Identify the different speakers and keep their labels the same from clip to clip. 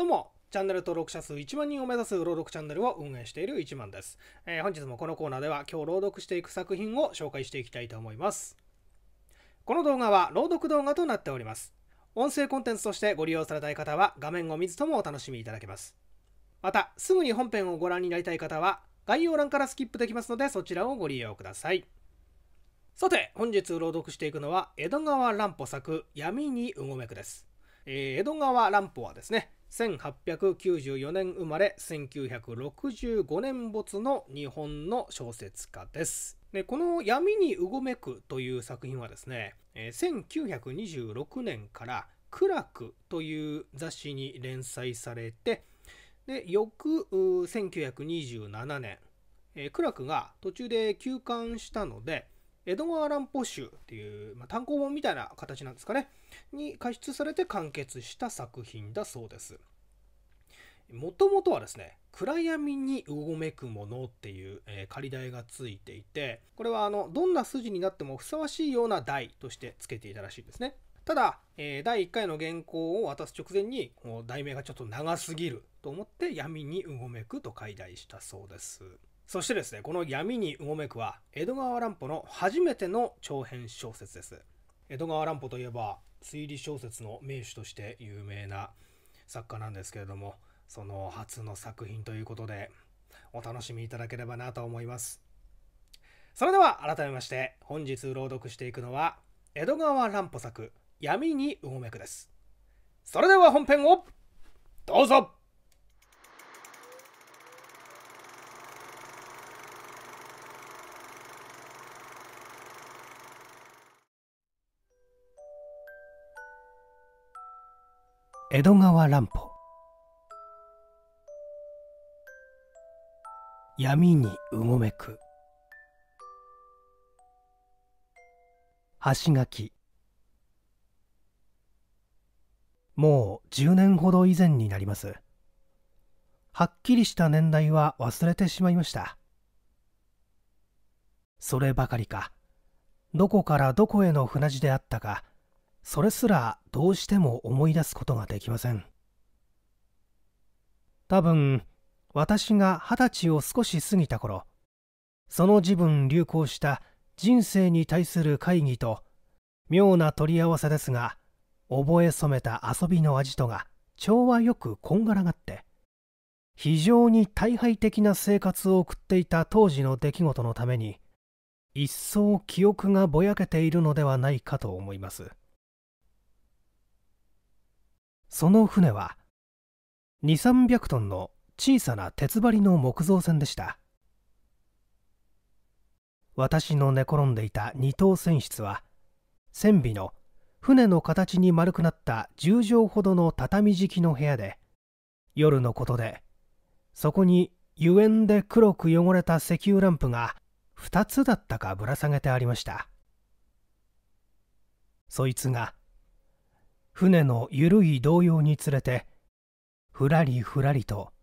Speaker 1: どうも、チャンネル登録者数1万人を目指す朗読チャンネルを運営している1万です、えー、本日もこのコーナーでは今日朗読していく作品を紹介していきたいと思います。この動画は朗読動画となっております。音声コンテンツとしてご利用されたい方は画面を見ずともお楽しみいただけます。また、すぐに本編をご覧になりたい方は概要欄からスキップできますのでそちらをご利用ください。さて、本日朗読していくのは江戸川乱歩作闇にうごめくです。えー、江戸川乱歩はですね、1894年生まれ1965年没の日本の小説家ですでこの「闇にうごめく」という作品はですね1926年から「苦楽」という雑誌に連載されてで翌1927年苦楽が途中で休刊したので「エドガー・ランポ集っていう、まあ、単行本みたいな形なんですかね、に加筆されて完結した作品だそうです。もともとはですね、暗闇にうごめくものっていう、えー、仮題がついていて、これはあのどんな筋になってもふさわしいような題として付けていたらしいんですね。ただ、えー、第1回の原稿を渡す直前に、題名がちょっと長すぎると思って闇にうごめくと解題したそうです。そしてですね、この闇にうごめくは、江戸川乱歩の初めての長編小説です。江戸川乱歩といえば、推理小説の名手として有名な作家なんですけれども、その初の作品ということで、お楽しみいただければなと思います。それでは改めまして、本日朗読していくのは、江戸川乱歩作、闇にうごめくです。それでは本編を、どうぞ江戸川乱歩闇にうごめく橋垣もう10年ほど以前になりますはっきりした年代は忘れてしまいましたそればかりかどこからどこへの船地であったかそれすらどうしても思い出すことができません多分私が二十歳を少し過ぎた頃その時分流行した人生に対する会議と妙な取り合わせですが覚え染めた遊びの味とが調和よくこんがらがって非常に大敗的な生活を送っていた当時の出来事のために一層記憶がぼやけているのではないかと思いますその船は2300トンの小さな鉄張りの木造船でした私の寝転んでいた二等船室は船尾の船の形に丸くなった10畳ほどの畳敷きの部屋で夜のことでそこに油煙で黒く汚れた石油ランプが2つだったかぶら下げてありましたそいつが船の緩い動揺につれてふらりふらりと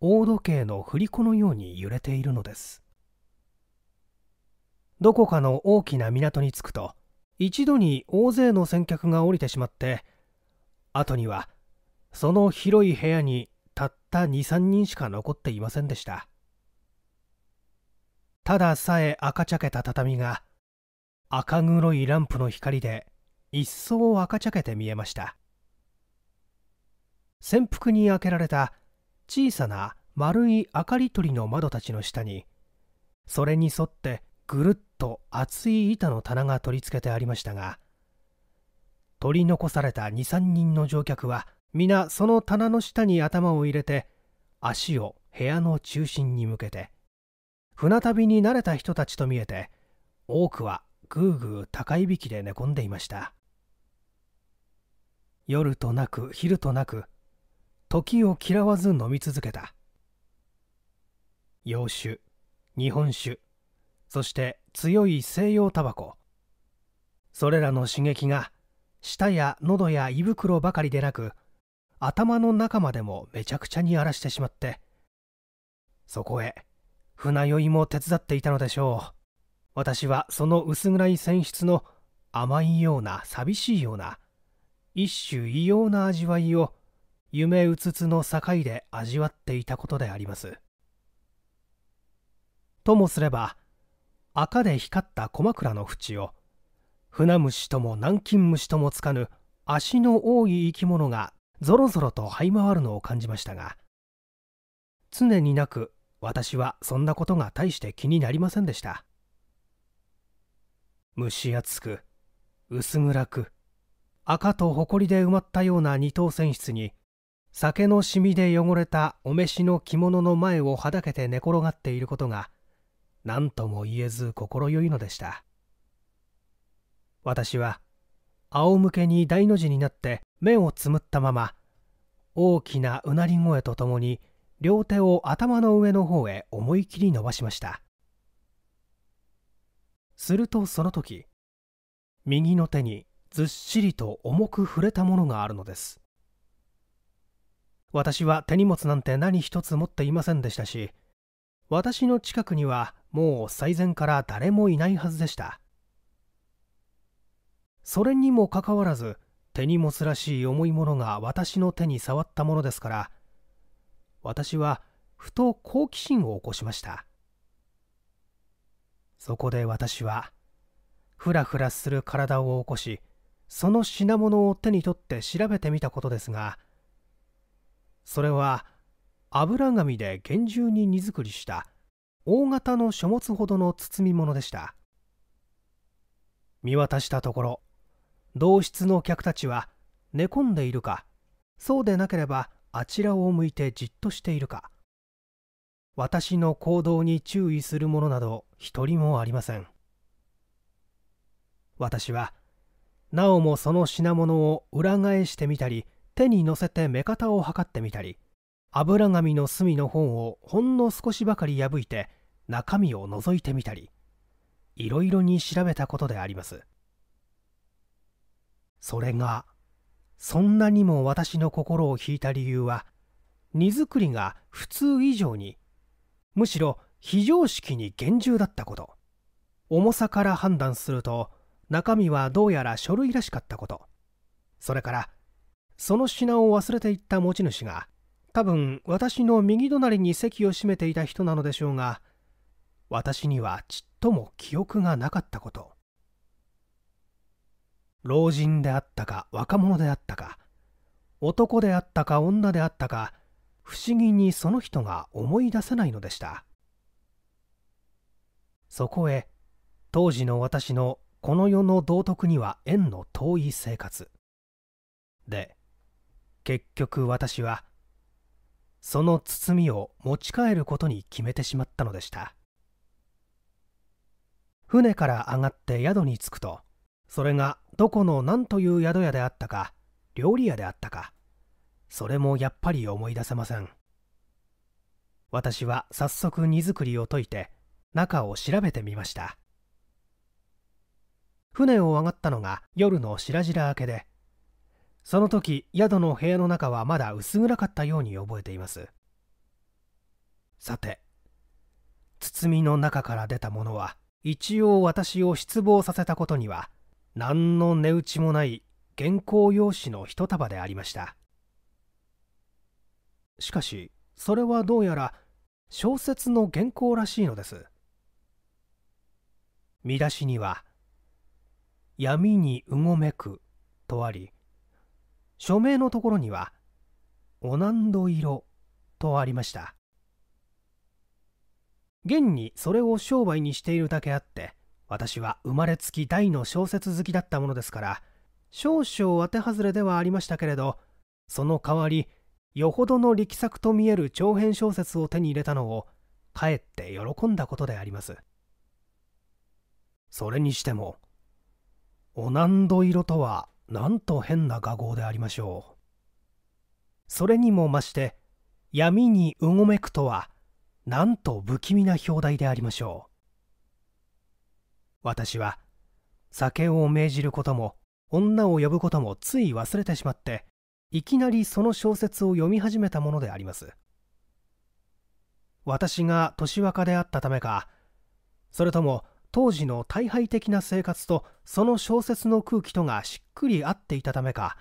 Speaker 1: 大時計の振り子のように揺れているのですどこかの大きな港に着くと一度に大勢の先客が降りてしまって後にはその広い部屋にたった23人しか残っていませんでしたたださえ赤茶けた畳が赤黒いランプの光で一層赤茶けて見えました潜伏に開けられた小さな丸い明かり取りの窓たちの下にそれに沿ってぐるっと厚い板の棚が取り付けてありましたが取り残された23人の乗客は皆その棚の下に頭を入れて足を部屋の中心に向けて船旅に慣れた人たちと見えて多くはぐーぐー高いびきで寝込んでいました夜となく昼となく時を嫌わず飲み続けた洋酒日本酒そして強い西洋タバコそれらの刺激が舌や喉や胃袋ばかりでなく頭の中までもめちゃくちゃに荒らしてしまってそこへ船酔いも手伝っていたのでしょう私はその薄暗い泉質の甘いような寂しいような一種異様な味わいを夢うつつの境で味わっていたことでありますともすれば赤で光った小枕の縁を船虫とも南京虫ともつかぬ足の多い生き物がぞろぞろと這い回るのを感じましたが常になく私はそんなことが大して気になりませんでした蒸し暑く薄暗く赤と埃で埋まったような二等船室に酒のシミで汚れたお召しの着物の前をはだけて寝転がっていることが何とも言えず心よいのでした私は仰向けに大の字になって目をつむったまま大きなうなり声とともに両手を頭の上の方へ思い切り伸ばしましたするとその時右の手にずっしりと重く触れたものがあるのです私は手荷物なんて何一つ持っていませんでしたし私の近くにはもう最前から誰もいないはずでしたそれにもかかわらず手荷物らしい重いものが私の手に触ったものですから私はふと好奇心を起こしましたそこで私はふらふらする体を起こしその品物を手に取って調べてみたことですがそれは油紙で厳重に荷造りした大型の書物ほどの包み物でした見渡したところ同室の客たちは寝込んでいるかそうでなければあちらを向いてじっとしているか私の行動に注意するものなど一人もありません私はなおもその品物を裏返してみたり手に乗せて目方を測ってみたり油紙の隅の本をほんの少しばかり破いて中身を覗いてみたりいろいろに調べたことでありますそれがそんなにも私の心を引いた理由は荷造りが普通以上にむしろ非常識に厳重だったこと重さから判断すると中身はどうやら書類らしかったことそれからその品を忘れていった持ち主が多分私の右隣に席を占めていた人なのでしょうが私にはちっとも記憶がなかったこと老人であったか若者であったか男であったか女であったか不思議にその人が思い出せないのでしたそこへ当時の私のこの世の道徳には縁の遠い生活で結局私はその包みを持ち帰ることに決めてしまったのでした船から上がって宿に着くとそれがどこの何という宿屋であったか料理屋であったかそれもやっぱり思い出せません私は早速荷造りを解いて中を調べてみました船を上がったのが夜の白々明けでその時宿の部屋の中はまだ薄暗かったように覚えていますさて包みの中から出たものは一応私を失望させたことには何の値打ちもない原稿用紙の一束でありましたしかしそれはどうやら小説の原稿らしいのです見出しには闇にうごめくとあり署名のところにはお何度色とありました現にそれを商売にしているだけあって私は生まれつき大の小説好きだったものですから少々当て外れではありましたけれどその代わりよほどの力作と見える長編小説を手に入れたのをかえって喜んだことでありますそれにしてもオナンド色とはなんと変な画号でありましょうそれにも増して闇にうごめくとはなんと不気味な表題でありましょう私は酒を命じることも女を呼ぶこともつい忘れてしまっていきなりその小説を読み始めたものであります私が年若であったためかそれとも当時の大敗的な生活とその小説の空気とがしっくり合っていたためか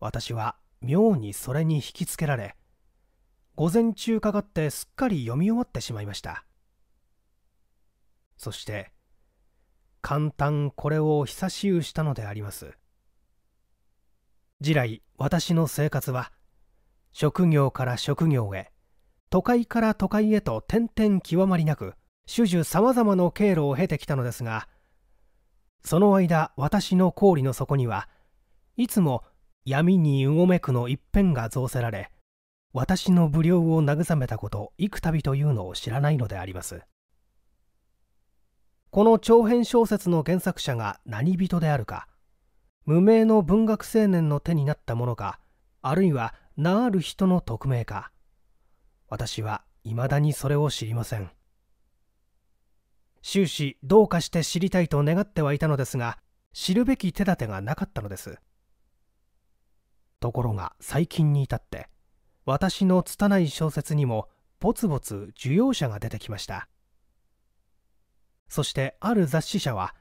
Speaker 1: 私は妙にそれに引きつけられ午前中かかってすっかり読み終わってしまいましたそして簡単これを久しゅしたのであります次来私の生活は職業から職業へ都会から都会へと転々極まりなく種々さまざまの経路を経てきたのですがその間私の氷の底にはいつも闇にうごめくの一辺が造せられ私の無量を慰めたこと幾度というのを知らないのでありますこの長編小説の原作者が何人であるか無名の文学青年の手になったものかあるいは名ある人の匿名か私はいまだにそれを知りません終始どうかして知りたいと願ってはいたのですが知るべき手立てがなかったのですところが最近に至って私の拙い小説にもぼつぼつ受容者が出てきましたそしてある雑誌社は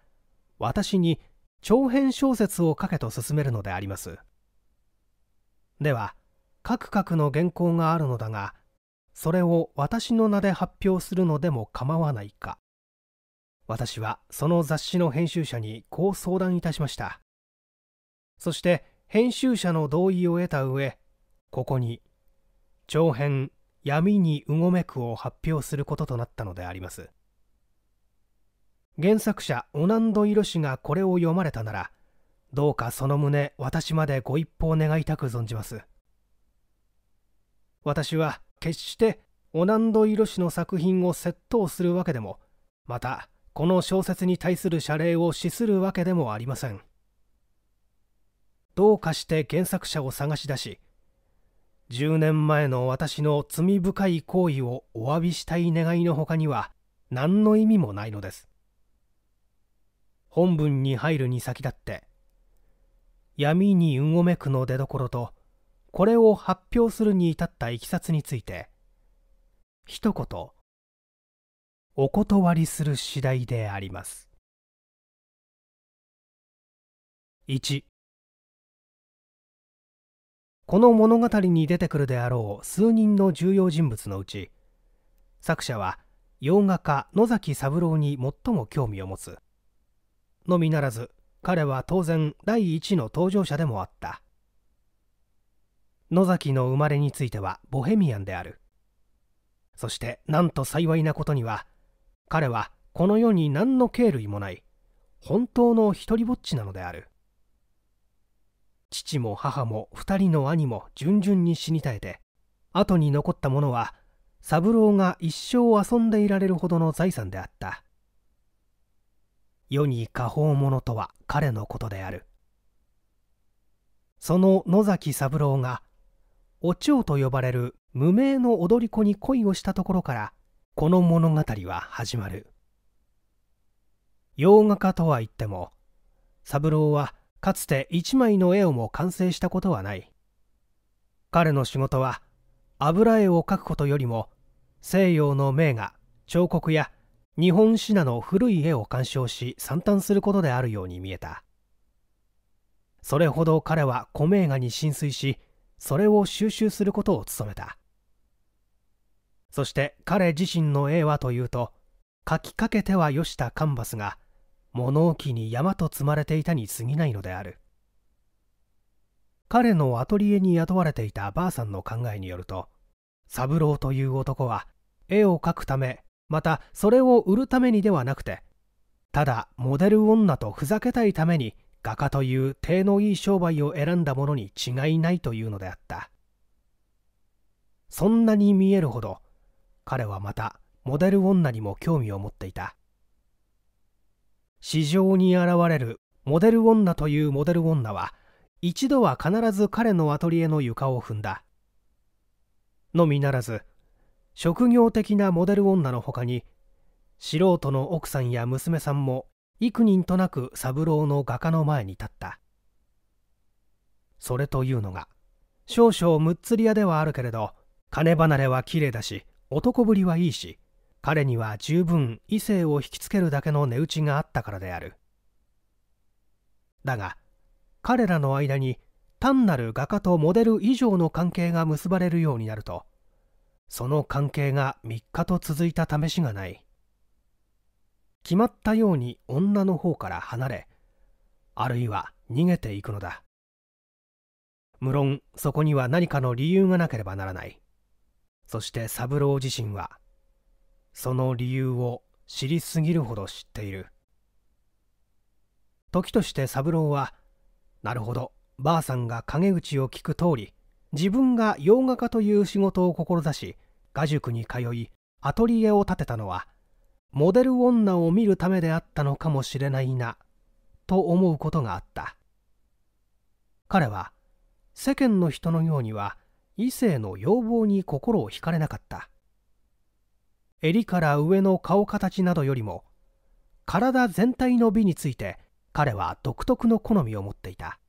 Speaker 1: 私に長編小説を書けと勧めるのでありますでは各々の原稿があるのだがそれを私の名で発表するのでも構わないか私はその雑誌の編集者にこう相談いたしましたそして編集者の同意を得た上ここに長編「闇にうごめく」を発表することとなったのであります原作者オナンド・イロ氏がこれを読まれたならどうかその旨私までご一報願いたく存じます私は決してオナンド・イロ氏の作品を窃盗するわけでもまたこの小説に対する謝礼を資するわけでもありませんどうかして原作者を探し出し10年前の私の罪深い行為をお詫びしたい願いのほかには何の意味もないのです本文に入るに先立って闇にうごめくの出どころとこれを発表す
Speaker 2: るに至ったいきさつについて一言お断りする次第であります1この物語に出てく
Speaker 1: るであろう数人の重要人物のうち作者は洋画家野崎三郎に最も興味を持つのみならず彼は当然第一の登場者でもあった野崎の生まれについてはボヘミアンであるそしてなんと幸いなことには彼はこの世に何の経類もない本当の一りぼっちなのである父も母も2人の兄も順々に死に絶えて後に残ったものは三郎が一生遊んでいられるほどの財産であった世に下方者とは彼のことであるその野崎三郎がお蝶と呼ばれる無名の踊り子に恋をしたところからこの物語は始まる洋画家とは言っても三郎はかつて一枚の絵をも完成したことはない彼の仕事は油絵を描くことよりも西洋の名画彫刻や日本シナの古い絵を鑑賞し賛嘆することであるように見えたそれほど彼は古名画に浸水しそれを収集することを務めたそして彼自身の絵はというと書きかけてはよしたカンバスが物置に山と積まれていたに過ぎないのである彼のアトリエに雇われていたばあさんの考えによると三郎という男は絵を描くためまたそれを売るためにではなくてただモデル女とふざけたいために画家という体のいい商売を選んだものに違いないというのであったそんなに見えるほど彼はまたモデル女にも興味を持っていた市場に現れるモデル女というモデル女は一度は必ず彼のアトリエの床を踏んだのみならず職業的なモデル女の他に素人の奥さんや娘さんも幾人となく三郎の画家の前に立ったそれというのが少々むっつり屋ではあるけれど金離れはきれいだし男ぶりはいいし彼には十分異性を引きつけるだけの値打ちがあったからであるだが彼らの間に単なる画家とモデル以上の関係が結ばれるようになるとその関係が3日と続いた試しがない決まったように女の方から離れあるいは逃げていくのだ無論そこには何かの理由がなければならないそして三郎自身はその理由を知りすぎるほど知っている時として三郎はなるほどばあさんが陰口を聞く通り自分が洋画家という仕事を志し画塾に通いアトリエを建てたのはモデル女を見るためであったのかもしれないなと思うことがあった彼は世間の人のようには異性の要望に心を惹かれなかった襟から上の顔形などよりも体全体の美について彼は独特の好みを持っていた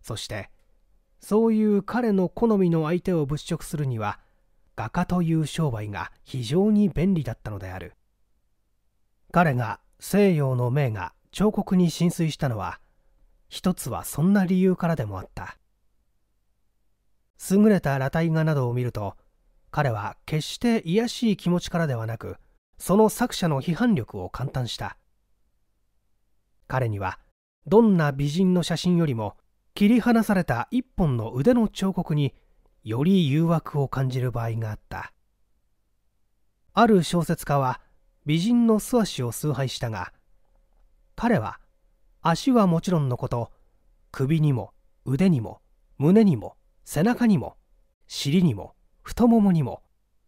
Speaker 1: そしてそういう彼の好みの相手を物色するには画家という商売が非常に便利だったのである彼が西洋の名画彫刻に浸水したのは一つはそんな理由からでもあった優れた裸体画などを見ると彼は決して卑しい気持ちからではなくその作者の批判力を感嘆した彼にはどんな美人の写真よりも切り離された一本の腕の彫刻により誘惑を感じる場合があったある小説家は美人の素足を崇拝したが彼は足はもちろんのこと首にも腕にも胸にも背中にも尻にも太ももにも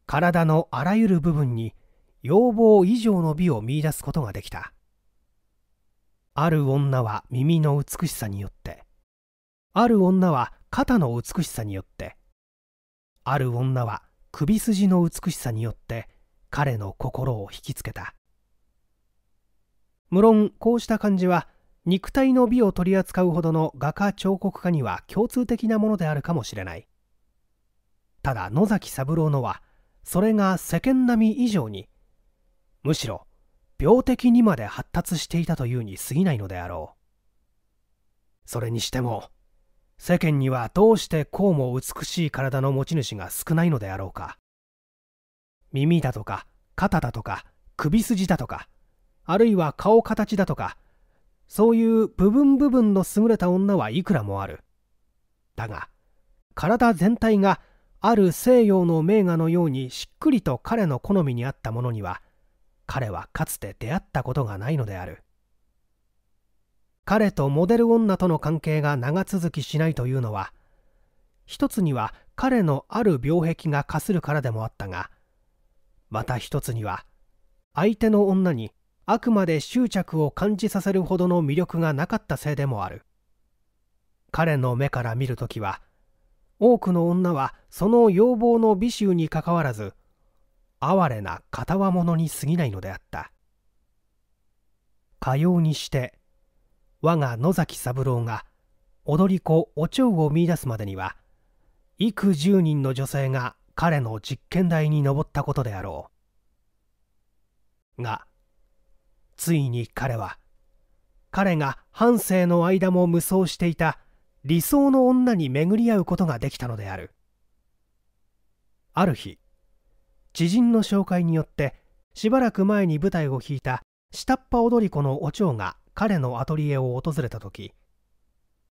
Speaker 1: 体のあらゆる部分に要望以上の美を見いだすことができたある女は耳の美しさによってある女は肩の美しさによってある女は首筋の美しさによって彼の心を引きつけた無論こうした感じは肉体の美を取り扱うほどの画家彫刻家には共通的なものであるかもしれないただ野崎三郎のはそれが世間並み以上にむしろ病的にまで発達していたというに過ぎないのであろうそれにしても世間にはどうしてこうも美しい体の持ち主が少ないのであろうか耳だとか肩だとか首筋だとかあるいは顔形だとかそういう部分部分の優れた女はいくらもあるだが体全体がある西洋の名画のようにしっくりと彼の好みに合ったものには彼はかつて出会ったことがないのである彼とモデル女との関係が長続きしないというのは一つには彼のある病癖がかするからでもあったがまた一つには相手の女にあくまで執着を感じさせるほどの魅力がなかったせいでもある彼の目から見るときは多くの女はその要望の美醜にかかわらず哀れな片輪者に過ぎないのであったかようにして我が野崎三郎が踊り子お蝶を見出すまでには幾十人の女性が彼の実験台に上ったことであろうがついに彼は彼が半生の間も無双していた理想の女に巡り合うことができたのであるある日知人の紹介によってしばらく前に舞台を引いた下っ端踊り子のお蝶が彼のアトリエを訪れた時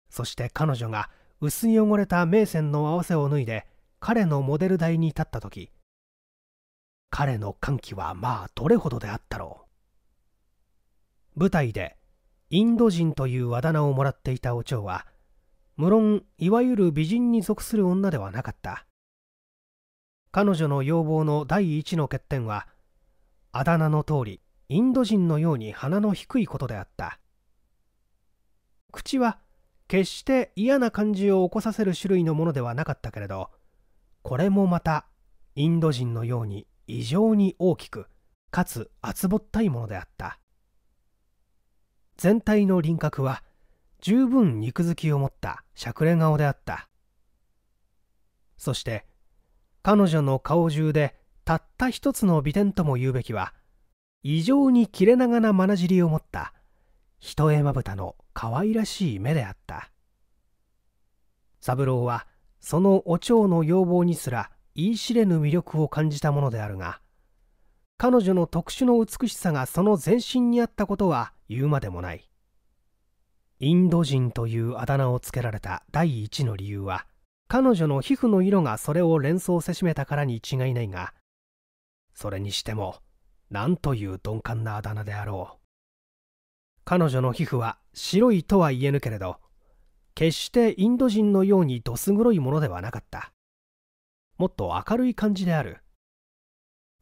Speaker 1: そして彼女が薄汚れた名線の合わせを脱いで彼のモデル台に立った時彼の歓喜はまあどれほどであったろう舞台でインド人というあだ名をもらっていたお蝶は無論いわゆる美人に属する女ではなかった彼女の要望の第一の欠点はあだ名の通りインド人のように鼻の低いことであった口は決して嫌な感じを起こさせる種類のものではなかったけれどこれもまたインド人のように異常に大きくかつ厚ぼったいものであった全体の輪郭は十分肉付きを持ったしゃくれ顔であったそして彼女の顔中でたった一つの美点とも言うべきは異常に切れ長な眼りを持った一重まぶたの可愛らしい目であった三郎はそのお蝶の要望にすら言い知れぬ魅力を感じたものであるが彼女の特殊の美しさがその全身にあったことは言うまでもないインド人というあだ名をつけられた第一の理由は彼女の皮膚の色がそれを連想せしめたからに違いないがそれにしても何という鈍感なあだ名であろう彼女の皮膚は白いとは言えぬけれど決してインド人のようにどす黒いものではなかったもっと明るい感じである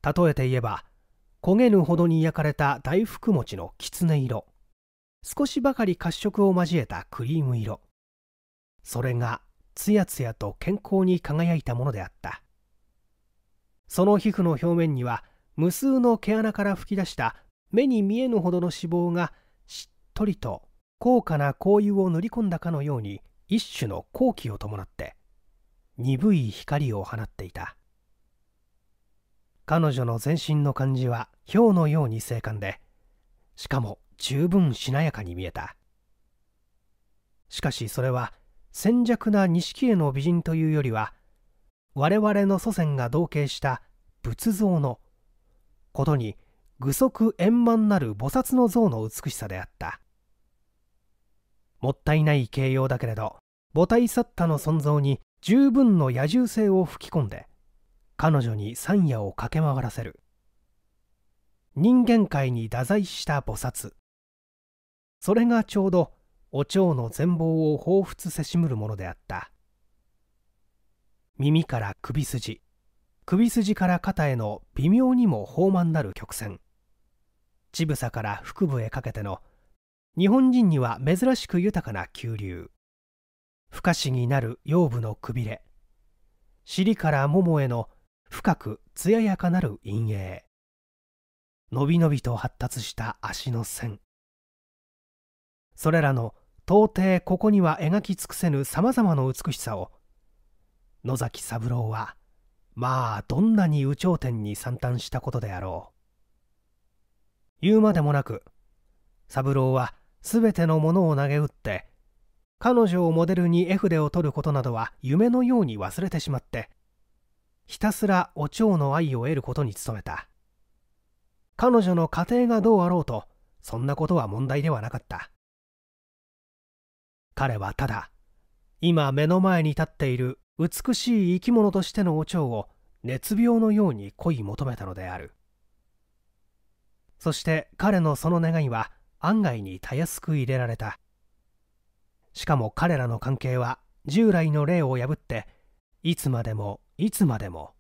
Speaker 1: 例えて言えば焦げぬほどに焼かれた大福餅のきつね色少しばかり褐色を交えたクリーム色それがつやつやと健康に輝いたものであったその皮膚の表面には無数の毛穴から噴き出した目に見えぬほどの脂肪がしっとりと高価な香油を塗り込んだかのように一種の好機を伴って鈍い光を放っていた彼女の全身の感じは氷のように精悍でしかも十分しなやかに見えたしかしそれは戦弱な錦絵の美人というよりは我々の祖先が同型した仏像のことに具足円満なる菩薩の像の美しさであったもったいない形容だけれど母体サッタの存像に十分の野獣性を吹き込んで彼女に山野を駆け回らせる人間界に太宰した菩薩それがちょうどお蝶の全貌を彷彿せしむるものであった耳から首筋首筋から肩への微妙にも豊満なる曲線乳房から腹部へかけての日本人には珍しく豊かな急流不可思議なる腰部のくびれ尻からももへの深く艶やかなる陰影のびのびと発達した足の線それらの到底ここには描き尽くせぬさまざまな美しさを野崎三郎はまあどんなに有頂天に惨憺したことであろう言うまでもなく三郎は全てのものを投げ打って彼女をモデルに絵筆を取ることなどは夢のように忘れてしまってひたすらお蝶の愛を得ることに努めた彼女の家庭がどうあろうとそんなことは問題ではなかった彼はただ今目の前に立っている美しい生き物としてのお蝶を熱病のように恋求めたのであるそして彼のその願いは案外にたやすく入れられたしかも彼らの関係は従来の霊を破っていつまでもいつまでも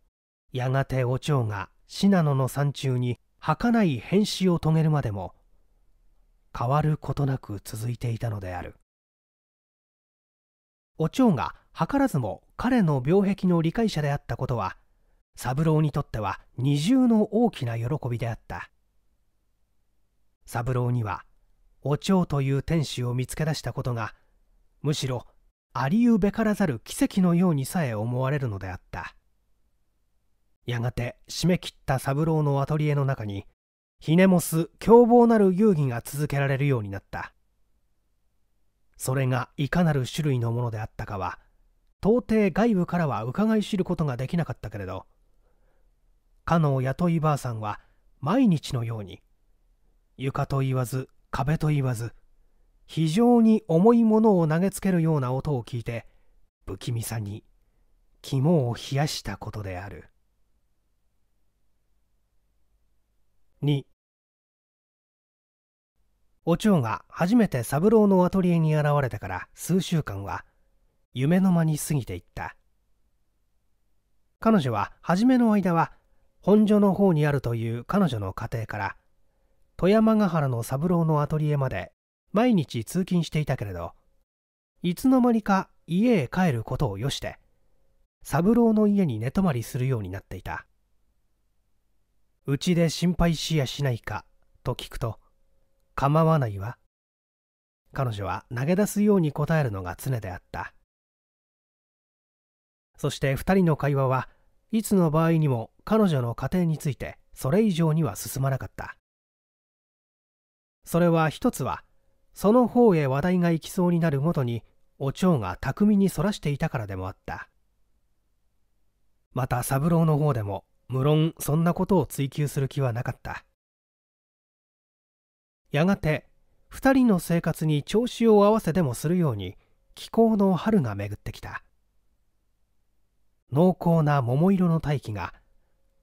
Speaker 1: やがてお蝶が信濃の山中に儚い変死を遂げるまでも変わることなく続いていたのであるお蝶が図らずも彼の病壁の理解者であったことは三郎にとっては二重の大きな喜びであった三郎にはお蝶という天使を見つけ出したことがむしろありゆべからざる奇跡のようにさえ思われるのであったやがて締め切った三郎のアトリエの中にひねもす凶暴なる遊戯が続けられるようになったそれがいかなる種類のものであったかは到底外部からはがい知ることができなかったけれどかの雇いばあさんは毎日のように床と言わず壁と言わず非常に重いものを投げつけるような音を聞いて不気味さに肝を冷やしたことである2お蝶が初めて三郎のアトリエに現れてから数週間は夢の間に過ぎていった彼女は初めの間は本所の方にあるという彼女の家庭から富山ヶ原の三郎のアトリエまで毎日通勤していたけれどいつの間にか家へ帰ることをよして三郎の家に寝泊まりするようになっていたうちで心配しやしないかと聞くと構わないわ彼女は投げ出すように答えるのが常であったそして2人の会話はいつの場合にも彼女の家庭についてそれ以上には進まなかったそれは一つはその方へ話題が行きそうになるごとにお蝶が巧みにそらしていたからでもあったまた三郎の方でも無論そんなことを追求する気はなかったやがて2人の生活に調子を合わせでもするように気候の春が巡ってきた濃厚な桃色の大気が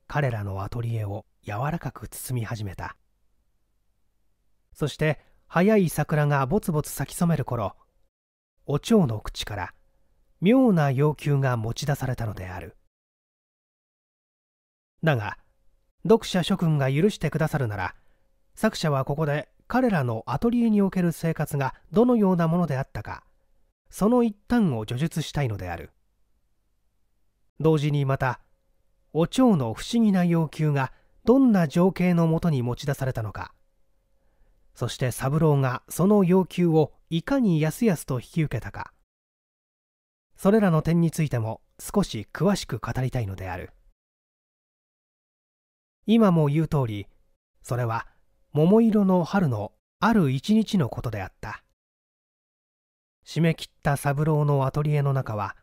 Speaker 1: 彼らのアトリエを柔らかく包み始めたそして早い桜がぼつぼつ咲き染める頃お蝶の口から妙な要求が持ち出されたのであるだが読者諸君が許してくださるなら作者はここで彼らのアトリエにおける生活がどのようなものであったかその一端を叙述したいのである同時にまたお蝶の不思議な要求がどんな情景のもとに持ち出されたのかそして三郎がその要求をいかにやすやすと引き受けたかそれらの点についても少し詳し
Speaker 2: く語りたいのである今も言う通りそれは桃色の春のある一日のことであった
Speaker 1: 締め切った三郎のアトリエの中は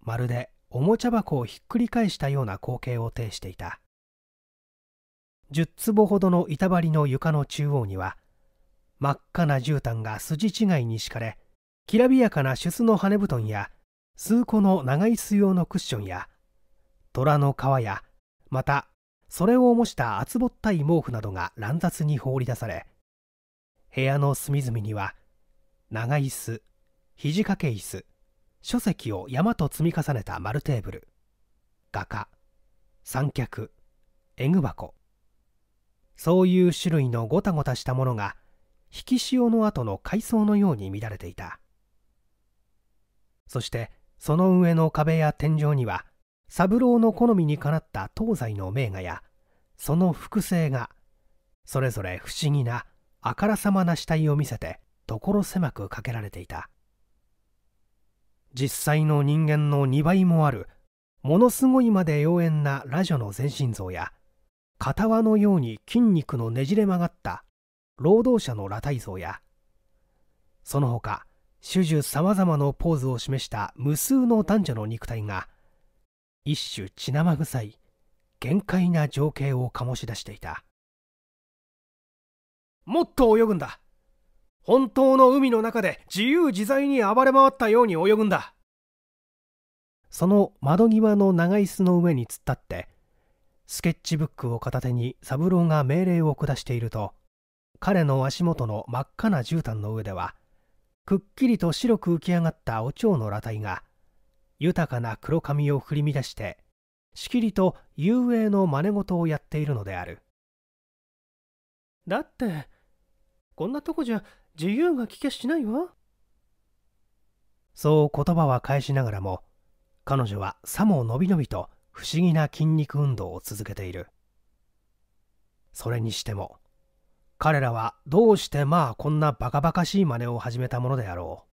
Speaker 1: まるでおもちゃ箱をひっくり返したような光景を呈していた10坪ほどの板張りの床の中央には真っ赤な絨毯が筋違いに敷かれきらびやかな出の羽布団や数個の長椅子用のクッションや虎の皮やまたそれを模した厚ぼったい毛布などが乱雑に放り出され部屋の隅々には長椅子肘掛け椅子書籍を山と積み重ねた丸テーブル画家三脚絵具箱そういう種類のごたごたしたものが引き潮の後の海藻のように乱れていたそしてその上の壁や天井には三郎の好みにかなった東西の名画やその複製がそれぞれ不思議なあからさまな死体を見せて所狭くかけられていた実際の人間の2倍もあるものすごいまで妖艶なラジョの全身像や片輪のように筋肉のねじれ曲がった労働者の裸体像やその他種々さまざまなポーズを示した無数の男女の肉体が一種血生臭い限界な情景を醸し出していたもっと泳ぐんだ本当の海の中で自由自在に暴れ回ったように泳ぐんだその窓際の長椅子の上に突っ立ってスケッチブックを片手に三郎が命令を下していると彼の足元の真っ赤な絨毯の上ではくっきりと白く浮き上がったお蝶の裸体が豊かな黒髪を振り乱してしきりと遊泳の真似事をやっているのであるだってこんなとこじゃ自由が聞けしないわそう言葉は返しながらも彼女はさものびのびと不思議な筋肉運動を続けているそれにしても彼らはどうしてまあこんなバカバカしい真似を始めたものであろう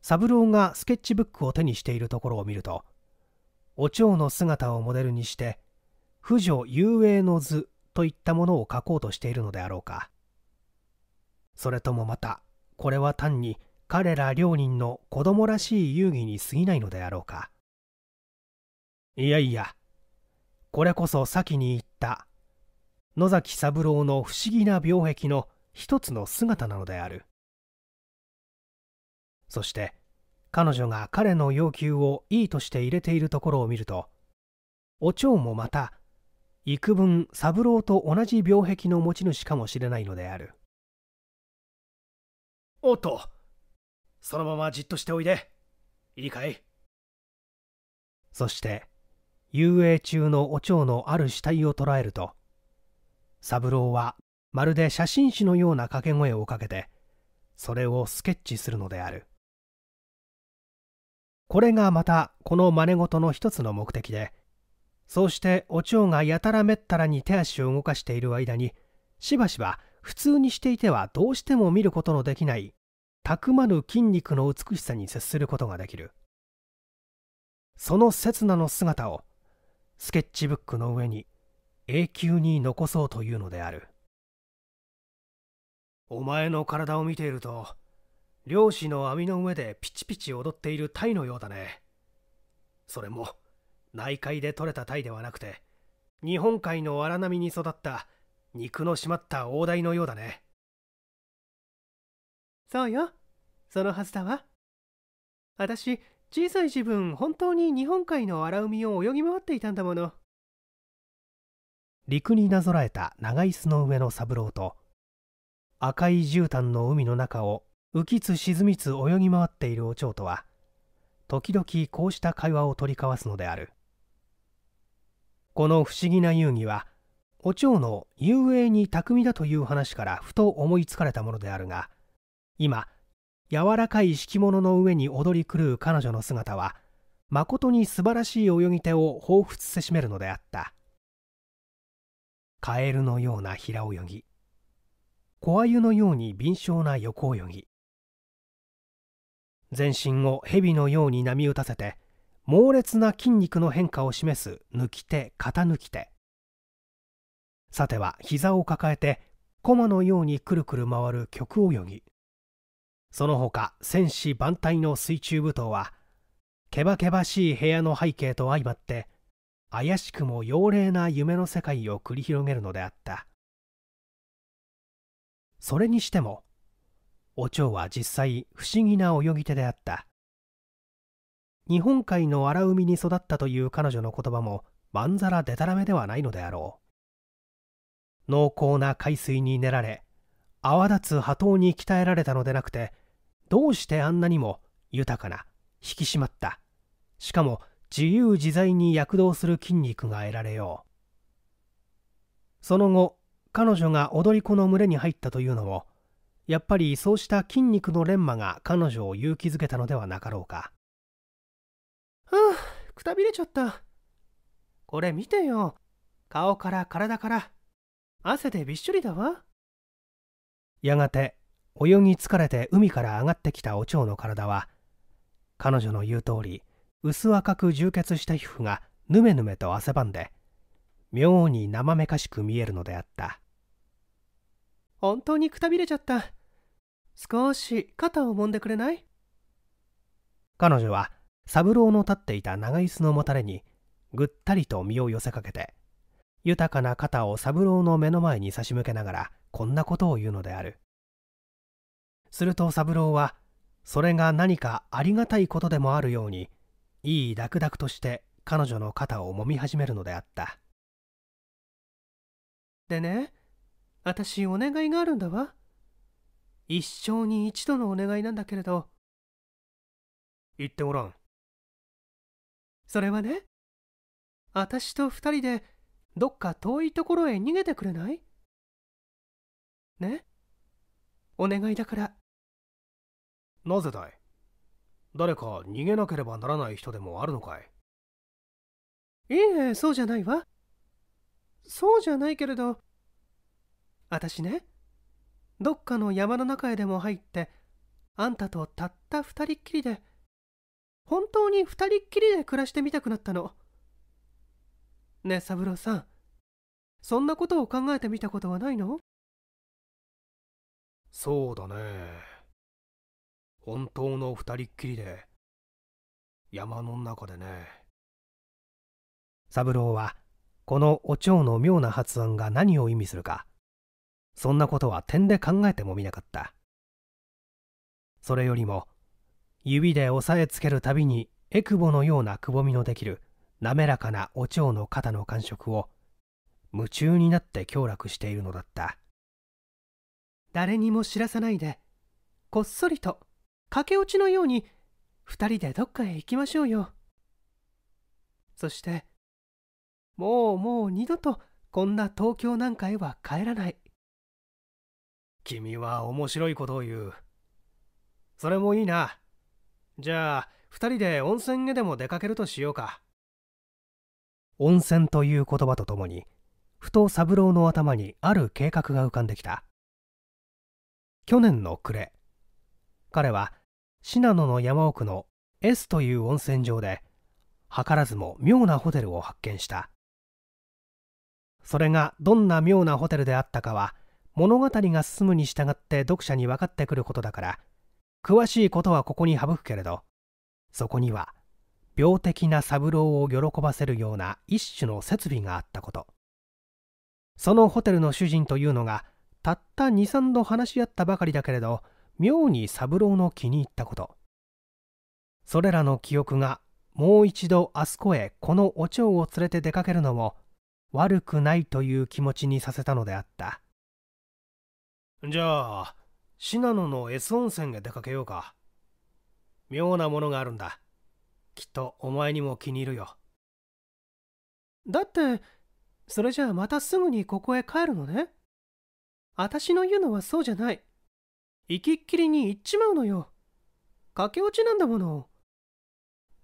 Speaker 1: 三郎がスケッチブックを手にしているところを見るとお蝶の姿をモデルにして「婦女遊泳の図」といったものを書こうとしているのであろうかそれともまたこれは単に彼ら両人の子供らしい遊戯に過ぎないのであろうかいやいやこれこそ先に言った野崎三郎の不思議な病壁の一つの姿なのであるそして彼女が彼の要求をいいとして入れているところを見るとお蝶もまた幾分三郎と同じ
Speaker 2: 病壁の持ち主かもしれないのであるおっとそのままじっとしておいでいいかい
Speaker 1: そして遊泳中のお蝶のある死体を捉えると三郎はまるで写真誌のような掛け声をかけてそれをスケッチするのであるこれがまたこの真似事の一つの目的でそうしてお蝶がやたらめったらに手足を動かしている間にしばしば普通にしていてはどうしても見ることのできないたくまぬ筋肉の美しさに接することができるその刹那の姿をスケッチブックの上に永久に残そうというのであるお前の体を見ていると漁師の網の上でピチピチ踊っているタイのようだねそれも内海で獲れたタイではなくて日本海の荒波に育った肉の締まった大台のようだね
Speaker 2: そうよそのはずだわ私小さい時分本当に日本海の荒海を泳ぎ回っていたんだもの
Speaker 1: 陸になぞらえた長椅子の上の三郎と赤い絨毯の海の中を浮きつ沈みつ泳ぎ回っているお蝶とは時々こうした会話を取り交わすのであるこの不思議な遊戯はお蝶の遊泳に巧みだという話からふと思いつかれたものであるが今柔らかい敷物の上に踊り狂う彼女の姿はまことに素晴らしい泳ぎ手を彷彿せしめるのであった。カエルのような平泳ぎ小鮎のように敏捷な横泳ぎ全身を蛇のように波打たせて猛烈な筋肉の変化を示す抜き手肩抜き手さては膝を抱えて駒のようにくるくる回る曲泳ぎその他戦士万体の水中舞踏はけばけばしい部屋の背景と相まって怪しくも妖霊な夢の世界を繰り広げるのであった
Speaker 2: それにしてもお蝶は実際不思議な泳ぎ手であった日本海の荒海に育った
Speaker 1: という彼女の言葉もまんざらでたらめではないのであろう濃厚な海水に練られ泡立つ波頭に鍛えられたのでなくてどうしてあんなにも豊かな引き締まったしかも自由自在に躍動する筋肉が得られようその後彼女が踊り子の群れに入ったというのもやっぱりそうした筋肉の錬磨が彼女を勇気づけたのではなかろうか
Speaker 2: ふうくたびれち
Speaker 1: ゃったこれ見てよ顔から体から汗でびっしょりだわやがて泳ぎ疲れて海から上がってきたお蝶の体は彼女の言う通り薄赤く充血した皮膚がぬめぬめと汗ばんで妙に生めかしく見えるのであった本当にくたびれちゃった少し肩を揉んでくれない彼女は三郎の立っていた長椅子のもたれにぐったりと身を寄せかけて豊かな肩を三郎の目の前に差し向けながらこんなことを言うのであるすると三郎はそれが何かありがたいことでもあるようにいいダクダクとして彼女の肩を揉み始めるのであった
Speaker 2: でね私お願いがあるんだわ一生に一度のお願いなんだけれど言っておらんそれはね私と二人でどっか遠いところへ逃げてくれないねお願いだからなぜだい誰か逃げなければならない人でもあるのかいいえそうじゃないわそうじゃないけれど
Speaker 1: 私ねどっかの山の中へでも入ってあんたとたった二人っきりで本当に二人っきりで暮らしてみたくなったの
Speaker 2: ねえ三郎さんそんなことを考えてみたことはないのそうだね本当の二人っきりで、山の中でね。
Speaker 1: 三郎は、このお蝶の妙な発案が何を意味するか、そんなことは点で考えてもみなかった。それよりも、指で押さえつけるたびにえくぼのようなくぼみのできる滑らかなお蝶の肩の感触を夢中になって狂楽しているのだった誰にも知らさないでこっそりと駆け落ちのように2人でどっかへ行きましょうよそしてもうもう二度とこんな東京なんかへは帰らない君は面白いことを言うそれもいいなじゃあ2人で温泉へでも出かけるとしようか温泉という言葉とともにふと三郎の頭にある計画が浮かんできた去年の暮れ彼は信濃の山奥の S という温泉場で図らずも妙なホテルを発見したそれがどんな妙なホテルであったかは物語が進むに従って読者に分かってくることだから詳しいことはここに省くけれどそこには病的な三郎を喜ばせるような一種の設備があったことそのホテルの主人というのがたった23度話し合ったばかりだけれど妙に三郎の気に入ったことそれらの記憶がもう一度あそこへこのお蝶を連れて出かけるのも悪くないという気持ちにさせたのであったじゃあ信濃の S 温泉へ出かけようか妙なものがあるんだきっとお前にも気に入るよ
Speaker 2: だってそれじゃあまたすぐにここへ帰るのね私の言うのはそうじゃない行きっきりに行っちまうのよ駆け落ちなんだもの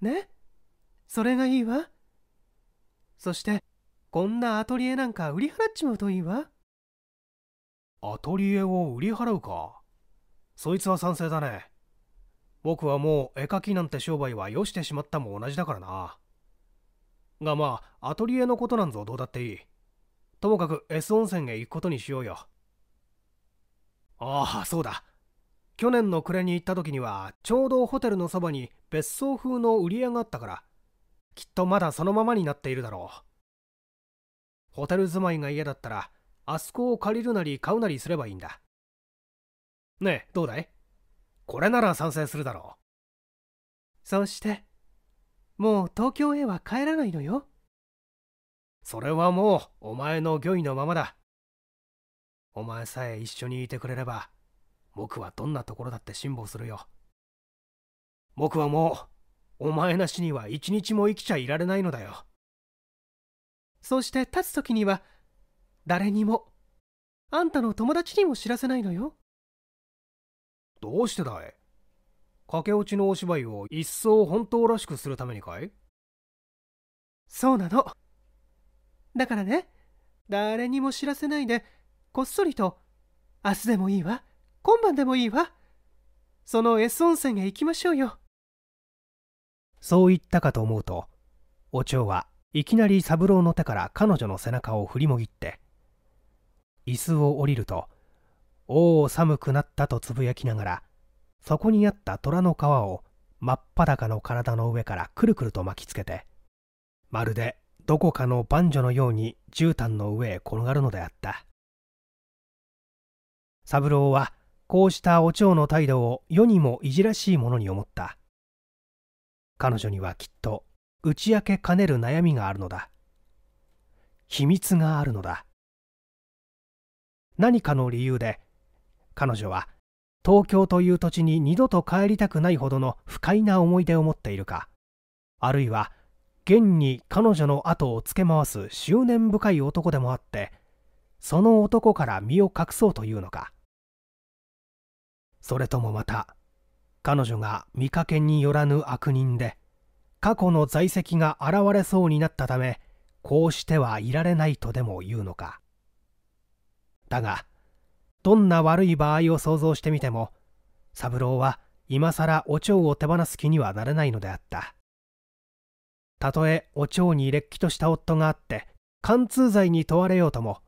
Speaker 2: ねそれがいいわ
Speaker 1: そしてこんなアトリエなんか売り払っちまうといいわアトリエを売り払うかそいつは賛成だね僕はもう絵描きなんて商売はよしてしまったも同じだからながまあアトリエのことなんぞどうだっていいともかく S 温泉へ行くことにしようよああそうだ去年の暮れに行った時にはちょうどホテルのそばに別荘風の売り屋があったからきっとまだそのままになっているだろうホテル住まいが嫌だったらあそこを借りるなり買うなりすればいいんだねえどうだいこれなら
Speaker 2: 賛成するだろうそしてもう東京へは帰らないのよそれはもうお前の御意のままだ
Speaker 1: お前さえ一緒にいてくれれば僕はどんなところだって辛抱するよ
Speaker 2: 僕はもうお前なしには一日も生きちゃいられないのだよそして立つ時には誰にもあんたの友達にも知らせないのよどうしてだい
Speaker 1: 駆け落ちのお芝居を一層本当らしくするためにかいそうなのだからね誰にも知らせないでこっそりと、明日でもいいわ、今晩でもいいわ、その S 温泉へ行きましょうよ。そう言ったかと思うと、お蝶はいきなり三郎の手から彼女の背中を振りもぎって、椅子を降りると、おお寒くなったとつぶやきながら、そこにあった虎の皮を真っ裸の体の上からくるくると巻きつけて、まるでどこかの万女のように絨毯の上へ転がるのであった。三郎はこうしたお蝶の態度を世にもいじらしいものに思った彼女にはきっと打ち明けかねる悩みがあるのだ秘密があるのだ何かの理由で彼女は東京という土地に二度と帰りたくないほどの不快な思い出を持っているかあるいは現に彼女の後をつけ回す執念深い男でもあってその男から身を隠そうというのかそれともまた彼女が見かけによらぬ悪人で過去の在籍が現れそうになったためこうしてはいられないとでも言うのかだがどんな悪い場合を想像してみても三郎は今さらお蝶を手放す気にはなれないのであったたとえお蝶にれっきとした夫があって貫通罪に問われようとも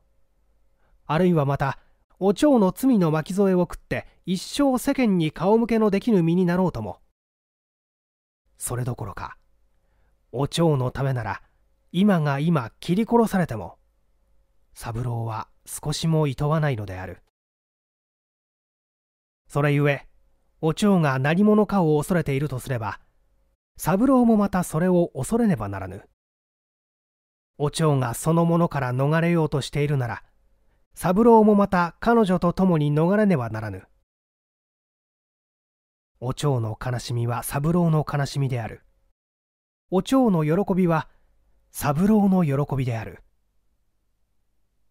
Speaker 1: あるいはまたお蝶の罪の巻き添えを食って一生世間に顔向けのできぬ身になろうともそれどころかお蝶のためなら今が今切り殺されても三郎は少しも厭わないのであるそれゆえお蝶が何者かを恐れているとすれば三郎もまたそれを恐れねばならぬお蝶がそのものから逃れようとしているなら三郎もまた彼女と共に逃れねばならぬお蝶の悲しみは三郎の悲しみである。お蝶の喜びは三郎の喜びである。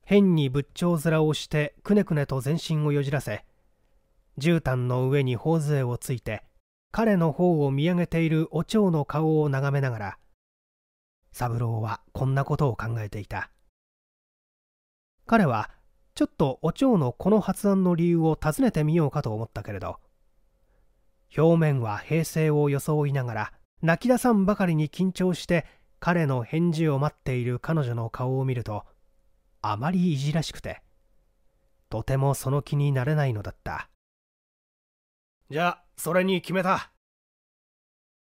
Speaker 1: 変に仏頂面をしてくねくねと全身をよじらせ、絨毯の上に頬杖をついて、彼の方を見上げているお蝶の顔を眺めながら、三郎はこんなことを考えていた。彼はちょっとお蝶のこの発案の理由を尋ねてみようかと思ったけれど、表面は平静を装いながら泣き出さんばかりに緊張して彼の返事を待っている彼女の顔を見るとあまりいじらしくてとてもその気になれないのだったじゃあそれに決めた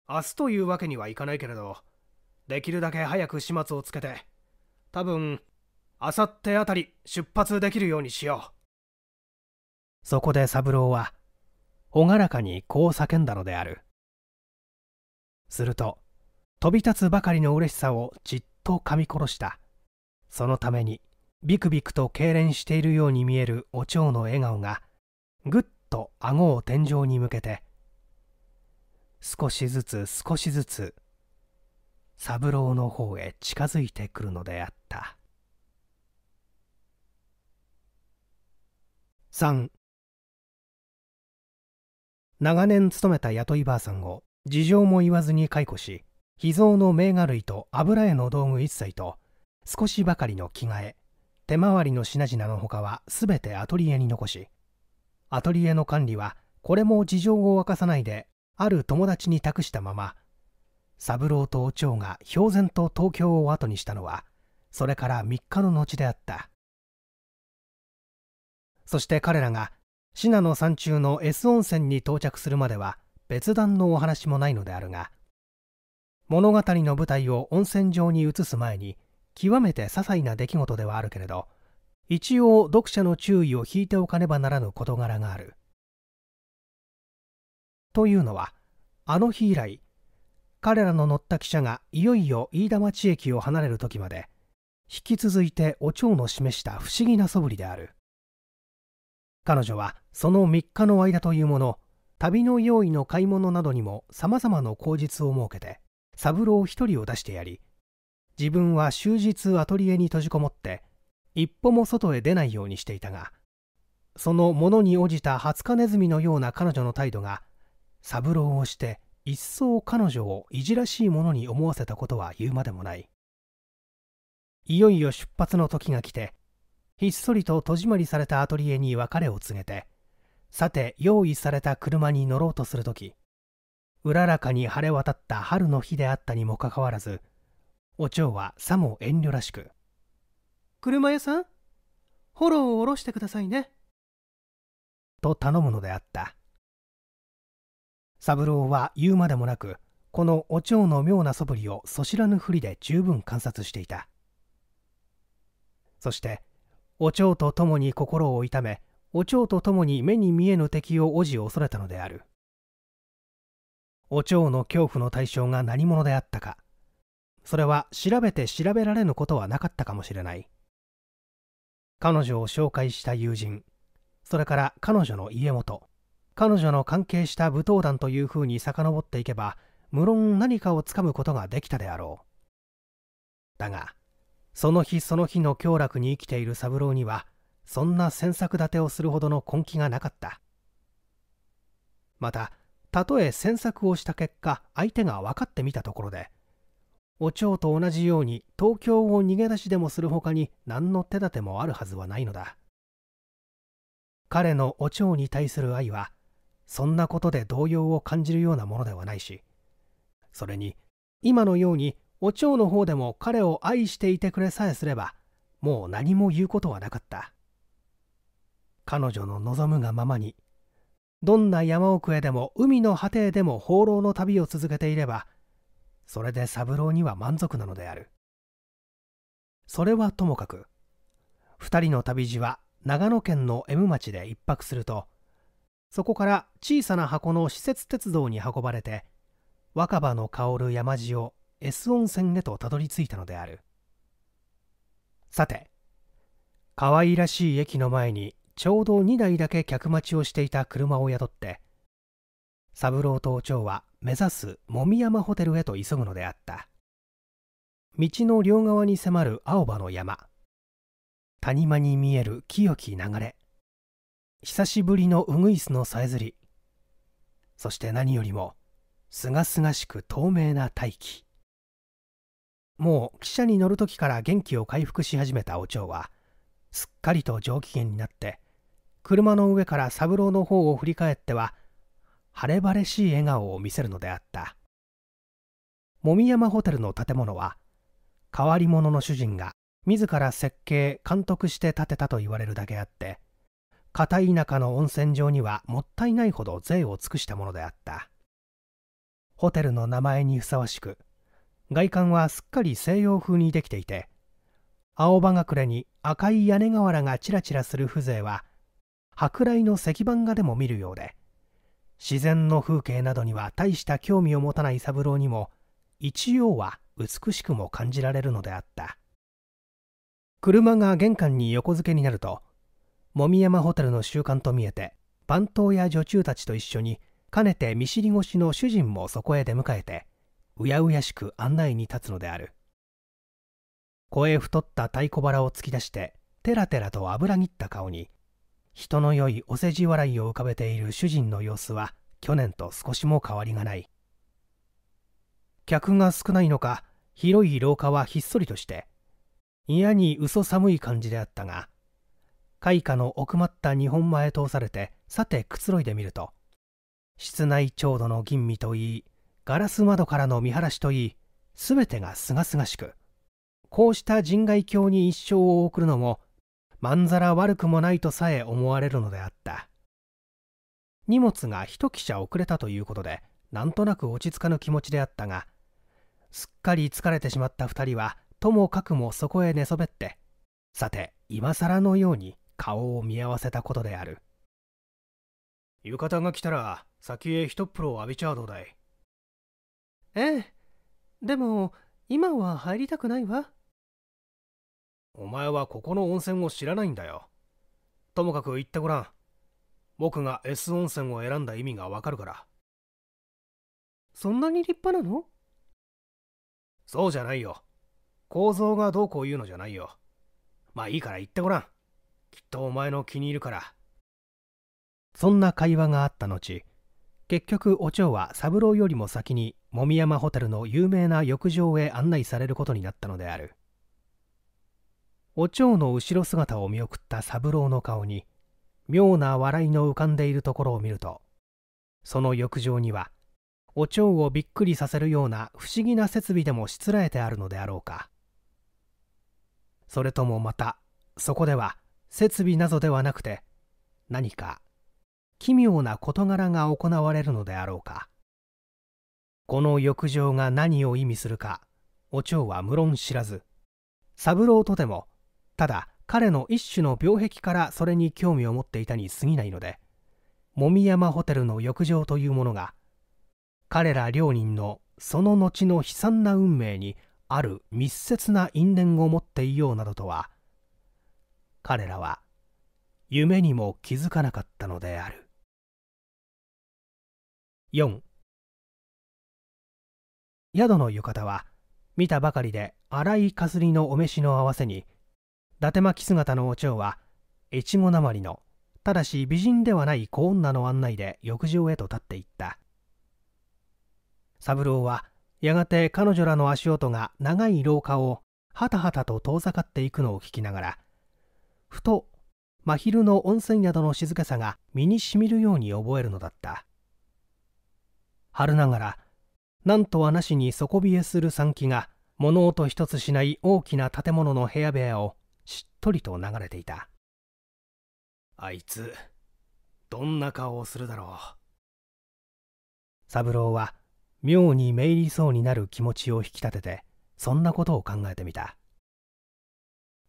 Speaker 1: 明日というわけにはいかないけれどできるだけ早く始末をつけて多分あさってあたり出発できるようにしようそこで三郎は朗らかにこう叫んだのであるすると飛び立つばかりの嬉しさをじっと噛み殺したそのためにビクビクと痙攣しているように見えるお蝶の笑顔がぐっと顎を天井に向けて少しずつ少しずつ三郎の方
Speaker 2: へ近づいてくるのであった3長年勤
Speaker 1: めた雇いばあさんを事情も言わずに解雇し秘蔵の銘柄類と油絵の道具一切と少しばかりの着替え手回りの品々のほかは全てアトリエに残しアトリエの管理はこれも事情を明かさないである友達に託したまま三郎とお蝶が標然と東京を後にしたのはそれから3日の後であったそして彼らが信濃山中の S 温泉に到着するまでは別段のお話もないのであるが物語の舞台を温泉場に移す前に極めて些細な出来事ではあるけれど一応読者の注意を引いておかねばならぬ事柄がある。というのはあの日以来彼らの乗った汽車がいよいよ飯田町駅を離れる時まで引き続いてお蝶の示した不思議な素振りである彼女はその3日の間というもの旅の用意の買い物などにもさまざまな口実を設けて三郎一人を出してやり自分は終日アトリエに閉じこもって一歩も外へ出ないようにしていたがその物に応じたハツカネズミのような彼女の態度が三郎をして一層彼女をいじらしいものに思わせたことは言うまでもないいよいよ出発の時が来てひっそりと戸締まりされたアトリエに別れを告げてさて用意された車に乗ろうとする時うららかに晴れ渡った春の日であったにもかかわらずお蝶はさも遠慮らしく
Speaker 2: 「車屋さんホロを下ろしてくださいね」
Speaker 1: と頼むのであった三郎は言うまでもなくこのお蝶の妙なそぶりをそ知らぬふりで十分観察していたそしてお蝶と共に心を痛めお蝶と共に目に見えぬ敵をおじ恐れたのであるお蝶の恐怖の対象が何者であったかそれは調べて調べられぬことはなかったかもしれない彼女を紹介した友人それから彼女の家元彼女の関係した舞踏団というふうに遡っていけば無論何かをつかむことができたであろうだがその日その日の享楽に生きている三郎にはそんな詮索立てをするほどの根気がなかったまたたとえ詮索をした結果相手が分かってみたところでお蝶と同じように東京を逃げ出しでもするほかに何の手立てもあるはずはないのだ彼のお蝶に対する愛はそんなことで動揺を感じるようなものではないしそれに今のようにお蝶の方でも彼を愛していてくれさえすればもう何も言うことはなかった彼女の望むがままにどんな山奥へでも海の果てへでも放浪の旅を続けていればそれで三郎には満足なのであるそれはともかく2人の旅路は長野県の M 町で1泊するとそこから小さな箱の施設鉄道に運ばれて若葉の香る山を S 温泉へとたどり着いたのであるさて可愛らしい駅の前にちょうど2台だけ客待ちをしていた車を宿って三郎と長は目指すもみ山ホテルへと急ぐのであった道の両側に迫る青葉の山谷間に見える清き流れ久しぶりのウグイスのさえずりそして何よりもすがすがしく透明な大気もう汽車に乗る時から元気を回復し始めたお蝶はすっかりと上機嫌になって車の上から三郎の方を振り返っては晴れ晴れしい笑顔を見せるのであったもみ山ホテルの建物は変わり者の主人が自ら設計監督して建てたと言われるだけあって片田舎の温泉場にはもったいないほど税を尽くしたものであったホテルの名前にふさわしく外観はすっかり西洋風にできていて青葉隠れに赤い屋根瓦がちらちらする風情は舶来の石版画でも見るようで自然の風景などには大した興味を持たない三郎にも一応は美しくも感じられるのであった車が玄関に横付けになるともみ山ホテルの習慣と見えて番頭や女中たちと一緒にかねて見知り越しの主人もそこへ出迎えてうやうやしく案内に立つのである声太った太鼓腹を突き出しててらてらと油ぎった顔に人の良いお世辞笑いを浮かべている主人の様子は去年と少しも変わりがない客が少ないのか広い廊下はひっそりとして嫌に嘘寒い感じであったが開花の奥まった日本間へ通されてさてくつろいでみると室内調度の吟味といいガラス窓からの見晴らしといい全てがすがすがしくこうした人外境に一生を送るのもまんざら悪くもないとさえ思われるのであった荷物が一汽車遅れたということでなんとなく落ち着かぬ気持ちであったがすっかり疲れてしまった2人はともかくもそこへ寝そべってさて今更のように顔を見合わせたことである浴衣が来たら先へ一っ風呂を浴びちゃうどうだい
Speaker 2: ええでも今は入りたくないわ
Speaker 1: お前はここの温泉を知らないんだよともかく行ってごらん僕が S 温泉を選んだ意味がわかるから
Speaker 2: そんなに立派な
Speaker 1: のそうじゃないよ構造がどうこう言うのじゃないよまあいいから行ってごらんきっとお前の気に入るからそんな会話があった後結局お蝶は三郎よりも先にもみ山ホテルの有名な浴場へ案内されることになったのであるお蝶の後ろ姿を見送った三郎の顔に妙な笑いの浮かんでいるところを見るとその浴場にはお蝶をびっくりさせるような不思議な設備でもしつらえてあるのであろうかそれともまたそこでは設備などではなくて何か奇妙な事柄が行われるのであろうかこの浴場が何を意味するかお蝶は無論知らず三郎とてもただ彼の一種の病壁からそれに興味を持っていたに過ぎないのでもみ山ホテルの浴場というものが彼ら両人のその後の悲惨な運命にある密接な因縁を持っていようなどとは彼らは
Speaker 2: 夢にも気づかなかったのである4宿の浴衣は見たばかりで荒
Speaker 1: いかすりのお召しの合わせに伊達巻姿のお蝶は越後なまりのただし美人ではない小女の案内で浴場へと立っていった三郎はやがて彼女らの足音が長い廊下をはたはたと遠ざかっていくのを聞きながらふと真昼の温泉宿の静けさが身にしみるように覚えるのだった春ながらなんとはなしに底冷えする三気が物音一つしない大きな建物の部屋部屋をしっとりと流れていたあいつどんな顔をするだろう三郎は妙にめいりそうになる気持ちを引き立ててそんなことを考えてみた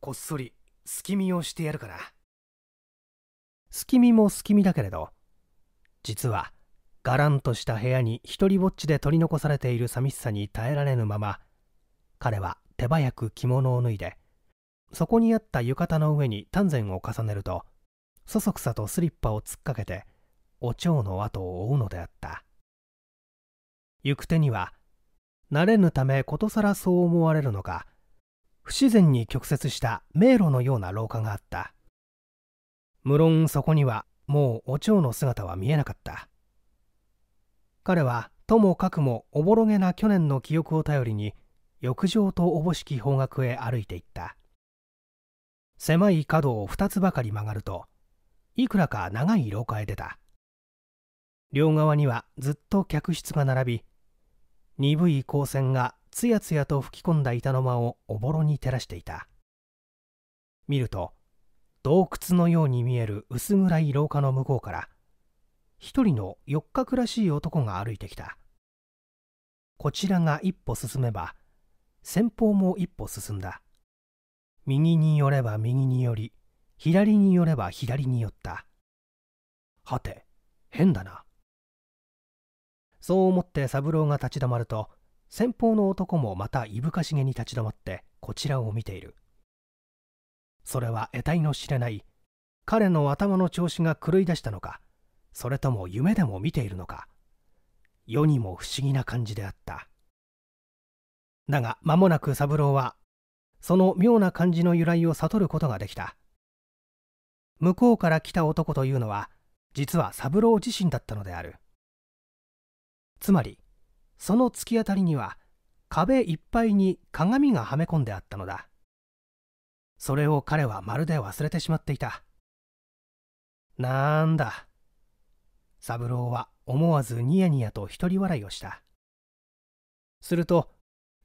Speaker 1: こっそり隙見をしてやるから隙見も隙見だけれど実はガランとした部屋に一りぼっちで取り残されている寂しさに耐えられぬまま彼は手早く着物を脱いでそこにあった浴衣の上に丹前を重ねるとそそくさとスリッパを突っかけてお蝶の後を追うのであった行く手には慣れぬためことさらそう思われるのか不自然に曲折した迷路のような廊下があった無論そこにはもうお蝶の姿は見えなかった彼はともかくもおぼろげな去年の記憶を頼りに浴場とおぼしき方角へ歩いていった狭い角を2つばかり曲がるといくらか長い廊下へ出た両側にはずっと客室が並び鈍い光線がつやつやと吹き込んだ板の間をおぼろに照らしていた見ると洞窟のように見える薄暗い廊下の向こうから一人の四日らしい男が歩いてきたこちらが一歩進めば先方も一歩進んだ右に寄れば右に寄り左に寄れば左に寄ったはて変だなそう思って三郎が立ち止まると先方の男もまたいぶかしげに立ち止まってこちらを見ているそれは得体の知れない彼の頭の調子が狂い出したのかそれとも夢でも見ているのか世にも不思議な感じであっただが間もなく三郎はその妙な感じの由来を悟ることができた向こうから来た男というのは実は三郎自身だったのであるつまりその突き当たりには壁いっぱいに鏡がはめ込んであったのだそれを彼はまるで忘れてしまっていたなんだ三郎は思わずニヤニヤと一人笑いをしたすると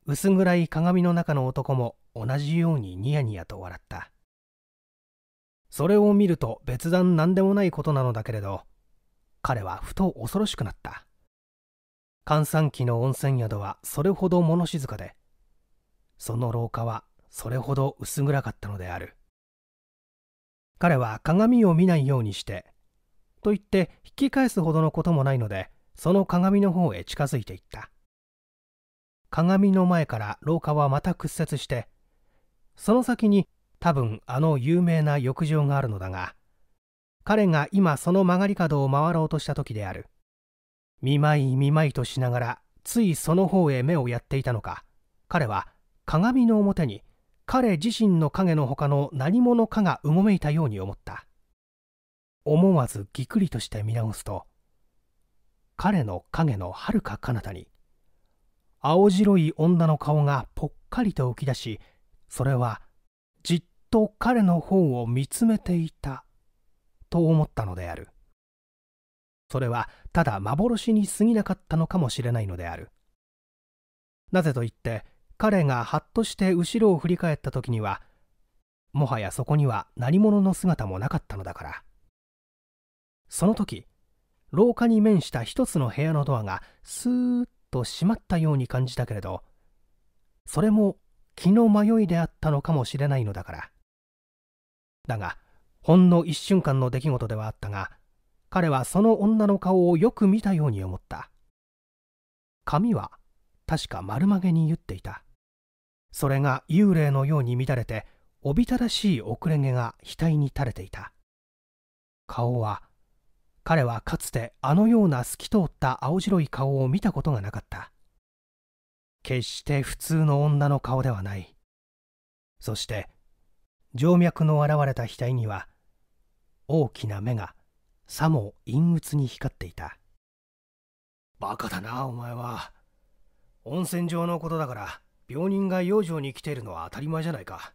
Speaker 1: 薄暗い鏡の中の男も同じようにニヤニヤと笑ったそれを見ると別段何でもないことなのだけれど彼はふと恐ろしくなった閑散期の温泉宿はそれほど物静かでその廊下はそれほど薄暗かったのである彼は鏡を見ないようにしてと言って引き返すほどのこともないのでその鏡の方へ近づいていった鏡の前から廊下はまた屈折してその先に多分あの有名な浴場があるのだが彼が今その曲がり角を回ろうとした時である見舞い見舞いとしながらついその方へ目をやっていたのか彼は鏡の表に彼自身の影の他の何者かがうごめいたように思った思わずぎくりとして見直すと彼の影のはるか彼方に青白い女の顔がぽっかりと浮き出しそれはじっと彼の方を見つめていたと思ったのであるそれはただ幻に過ぎなかったのかもしれないのであるなぜと言って彼がはっとして後ろを振り返った時にはもはやそこには何者の姿もなかったのだからその時廊下に面した一つの部屋のドアがスーッと閉まったように感じたけれどそれも気の迷いであったのかもしれないのだからだがほんの一瞬間の出来事ではあったが彼はその女の顔をよく見たように思った髪は確か丸曲げに言っていたそれが幽霊のように乱れておびただしい遅れ毛が額に垂れていた顔は彼はかつてあのような透き通った青白い顔を見たことがなかった決して普通の女の顔ではないそして静脈の現れた額には大きな目がさも陰鬱に光っていたバカだなお前は温泉場のことだから病人が養生に来ているのは当たり前じゃないか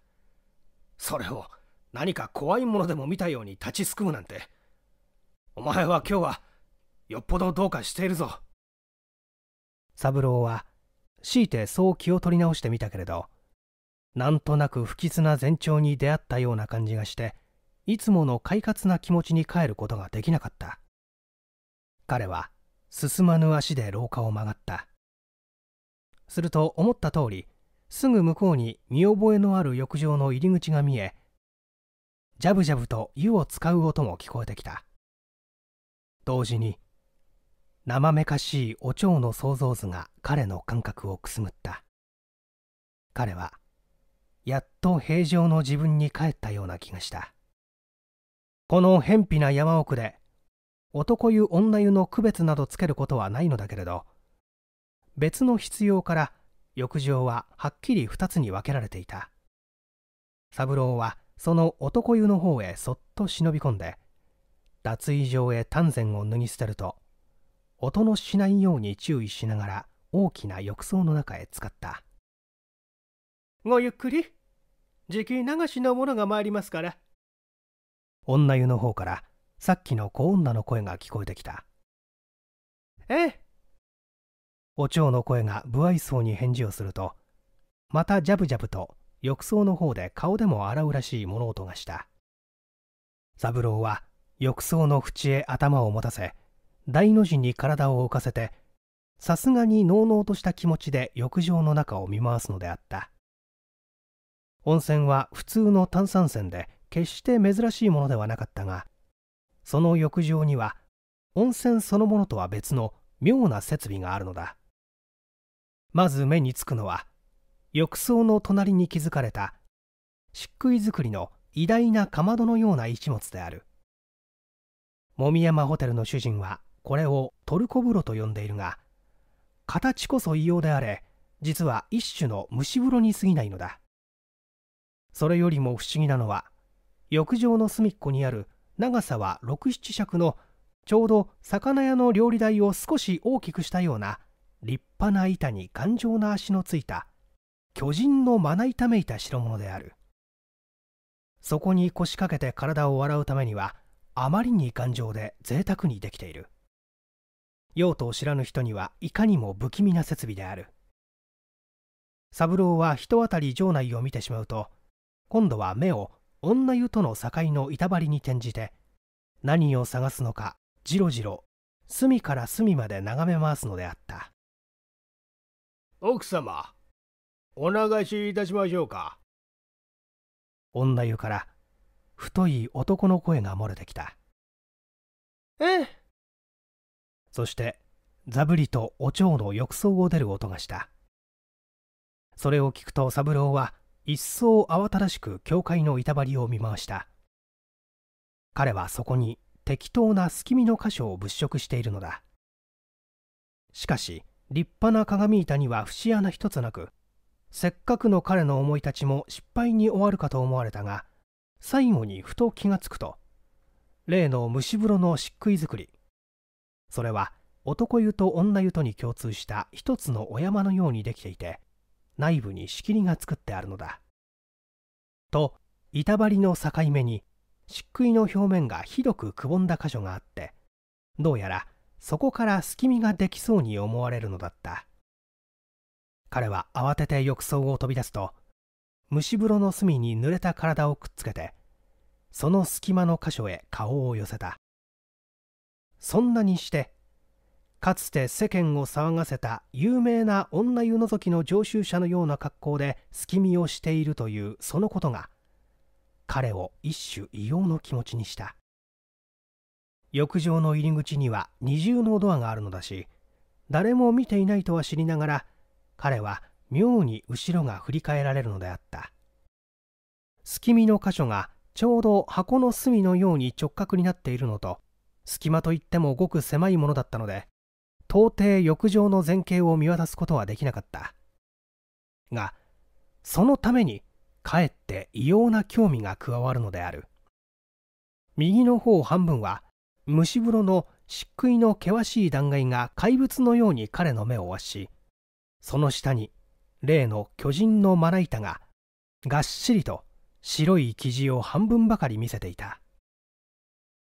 Speaker 1: それを何か怖いものでも見たように立ちすくむなんてお前は今日はよっぽどどうかしているぞ三郎は強いてそう気を取り直してみたけれどなんとなく不吉な前兆に出会ったような感じがしていつもの快活な気持ちに帰ることができなかった彼は進まぬ足で廊下を曲がったすると思った通りすぐ向こうに見覚えのある浴場の入り口が見えジャブジャブと湯を使う音も聞こえてきた同時に生めかしいお蝶の想像図が彼の感覚をくすぐった彼はやっと平常の自分に帰ったような気がしたこの偏僻な山奥で男湯女湯の区別などつけることはないのだけれど別の必要から浴場ははっきり2つに分けられていた三郎はその男湯の方へそっと忍び込んで脱衣場へ丹前を脱ぎ捨てると音のしないように注意しながら大きな浴槽の中へ使ったごゆっくり時期流しのものが参りますから女湯の方からさっきの小女の声が聞こえてきたええお蝶の声が不愛想に返事をするとまたジャブジャブと浴槽の方で顔でも洗うらしい物音がした三郎は浴槽の縁へ頭を持たせ大の字に体を浮かせてさすがにのうのうとした気持ちで浴場の中を見回すのであった温泉は普通の炭酸泉で決して珍しいものではなかったがその浴場には温泉そのものとは別の妙な設備があるのだまず目につくのは浴槽の隣に築かれた漆喰造りの偉大なかまどのような一物であるもみ山ホテルの主人はこれをトルコ風呂と呼んでいるが形こそ異様であれ実は一種の蒸し風呂に過ぎないのだそれよりも不思議なのは浴場の隅っこにある長さは67尺のちょうど魚屋の料理台を少し大きくしたような立派な板に頑丈な足のついた巨人のまな板めいた代物であるそこに腰掛けて体を洗うためにはあまりに頑丈で贅沢にできている用途を知らぬ人にはいかにも不気味な設備である三郎は人当たり城内を見てしまうと今度は目を女湯との境の板張りに転じて何を探すのかじろじろ隅から隅まで眺め回すのであった
Speaker 2: 奥様お流しいたしましょうか女湯から太い男の声が漏れてきたえん。そしてザブリとお蝶の浴槽を出る音がしたそれを聞くと三郎は
Speaker 1: 一層慌ただしく教会の板張りを見回した彼はそこに適当な隙見の箇所を物色しているのだしかし立派な鏡板には節穴一つなくせっかくの彼の思い立ちも失敗に終わるかと思われたが最後にふと気がつくと例の蒸し風呂の漆喰作りそれは男湯と女湯とに共通した一つのお山のようにできていて内部に仕切りが作ってあるのだと板張りの境目に漆喰の表面がひどくくぼんだ箇所があってどうやらそこから隙間ができそうに思われるのだった彼は慌てて浴槽を飛び出すと蒸し風呂の隅に濡れた体をくっつけてその隙間の箇所へ顔を寄せたそんなにしてかつて世間を騒がせた有名な女湯のぞきの常習者のような格好で隙見をしているというそのことが彼を一種異様の気持ちにした浴場の入り口には二重のドアがあるのだし誰も見ていないとは知りながら彼は妙に後ろが振り返られるのであった隙見の箇所がちょうど箱の隅のように直角になっているのと隙間といってもごく狭いものだったので到底浴場の前景を見渡すことはできなかったがそのためにかえって異様な興味が加わるのである右の方半分は蒸し風呂の漆喰の険しい断崖が怪物のように彼の目をわしその下に例の巨人のまな板ががっしりと白い生地を半分ばかり見せていた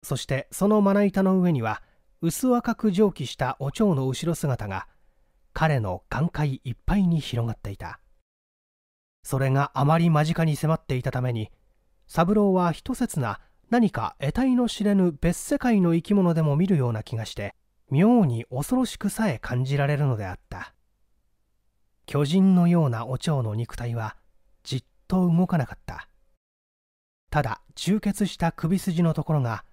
Speaker 1: そしてそのまな板の上には薄赤く蒸気したお蝶の後ろ姿が彼の眼界いっぱいに広がっていたそれがあまり間近に迫っていたために三郎は一刹な何か得体の知れぬ別世界の生き物でも見るような気がして妙に恐ろしくさえ感じられるのであった巨人のようなお蝶の肉体はじっと動かなかったただ充血した首筋のところが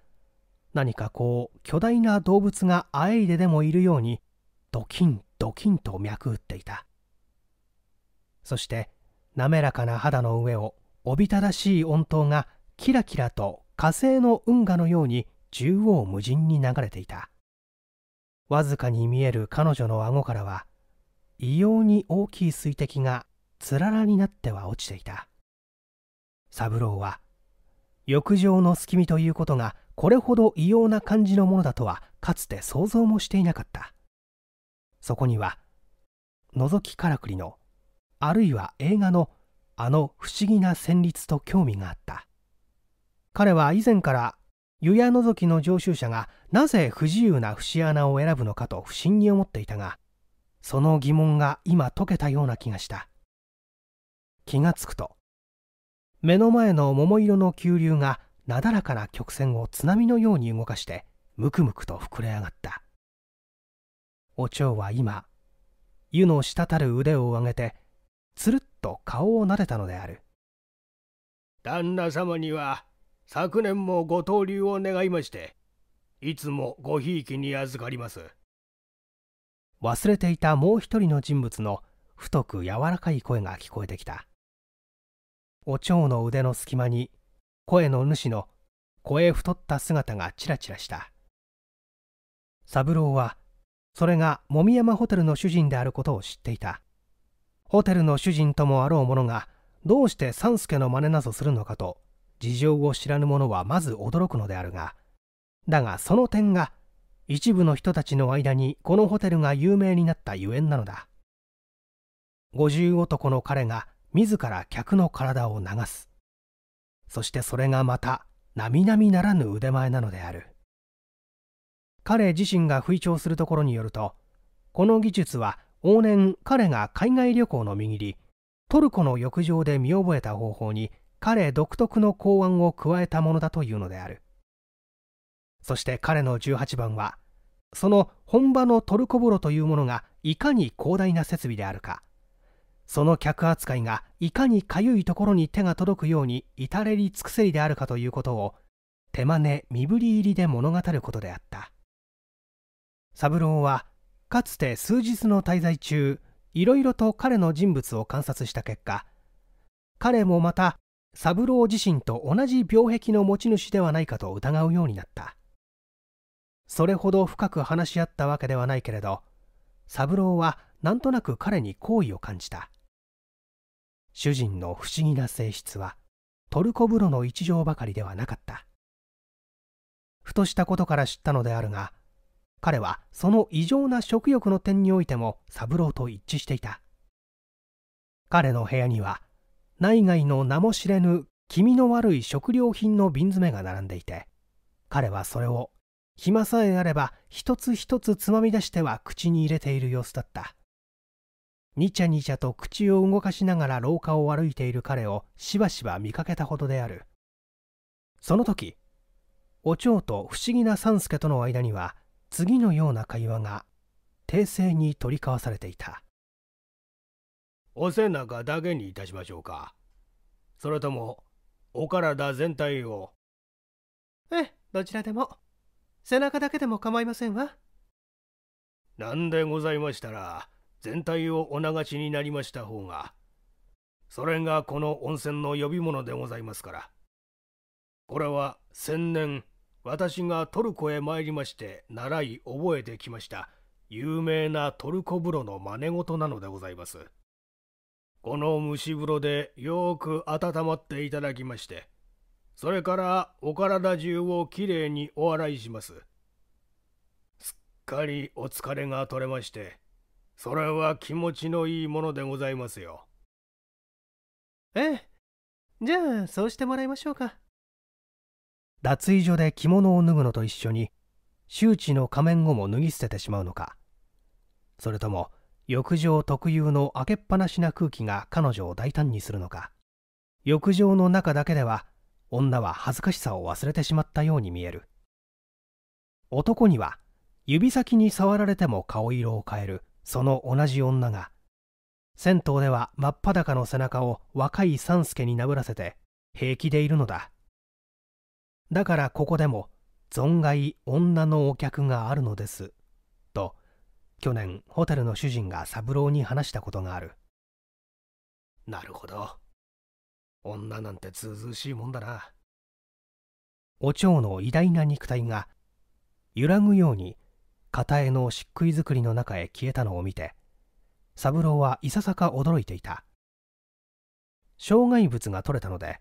Speaker 1: 何かこう巨大な動物があえいででもいるようにドキンドキンと脈打っていたそして滑らかな肌の上をおびただしい温湯がキラキラと火星の運河のように縦横無尽に流れていたわずかに見える彼女の顎からは異様に大きい水滴がつららになっては落ちていた三郎は浴場の隙見ということがこれほど異様な感じのものだとはかつて想像もしていなかったそこには覗きからくりのあるいは映画のあの不思議な旋律と興味があった彼は以前から湯屋覗きの常習者がなぜ不自由な節穴を選ぶのかと不審に思っていたがその疑問が今解けたような気がした気がつくと目の前の桃色の急流がなだらかな曲線を津波のように動かしてむくむくと膨れ上がったお蝶は今湯の滴る腕を上げてつるっと顔をなでたのである旦那様には昨年もご登竜を願いましていつもごひいきに預かります忘れていたもう一人の人物の太く柔らかい声が聞こえてきたお蝶の腕の隙間に声の主の声太った姿がちらちらした三郎はそれがもみ山ホテルの主人であることを知っていたホテルの主人ともあろう者がどうして三助の真似なぞするのかと事情を知らぬ者はまず驚くのであるがだがその点が一部の人たちの間にこのホテルが有名になったゆえんなのだ50男の彼が自ら客の体を流すそしてそれがまた並々ならぬ腕前なのである彼自身が吹聴するところによるとこの技術は往年彼が海外旅行の右利トルコの浴場で見覚えた方法に彼独特の考案を加えたものだというのであるそして彼の18番はその本場のトルコ風呂というものがいかに広大な設備であるかその客扱いがいかにかゆいところに手が届くように至れり尽くせりであるかということを手真似身振り入りで物語ることであった三郎はかつて数日の滞在中いろいろと彼の人物を観察した結果彼もまた三郎自身と同じ病壁の持ち主ではないかと疑うようになったそれほど深く話し合ったわけではないけれど三郎はなんとなく彼に好意を感じた主人の不思議な性質はトルコ風呂の一条ばかりではなかったふとしたことから知ったのであるが彼はその異常な食欲の点においても三郎と一致していた彼の部屋には内外の名も知れぬ気味の悪い食料品の瓶詰めが並んでいて彼はそれを暇さえあれば一つ一つつまみ出しては口に入れている様子だったにちゃにちゃと口を動かしながら廊下を歩いている彼をしばしば見かけたほどであるその時お蝶と不思議な三助との間には次のような会話が訂正に取り交わされていたお背中だけにいたしましょうかそれともお体全体を
Speaker 2: ええどちらでも背中だけでも構いませんわ
Speaker 1: なんでございましたら全体をお流しになりました方がそれがこの温泉の呼び物でございますからこれは先年私がトルコへ参りまして習い覚えてきました有名なトルコ風呂の真似事なのでございますこの蒸し風呂でよく温まっていただきましてそれからお体中をきれいにお洗いしますすっかりお疲れが取れましてそれは気持ちのいいものでございますよ
Speaker 2: ええじゃあそうしてもらいましょうか脱衣所で着物を脱ぐの
Speaker 1: と一緒に周知の仮面をも脱ぎ捨ててしまうのかそれとも浴場特有の開けっぱなしな空気が彼女を大胆にするのか浴場の中だけでは女は恥ずかしさを忘れてしまったように見える男には指先に触られても顔色を変えるその同じ女が銭湯では真っ裸の背中を若い三助になぶらせて平気でいるのだだからここでも存外女のお客があるのですと去年ホテルの主人が三郎に話したことがあるなるほど女なんてずうずうしいもんだな。お蝶の偉大な肉体が揺らぐように片絵の漆喰作りの中へ消えたのを見て三郎はいささか驚いていた障害物が取れたので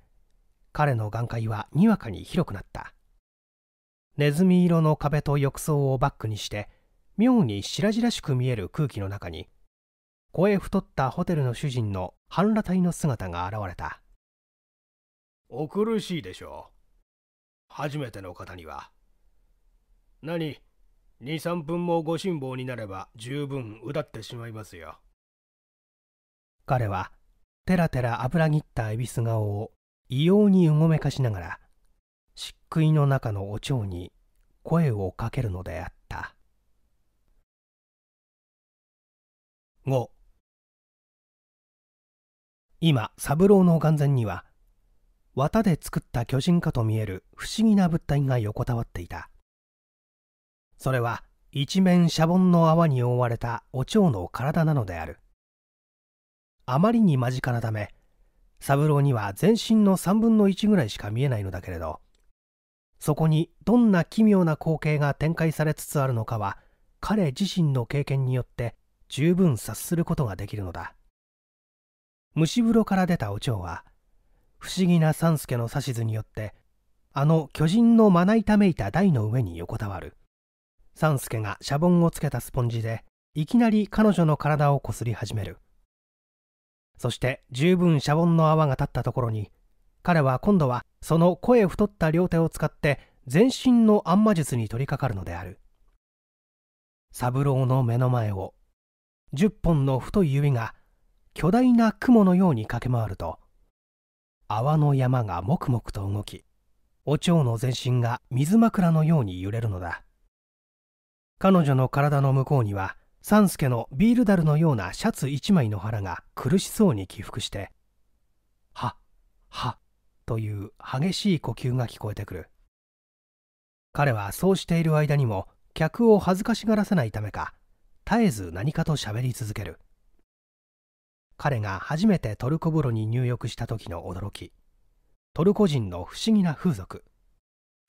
Speaker 1: 彼の眼界はにわかに広くなったネズミ色の壁と浴槽をバックにして妙に白々しく見える空気の中に声太ったホテルの主人の半裸体の姿が現れたお苦しいでしょう。初めての方には。何、2、3分もご辛抱になれば十分うだってしまいますよ。彼は、てらてら油ぎった恵比寿顔を異様にうごめかしながら、漆喰の中のお蝶に
Speaker 2: 声をかけるのであった。5今、三郎の眼前に
Speaker 1: は、綿で作った巨人かと見える不思議な物体が横たわっていたそれは一面シャボンの泡に覆われたお蝶の体なのであるあまりに間近なため三郎には全身の3分の1ぐらいしか見えないのだけれどそこにどんな奇妙な光景が展開されつつあるのかは彼自身の経験によって十分察することができるのだ蒸し風呂から出たお蝶は不思議な三助の指図によってあの巨人のまな板めいた台の上に横たわる三助がシャボンをつけたスポンジでいきなり彼女の体をこすり始めるそして十分シャボンの泡が立ったところに彼は今度はその声太った両手を使って全身のあん術に取りかかるのである三郎の目の前を10本の太い指が巨大な雲のように駆け回ると泡の山がもくもくと動きお蝶の全身が水枕のように揺れるのだ彼女の体の向こうには三助のビール樽のようなシャツ一枚の腹が苦しそうに起伏して「はっは」っ」という激しい呼吸が聞こえてくる彼はそうしている間にも客を恥ずかしがらせないためか絶えず何かと喋り続ける彼が初めてトルコ風呂に入浴した時の驚きトルコ人の不思議な風俗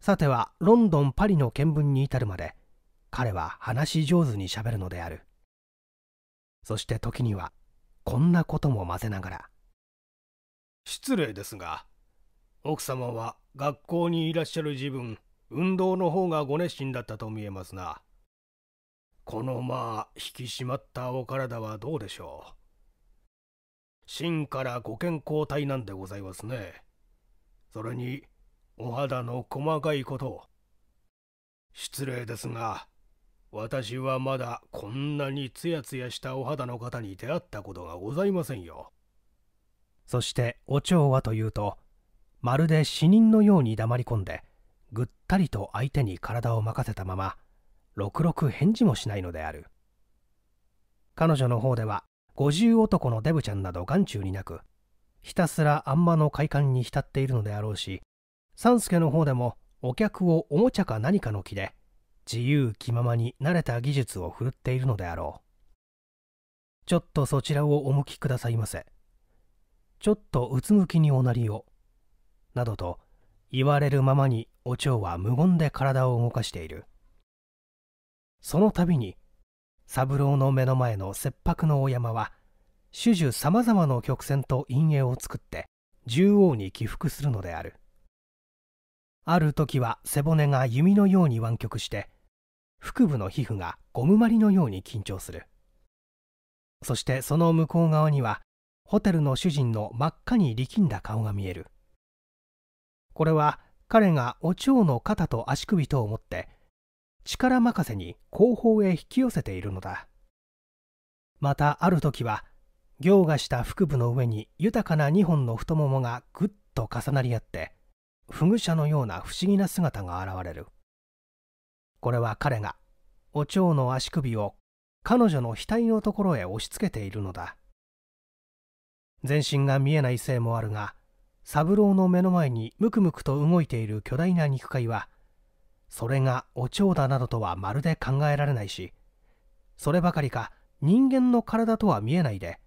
Speaker 1: さてはロンドンパリの見聞に至るまで彼は話し上手にしゃべるのであるそして時にはこんなことも混ぜながら失礼ですが奥様は学校にいらっしゃる自分運動の方がご熱心だったと見えますがこのまあ引き締まったお体はどうでしょう真からご健康体なんでございますね。それに、お肌の細かいこと。失礼ですが、私はまだこんなにツヤツヤしたお肌の方に出会ったことがございませんよ。そしてお蝶はというと、まるで死人のように黙り込んで、ぐったりと相手に体を任せたまま、ろくろく返事もしないのである。彼女の方では五十男のデブちゃんなど眼中になくひたすらあんまの快感に浸っているのであろうし三助の方でもお客をおもちゃか何かの木で自由気ままに慣れた技術を振るっているのであろうちょっとそちらをお向きくださいませちょっとうつむきにおなりをなどと言われるままにお蝶は無言で体を動かしているその度に三郎の目の前の切迫の大山は種々さまざまの曲線と陰影を作って縦横に起伏するのであるある時は背骨が弓のように湾曲して腹部の皮膚がゴムまりのように緊張するそしてその向こう側にはホテルの主人の真っ赤に力んだ顔が見えるこれは彼がお蝶の肩と足首とを持って力任せに後方へ引き寄せているのだまたある時は行がした腹部の上に豊かな2本の太ももがぐっと重なり合ってフグ者のような不思議な姿が現れるこれは彼がお蝶の足首を彼女の額のところへ押し付けているのだ全身が見えないせいもあるが三郎の目の前にムクムクと動いている巨大な肉塊はそれがお蝶だなどとはまるで考えられないしそればかりか人間の体とは見えないで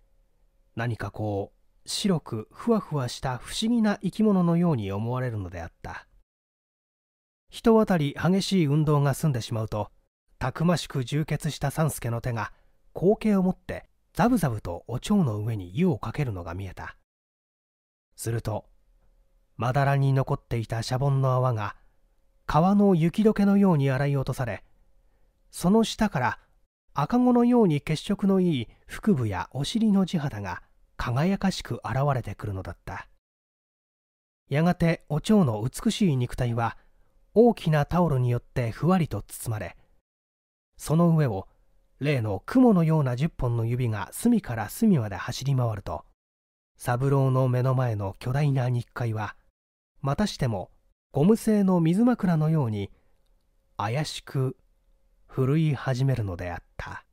Speaker 1: 何かこう白くふわふわした不思議な生き物のように思われるのであった人当たり激しい運動が済んでしまうとたくましく充血した三助の手が後景を持ってザブザブとお蝶の上に湯をかけるのが見えたするとまだらに残っていたシャボンの泡が川の雪解けのように洗い落とされその下から赤子のように血色のいい腹部やお尻の地肌が輝かしく現れてくるのだったやがてお蝶の美しい肉体は大きなタオルによってふわりと包まれその上を例の雲のような10本の指が隅から隅まで走り回ると三郎の目の前の巨大な肉塊はまたしてもゴム製の水枕のように
Speaker 2: 怪しく震い始めるのであった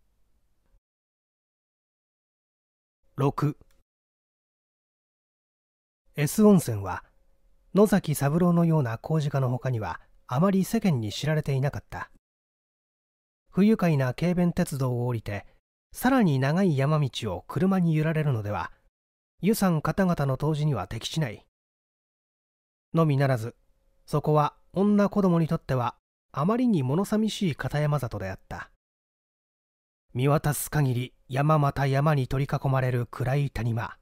Speaker 2: 6 S 温泉は野崎三郎のような工事家のほかにはあまり世間に知られてい
Speaker 1: なかった不愉快な軽便鉄道を降りてさらに長い山道を車に揺られるのでは湯山方々の当時には適しないのみならずそこは女子供にとってはあまりに物寂しい片山里であった見渡す限り山また山に取り囲まれる暗い谷間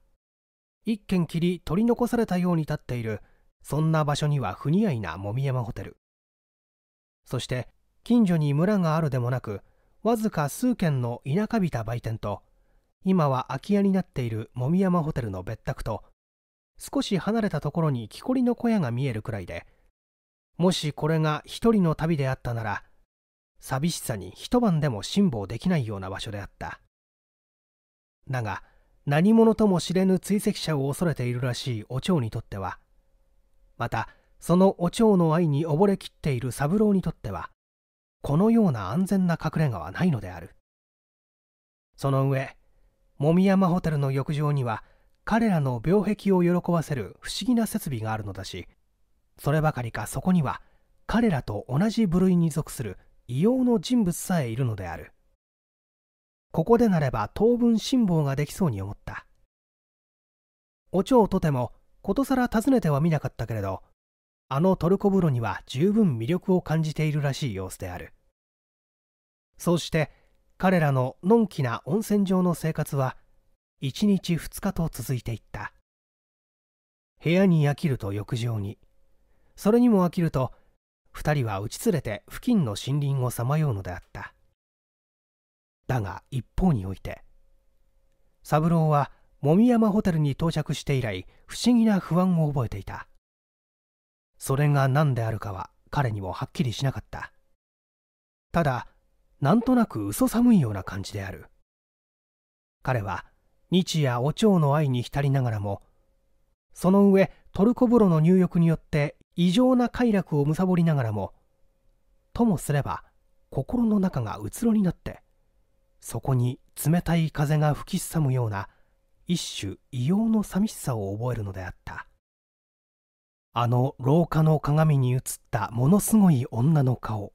Speaker 1: 一軒きり取り残されたように立っているそんな場所には不似合いなもみ山ホテルそして近所に村があるでもなくわずか数軒の田舎びた売店と今は空き家になっているもみ山ホテルの別宅と少し離れたところに木こりの小屋が見えるくらいでもしこれが一人の旅であったなら寂しさに一晩でも辛抱できないような場所であっただが何者とも知れぬ追跡者を恐れているらしいお蝶にとってはまたそのお蝶の愛に溺れきっている三郎にとってはこのような安全な隠れ家はないのであるその上もみ山ホテルの浴場には彼らの病壁を喜ばせる不思議な設備があるのだしそればかりかそこには彼らと同じ部類に属する異様の人物さえいるのであるここでなれば当分辛抱ができそうに思ったお蝶とてもことさら訪ねてはみなかったけれどあのトルコ風呂には十分魅力を感じているらしい様子であるそうして彼らののんきな温泉場の生活は1日2日と続いていった部屋に飽きると浴場にそれにも飽きると2人は打ち連れて付近の森林をさまようのであっただが一方において三郎はもみ山ホテルに到着して以来不思議な不安を覚えていたそれが何であるかは彼にもはっきりしなかったただなんとなく嘘寒いような感じである彼は日夜お蝶の愛に浸りながらもその上トルコ風呂の入浴によって異常な快楽を貪りながらもともすれば心の中がうつろになってそこに冷たい風が吹きすさむような一種異様の寂しさを覚えるのであったあの廊下の鏡に映ったものすごい女の顔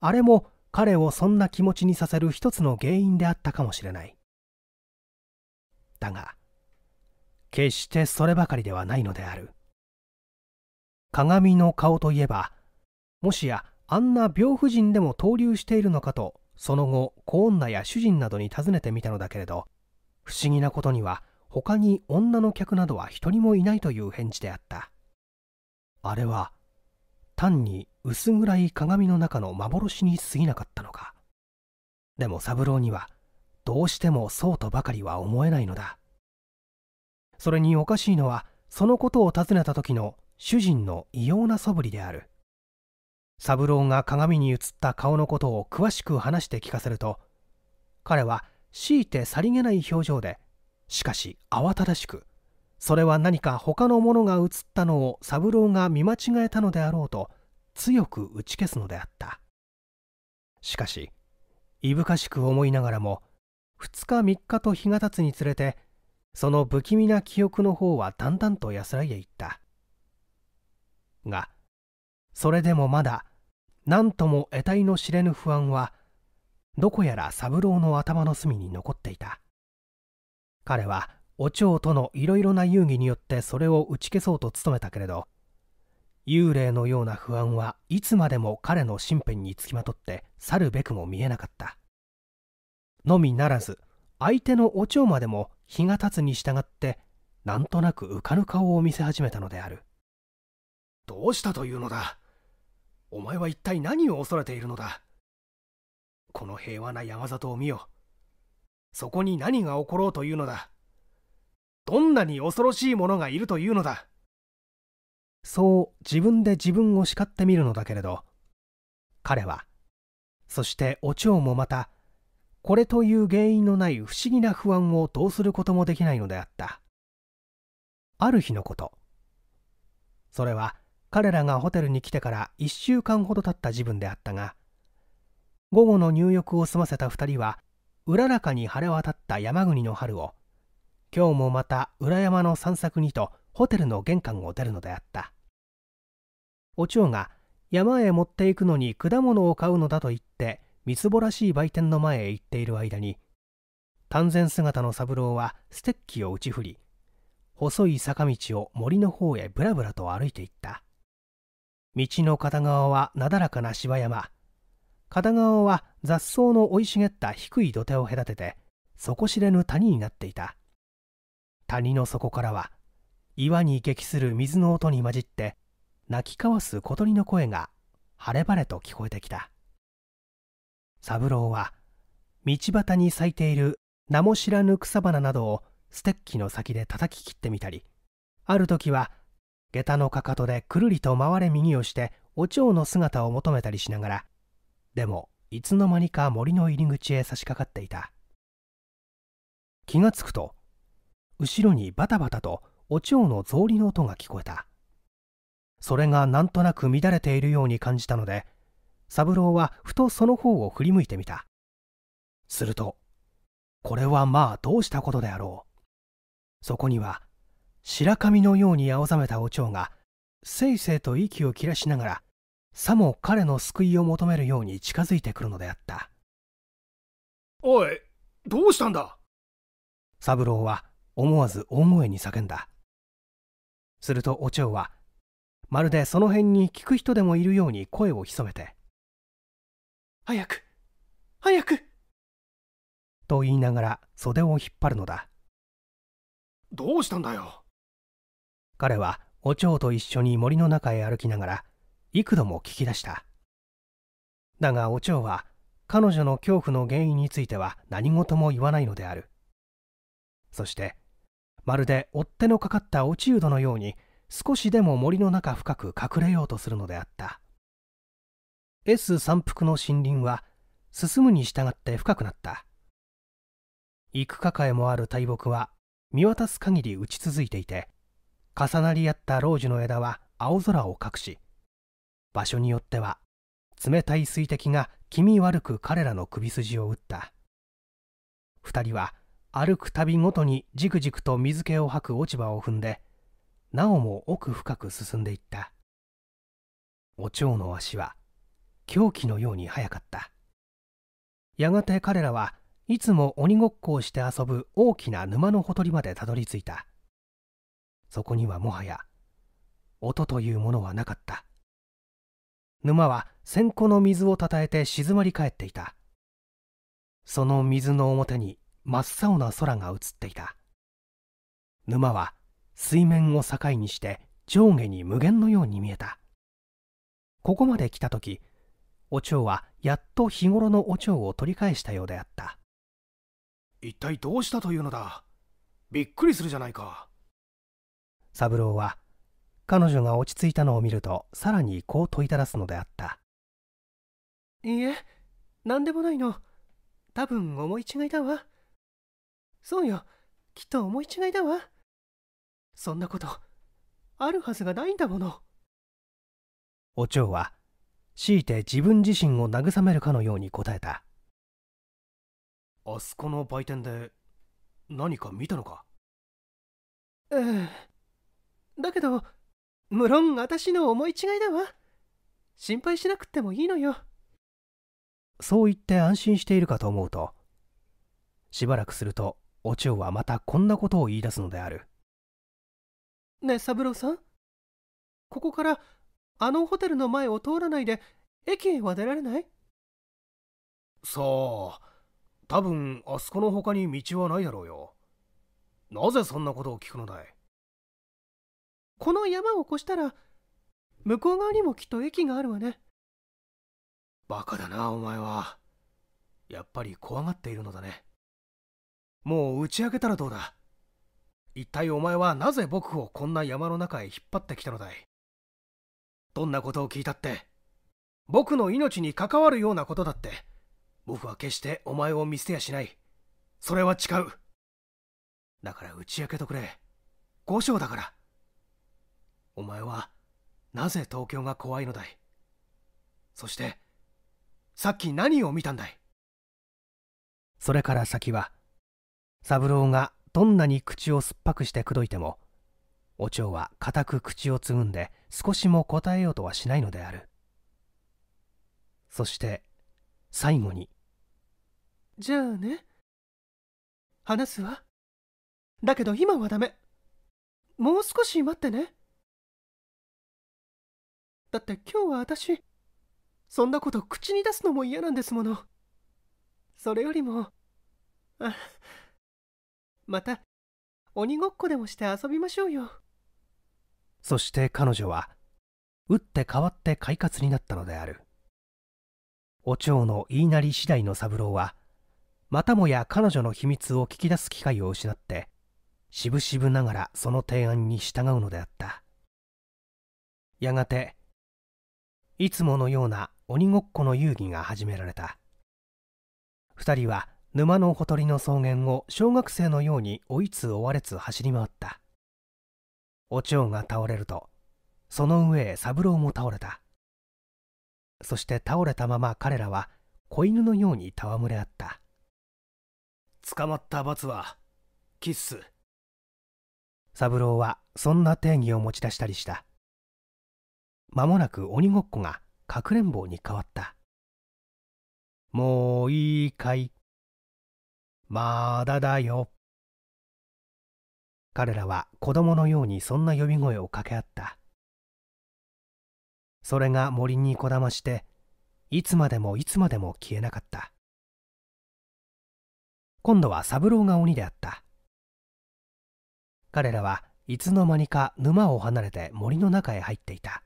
Speaker 1: あれも彼をそんな気持ちにさせる一つの原因であったかもしれない
Speaker 2: だが決してそればかりではないのである鏡の顔といえばもしやあんな
Speaker 1: 病婦人でも登竜しているのかとその後子女や主人などに尋ねてみたのだけれど不思議なことには他に女の客などは一人もいないという返事であったあれは単に薄暗い鏡の中の幻に過ぎなかったのかでも三郎にはどうしてもそうとばかりは思えないのだそれにおかしいのはそのことを尋ねた時の主人の異様な素振りである三郎が鏡に映った顔のことを詳しく話して聞かせると彼は強いてさりげない表情でしかし慌ただしくそれは何か他のものが映ったのを三郎が見間違えたのであろうと強く打ち消すのであったしかしいぶかしく思いながらも2日3日と日が経つにつれてその不気味な記憶の方はだんだんと安らいでいったがそれでもまだ何とも得体の知れぬ不安はどこやら三郎の頭の隅に残っていた彼はお蝶とのいろいろな遊戯によってそれを打ち消そうと努めたけれど幽霊のような不安はいつまでも彼の身辺につきまとって去るべくも見えなかったのみならず相手のお蝶までも日が経つに従ってなんとなく浮かぬ顔を見せ始めたのであるどうしたというのだお前は一体何を恐れているのだこの平和な山里を見よそこに何が起ころうというのだどんなに恐ろしいものがいるというのだそう自分で自分を叱ってみるのだけれど彼はそしてお蝶もまたこれという原因のない不思議な不安をどうすることもできないのであったある日のことそれは彼らがホテルに来てから1週間ほど経った時分であったが午後の入浴を済ませた2人はうららかに晴れ渡った山国の春を今日もまた裏山の散策にとホテルの玄関を出るのであったお蝶が山へ持っていくのに果物を買うのだと言ってみつぼらしい売店の前へ行っている間に丹前姿の三郎はステッキを打ち振り細い坂道を森の方へぶらぶらと歩いていった道の片側はなだらかな芝山片側は雑草の生い茂った低い土手を隔てて底知れぬ谷になっていた谷の底からは岩に激する水の音に混じって泣き交わす小鳥の声が晴れ晴れと聞こえてきた三郎は道端に咲いている名も知らぬ草花などをステッキの先で叩き切ってみたりある時は下駄のかかとでくるりと回れ右をしてお蝶の姿を求めたりしながらでもいつの間にか森の入り口へ差し掛かっていた気がつくと後ろにバタバタとお蝶の草履の音が聞こえたそれがなんとなく乱れているように感じたので三郎はふとその方を振り向いてみたするとこれはまあどうしたことであろうそこには白髪のように青ざめたお蝶がせいせいと息を切らしながらさも彼の救いを求め
Speaker 2: るように近づいてくるのであったおいどうしたんだ三郎は思わず大声に叫んだする
Speaker 1: とお蝶はまるでその辺に聞く人でもいるように声を潜めて
Speaker 2: 「早く早く!」と言いながら袖を引っ張るのだどうしたんだよ彼は
Speaker 1: お蝶と一緒に森の中へ歩きながら幾度も聞き出しただがお蝶は彼女の恐怖の原因については何事も言わないのであるそしてまるで追っ手のかかった落ち湯のように少しでも森の中深く隠れようとするのであった S 山腹の森林は進むに従って深くなった幾かかえもある大木は見渡す限り打ち続いていて重なり合った老樹の枝は青空を隠し場所によっては冷たい水滴が気味悪く彼らの首筋を打った2人は歩くたびごとにじくじくと水気を吐く落ち葉を踏んでなおも奥深く進んでいったお蝶の足は狂気のように速かったやがて彼らはいつも鬼ごっこをして遊ぶ大きな沼のほとりまでたどり着いたそこにはもはや音というものはなかった沼は千個の水をたたえて静まり返っていたその水の表に真っ青な空が映っていた沼は水面を境にして上下に無限のように見えたここまで来た時お蝶はやっと日頃のお蝶を取り返したようであった一体どうしたというのだびっくりするじゃないか三郎は彼女が落ち着いたのを見るとさらにこう問いただすのであった
Speaker 2: いいえ何でもないの多分思い違いだわそうよきっと思い違いだわそんなことあるはずがないんだもの
Speaker 1: お蝶は強いて自分自身を慰めるかのように答えたあそこの売店で何か見たのか
Speaker 2: ええだけど無論私の思い違いだわ心配しなくてもいいのよ
Speaker 1: そう言って安心しているかと思うとしばらくするとお千代はまたこんなことを言い出すのである
Speaker 2: ねえ三郎さんここからあのホテルの前を通らないで駅へは出られない
Speaker 1: さあ多分あそこの他に道は
Speaker 2: ないだろうよなぜそんなことを聞くのだいこの山を越したら向こう側にもきっと駅があるわね
Speaker 1: バカだなお前はやっぱり怖がっているのだねもう打ち明けたらどうだ一体お前はなぜ僕をこんな山の中へ引っ張ってきたのだいどんなことを聞いたって僕の命に関わるようなことだって僕は決してお前を見捨てやしないそれは誓うだから打ち明けとくれ五章だからお前はなぜ東京が怖いのだいそしてさっき何を見たんだいそれから先は三郎がどんなに口を酸っぱくして口説いてもお蝶は固く口をつぐんで少しも答えようとはしないのであるそし
Speaker 2: て最後に「じゃあね話すわだけど今はダメもう少し待ってね」だって今日は私そんなこと口に出すのも嫌なんですものそれよりもあまた鬼ごっこでもして遊びましょうよ
Speaker 1: そして彼女は打って変わって快活になったのであるお蝶の言いなり次第の三郎はまたもや彼女の秘密を聞き出す機会を失ってしぶしぶながらその提案に従うのであったやがていつものような鬼ごっこの遊戯が始められた2人は沼のほとりの草原を小学生のように追いつ追われつ走り回ったお蝶が倒れるとその上へ三郎も倒れたそして倒れたまま彼らは子犬のように戯れ合った
Speaker 2: 捕まった罰
Speaker 1: はキッス三郎はそんな定義を持ち出したり
Speaker 2: した間もなく鬼ごっこがかくれんぼに変わったもういいかいまだだよ彼らは子供のようにそんな呼び声をかけ合ったそれが森にこだましていつまでもいつまでも消えなかった今度は三郎が鬼であった彼らはいつの間にか沼を離れて森の中へ入っていた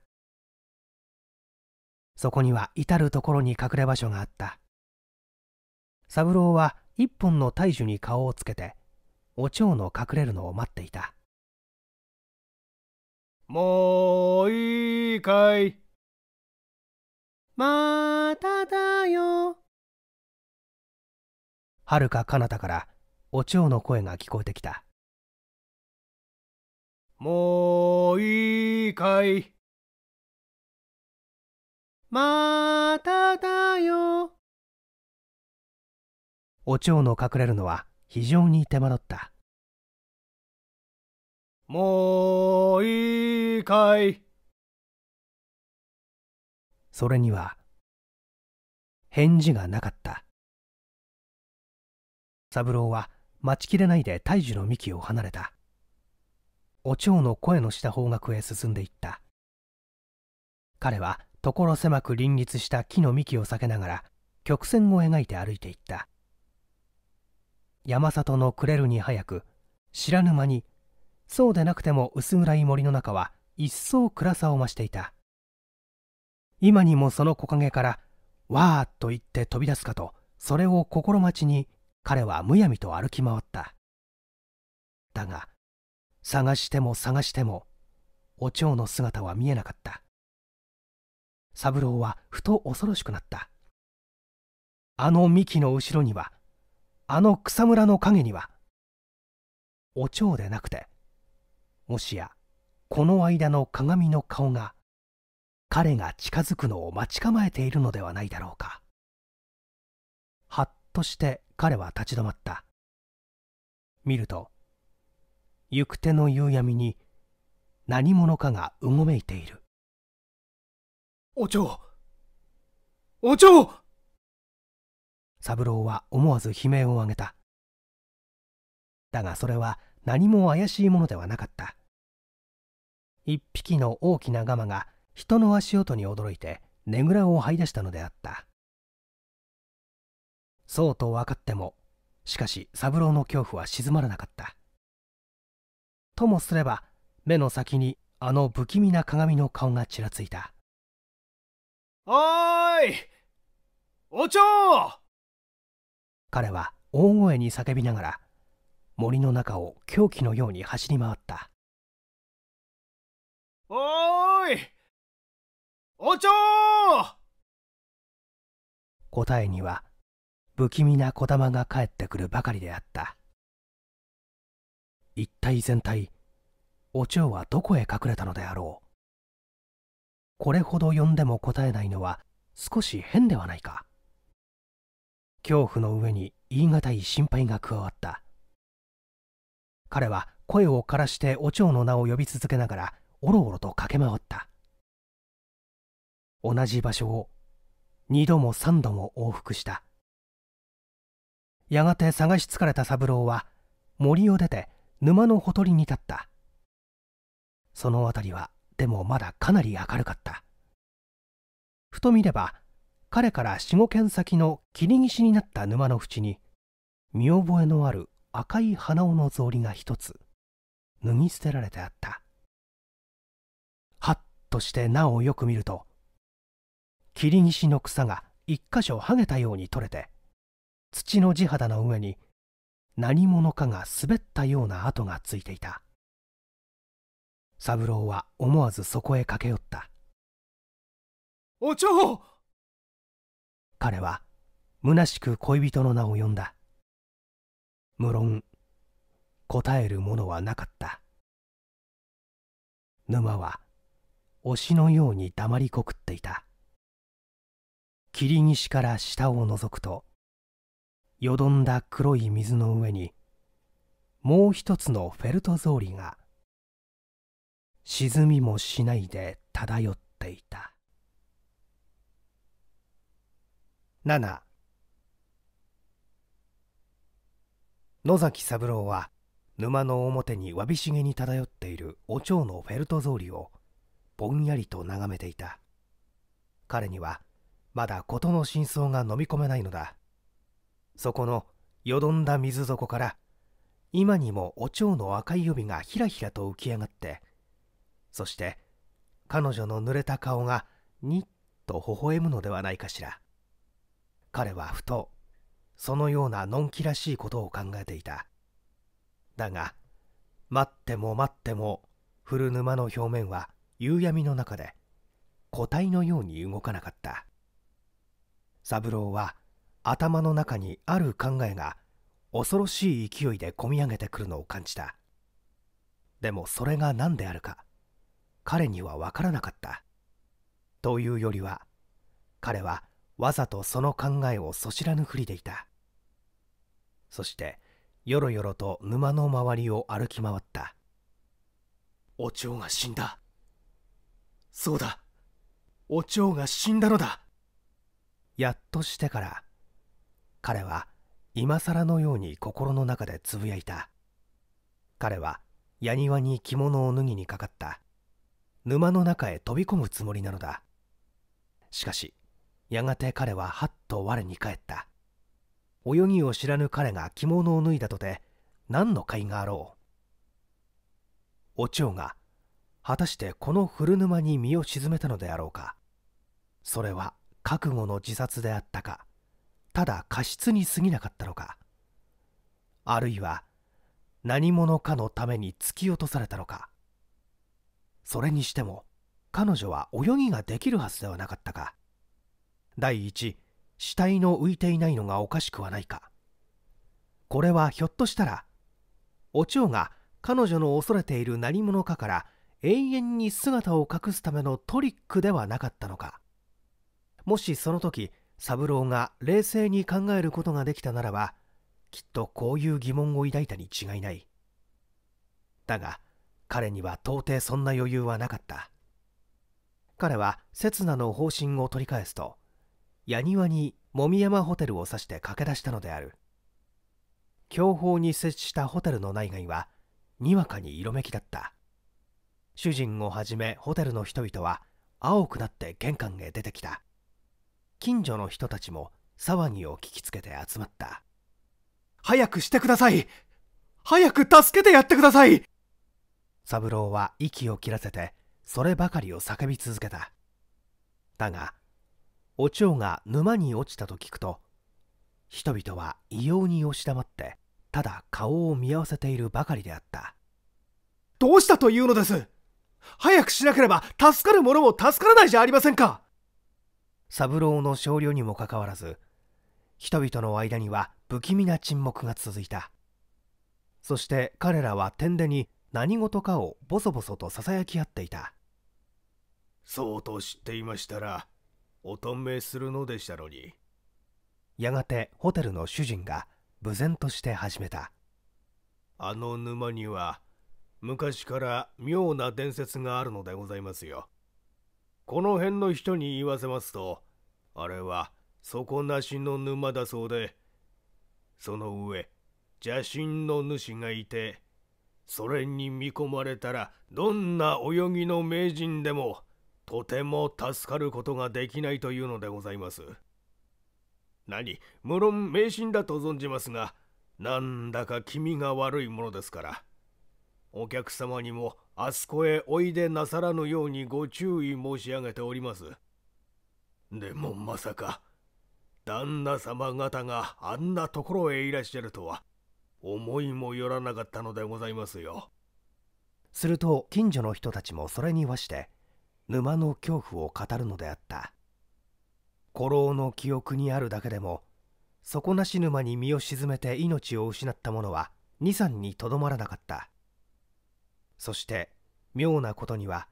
Speaker 2: そこには至る所に隠れ場所があった三郎は一本の大樹に顔をつけてお蝶の隠れるのを待っていたもういいかいまただよはるか彼方からお蝶の声が聞こえてきたもういいかいまただよ。お蝶の隠れるのは非常に手間取った。もういいかい。それには返事がなかった三郎は待
Speaker 1: ちきれないで大樹の幹を離れたお蝶の声のした方角へ進んでいった彼は所狭く林立した木の幹を避けながら曲線を描いて歩いていった山里の暮れるに早く知らぬ間にそうでなくても薄暗い森の中は一層暗さを増していた今にもその木陰から「わー」と言って飛び出すかとそれを心待ちに彼はむやみと歩き回っただが探しても探してもお蝶の姿は見えなかった三郎はふと恐ろしくなったあの幹の後ろにはあの草むらの陰にはお蝶でなくてもしやこの間の
Speaker 2: 鏡の顔が彼が近づくのを待ち構えているのではないだろうかはっとして彼は立ち止まった
Speaker 1: 見ると行く手の夕闇に何者かが
Speaker 2: うごめいているお蝶お三郎は思わず悲鳴を上げただがそれは何も怪しいものではなかった一
Speaker 1: 匹の大きなガマが人の足音に驚いてねぐらを這い出したのであった
Speaker 2: そうと分かってもしかし三郎の恐怖は静まらなかったともすれば目の先にあの不
Speaker 1: 気味な鏡の顔がちらついた
Speaker 2: おーいおち
Speaker 1: 彼は大声に叫びながら
Speaker 2: 森の中を狂気のように走り回ったおーいおち答えには不気味な小玉が返ってくるばかりであった
Speaker 1: 一体全体お蝶はどこへ隠れたのであろうこれほど呼んでも答えないのは少し変ではないか恐怖の上に言い難い心配が加わった彼は声を枯らしてお蝶の名を呼び続けながらおろおろと駆け回った同じ場所を二度も三度も往復したやがて探し疲れた三郎は森を出て沼のほとりに立ったその辺りはでもまだかなり明るかったふと見れば彼から45軒先の切り岸になった沼の縁に見覚えのある赤い鼻緒の草履が一つ脱ぎ捨てられてあったはっとしてなおよく見ると切り岸の草が一箇所はげたように取れて土の地肌の上に何者か
Speaker 2: が滑ったような跡がついていた三郎は思わずそこへ駆け寄ったおち彼はむなしく恋人の名を呼んだ無論答えるものはなかった沼は推しのように黙りこくっていた霧岸
Speaker 1: から下を覗くとよどんだ黒い水の上にもう一つのフェルト草履が沈みもしないで漂っていた7野崎三郎は沼の表にわびしげに漂っているお蝶のフェルト草履をぼんやりと眺めていた彼にはまだ事の真相が飲み込めないのだそこのよどんだ水底から今にもお蝶の赤い帯がひらひらと浮き上がってそして彼女の濡れた顔がにっと微笑むのではないかしら彼はふとそのようなのんきらしいことを考えていただが待っても待っても古沼の表面は夕闇の中で個体のように動かなかった三郎は頭の中にある考えが恐ろしい勢いでこみ上げてくるのを感じたでもそれが何であるか彼にはわからなかったというよりは彼はわざとその考えをそ知らぬふりでいたそしてよろよろと沼の周りを歩き回ったお蝶が死んだそうだお蝶が死んだのだやっとしてから彼は今更のように心の中でつぶやいた彼はやにわに着物を脱ぎにかかった沼の中へ飛び込むつもりなのだしかしやがて彼ははっと我に返った泳ぎを知らぬ彼が着物を脱いだとて何の甲斐があろうお蝶が果たしてこの古沼に身を沈めたのであろうかそれは覚悟の自殺であったかただ過失に過ぎなかったのかあるいは何者かのために突き落とされたのかそれにしても彼女は泳ぎができるはずではなかったか第一死体の浮いていないのがおかしくはないかこれはひょっとしたらお蝶が彼女の恐れている何者かから永遠に姿を隠すためのトリックではなかったのかもしその時三郎が冷静に考えることができたならばきっとこういう疑問を抱いたに違いないだが彼には到底そんな余裕はなかった彼は刹那の方針を取り返すと矢庭にもみ山ホテルを指して駆け出したのである強法に接したホテルの内外はにわかに色めきだった主人をはじめホテルの人々は青くなって玄関へ出てきた近所の人たちも騒ぎを聞きつけて集まった早くしてください早く助けてやってください三郎は息を切らせてそればかりを叫び続けただがお蝶が沼に落ちたと聞くと人々は異様に押し黙ってただ顔を見合わせているばかりであったどうしたというのです早くしなければ助かる者も助からないじゃありませんか三郎の少量にもかかわらず人々の間には不気味な沈黙が続いたそして彼らは天でに何事かをボソボソと囁き合っていたそうと知っていましたらお止めするのでしたのにやがてホテルの主人が無然として始めたあの沼には昔から妙な伝説があるのでございますよこの辺の人に言わせますとあれは底なしの沼だそうでその上邪神の主がいてそれに見込まれたらどんな泳ぎの名人でもとても助かることができないというのでございます。何無論迷信だと存じますがなんだか気味が悪いものですからお客様にもあそこへおいでなさらぬようにご注意申し上げておりますでもまさか旦那様方があんなところへいらっしゃるとは思いもよらなかったのでございますよすると近所の人たちもそれに和して沼の恐怖を語るのであった古老の記憶にあるだけでも底なし沼に身を沈めて命を失った者は23にとどまらなかったそして妙なことには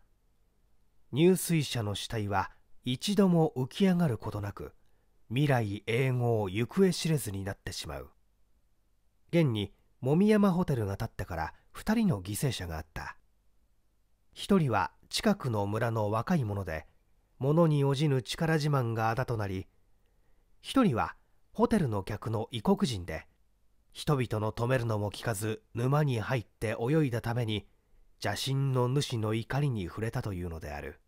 Speaker 1: 入水者の死体は一度も浮き上がることなく未来永劫行方知れずになってしまう現にもみ山ホテルが建ってから2人の犠牲者があった1人は近くの村の若い者で物に応じぬ力自慢があだとなり1人はホテルの客の異国人で人々の止めるのも聞かず沼に入って泳いだために邪神の主の怒りに触れたというのである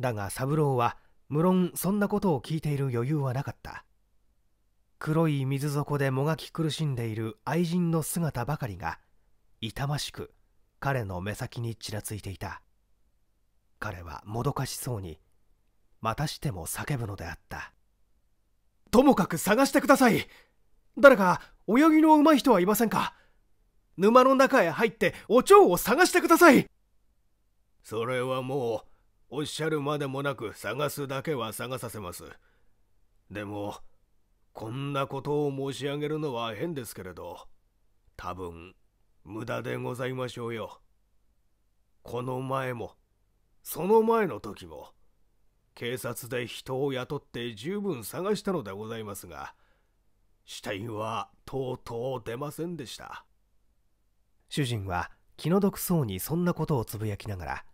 Speaker 1: だが三郎は無論そんなことを聞いている余裕はなかった黒い水底でもがき苦しんでいる愛人の姿ばかりが痛ましく彼の目先にちらついていた彼はもどかしそうにまたしても叫ぶのであったともかく探してください誰か泳ぎのうまい人はいませんか沼の中へ入ってお蝶を探してくださいそれはもうおっしゃるまでもなく探すだけは探させますでもこんなことを申し上げるのは変ですけれど多分無駄でございましょうよこの前もその前の時も警察で人を雇って十分探したのでございますが死体はとうとう出ませんでした主人は気の毒そうにそんなことをつぶやきながら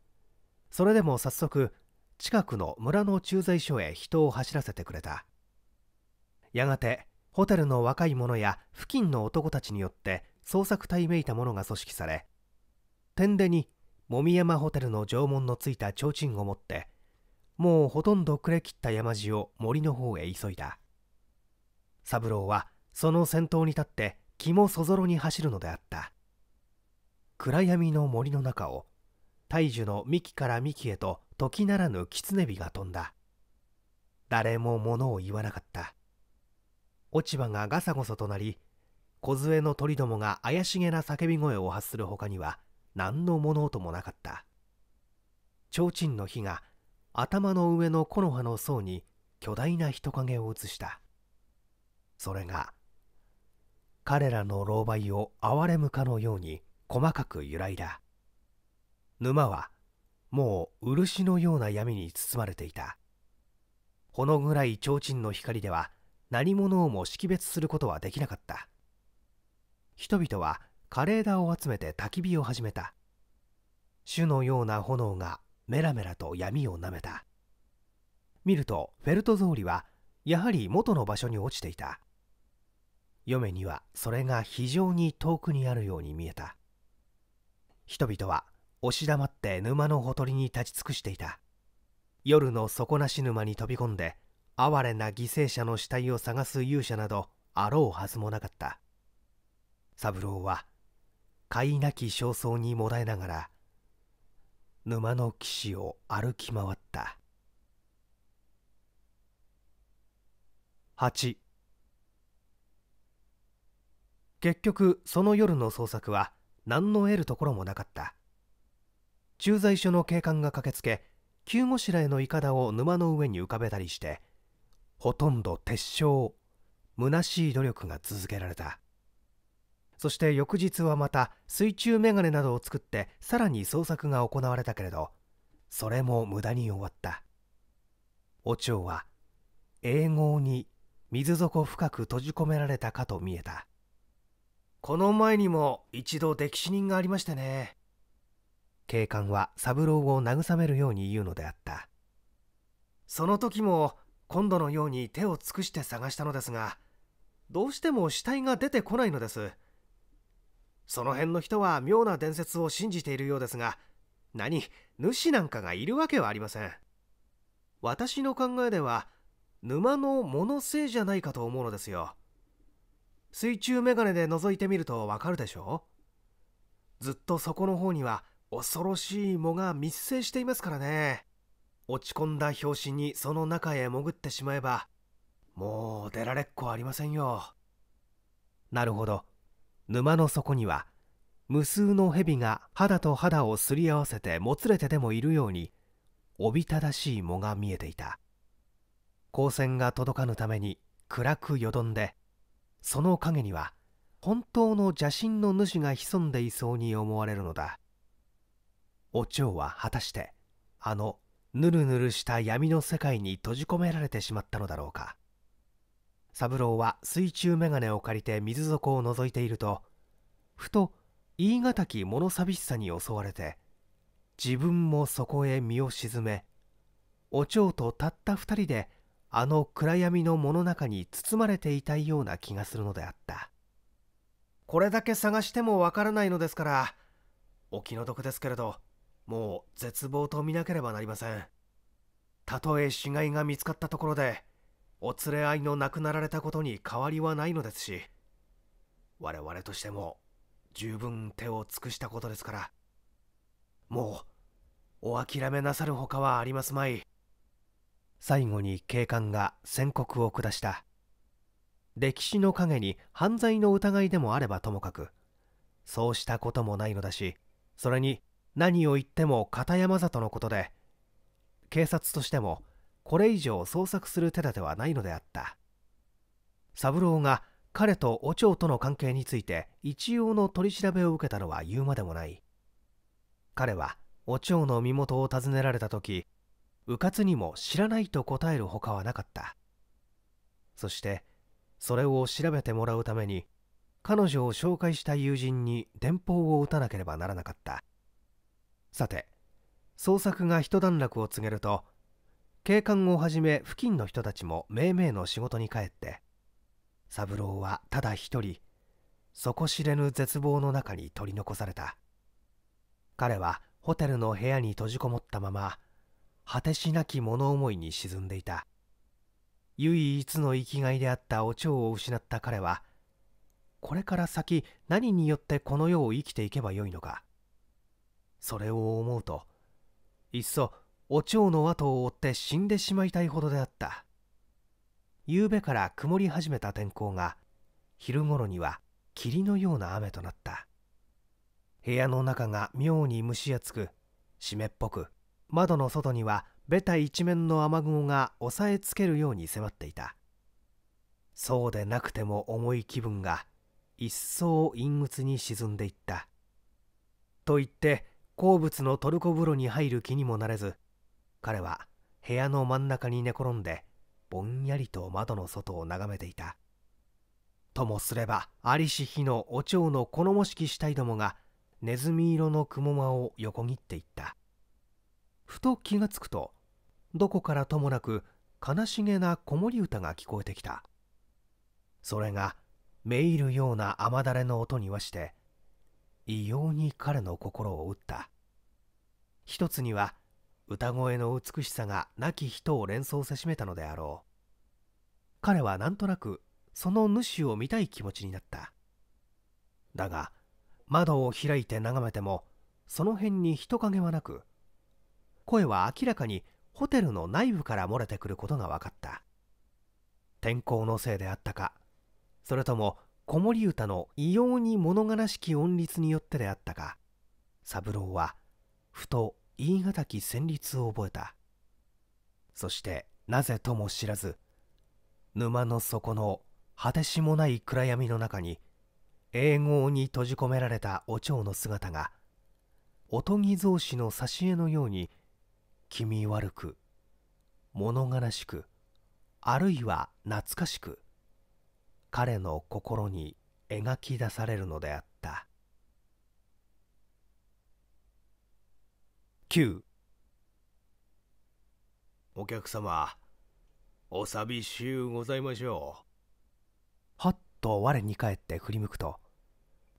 Speaker 1: それでも早速近くの村の駐在所へ人を走らせてくれたやがてホテルの若い者や付近の男たちによって捜索隊めいたものが組織され天出にもみ山ホテルの縄文のついた提灯を持ってもうほとんど暮れ切った山路を森の方へ急いだ三郎はその先頭に立って気もそぞろに走るのであった暗闇の森の中を大樹の幹から幹へと時ならぬ狐火が飛んだ誰も物を言わなかった落ち葉がガサゴソとなり梢の鳥どもが怪しげな叫び声を発するほかには何の物音もなかった提灯の火が頭の上の木の葉の層に巨大な人影を映したそれが彼らの狼狽を憐れむかのように細かく揺らいだ沼はもう漆のような闇に包まれていたほの暗い提灯の光では何者をも識別することはできなかった人々は枯れ枝を集めて焚き火を始めた種のような炎がメラメラと闇をなめた見るとフェルトゾーリはやはり元の場所に落ちていた嫁にはそれが非常に遠くにあるように見えた人々は押し黙って沼のほとりに立ち尽くしていた夜の底なし沼に飛び込んで哀れな犠牲者の死体を探す勇者などあろうはずもなかった三郎は甲斐なき焦燥にもらえながら沼の岸を歩き回った8結局その夜の捜索は何の得るところもなかった駐在所の警官が駆けつけ急ごしらえのいかだを沼の上に浮かべたりしてほとんど鉄証虚しい努力が続けられたそして翌日はまた水中メガネなどを作ってさらに捜索が行われたけれどそれも無駄に終わったお蝶は英語に水底深く閉じ込められたかと見えたこの前にも一度溺死人がありましてね警官は三郎を慰めるように言うのであったその時も今度のように手を尽くして探したのですがどうしても死体が出てこないのですその辺の人は妙な伝説を信じているようですが何主なんかがいるわけはありません私の考えでは沼のものせいじゃないかと思うのですよ水中メガネで覗いてみるとわかるでしょうずっとそこの方には恐ろしい藻が密生していますからね落ち込んだ拍子にその中へ潜ってしまえばもう出られっこありませんよなるほど沼の底には無数の蛇が肌と肌をすり合わせてもつれてでもいるようにおびただしい藻が見えていた光線が届かぬために暗くよどんでその影には本当の邪神の主が潜んでいそうに思われるのだお蝶は果たしてあのぬるぬるした闇の世界に閉じ込められてしまったのだろうか三郎は水中眼鏡を借りて水底を覗いているとふと言い難き物寂しさに襲われて自分もそこへ身を沈めお蝶とたった二人であの暗闇の物中に包まれていたような気がするのであったこれだけ探してもわからないのですからお気の毒ですけれどもう絶望と見なければなりませんたとえ死骸が見つかったところでお連れ合いの亡くなられたことに変わりはないのですし我々としても十分手を尽くしたことですからもうお諦めなさるほかはありますまい最後に警官が宣告を下した歴史の陰に犯罪の疑いでもあればともかくそうしたこともないのだしそれに何を言っても片山里のことで警察としてもこれ以上捜索する手立てはないのであった三郎が彼とお蝶との関係について一応の取り調べを受けたのは言うまでもない彼はお蝶の身元を尋ねられた時うかつにも知らないと答えるほかはなかったそしてそれを調べてもらうために彼女を紹介した友人に電報を打たなければならなかったさて捜索が一段落を告げると警官をはじめ付近の人たちもめいめいの仕事に帰って三郎はただ一人底知れぬ絶望の中に取り残された彼はホテルの部屋に閉じこもったまま果てしなき物思いに沈んでいた唯一の生きがいであったお蝶を失った彼はこれから先何によってこの世を生きていけばよいのかそれを思うといっそお蝶の後を追って死んでしまいたいほどであった夕べから曇り始めた天候が昼ごろには霧のような雨となった部屋の中が妙に蒸し暑く湿っぽく窓の外にはベタ一面の雨雲が押さえつけるように迫っていたそうでなくても重い気分が一層陰鬱に沈んでいったと言って好物のトルコ風呂に入る気にもなれず彼は部屋の真ん中に寝転んでぼんやりと窓の外を眺めていたともすれば在りし日のお蝶の好もしき死体どもがネズミ色の雲間を横切っていったふと気がつくとどこからともなく悲しげな子守歌が聞こえてきたそれがめいるような雨だれの音にはして異様に彼の心を打った一つには歌声の美しさが亡き人を連想せしめたのであろう彼はなんとなくその主を見たい気持ちになっただが窓を開いて眺めてもその辺に人影はなく声は明らかにホテルの内部から漏れてくることが分かった天候のせいであったかそれとも子守歌の異様に物悲しき音律によってであったが三郎はふと言い難き旋律を覚えたそしてなぜとも知らず沼の底の果てしもない暗闇の中に英語に閉じ込められたお蝶の姿がおとぎ草子の挿絵のように気味悪く物悲しくあるいは懐かしく彼の心に描き出されるのであった9お客様お寂しゅうございましょうはっと我に返って振り向くと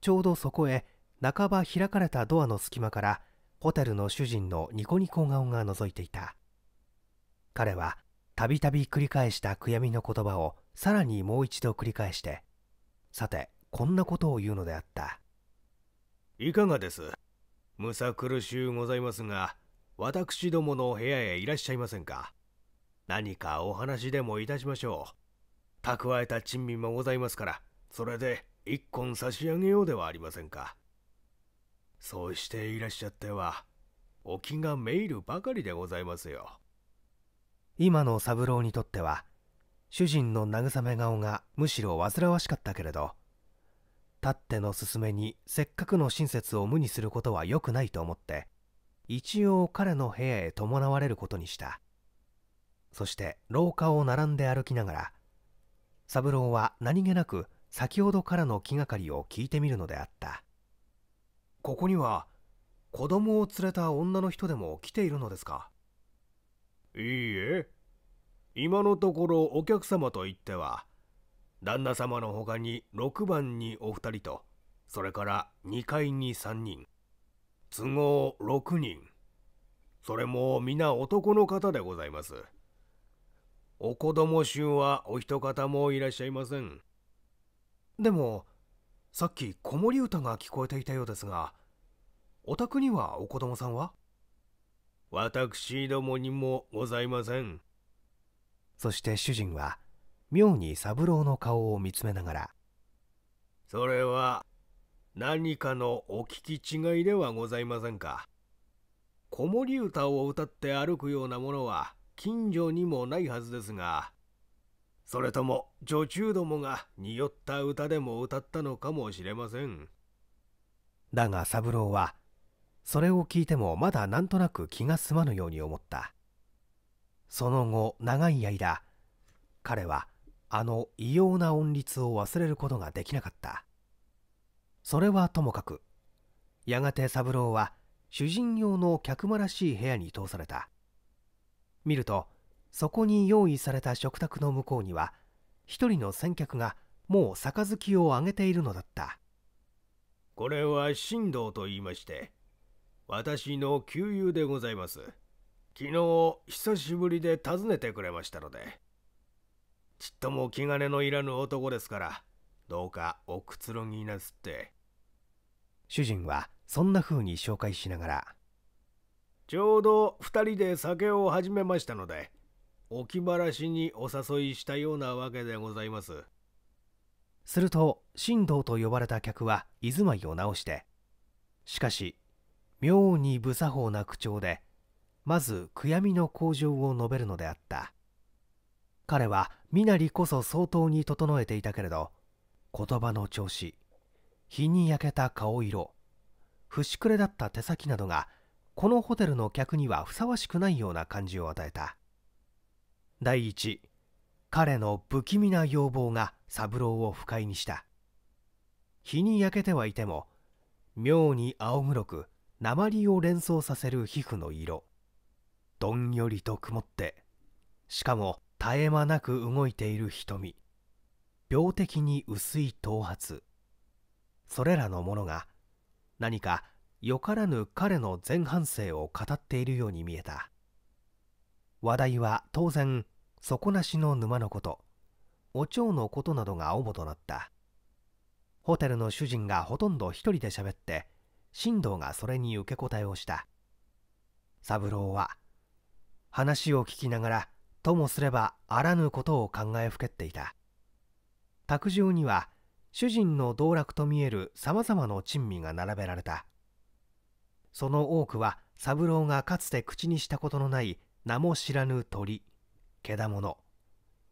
Speaker 1: ちょうどそこへ半ば開かれたドアの隙間からホテルの主人のニコニコ顔が覗いていた彼はたびたび繰り返した悔やみの言葉をさらにもう一度繰り返してさてこんなことを言うのであったいかがですむさ苦しゅうございますが私どもの部屋へいらっしゃいませんか何かお話でもいたしましょう蓄えた珍味もございますからそれで一本差し上げようではありませんかそうしていらっしゃってはお気がめいるばかりでございますよ今の三郎にとっては主人の慰め顔がむしろ煩わしかったけれど立っての勧めにせっかくの親切を無にすることは良くないと思って一応彼の部屋へ伴われることにしたそして廊下を並んで歩きながら三郎は何気なく先ほどからの気がかりを聞いてみるのであったここには子供を連れた女の人でも来ているのですかいいえ今のところお客様といっては旦那様の他に6番にお二人とそれから2階に3人都合6人それも皆男の方でございますお子供衆はお一方もいらっしゃいませんでもさっき子守歌が聞こえていたようですがお宅にはお子供さんは私どもにもございませんそして主人は妙に三郎の顔を見つめながらそれは何かのお聞き違いではございませんか子守歌を歌って歩くようなものは近所にもないはずですがそれとも女中どもが匂った歌でも歌ったのかもしれませんだが三郎はそれを聞いてもまだなんとなく気が済まぬように思ったその後長い間彼はあの異様な音律を忘れることができなかったそれはともかくやがて三郎は主人用の客間らしい部屋に通された見るとそこに用意された食卓の向こうには一人の先客がもう杯をあげているのだったこれは神道と言いまして私の旧友でございます。昨日、久しぶりで訪ねてくれましたので。ちっとも気兼ねのいらぬ男ですから、どうかおくつろぎなすって。主人は、そんな風に紹介しながら、ちょうど二人で酒を始めましたので、置きしにお誘いしたようなわけでございます。すると、神道と呼ばれた客は、居住まいを直して、しかし、妙に無作法な口調でまず悔やみの向上を述べるのであった彼は身なりこそ相当に整えていたけれど言葉の調子日に焼けた顔色節くれだった手先などがこのホテルの客にはふさわしくないような感じを与えた第一彼の不気味な要望が三郎を不快にした日に焼けてはいても妙に青黒く鉛を連想させる皮膚の色どんよりと曇ってしかも絶え間なく動いている瞳病的に薄い頭髪それらのものが何かよからぬ彼の前半生を語っているように見えた話題は当然底なしの沼のことお蝶のことなどが主となったホテルの主人がほとんど一人で喋って新藤がそれに受け答えをした三郎は話を聞きながらともすればあらぬことを考えふけっていた卓上には主人の道楽と見えるさまざまの珍味が並べられたその多くは三郎がかつて口にしたことのない名も知らぬ鳥けだもの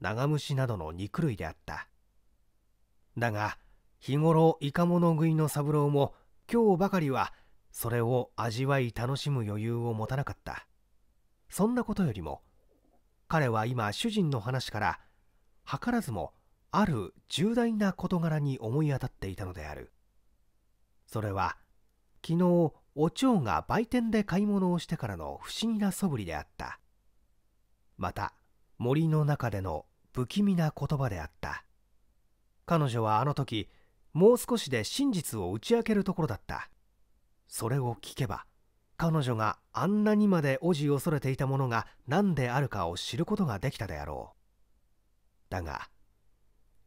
Speaker 1: 長虫などの肉類であっただが日頃イカ物食いの三郎も今日ばかりはそれを味わい楽しむ余裕を持たなかったそんなことよりも彼は今主人の話から図らずもある重大な事柄に思い当たっていたのであるそれは昨日お蝶が売店で買い物をしてからの不思議な素振りであったまた森の中での不気味な言葉であった彼女はあの時もう少しで真実を打ち明けるところだったそれを聞けば彼女があんなにまでおじ恐れていたものが何であるかを知ることができたであろうだが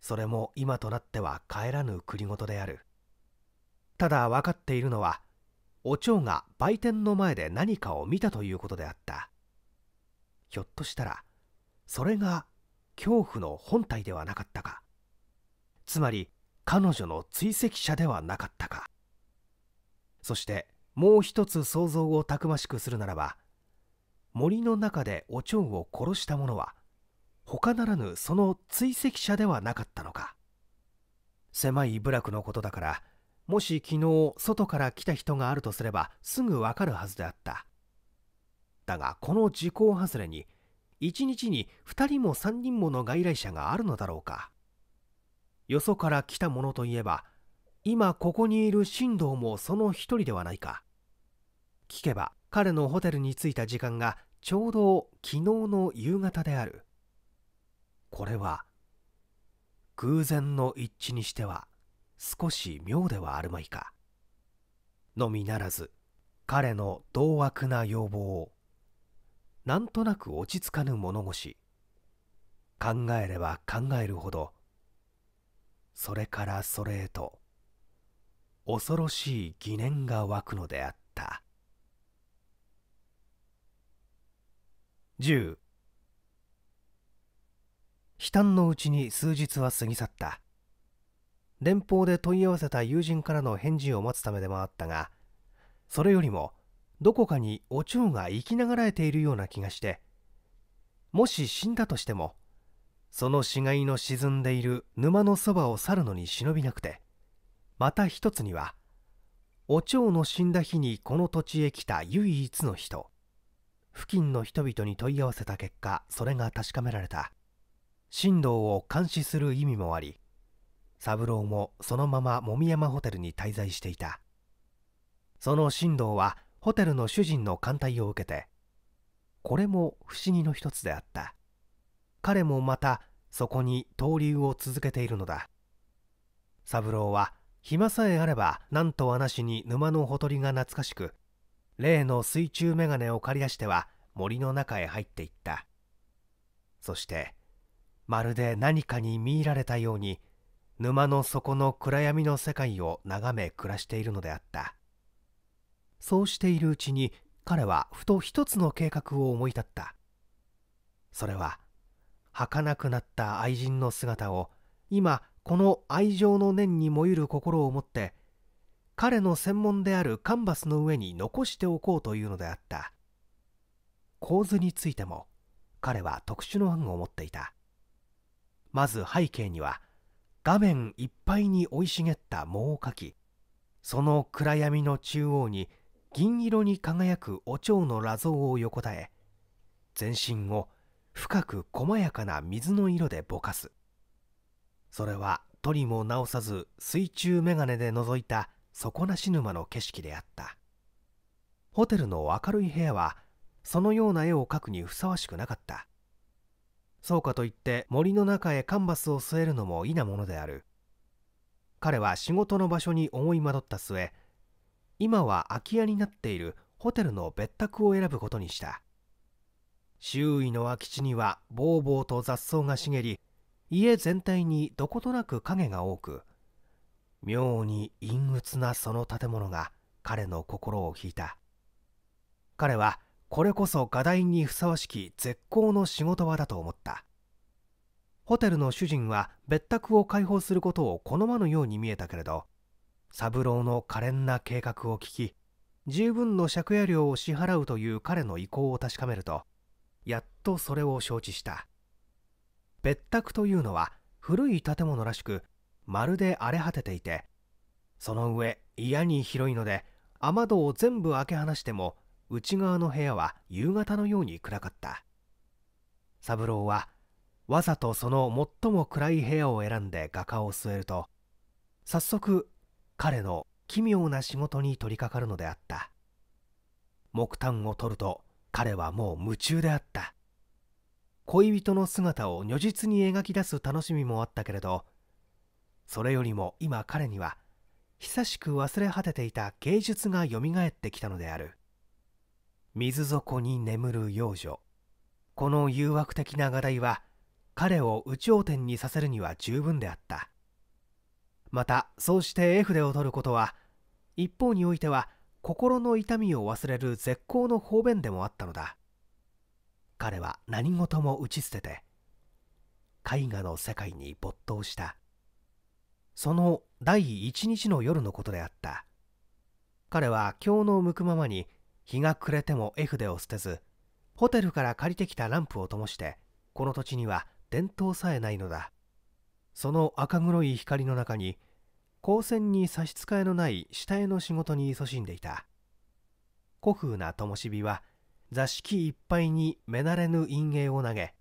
Speaker 1: それも今となっては帰らぬ国とであるただ分かっているのはお蝶が売店の前で何かを見たということであったひょっとしたらそれが恐怖の本体ではなかったかつまり彼女の追跡者ではなかったかそしてもう一つ想像をたくましくするならば森の中でお蝶を殺した者は他ならぬその追跡者ではなかったのか狭い部落のことだからもし昨日外から来た人があるとすればすぐわかるはずであっただがこの時効外れに1日に2人も3人もの外来者があるのだろうかよそから来たものといえば今ここにいる新藤もその一人ではないか聞けば彼のホテルに着いた時間がちょうど昨日の夕方であるこれは偶然の一致にしては少し妙ではあるまいかのみならず彼の同悪な要望をなんとなく落ち着かぬ物腰考えれば考えるほどそれからそれへと恐ろしい疑念が湧くのであった悲嘆のうちに数日は過ぎ去った連邦で問い合わせた友人からの返事を待つためでもあったがそれよりもどこかにお蝶が生きながらえているような気がしてもし死んだとしてもその死骸の沈んでいる沼のそばを去るのに忍びなくてまた一つにはお蝶の死んだ日にこの土地へ来た唯一の人付近の人々に問い合わせた結果それが確かめられた進藤を監視する意味もあり三郎もそのまま籾山ホテルに滞在していたその進藤はホテルの主人の艦隊を受けてこれも不思議の一つであった彼もまたそこに闘流を続けているのだ三郎は暇さえあればなんと話に沼のほとりが懐かしく例の水中眼鏡を借り出しては森の中へ入っていったそしてまるで何かに見入られたように沼の底の暗闇の世界を眺め暮らしているのであったそうしているうちに彼はふと一つの計画を思い立ったそれは儚くなった愛人の姿を今この愛情の念に燃ゆる心を持って彼の専門であるカンバスの上に残しておこうというのであった構図についても彼は特殊の案を持っていたまず背景には画面いっぱいに生い茂った藻を描きその暗闇の中央に銀色に輝くお蝶の裸像を横たえ全身を深く細やかな水の色でぼかすそれは取りも直さず水中眼鏡で覗いた底なし沼の景色であったホテルの明るい部屋はそのような絵を描くにふさわしくなかったそうかといって森の中へカンバスを据えるのも異なものである彼は仕事の場所に思い惑った末今は空き家になっているホテルの別宅を選ぶことにした周囲の空き地にはぼうぼうと雑草が茂り家全体にどことなく影が多く妙に陰鬱なその建物が彼の心を引いた彼はこれこそ画題にふさわしき絶好の仕事場だと思ったホテルの主人は別宅を開放することを好まぬように見えたけれど三郎の可憐な計画を聞き十分の借家料を支払うという彼の意向を確かめるとやっとそれを承知した別宅というのは古い建物らしくまるで荒れ果てていてその上嫌に広いので雨戸を全部開け放しても内側の部屋は夕方のように暗かった三郎はわざとその最も暗い部屋を選んで画家を据えると早速彼の奇妙な仕事に取り掛かるのであった木炭を取ると彼はもう夢中であった恋人の姿を如実に描き出す楽しみもあったけれどそれよりも今彼には久しく忘れ果てていた芸術がよみがえってきたのである水底に眠る幼女この誘惑的な画題は彼を有頂天にさせるには十分であったまたそうして絵筆を取ることは一方においては心の痛みを忘れる絶好の方便でもあったのだ彼は何事も打ち捨てて絵画の世界に没頭したその第一日の夜のことであった彼は今日の向くままに日が暮れても絵筆を捨てずホテルから借りてきたランプを灯してこの土地には電灯さえないのだその赤黒い光の中に高専に差し支えのない下絵の仕事に勤しんでいた古風な灯火は座敷いっぱいに目慣れぬ陰影を投げ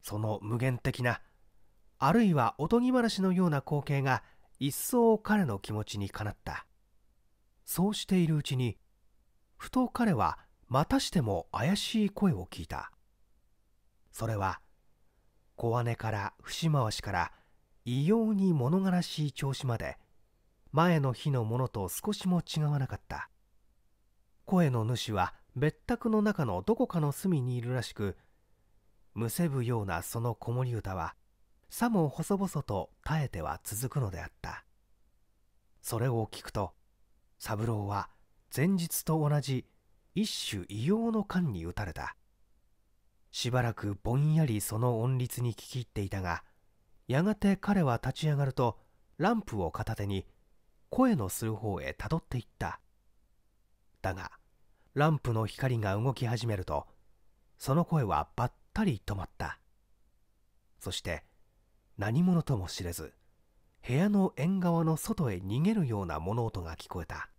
Speaker 1: その無限的なあるいはおとぎ話のような光景が一層彼の気持ちにかなったそうしているうちにふと彼はまたしても怪しい声を聞いたそれは小姉から節回しから異様に物悲しい調子まで前の日のものと少しも違わなかった声の主は別宅の中のどこかの隅にいるらしくむせぶようなその子守歌はさも細々と耐えては続くのであったそれを聞くと三郎は前日と同じ一種異様の感に打たれたしばらくぼんやりその音律に聞き入っていたがやがて彼は立ち上がるとランプを片手に声のする方へたどっていっただがランプの光が動き始めるとその声はばったり止まったそして何者とも知れず部屋の縁側の外へ逃げるような物音が聞こえた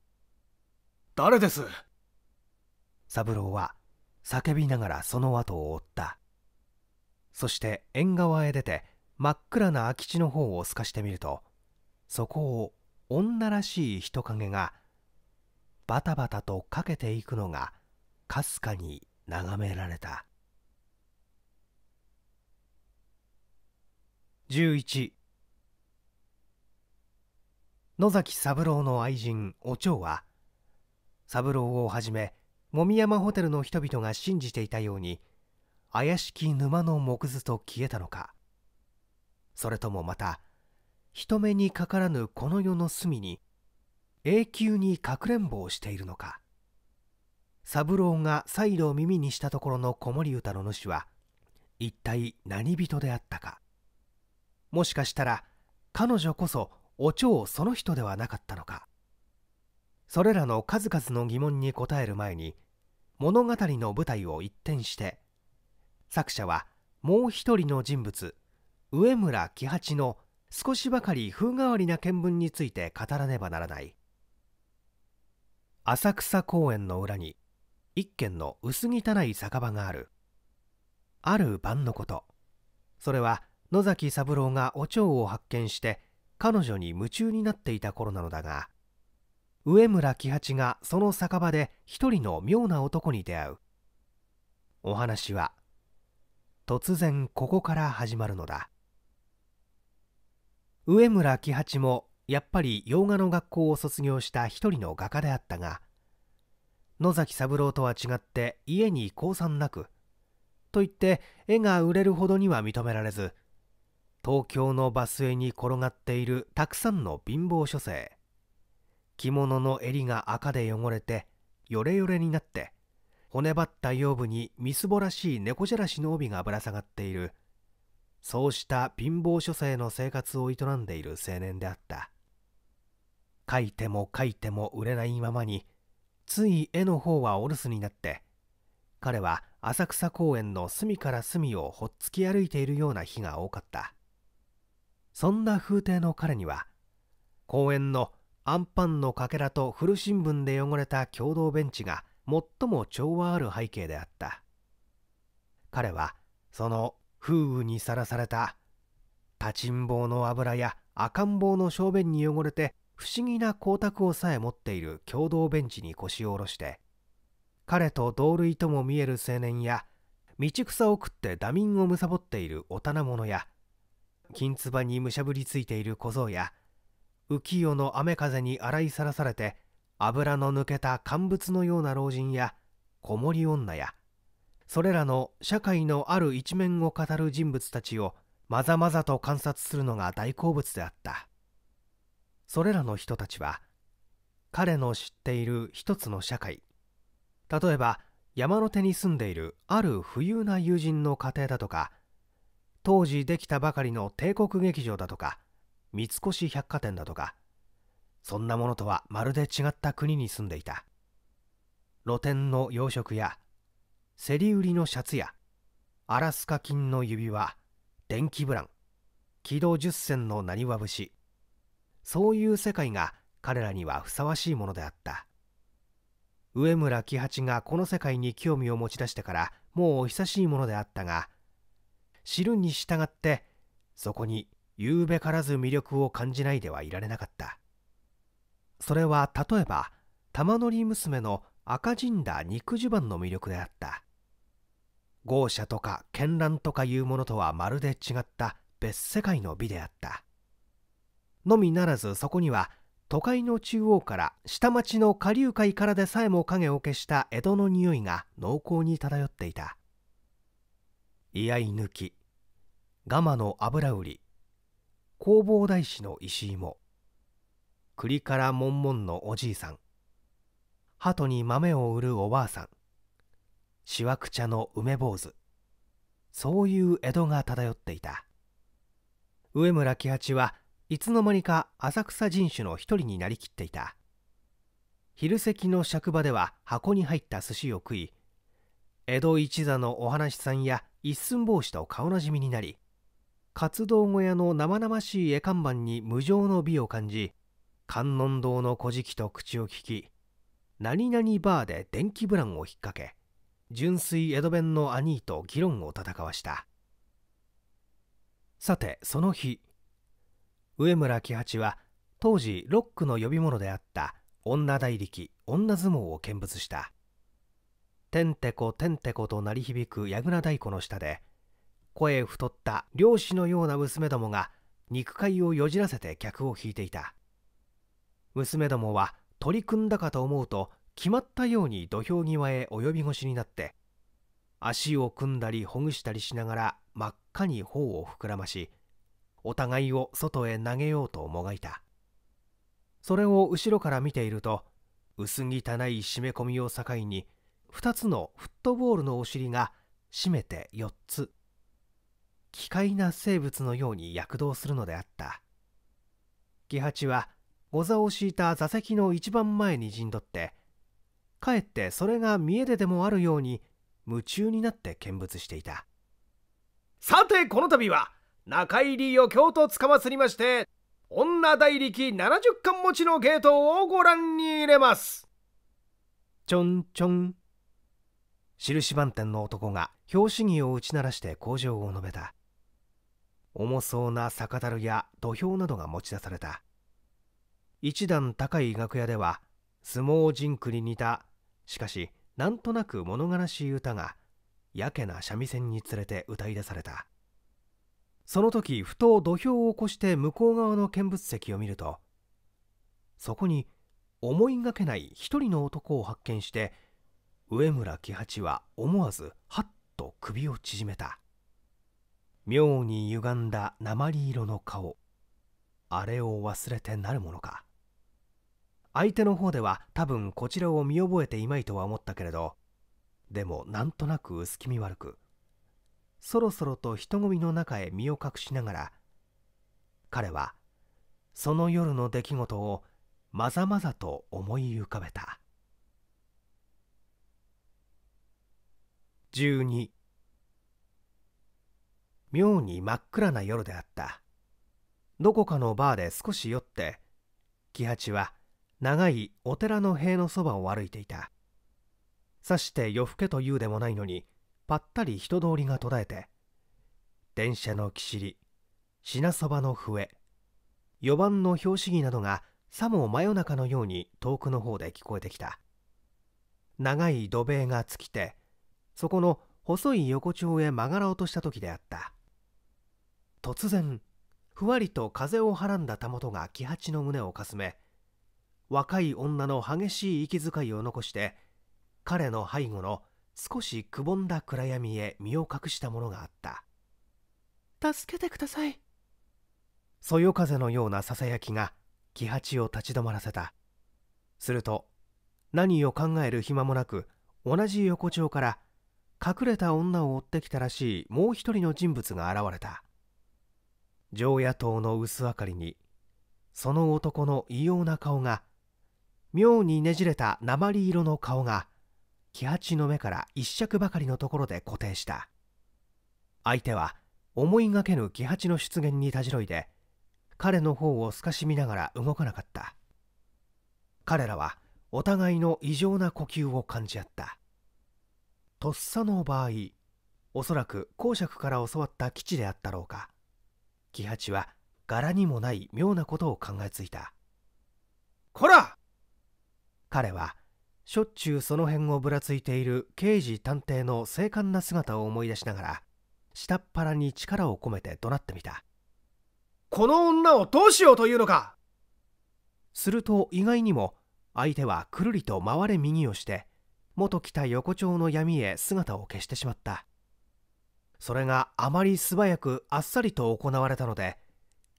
Speaker 1: 誰です三郎は叫びながらその後を追ったそして縁側へ出て真っ暗な空き地の方を透かしてみるとそこを女らしい人影がバタバタとかけていくのがかすかに眺められた11野崎三郎の愛人お蝶は三郎をはじめもみ山ホテルの人々が信じていたように怪しき沼の木図と消えたのかそれともまた人目にかからぬこの世の隅に永久にかくれんぼをしているのか三郎が再度耳にしたところの子守歌の主は一体何人であったかもしかしたら彼女こそお蝶その人ではなかったのかそれらの数々の疑問に答える前に物語の舞台を一転して作者はもう一人の人物上村喜八の少しばかり風変わりな見聞について語らねばならない浅草公園の裏に一軒の薄汚い酒場があるある晩のことそれは野崎三郎がお蝶を発見して彼女に夢中になっていた頃なのだが上村喜八がその酒場で一人の妙な男に出会うお話は突然ここから始まるのだ上村喜八もやっぱり洋画の学校を卒業した一人の画家であったが野崎三郎とは違って家に降参なくといって絵が売れるほどには認められず東京のバスへに転がっているたくさんの貧乏書生着物の襟が赤で汚れてヨレヨレになって骨ばった腰部にみすぼらしい猫じゃらしの帯がぶら下がっているそうした貧乏書生の生活を営んでいる青年であった書いても書いても売れないままについ絵の方はお留守になって彼は浅草公園の隅から隅をほっつき歩いているような日が多かったそんな風亭の彼には公園のアンパンのかけらと古新聞で汚れた共同ベンチが最も調和ある背景であった彼はその風雨にさらされた立ちん坊の油や赤ん坊の小便に汚れて不思議な光沢をさえ持っている共同ベンチに腰を下ろして彼と同類とも見える青年や道草を食ってダミンをぼっているお棚者や金つばにむしゃぶりついている小僧や浮世の雨風に洗いさらされて油の抜けた乾物のような老人や子守女やそれらの社会のある一面を語る人物たちをまざまざと観察するのが大好物であったそれらの人たちは彼の知っている一つの社会例えば山の手に住んでいるある富裕な友人の家庭だとか当時できたばかりの帝国劇場だとか三越百貨店だとかそんなものとはまるで違った国に住んでいた露店の洋食や競り売りのシャツやアラスカ金の指輪電気ブラン軌道10銭のなにわ節そういう世界が彼らにはふさわしいものであった上村喜八がこの世界に興味を持ち出してからもう久しいものであったが知るに従ってそこに夕べからず魅力を感じないではいられなかったそれは例えば玉乗り娘の赤じんだ肉襦袢の魅力であった豪奢とか絢爛とかいうものとはまるで違った別世界の美であったのみならずそこには都会の中央から下町の下流界からでさえも影を消した江戸の匂いが濃厚に漂っていた居合抜きガマの油売り弘法大師の石井も栗から悶々のおじいさん鳩に豆を売るおばあさんしわくちゃの梅坊主そういう江戸が漂っていた上村喜八はいつの間にか浅草人種の一人になりきっていた昼席の尺場では箱に入った寿司を食い江戸一座のお話さんや一寸法師と顔なじみになり活動小屋の生々しい絵看板に無情の美を感じ観音堂の古事記と口を利き何々バーで電気ブランを引っ掛け純粋江戸弁の兄と議論を戦わしたさてその日上村喜八は当時ロックの呼び物であった女大力女相撲を見物したてんてこてんてこと鳴り響く櫓太鼓の下で声太った漁師のような娘どもが肉塊をよじらせて客を引いていた娘どもは取り組んだかと思うと決まったように土俵際へ及び腰になって足を組んだりほぐしたりしながら真っ赤に頬を膨らましお互いを外へ投げようともがいたそれを後ろから見ていると薄汚い締め込みを境に2つのフットボールのお尻が締めて4つ奇怪な生物のように躍動するのであった喜八は御座を敷いた座席の一番前に陣取ってかえってそれが見えででもあるように夢中になって見物していたさてこの度は中入り余興とつかまつりまして女大力70巻持ちの芸当をご覧に入れますちょんちょん印番店の男が拍子木を打ち鳴らして口上を述べた重そうな酒樽や土俵などが持ち出された一段高い楽屋では相撲人句に似たしかしなんとなく物悲しい歌がやけな三味線に連れて歌い出されたその時ふと土俵を起こして向こう側の見物席を見るとそこに思いがけない一人の男を発見して上村喜八は思わずはっと首を縮めた妙に歪んだ鉛色の顔あれを忘れてなるものか相手の方では多分こちらを見覚えていまいとは思ったけれどでもなんとなく薄気味悪くそろそろと人混みの中へ身を隠しながら彼はその夜の出来事をまざまざと思い浮かべた12妙に真っ暗な夜であったどこかのバーで少し酔って喜八は長いお寺の塀のそばを歩いていたさして夜更けというでもないのにぱったり人通りが途絶えて電車のきしり品そばの笛四番の拍子木などがさも真夜中のように遠くの方で聞こえてきた長い土塀が尽きてそこの細い横丁へ曲がろうとした時であった突然ふわりと風をはらんだたもとが喜八の胸をかすめ若い女の激しい息遣いを残して彼の背後の少しくぼんだ暗闇へ身を隠したものがあった助けてくださいそよ風のようなささやきが喜八を立ち止まらせたすると何を考える暇もなく同じ横丁から隠れた女を追ってきたらしいもう一人の人物が現れた常夜灯の薄明かりにその男の異様な顔が妙にねじれた鉛色の顔が喜八の目から一尺ばかりのところで固定した相手は思いがけぬ喜八の出現にたじろいで彼の方を透かし見ながら動かなかった彼らはお互いの異常な呼吸を感じ合ったとっさの場合おそらく公爵から教わった基地であったろうか喜八は柄にもない妙なことを考えついたこら彼はしょっちゅうその辺をぶらついている刑事探偵の精悍な姿を思い出しながら下っ腹に力を込めて怒鳴ってみたこの女をどうしようというのかすると意外にも相手はくるりと回れ右をして元来た横丁の闇へ姿を消してしまったそれがあまり素早くあっさりと行われたので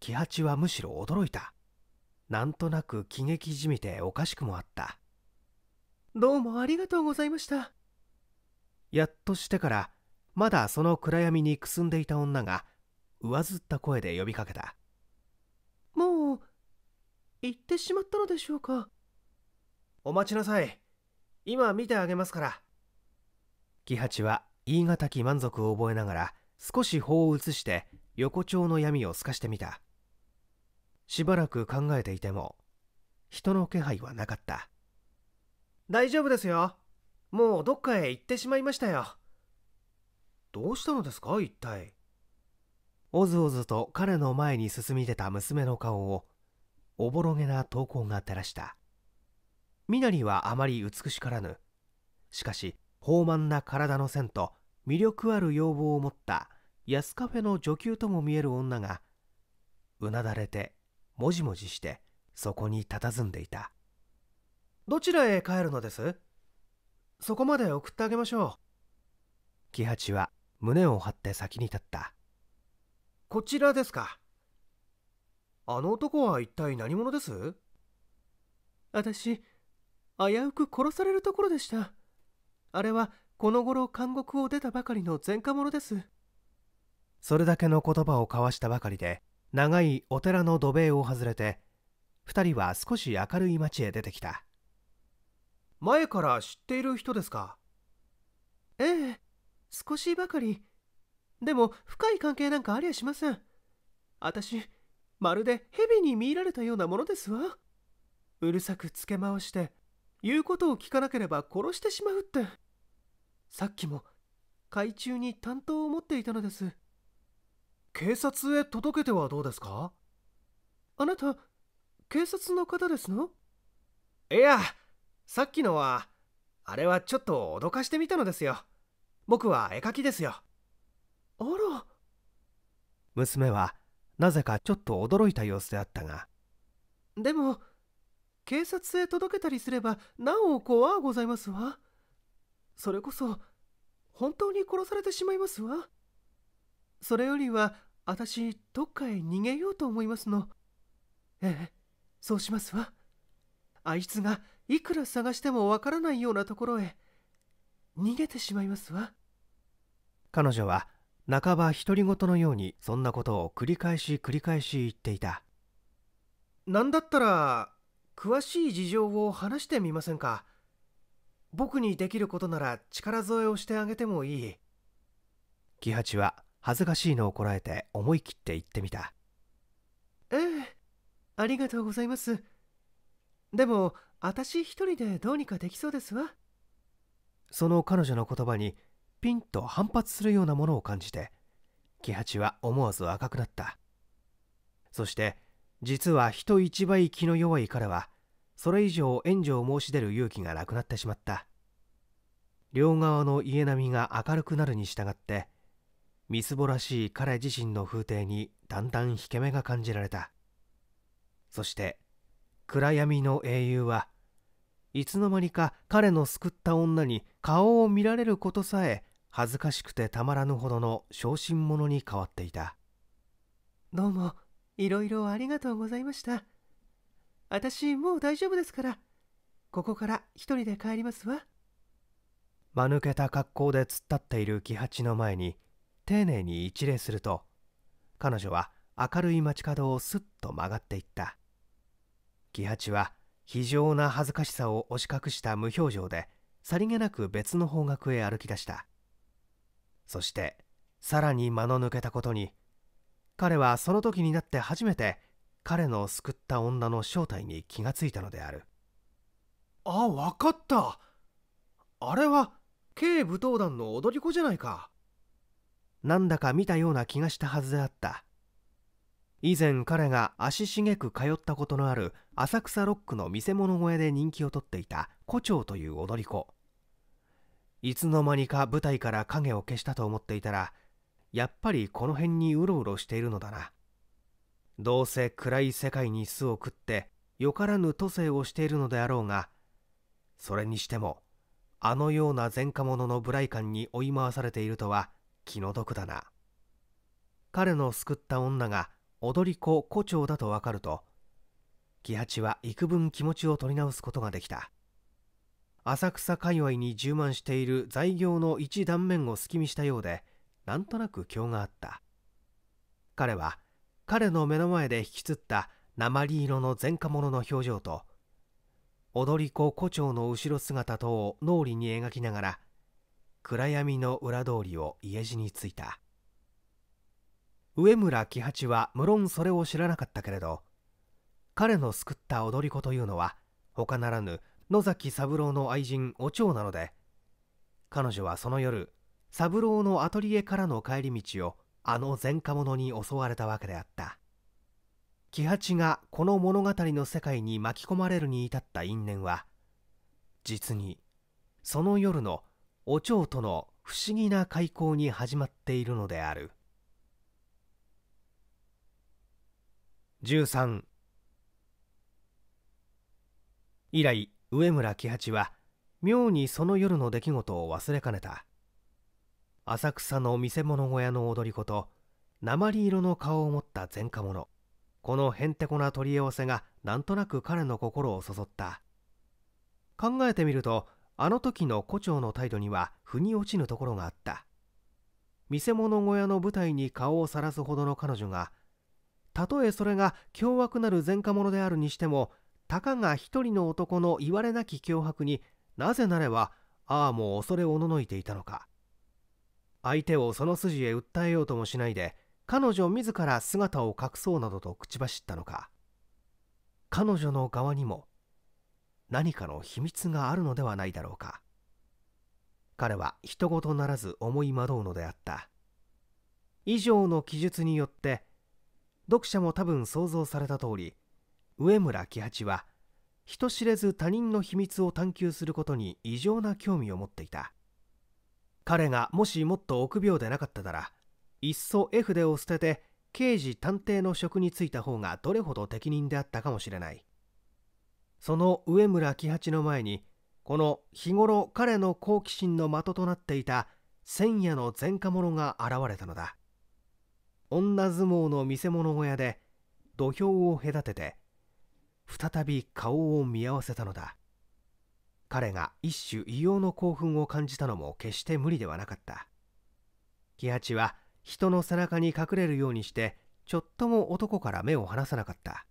Speaker 1: 喜八はむしろ驚いたなんとなく喜劇じみておかしくもあったどうもありがとうございましたやっとしてからまだその暗闇にくすんでいた女が上ずった声で呼びかけたもう行ってしまったのでしょうかお待ちなさい今見てあげますから喜八は言い難き満足を覚えながら少し法を移して横丁の闇を透かしてみたしばらく考えていても人の気配はなかった大丈夫ですよもうどっかへ行ってしまいましたよどうしたのですか一体おずおずと彼の前に進み出た娘の顔をおぼろげな投稿が照らした身なりはあまり美しからぬしかし豊満な体の線と魅力ある要望を持った安カフェの女給とも見える女がうなだれてもじもじしてそこに佇んでいたどちらへ帰るのですそこまで送ってあげましょう喜八は胸を張って先に立ったこちらですかあの男は一体何者です私危うく殺されるところでしたあれはこの頃監獄を出たばかりの前科者ですそれだけの言葉を交わしたばかりで長いお寺の土塀を外れて2人は少し明るい町へ出てきた前から知っている人ですかええ少しばかりでも深い関係なんかありゃしません私まるで蛇に見られたようなものですわうるさくつけ回して言うことを聞かなければ殺してしまうってさっきも海中に担当を持っていたのです警察へ届けてはどうですかあなた警察の方ですのいやさっきのはあれはちょっと脅かしてみたのですよ僕は絵描きですよあら娘はなぜかちょっと驚いた様子であったがでも警察へ届けたりすればなお怖ございますわそれこそ本当に殺されてしまいますわそれよりは私どっかへ逃げようと思いますのええそうしますわあいつがいくら探してもわからないようなところへ逃げてしまいますわ彼女は半ば独り言のようにそんなことを繰り返し繰り返し言っていた何だったら詳しい事情を話してみませんか僕にできることなら力添えをしてあげてもいい喜八は恥ずかしいのをこらえて思い切って言ってみたええありがとうございますでも私一人でどうにかできそうですわその彼女の言葉にピンと反発するようなものを感じて喜八は思わず赤くなったそして実は人一倍気の弱い彼はそれ以上援助を申し出る勇気がなくなってしまった両側の家並みが明るくなるに従ってみすぼらしい彼自身の風景にだんだん引け目が感じられたそして暗闇の英雄はいつの間にか彼の救った女に顔を見られることさえ恥ずかしくてたまらぬほどの小心者に変わっていたどうもいろいろありがとうございました私もう大丈夫ですからここから一人で帰りますわ間抜けた格好で突っ立っている喜八の前に丁寧に一礼すると彼女は明るい街角をすっと曲がっていった喜八は非常な恥ずかしさを押し隠した無表情でさりげなく別の方角へ歩き出したそしてさらに間の抜けたことに彼はその時になって初めて彼の救った女の正体に気がついたのであるあ分かったあれは軽武闘団の踊り子じゃないかなんだか見たような気がしたはずであった以前彼が足しげく通ったことのある浅草ロックの見せ物小屋で人気を取っていた胡蝶という踊り子いつの間にか舞台から影を消したと思っていたらやっぱりこの辺にうろうろしているのだなどうせ暗い世界に巣を食ってよからぬ都政をしているのであろうがそれにしてもあのような前科者の無頼感に追い回されているとは気の毒だな彼の救った女が踊り子胡蝶だと分かると喜八は幾分気持ちを取り直すことができた浅草界隈に充満している在業の一断面を隙見したようでなんとなく興があった彼は彼の目の前で引きつった鉛色の前科者の表情と踊り子胡蝶の後ろ姿とを脳裏に描きながら暗闇の裏通りを家路に着いた上村喜八は無論それを知らなかったけれど彼の救った踊り子というのは他ならぬ野崎三郎の愛人お蝶なので彼女はその夜三郎のアトリエからの帰り道をあの前科者に襲われたわけであった喜八がこの物語の世界に巻き込まれるに至った因縁は実にその夜のお蝶との不思議な開口に始まっているのである。13以来上村喜八は妙にその夜の出来事を忘れかねた浅草の見せ物小屋の踊り子と鉛色の顔を持った前科者このへんてこな取り合わせがなんとなく彼の心をそそった考えてみるとあの時の胡蝶の態度には腑に落ちぬところがあった見せ物小屋の舞台に顔をさらすほどの彼女がたとえそれが凶悪なる前科者であるにしてもたかが一人の男の言われなき脅迫になぜなればああも恐れおののいていたのか相手をその筋へ訴えようともしないで彼女自ら姿を隠そうなどと口走ったのか彼女の側にも何かの秘密があるのではないだろうか彼は人事ならず思い惑うのであった以上の記述によって読者も多分想像された通り上村喜八は人知れず他人の秘密を探求することに異常な興味を持っていた彼がもしもっと臆病でなかったならいっそ絵筆を捨てて刑事探偵の職に就いた方がどれほど適任であったかもしれないその上村喜八の前にこの日頃彼の好奇心の的となっていた千夜の前科者が現れたのだ女相撲の見せ物小屋で土俵を隔てて再び顔を見合わせたのだ彼が一種異様の興奮を感じたのも決して無理ではなかった喜八は人の背中に隠れるようにしてちょっとも男から目を離さなかった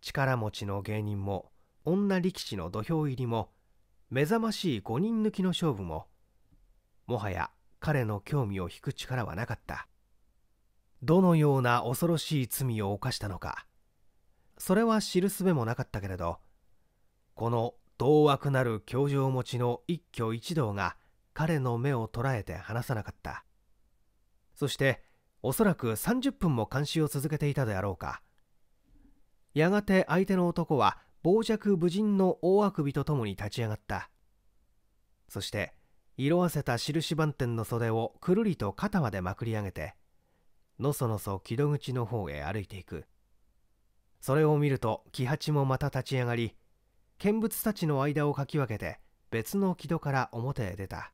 Speaker 1: 力持ちの芸人も女力士の土俵入りも目覚ましい5人抜きの勝負ももはや彼の興味を引く力はなかったどのような恐ろしい罪を犯したのかそれは知るすべもなかったけれどこの同悪なる教場持ちの一挙一動が彼の目を捉えて離さなかったそしておそらく30分も監視を続けていたであろうかやがて相手の男は傍若無人の大あくびとともに立ち上がったそして色あせた印番店の袖をくるりと肩までまくり上げてのそのそ木戸口の方へ歩いていくそれを見ると喜八もまた立ち上がり見物たちの間をかき分けて別の木戸から表へ出た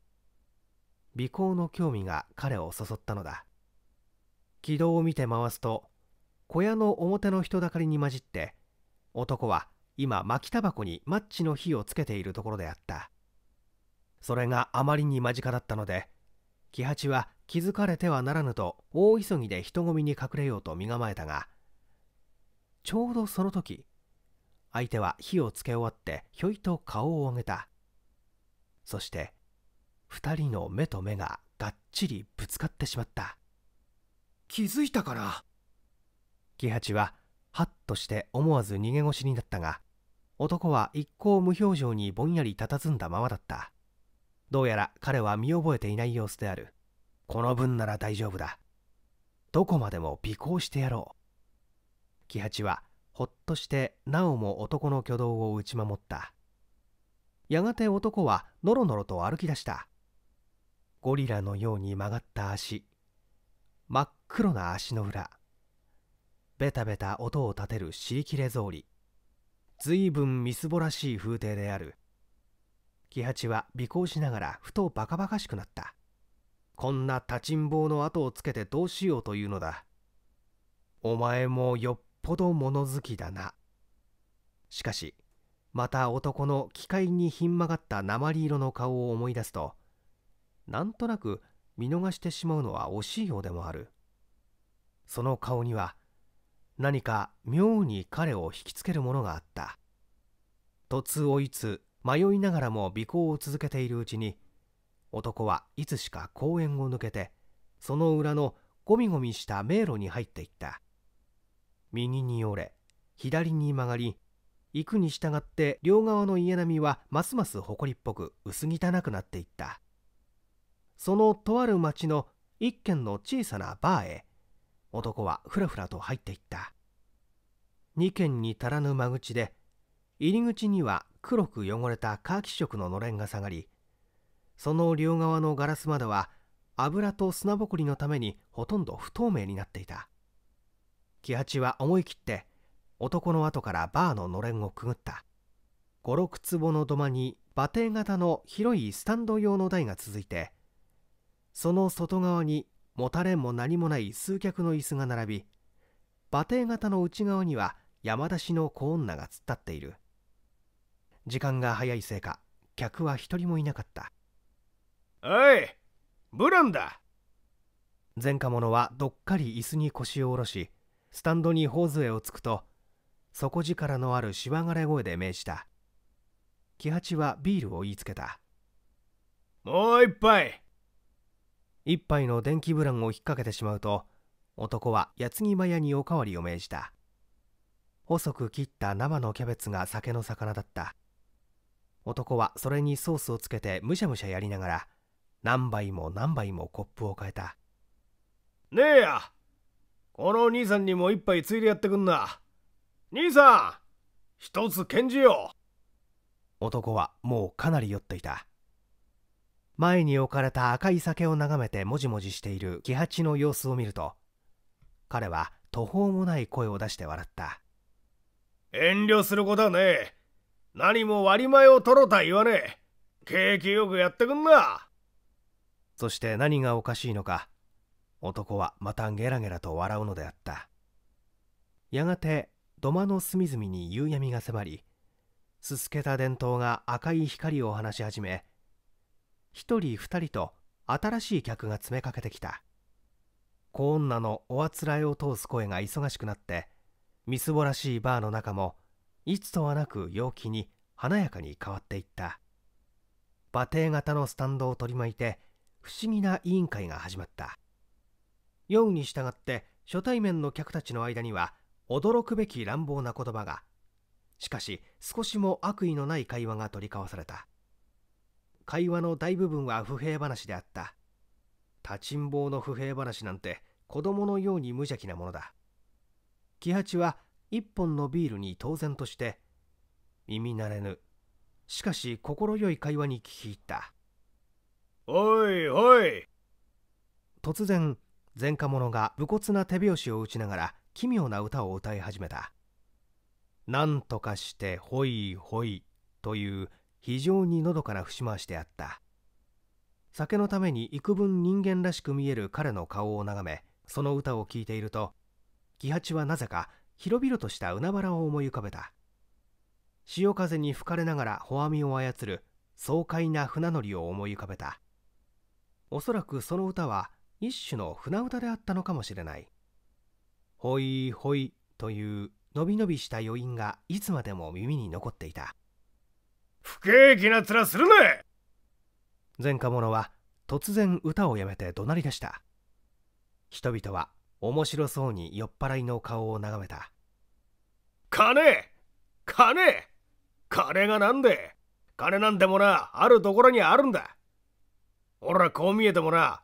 Speaker 1: 尾行の興味が彼を誘ったのだ軌道を見て回すと小屋の表の人だかりに混じって男は今巻きタバコにマッチの火をつけているところであったそれがあまりに間近だったので喜八は気づかれてはならぬと大急ぎで人混みに隠れようと身構えたがちょうどその時相手は火をつけ終わってひょいと顔を上げたそして2人の目と目ががっちりぶつかってしまった気づいたから喜八はハッとして思わず逃げ腰になったが男は一向無表情にぼんやり佇んだままだったどうやら彼は見覚えていない様子であるこの分なら大丈夫だどこまでも尾行してやろう喜八はほっとしてなおも男の挙動を打ち守ったやがて男はのろのろと歩き出したゴリラのように曲がった足真っ黒な足の裏ベタベタ音を立てる尻切れ草履随分みすぼらしい風体である喜八は尾行しながらふとバカバカしくなったこんな立ちんぼうの後をつけてどうしようというのだ。お前もよっぽど物好きだな。しかし、また男の機械にひん曲がった鉛色の顔を思い出すと、なんとなく見逃してしまうのは惜しいようでもある。その顔には、何か妙に彼を引きつけるものがあった。とつをいつ迷いながらも尾行を続けているうちに男はいつしか公園を抜けてその裏のゴミゴミした迷路に入っていった右に折れ左に曲がり行くに従って両側の家並みはますます埃っぽく薄汚くなっていったそのとある町の一軒の小さなバーへ男はふらふらと入っていった2軒に足らぬ間口で入り口には黒く汚れたカーキ色ののれんが下がりその両側のガラス窓は油と砂ぼこりのためにほとんど不透明になっていた喜八は思い切って男の後からバーののれんをくぐった56坪の土間に馬蹄型の広いスタンド用の台が続いてその外側にもたれも何もない数客の椅子が並び馬蹄型の内側には山出しの子女が突っ立っている時間が早いせいか客は一人もいなかったおいブランだ前科者はどっかり椅子に腰を下ろしスタンドに頬杖をつくと底力のあるしわがれ声で命じた喜八はビールを言いつけたもう一杯一杯の電気ブランを引っ掛けてしまうと男は矢継ぎ早におかわりを命じた細く切った生のキャベツが酒の魚だった男はそれにソースをつけてむしゃむしゃやりながら何杯も何杯もコップを変えたねえやこの兄さんにも一杯ついでやってくんな兄さん一つ献じよ男はもうかなり酔っていた前に置かれた赤い酒を眺めてもじもじしている喜八の様子を見ると彼は途方もない声を出して笑った遠慮することはねえ何も割り前を取ろうとは言わねえ景気よくやってくんなそして何がおかしいのか男はまたゲラゲラと笑うのであったやがて土間の隅々に夕闇が迫りすすけた電灯が赤い光を放し始め一人二人と新しい客が詰めかけてきた小女のおあつらえを通す声が忙しくなってみすぼらしいバーの中もいつとはなく陽気に華やかに変わっていった馬蹄型のスタンドを取り巻いて不思議な委員会が始まったヨに従って初対面の客たちの間には驚くべき乱暴な言葉がしかし少しも悪意のない会話が取り交わされた会話の大部分は不平話であった立ちんぼうの不平話なんて子供のように無邪気なものだ喜八は一本のビールに当然として耳慣れぬしかし快い会話に聞き入ったおいおい突然前科者が武骨な手拍子を打ちながら奇妙な歌を歌い始めたなんとかしてほいほいという非常にのどかな節回しであった酒のために幾分人間らしく見える彼の顔を眺めその歌を聴いていると喜八はなぜか広々とした海原を思い浮かべた潮風に吹かれながらほわみを操る爽快な船乗りを思い浮かべたおそらくその歌は一種の船歌であったのかもしれないほいほいというのびのびした余韻がいつまでも耳に残っていた不景気な面するな前科者は突然歌をやめて怒鳴り出した人々は面白そうに酔っ払いの顔を眺めた金金金がなんで金なんでもなあるところにあるんだ俺はこう見えてもな、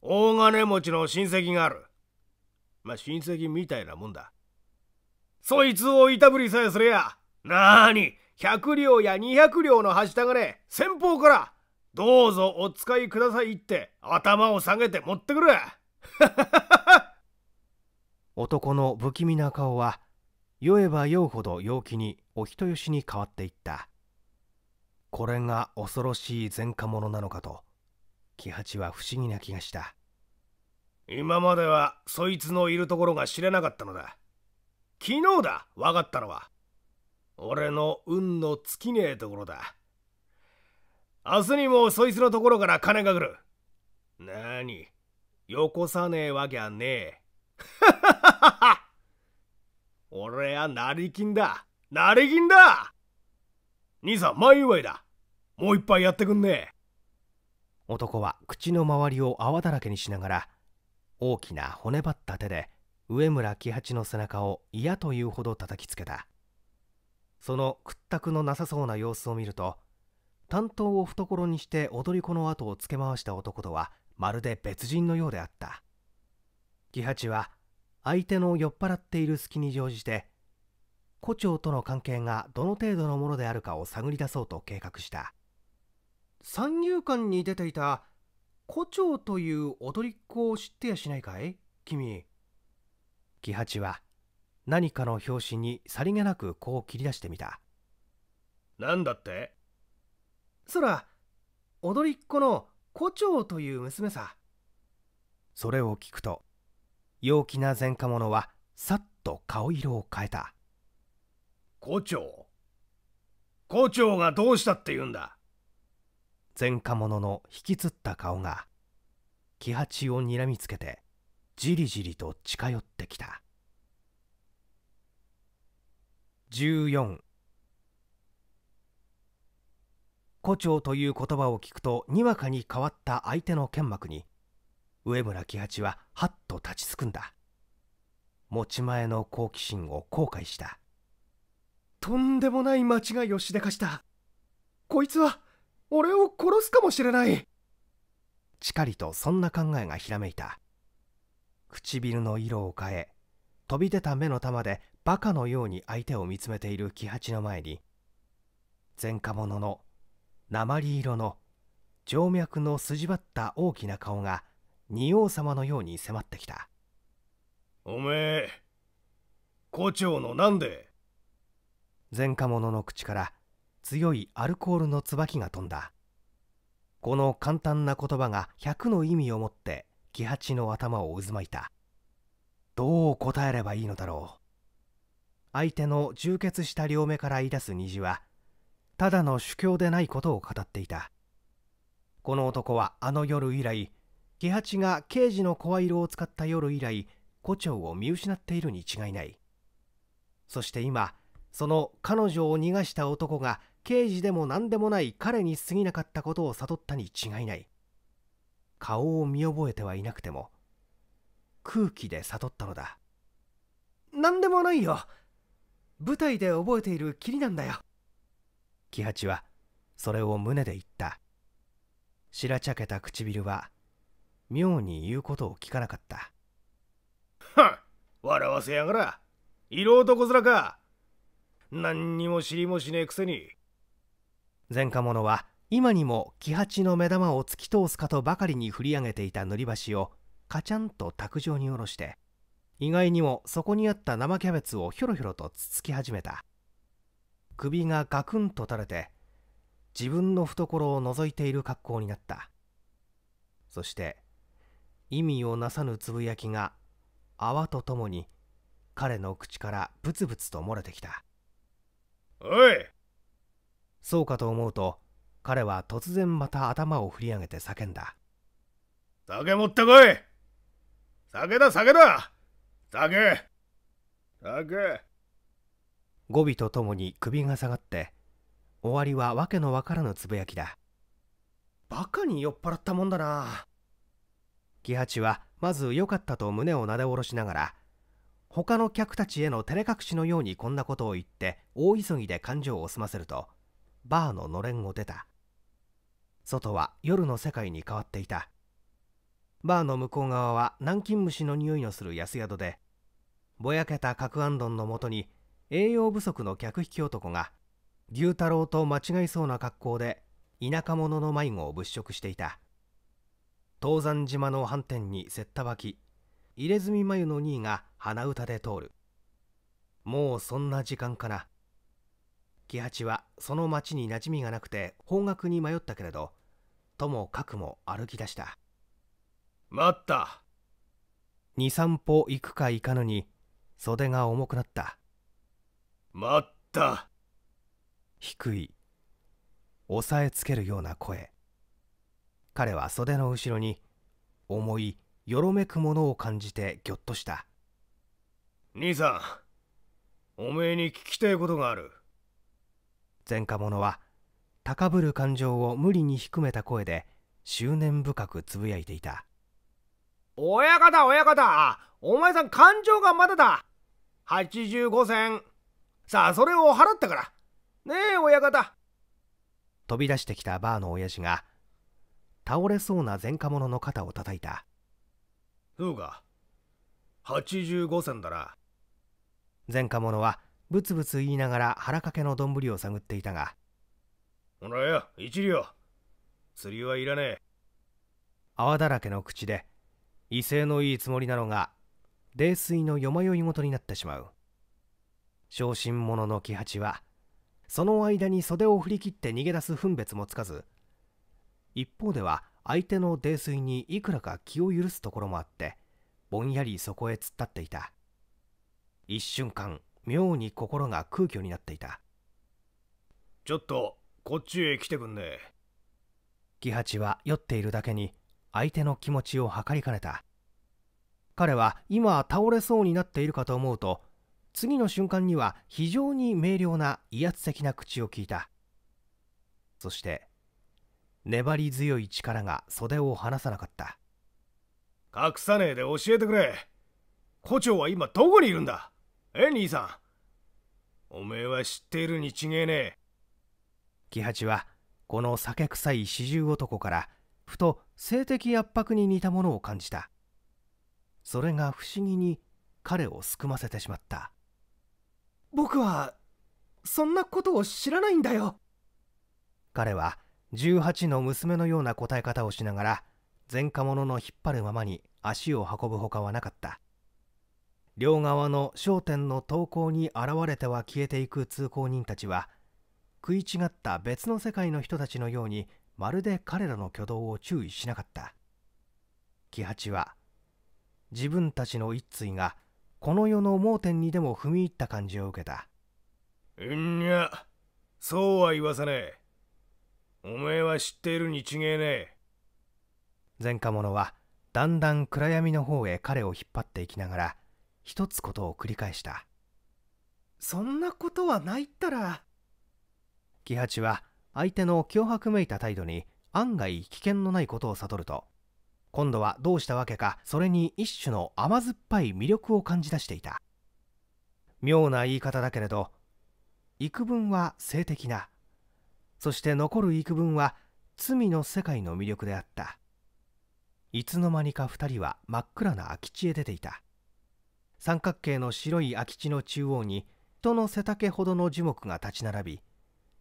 Speaker 1: 大金持ちの親戚がある。まあ、親戚みたいなもんだ。そいつをいたぶりさえすりゃ、なーに、100両や200両のはしたがね、先方から、どうぞお使いくださいって頭を下げて持ってくれ 男の不気味な顔は酔えば酔うほど陽気にお人よしに変わっていったこれが恐ろしい前科者なのかと喜八は不思議な気がした今まではそいつのいるところが知れなかったのだ昨日だ分かったのは俺の運の尽きねえところだ明日にもそいつのところから金が来るなによこさねえわけゃねえ 俺は成金だ成金だ兄さん前祝いだもう一杯やってくんねえ男は口の周りを泡だらけにしながら大きな骨張った手で上村喜八の背中を嫌というほど叩きつけたその屈託のなさそうな様子を見ると担当を懐にして踊り子の後をつけ回した男とはまるで別人のようであった喜八は相手の酔っ払っている隙に乗じて胡蝶との関係がどの程度のものであるかを探り出そうと計画した三遊間に出ていた胡蝶という踊りっ子を知ってやしないかい君喜八は何かの拍子にさりげなくこう切り出してみた何だってそら踊りっ子の胡蝶という娘さそれを聞くと陽気な前科者はさっと顔色を変えた胡蝶胡蝶がどうしたって言うんだ前科者の引きつった顔が喜八をにらみつけてじりじりと近寄ってきた14胡蝶という言葉を聞くとにわかに変わった相手の剣幕に上村喜八ははっと立ちすくんだ持ち前の好奇心を後悔したとんでもない間違いをしでかしたこいつは俺を殺すかもしれないしかりとそんな考えがひらめいた唇の色を変え飛び出た目の玉でバカのように相手を見つめている喜八の前に前科者の鉛色の静脈の筋張った大きな顔が仁王様のように迫ってきたおめえ胡蝶のなんで前科者の口から強いアルコールの椿が飛んだこの簡単な言葉が100の意味を持って喜八の頭を渦巻いたどう答えればいいのだろう相手の充血した両目から言い出す虹はただの主教でないことを語っていたこの男はあの夜以来喜八が刑事の声色を使った夜以来胡蝶を見失っているに違いないそして今その彼女を逃がした男が刑事でも何でもない彼に過ぎなかったことを悟ったに違いない顔を見覚えてはいなくても空気で悟ったのだ何でもないよ舞台で覚えているきりなんだよ喜八はそれを胸で言った白茶けた唇は妙に言うことを聞かなかったはっ笑わせやがら色男面か何にも知りもしねえくせに前科者は今にも喜八の目玉を突き通すかとばかりに振り上げていた塗り箸をカチャンと卓上に下ろして意外にもそこにあった生キャベツをひょろひょろとつつき始めた首がガクンと垂れて自分の懐を覗いている格好になったそして意味をなさぬつぶやきが泡とともに彼の口からブツブツと漏れてきたおいそうかと思うと彼は突然また頭を振り上げて叫んだ酒持ってこい酒だ酒だ酒酒語尾とともに首が下がって終わりはわけのわからぬつぶやきだバカに酔っ払ったもんだな喜八はまず良かったと胸をなで下ろしながら他の客たちへの照れ隠しのようにこんなことを言って大急ぎで感情を済ませるとバーののれんを出た外は夜の世界に変わっていたバーの向こう側は南京虫の匂いのする安宿でぼやけた角安んのもとに栄養不足の客引き男が牛太郎と間違いそうな格好で田舎者の迷子を物色していた東山島の飯店にせったばき入れ墨眉の兄が鼻歌で通るもうそんな時間かな喜八はその町に馴染みがなくて方角に迷ったけれどともかくも歩き出した待った23歩行くか行かぬに袖が重くなった待った低い押さえつけるような声彼は袖の後ろに重いよろめくものを感じてぎょっとした兄さんおめえに聞きたいことがある前科者は高ぶる感情を無理に低めた声で執念深くつぶやいていた親方親方お前さん感情がまだだ85銭さあそれを払ったからねえ親方飛び出してきたバーの親父が倒れそうな前科者の肩を叩いたそうか85銭だな前科者はぶつぶつ言いながら腹掛けの丼を探っていたがほらよ一両釣りはいらねえ泡だらけの口で威勢のいいつもりなのが泥酔のよまよいごとになってしまう小心者の喜八はその間に袖を振り切って逃げ出す分別もつかず一方では相手の泥酔にいくらか気を許すところもあってぼんやりそこへ突っ立っていた一瞬間妙に心が空虚になっていたちょっとこっちへ来てくんね喜八は酔っているだけに相手の気持ちを測りかねた彼は今倒れそうになっているかと思うと次の瞬間には非常に明瞭な威圧的な口を聞いたそして粘り強い力が袖を離さなかった隠さねえで教えてくれ胡蝶は今どこにいるんだえ兄さんおめえは知っているに違えねえ喜八はこの酒臭い四十男からふと性的圧迫に似たものを感じたそれが不思議に彼をすくませてしまった僕はそんなことを知らないんだよ彼は18の娘のような答え方をしながら前科者の引っ張るままに足を運ぶほかはなかった両側の商店の投稿に現れては消えていく通行人たちは食い違った別の世界の人たちのようにまるで彼らの挙動を注意しなかった喜八は自分たちの一対がこの世の盲点にでも踏み入った感じを受けたうんにゃそうは言わさねえおめえは知っているに違えねえ前科者はだんだん暗闇の方へ彼を引っ張っていきながら一つことを繰り返したそんなことはないったら喜八は相手の脅迫めいた態度に案外危険のないことを悟ると今度はどうしたわけかそれに一種の甘酸っぱい魅力を感じ出していた妙な言い方だけれど幾分は性的なそして残る幾分は罪の世界の魅力であったいつの間にか2人は真っ暗な空き地へ出ていた三角形の白い空き地の中央に人の背丈ほどの樹木が立ち並び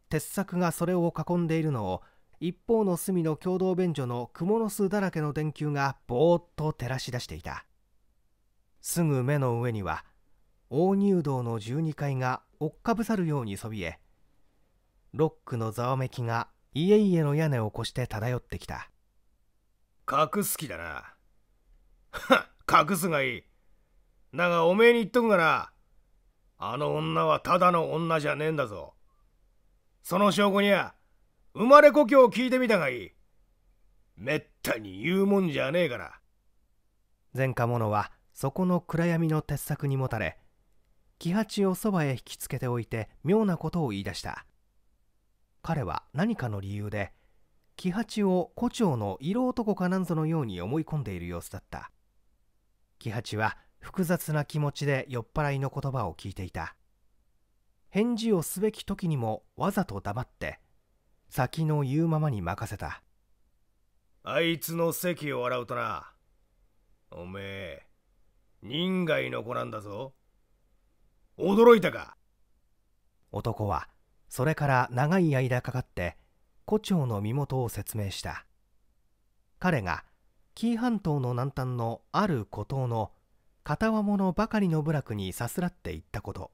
Speaker 1: 鉄柵がそれを囲んでいるのを一方の隅の共同便所の蜘蛛の巣だらけの電球がぼーっと照らし出していたすぐ目の上には大入道の12階が追っかぶさるようにそびえロックのざわめきが家々の屋根を越して漂ってきた隠す気だなはっ 隠すがいいだがおめえに言っとくがなあの女はただの女じゃねえんだぞその証拠には生まれ故郷を聞いてみたがいいめったに言うもんじゃねえから前科者はそこの暗闇の鉄柵にもたれ喜八をそばへ引きつけておいて妙なことを言い出した彼は何かの理由で喜八を胡蝶の色男かなんぞのように思い込んでいる様子だった喜八は複雑な気持ちで酔っ払いの言葉を聞いていた返事をすべき時にもわざと黙って先の言うままに任せたあいつの席を洗うとなおめえ人外の子なんだぞ驚いたか男はそれから長い間かかって胡蝶の身元を説明した彼が紀伊半島の南端のある孤島の片輪物ばかりの部落にさすらっていったこと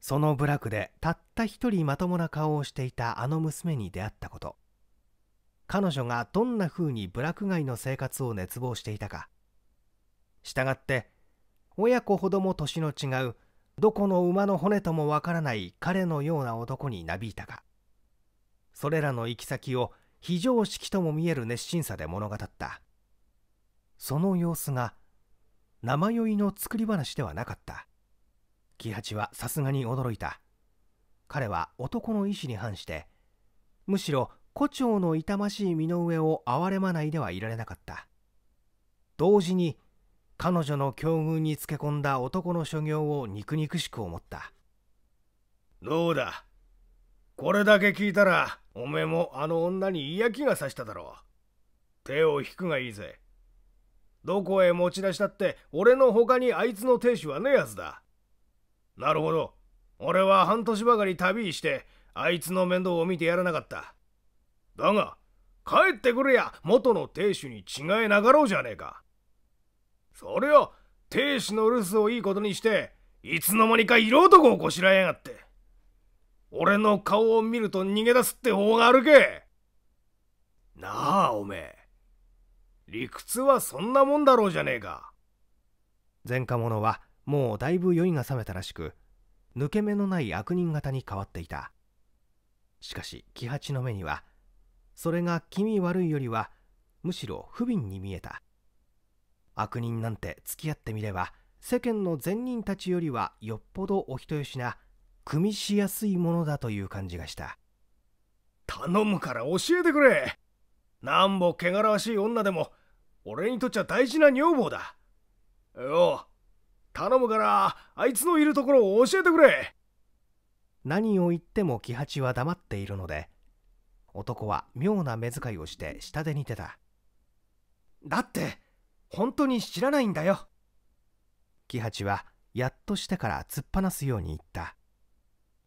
Speaker 1: その部落でたった一人まともな顔をしていたあの娘に出会ったこと彼女がどんな風に部落外の生活を熱望していたかしたがって親子ほども年の違うどこの馬の骨ともわからない彼のような男になびいたかそれらの行き先を非常識とも見える熱心さで物語ったその様子が生酔いの作り話ではなかった喜八はさすがに驚いた彼は男の意志に反してむしろ胡蝶の痛ましい身の上を憐れまないではいられなかった同時に彼女の境遇につけ込んだ男の所業を肉々しく思ったどうだこれだけ聞いたらおめえもあの女に嫌気がさしただろう手を引くがいいぜどこへ持ち出したって俺の他にあいつの亭主はねえやつだなるほど俺は半年ばかり旅してあいつの面倒を見てやらなかっただが帰ってくれや元の亭主に違いなかろうじゃねえかそりゃ亭主の留守をいいことにしていつの間にか色男をこしらえやがって俺の顔を見ると逃げ出すって方があるけなあおめえ理屈はそんなもんだろうじゃねえか前科者はもうだいぶ酔いが覚めたらしく抜け目のない悪人型に変わっていたしかし喜八の目にはそれが気味悪いよりはむしろ不憫に見えた悪人なんて付き合ってみれば世間の善人たちよりはよっぽどお人よしな組みしやすいものだという感じがした頼むから教えてくれなんぼ汚らわしい女でも俺にとっちゃ大事な女房だ。よ頼むから、あいつのいるところを教えてくれ。何を言っても喜八は黙っているので、男は妙な目遣いをして下手に出た。だって、本当に知らないんだよ。喜八は、やっとしてから突っ放すように言った。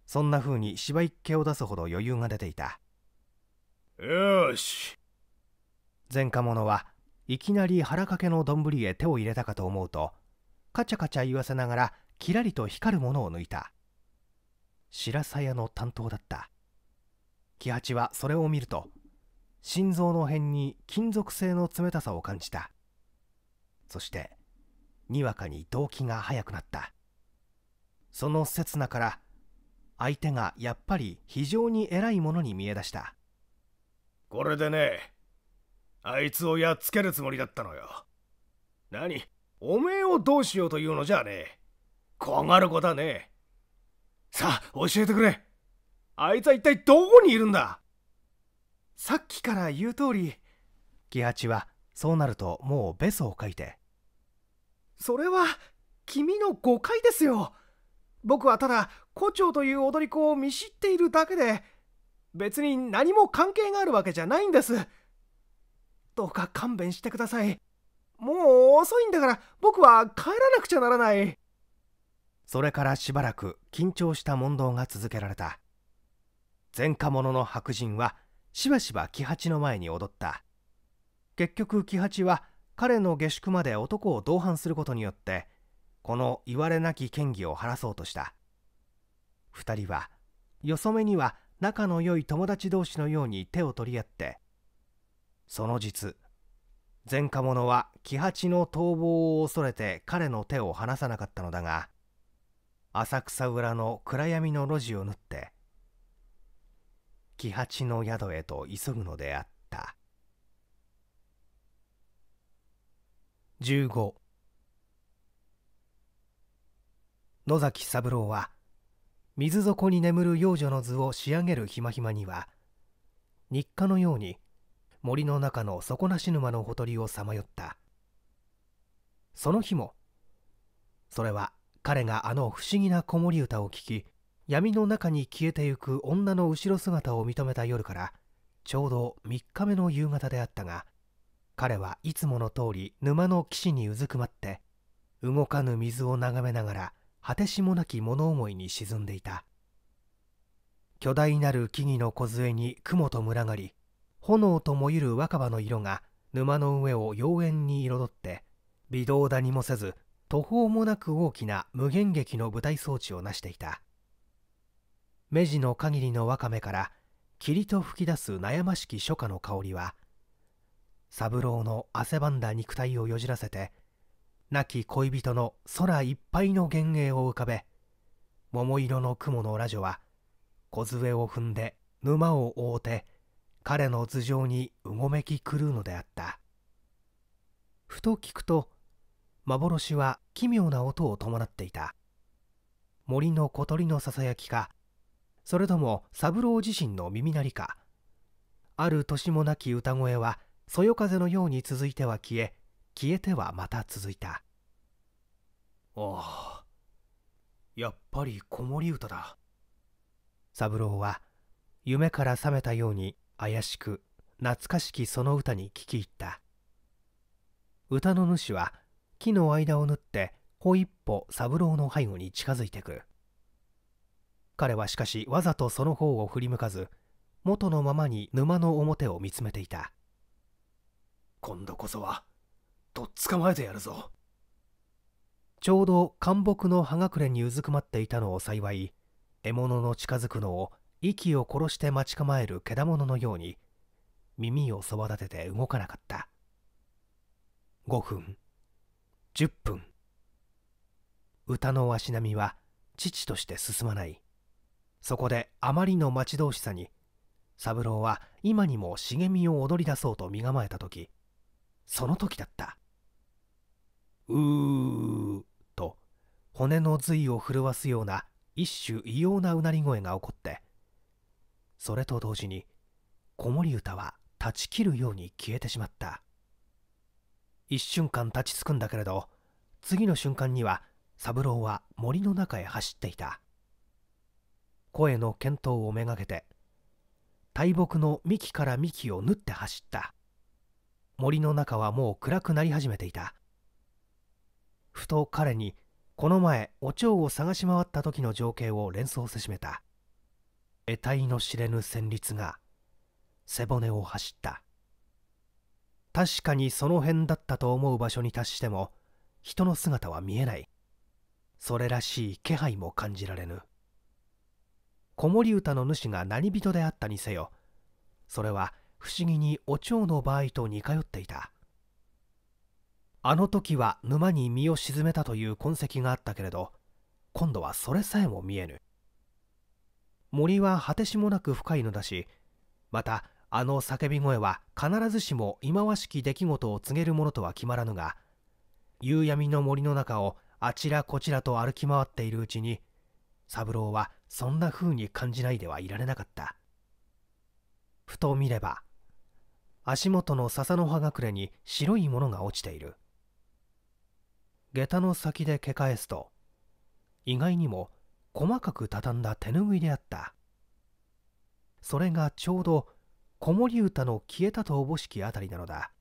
Speaker 1: そんな風に芝一気を出すほど余裕が出ていた。よし。前科者はいきなり腹掛けの丼へ手を入れたかと思うとカチャカチャ言わせながらキラリと光るものを抜いた白鞘屋の担当だった喜八はそれを見ると心臓の辺に金属製の冷たさを感じたそしてにわかに動機が速くなったその刹那から相手がやっぱり非常に偉いものに見えだしたこれでねあいつをやっつけるつもりだったのよ何おめえをどうしようというのじゃねえこがることはねえさあ教えてくれあいつは一体どこにいるんださっきから言う通りハチはそうなるともうベソを書いてそれは君の誤解ですよ僕はただ胡蝶という踊り子を見知っているだけで別に何も関係があるわけじゃないんですどうか勘弁してください。もう遅いんだから僕は帰らなくちゃならない。それからしばらく緊張した問答が続けられた。前科者の白人はしばしば喜八の前に踊った。結局喜八は彼の下宿まで男を同伴することによってこの言われなき嫌疑を晴らそうとした2人はよそめには仲の良い友達同士のように手を取り合ってその実前科者は喜八の逃亡を恐れて彼の手を離さなかったのだが浅草裏の暗闇の路地を縫って喜八の宿へと急ぐのであった15野崎三郎は水底に眠る幼女の図を仕上げるひまひまには日課のように森の中の底なし沼のほとりをさまよったその日もそれは彼があの不思議な子守歌を聴き闇の中に消えてゆく女の後ろ姿を認めた夜からちょうど3日目の夕方であったが彼はいつもの通り沼の岸にうずくまって動かぬ水を眺めながら果てしもなき物思いに沈んでいた巨大なる木々の梢に雲と群がり炎ともゆる若葉の色が沼の上を妖艶に彩って微動だにもせず途方もなく大きな無限劇の舞台装置を成していた目地の限りのわかめから霧と吹き出す悩ましき初夏の香りは三郎の汗ばんだ肉体をよじらせて亡き恋人の空いっぱいの幻影を浮かべ桃色の雲のラジオは小杖を踏んで沼を覆うて彼の頭上にうごめき狂うのであったふと聞くと幻は奇妙な音を伴っていた森の小鳥のささやきかそれとも三郎自身の耳鳴りかある年もなき歌声はそよ風のように続いては消え消えてはまた続いたああやっぱり子守歌だ三郎は夢から覚めたように怪しく懐かしきその歌に聞き入った歌の主は木の間を縫って歩一歩三郎の背後に近づいてくる彼はしかしわざとその方を振り向かず元のままに沼の表を見つめていた今度こそはとっ捕まえてやるぞちょうど灌木の葉隠れにうずくまっていたのを幸い獲物の近づくのを息を殺して待ち構える獣のように耳をそば立てて動かなかった5分10分歌の足並みは父として進まないそこであまりの待ち遠しさに三郎は今にも茂みを踊り出そうと身構えた時その時だったうーと骨の髄を震わすような一種異様なうなり声が起こってそれと同時に子守歌は断ち切るように消えてしまった一瞬間立ちつくんだけれど次の瞬間には三郎は森の中へ走っていた声の見当をめがけて大木の幹から幹を縫って走った森の中はもう暗くなり始めていたふと彼にこの前お蝶を探し回った時の情景を連想せしめた得体の知れぬ旋律が背骨を走った確かにその辺だったと思う場所に達しても人の姿は見えないそれらしい気配も感じられぬ子守歌の主が何人であったにせよそれは不思議にお蝶の場合と似通っていたあの時は沼に身を沈めたという痕跡があったけれど今度はそれさえも見えぬ森は果てしもなく深いのだしまたあの叫び声は必ずしも忌まわしき出来事を告げるものとは決まらぬが夕闇の森の中をあちらこちらと歩き回っているうちに三郎はそんな風に感じないではいられなかったふと見れば足元の笹の葉隠れに白いものが落ちている下駄の先で蹴返すと意外にも細かく畳んだ手ぬぐいであったそれがちょうど子守歌の消えたとおぼしきあたりなのだ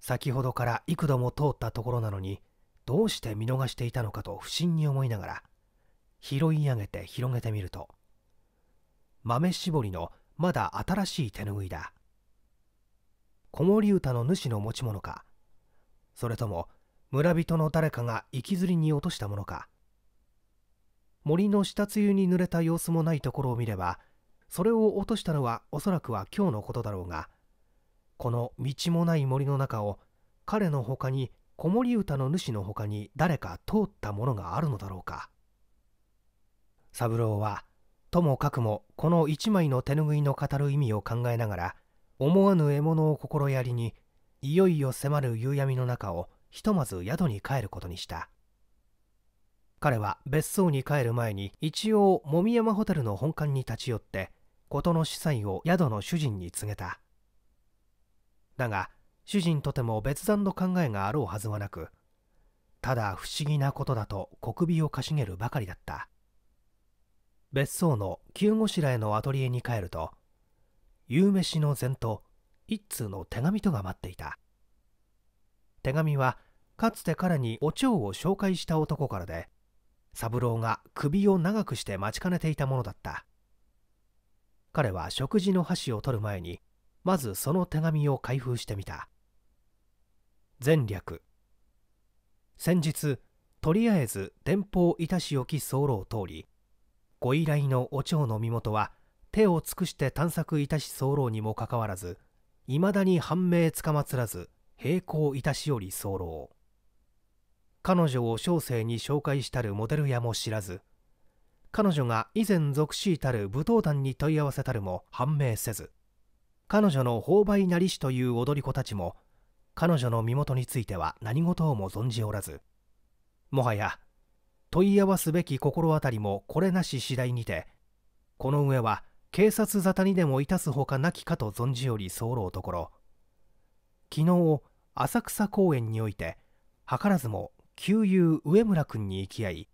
Speaker 1: 先ほどから幾度も通ったところなのにどうして見逃していたのかと不審に思いながら拾い上げて広げてみると豆絞りのまだ新しい手ぬぐいだ子守歌の主の持ち物かそれとも村人の誰かが行きずりに落としたものか森の下露に濡れた様子もないところを見ればそれを落としたのはおそらくは今日のことだろうがこの道もない森の中を彼のほかに子守歌の主のほかに誰か通ったものがあるのだろうか三郎はともかくもこの一枚の手ぬぐいの語る意味を考えながら思わぬ獲物を心やりにいよいよ迫る夕闇の中をひとまず宿に帰ることにした彼は別荘に帰る前に一応もみ山ホテルの本館に立ち寄って事の司祭を宿の主人に告げただが主人とても別段の考えがあろうはずはなくただ不思議なことだと小首をかしげるばかりだった別荘の急ごしらえのアトリエに帰ると夕飯の前と一通の手紙とが待っていた手紙はかつて彼にお蝶を紹介した男からで三郎が首を長くして待ちかねていたものだった彼は食事の箸を取る前にまずその手紙を開封してみた前略先日とりあえず電報いたし置き候通りご依頼のお蝶の身元は手を尽くして探索いたし候にもかかわらずいまだに判明つかまつらず並行いたしより候彼女を小生に紹介したるモデル屋も知らず彼女が以前属しいたる武踏団に問い合わせたるも判明せず彼女の芳買なりしという踊り子たちも彼女の身元については何事をも存じおらずもはや問い合わすべき心当たりもこれなし次第にてこの上は警察沙汰にでもいたすほかなきかと存じより候うところ昨日浅草公園において図らずも旧友上村君に行き合い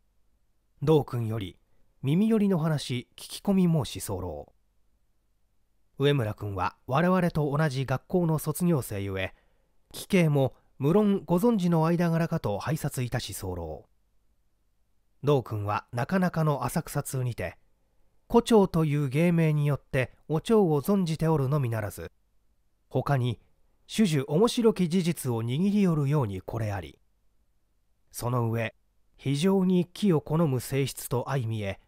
Speaker 1: 道君より耳寄りの話聞き込み申し候上村君は我々と同じ学校の卒業生ゆえ奇形も無論ご存知の間柄かと拝察いたし候道君はなかなかの浅草通にて胡蝶という芸名によってお蝶を存じておるのみならず他に種々面白き事実を握り寄るようにこれありその上非常に木を好む性質と相見え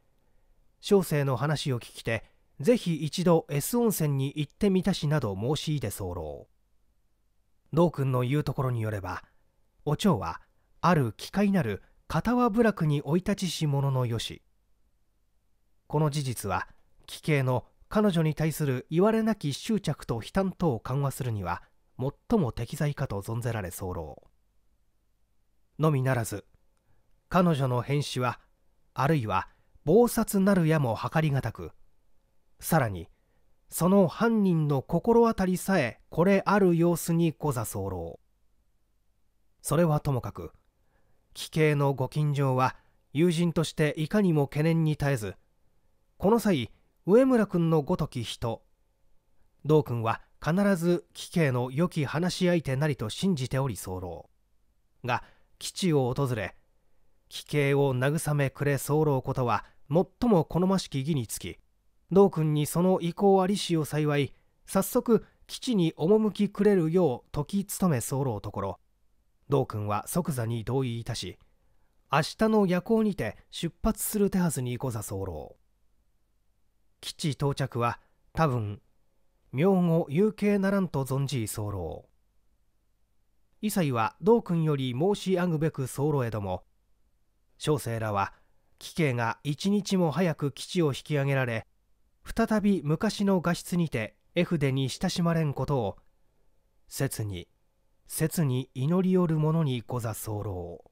Speaker 1: 小生の話を聞きてぜひ一度 S 温泉に行ってみたしなど申し入れ候道君の言うところによればお蝶はある奇怪なる片輪部落に生い立ちし者のよしこの事実は奇形の彼女に対するいわれなき執着と悲嘆等を緩和するには最も適材かと存ぜられ候のみならず彼女の変死はあるいは謀殺なるやも計りがたくさらにその犯人の心当たりさえこれある様子にござ候それはともかく貴兄のご近所は友人としていかにも懸念に絶えずこの際上村君のごとき人道君は必ず貴兄の良き話し相手なりと信じており候が基地を訪れ奇形を慰めくれ候ことは最も好ましき義につき道君にその意向ありしを幸い早速基地に赴きくれるよう時努め候ところ道君は即座に同意いたし明日の夜行にて出発する手はずにござ候基地到着は多分明後有形ならんと存じ候異才は道君より申し上ぐべく候へども小生らは貴兄が一日も早く基地を引き上げられ再び昔の画質にて絵筆に親しまれんことを切に切に祈りよる者にござ候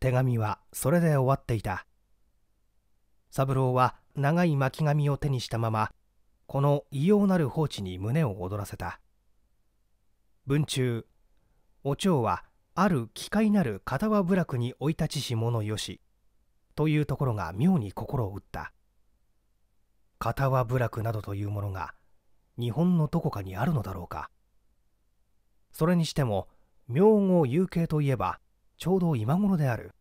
Speaker 1: 手紙はそれで終わっていた三郎は長い巻紙を手にしたままこの異様なる放置に胸を躍らせた文中お蝶はある奇怪なる片輪部落に生い立ちし者よしというところが妙に心を打った片輪部落などというものが日本のどこかにあるのだろうかそれにしても明後有形といえばちょうど今頃である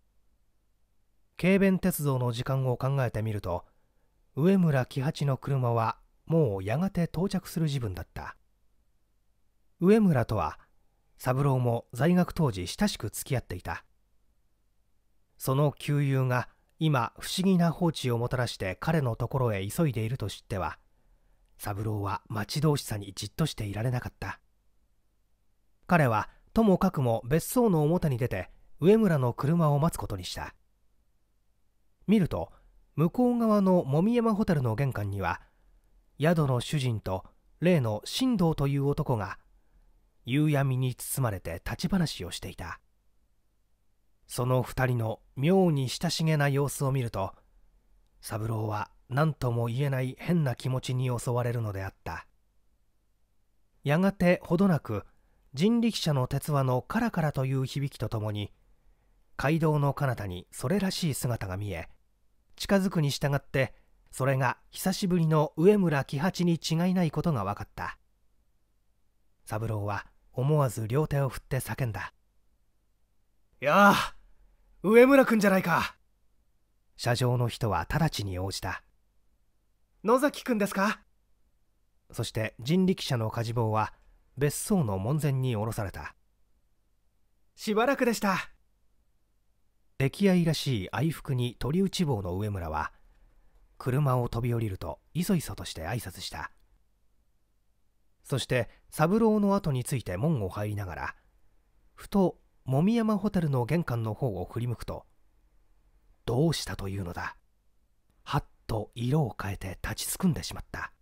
Speaker 1: 軽便鉄道の時間を考えてみると上村喜八の車はもうやがて到着する時分だった上村とは三郎も在学当時親しく付き合っていたその旧友が今不思議な放置をもたらして彼のところへ急いでいると知っては三郎は待ち遠しさにじっとしていられなかった彼はともかくも別荘の表に出て上村の車を待つことにした見ると向こう側のもみ山ホテルの玄関には宿の主人と例の新藤という男が夕闇に包まれて立ち話をしていたその2人の妙に親しげな様子を見ると三郎は何とも言えない変な気持ちに襲われるのであったやがてほどなく人力車の鉄輪のカラカラという響きとともに街道の彼方にそれらしい姿が見え近づくに従ってそれが久しぶりの上村喜八に違いないことが分かった三郎は思わず両手を振って叫んだやあ上村君じゃないか車上の人は直ちに応じた野崎君ですかそして人力車の火事棒は別荘の門前に降ろされたしばらくでした溺愛らしい愛服に鳥打ち棒の上村は車を飛び降りるといそいそとして挨拶したそして三郎の後について門を入りながらふとみ山ホテルの玄関の方を振り向くとどうしたというのだはっと色を変えて立ちすくんでしまった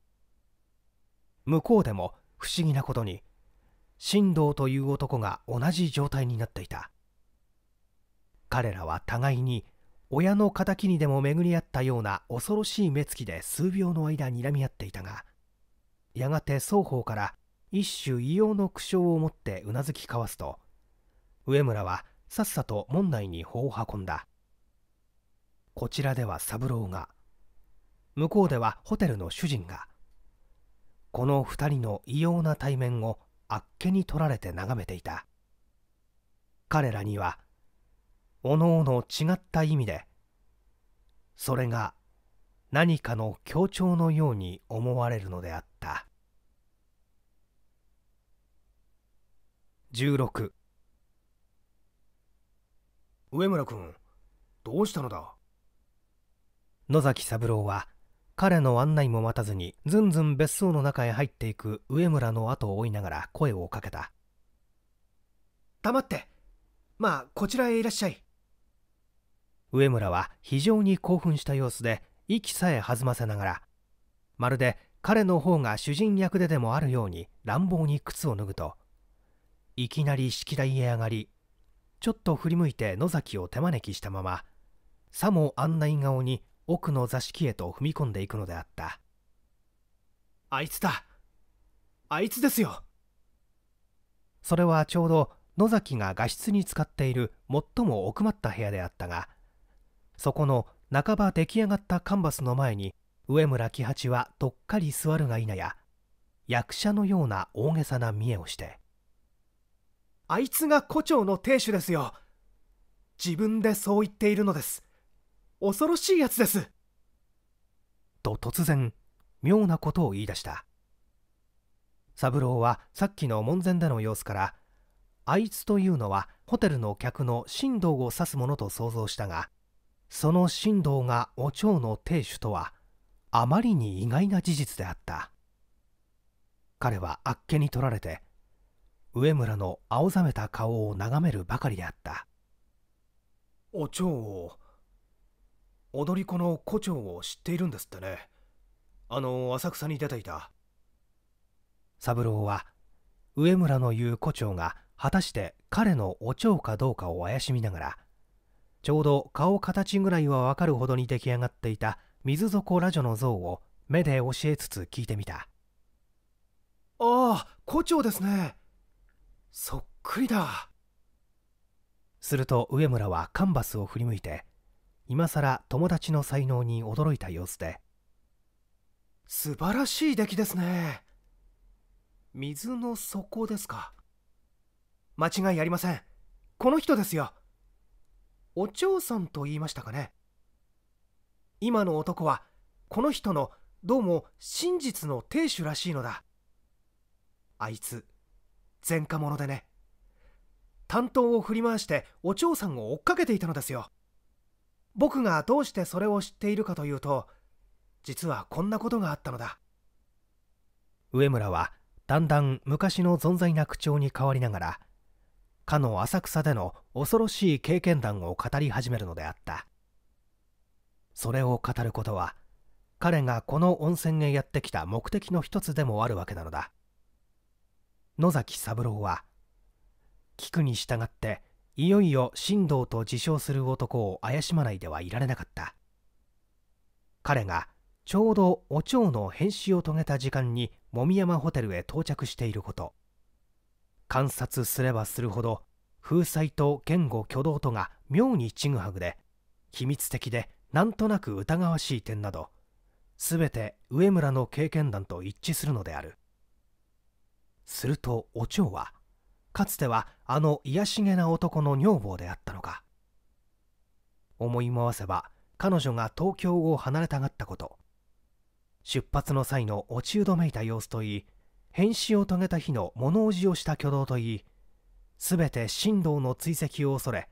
Speaker 1: 向こうでも不思議なことに新藤という男が同じ状態になっていた彼らは互いに親の敵にでも巡り合ったような恐ろしい目つきで数秒の間にらみ合っていたがやがて双方から一種異様の苦笑を持ってうなずき交わすと上村はさっさと門内に法を運んだこちらでは三郎が向こうではホテルの主人がこの2人の異様な対面をあっけに取られて眺めていた彼らにはおのおの違った意味でそれが何かの協調のように思われるのであった16上村君どうしたのだ野崎三郎は彼の案内も待たずにずんずん別荘の中へ入っていく上村の後を追いながら声をかけた黙ってまあこちらへいらっしゃい上村は非常に興奮した様子で息さえ弾ませながらまるで彼の方が主人役ででもあるように乱暴に靴を脱ぐといきなり式台へ上がりちょっと振り向いて野崎を手招きしたままさも案内顔に奥の座敷へと踏み込んでいくのであったあいつだあいつですよそれはちょうど野崎が画室に使っている最も奥まった部屋であったがそこの半ば出来上がったカンバスの前に上村喜八はどっかり座るが否や役者のような大げさな見栄をしてあいつが胡蝶の亭主ですよ自分でそう言っているのです恐ろしいやつですと突然妙なことを言い出した三郎はさっきの門前での様子からあいつというのはホテルの客の神道を指すものと想像したがその神道がお蝶の亭主とはあまりに意外な事実であった彼はあっけに取られて上村の青ざめた顔を眺めるばかりであったお蝶を踊り子の胡蝶を知っているんですってねあの浅草に出ていた三郎は上村の言う胡蝶が果たして彼のお蝶かどうかを怪しみながらちょうど顔形ぐらいはわかるほどに出来上がっていた水底ラジオの像を目で教えつつ聞いてみたああ胡蝶ですねそっくりだすると上村はカンバスを振り向いて今さら友達の才能に驚いた様子で素晴らしい出来ですね水の底ですか間違いありませんこの人ですよお嬢さんと言いましたかね今の男はこの人のどうも真実の亭主らしいのだあいつ前科者でね担当を振り回してお嬢さんを追っかけていたのですよ僕がどうしてそれを知っているかというと実はこんなことがあったのだ上村はだんだん昔の存在な口調に変わりながらかの浅草での恐ろしい経験談を語り始めるのであったそれを語ることは彼がこの温泉へやってきた目的の一つでもあるわけなのだ野崎三郎は菊に従っていよいよ神道と自称する男を怪しまないではいられなかった彼がちょうどお蝶の変死を遂げた時間にもみ山ホテルへ到着していること観察すればするほど風采と言語挙動とが妙にちぐはぐで秘密的でなんとなく疑わしい点など全て上村の経験談と一致するのであるするとお蝶はかつてはあの癒しげな男の女房であったのか思い回せば彼女が東京を離れたがったこと出発の際の落ちうどめいた様子といい変死を遂げた日の物おじをした挙動といい全て神道の追跡を恐れ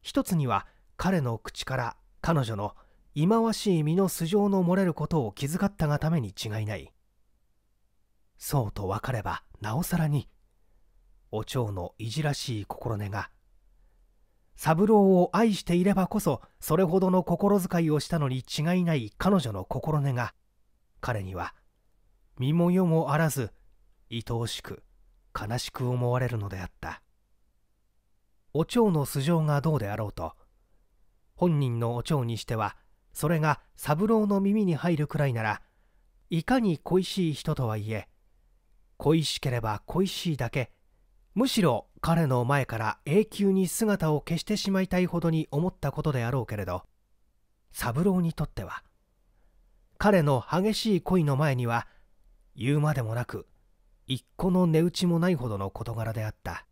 Speaker 1: 一つには彼の口から彼女の忌まわしい身の素性の漏れることを気遣ったがために違いないそうと分かればなおさらにお蝶のいじらしい心根が三郎を愛していればこそそれほどの心遣いをしたのに違いない彼女の心根が彼には身も世もあらず愛おしく悲しく思われるのであったお蝶の素性がどうであろうと本人のお蝶にしてはそれが三郎の耳に入るくらいならいかに恋しい人とはいえ恋しければ恋しいだけむしろ彼の前から永久に姿を消してしまいたいほどに思ったことであろうけれど三郎にとっては彼の激しい恋の前には言うまでもなく一個の値打ちもないほどの事柄であった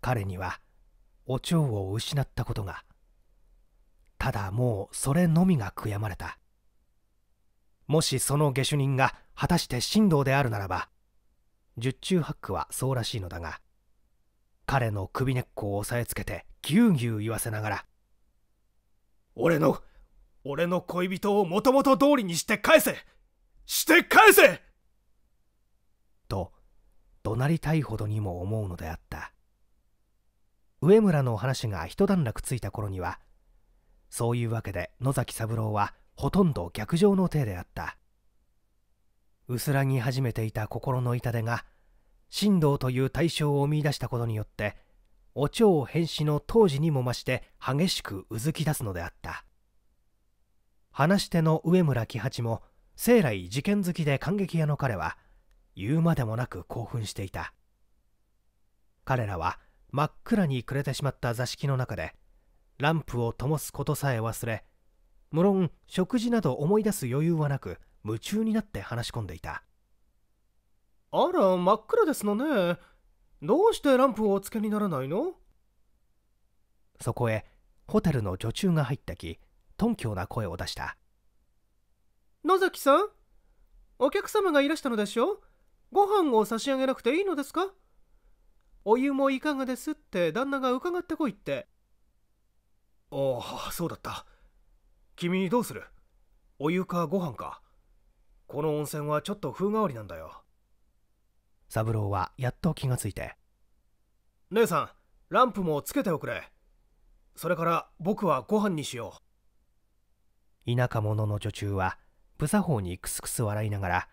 Speaker 1: 彼にはお蝶を失ったことがただもうそれのみが悔やまれたもしその下手人が果たして神道であるならば十中八九はそうらしいのだが彼の首根っこを押さえつけてぎゅうぎゅう言わせながら俺の俺の恋人をもともと通りにして返せして返せと怒鳴りたいほどにも思うのであった上村の話が一段落ついた頃にはそういうわけで野崎三郎はほとんど逆上の体であった薄らぎ始めていた心の痛手が神道という対象を見出したことによってお蝶変死の当時にも増して激しくうずき出すのであった話し手の上村喜八も生来事件好きで感激屋の彼は言うまでもなく興奮していた彼らは真っ暗に暮れてしまった座敷の中でランプを灯すことさえ忘れ無論食事など思い出す余裕はなく夢中になって話し込んでいたあら真っ暗ですのねどうしてランプをおつけにならないのそこへホテルの女中が入ったき頓強な声を出した
Speaker 2: 野崎さんお客様
Speaker 1: がいらしたのでしょうご飯を差し上げなくていいのですかお湯もいかがですって旦那が伺ってこいってああそうだった君どうするお湯かご飯かこの温泉はちょっと風変わりなんだよ三郎はやっと気がついて姉さんランプもつけておくれそれから僕はご飯にしよう田舎者の女中は無作法にクスクス笑いながら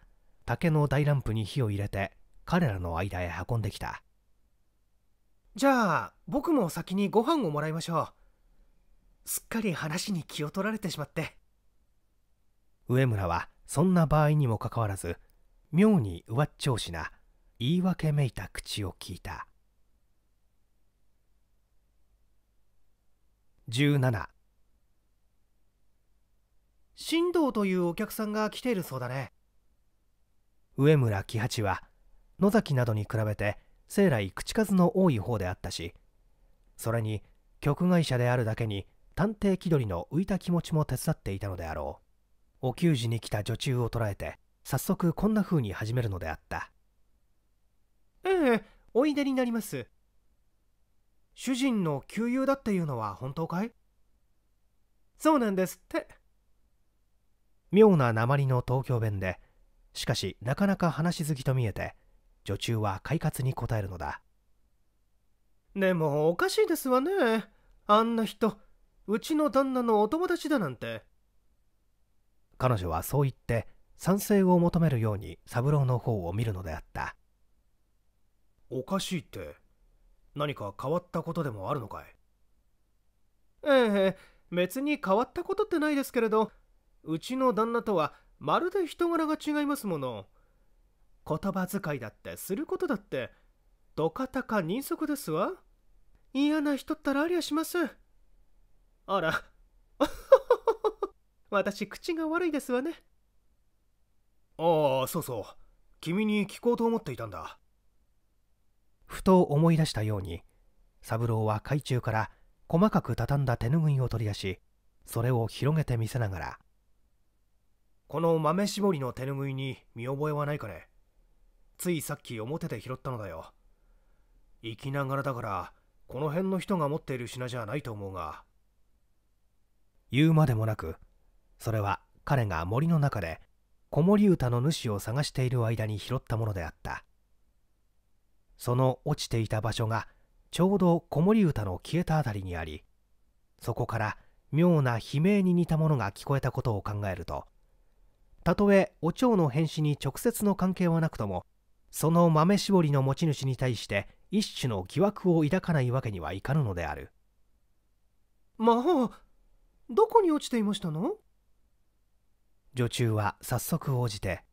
Speaker 1: 竹の大ランプに火を入れて彼らの間へ運んできたじゃあ僕も先にご飯をもらいましょうすっかり話に気を取られてしまって上村はそんな場合にもかかわらず妙に上っ調子な言い訳めいた口を聞いた17新藤というお客さんが来ているそうだね上村喜八は野崎などに比べて生来口数の多い方であったしそれに局外者であるだけに探偵気取りの浮いた気持ちも手伝っていたのであろうお給仕に来た女中を捕らえて早速こんな風に始めるのであったええおいでになります主人の旧友だっていうのは本当かいそうなんですって妙な鉛の東京弁でしかしなかなか話好きと見えて女中は快活に答えるのだでもおかしいですわねあんな人うちの旦那のお友達だなんて彼女はそう言って賛成を求めるように三郎の方を見るのであったおかしいって何か変わったことでもあるのかいええ別に変わったことってないですけれどうちの旦那とはまるで人柄が違いますもの言葉遣いだってすることだってどかたか人足ですわ嫌な人ったらありゃしますあら私口が悪いですわねああそうそう君に聞こうと思っていたんだふと思い出したように三郎は海中から細かく畳んだ手ぬぐいを取り出しそれを広げて見せながらこの豆絞りの手ぬぐいに見覚えはないかねついさっき表で拾ったのだよ生きながらだからこの辺の人が持っている品じゃないと思うが言うまでもなくそれは彼が森の中で子守歌の主を探している間に拾ったものであったその落ちていた場所がちょうど子守歌の消えた辺りにありそこから妙な悲鳴に似たものが聞こえたことを考えるとたとえお蝶の変死に直接の関係はなくともその豆絞りの持ち主に対して一種の疑惑を抱かないわけにはいかぬのである魔法どこに落ちていましたの女中は早速応じて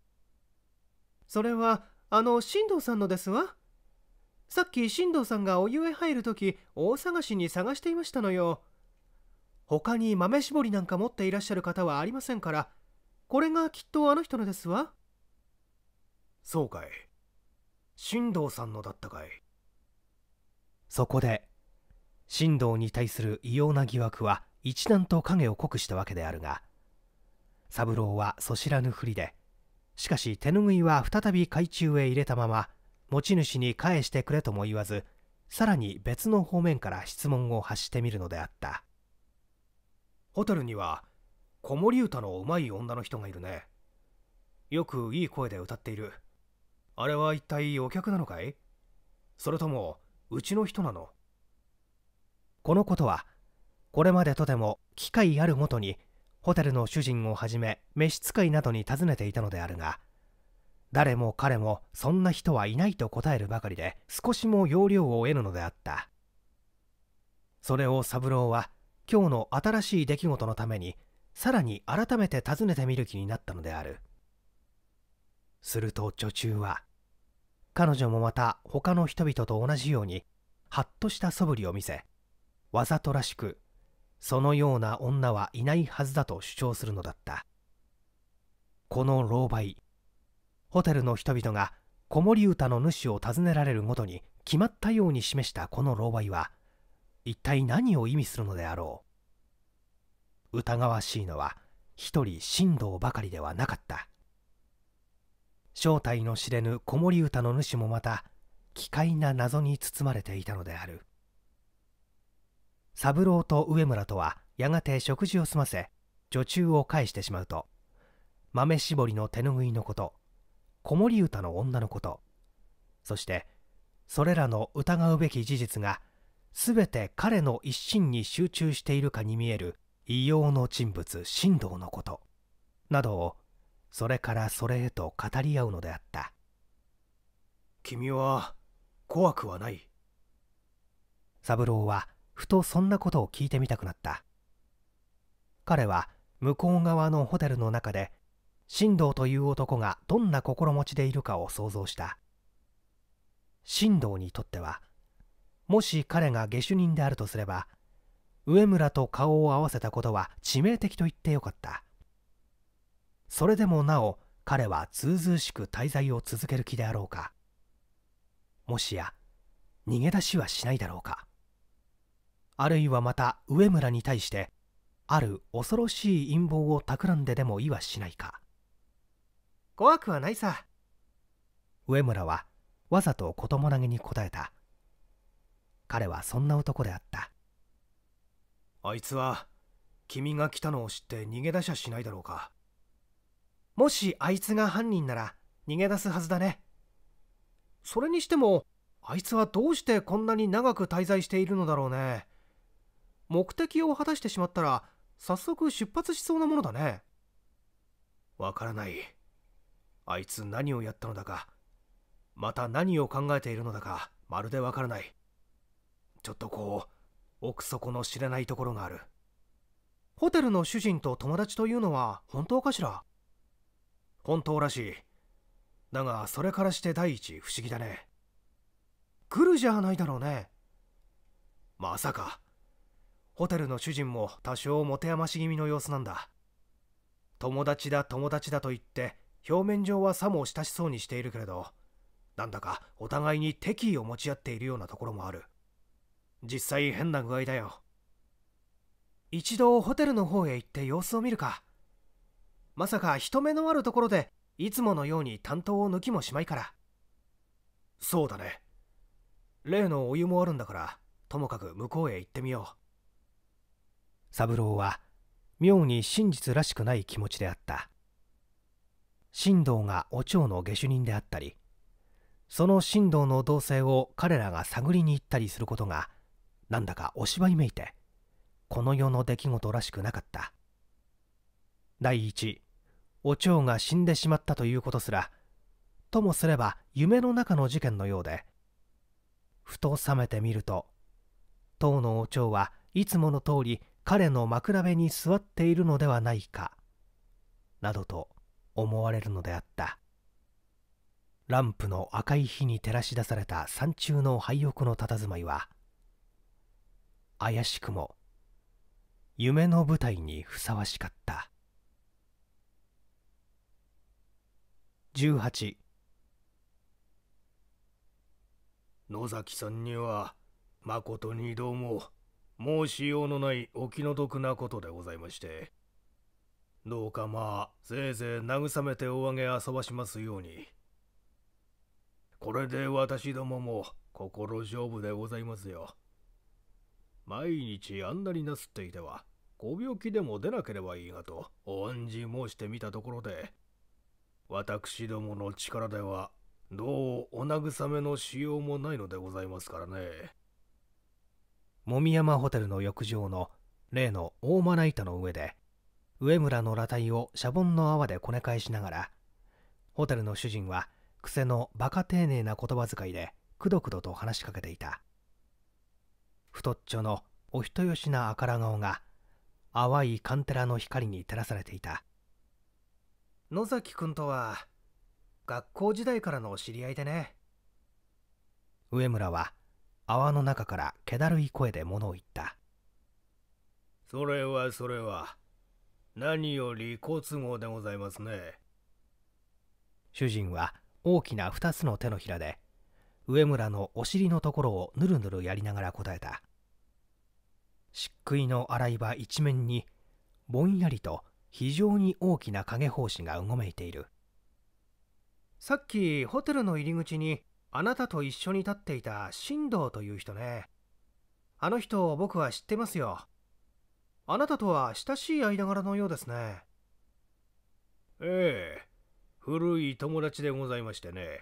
Speaker 1: それはあの進藤さんのですわさっき進藤さんがお湯へ入る時大探しに探していましたのよ他に豆絞りなんか持っていらっしゃる方はありませんからこれがきっとあの人のですわそうかい進藤さんのだったかいそこで進藤に対する異様な疑惑は一段と影を濃くしたわけであるが三郎はそしらぬふりでしかし手ぬぐいは再び海中へ入れたまま持ち主に返してくれとも言わずさらに別の方面から質問を発してみるのであったホテルには子守歌のうまい女の人がいるねよくいい声で歌っているあれは一体お客なのかいそれともうちの人なのこのことはこれまでとても機会あるごとにホテルの主人をはじめ召使いなどに尋ねていたのであるが誰も彼もそんな人はいないと答えるばかりで少しも要領を得ぬのであったそれを三郎は今日の新しい出来事のためにさらに改めて尋ねてみる気になったのであるすると女中は彼女もまた他の人々と同じようにはっとした素振りを見せわざとらしくそのような女はいないはずだと主張するのだったこの狼狽ホテルの人々が子守歌の主を尋ねられるごとに決まったように示したこの狼狽は一体何を意味するのであろう疑わしいのは一人神道ばかりではなかった正体の知れぬ子守歌の主もまた奇怪な謎に包まれていたのである三郎と上村とはやがて食事を済ませ女中を返してしまうと豆絞りの手拭いのこと子守歌の女のことそしてそれらの疑うべき事実が全て彼の一心に集中しているかに見える異様の人物神道のことなどをそれからそれへと語り合うのであった君は怖くはない三郎はふとそんなことを聞いてみたくなった彼は向こう側のホテルの中で神道という男がどんな心持ちでいるかを想像した神道にとってはもし彼が下手人であるとすれば上村と顔を合わせたことは致命的と言ってよかったそれでもなお彼はずうずうしく滞在を続ける気であろうかもしや逃げ出しはしないだろうかあるいはまた上村に対してある恐ろしい陰謀を企んででもいはしないか怖くはないさ上村はわざと子供投げに答えた彼はそんな男であったあいつは君が来たのを知って逃げ出しゃしないだろうかもしあいつが犯人なら逃げ出すはずだねそれにしてもあいつはどうしてこんなに長く滞在しているのだろうね目的を果たしてしまったら早速出発しそうなものだねわからないあいつ何をやったのだかまた何を考えているのだかまるでわからないちょっとこう奥底の知れないところがあるホテルの主人と友達というのは本当かしら本当らしいだがそれからして第一不思議だね来るじゃないだろうねまさかホテルの主人も多少持て余し気味の様子なんだ友達だ友達だと言って表面上はさも親しそうにしているけれどなんだかお互いに敵意を持ち合っているようなところもある実際変な具合だよ一度ホテルの方へ行って様子を見るかまさか人目のあるところでいつものように担当を抜きもしまいからそうだね例のお湯もあるんだからともかく向こうへ行ってみよう。三郎は妙に真実らしくない気持ちであった神道がお蝶の下手人であったりその神道の動静を彼らが探りに行ったりすることがなんだかお芝居めいてこの世の出来事らしくなかった第一お蝶が死んでしまったということすらともすれば夢の中の事件のようでふと覚めてみると当のお蝶はいつもの通り彼の枕辺に座っているのではないかなどと思われるのであったランプの赤い火に照らし出された山中の廃屋の佇まいは怪しくも夢の舞台にふさわしかった18野崎さんにはまことにどうも申しようのないお気の毒なことでございましてどうかまあせいぜい慰めておあげ遊ばしますようにこれで私どもも心丈夫でございますよ毎日あんなになすっていてはご病気でも出なければいいがとおじ申してみたところで私どもの力ではどうお慰めのしようもないのでございますからね。もみ山ホテルの浴場の例の大まな板の上で上村の裸体をシャボンの泡でこね返しながらホテルの主人は癖のバカ丁寧な言葉遣いでくどくどと話しかけていた太っちょのお人よしな赤ら顔が淡いカンテラの光に照らされていた野崎君とは学校時代からの知り合いでね上村は泡の中から気だるい声で物を言ったそれはそれは何より好都合でございますね主人は大きな2つの手のひらで上村のお尻のところをぬるぬるやりながら答えた漆喰の洗い場一面にぼんやりと非常に大きな影奉仕がうごめいているさっきホテルの入り口にあなたと一緒に立っていた新藤という人ね。あの人を僕は知ってますよ。あなたとは親しい間柄のようですね。ええ、古い友達でございましてね。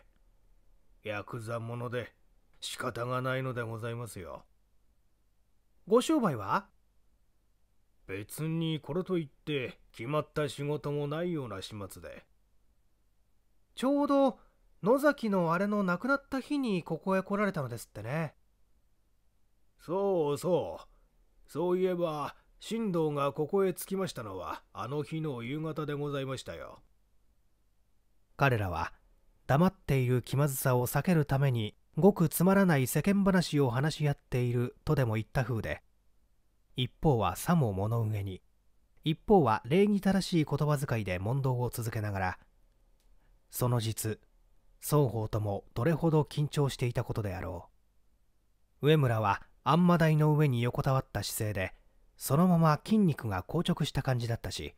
Speaker 1: ヤクザ者で仕方がないのでございますよ。ご商売は別にこれといって決まった仕事もないような始末で。ちょうど野崎のあれの亡くなった日にここへ来られたのですってねそうそうそういえば新藤がここへ着きましたのはあの日の夕方でございましたよ彼らは黙っている気まずさを避けるためにごくつまらない世間話を話し合っているとでも言った風で一方はさも物上に一方は礼儀正しい言葉遣いで問答を続けながらその実双方ともどれほど緊張していたことであろう上村はあんま台の上に横たわった姿勢でそのまま筋肉が硬直した感じだったし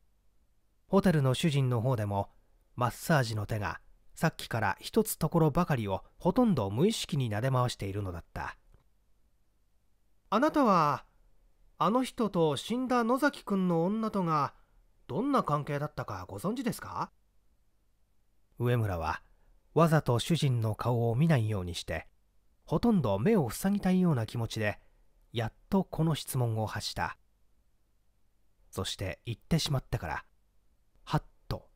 Speaker 1: ホテルの主人の方でもマッサージの手がさっきから一つところばかりをほとんど無意識に撫で回しているのだったあなたはあの人と死んだ野崎くんの女とがどんな関係だったかご存知ですか上村はわざと主人の顔を見ないようにしてほとんど目を塞ぎたいような気持ちでやっとこの質問を発したそして言ってしまったからはっと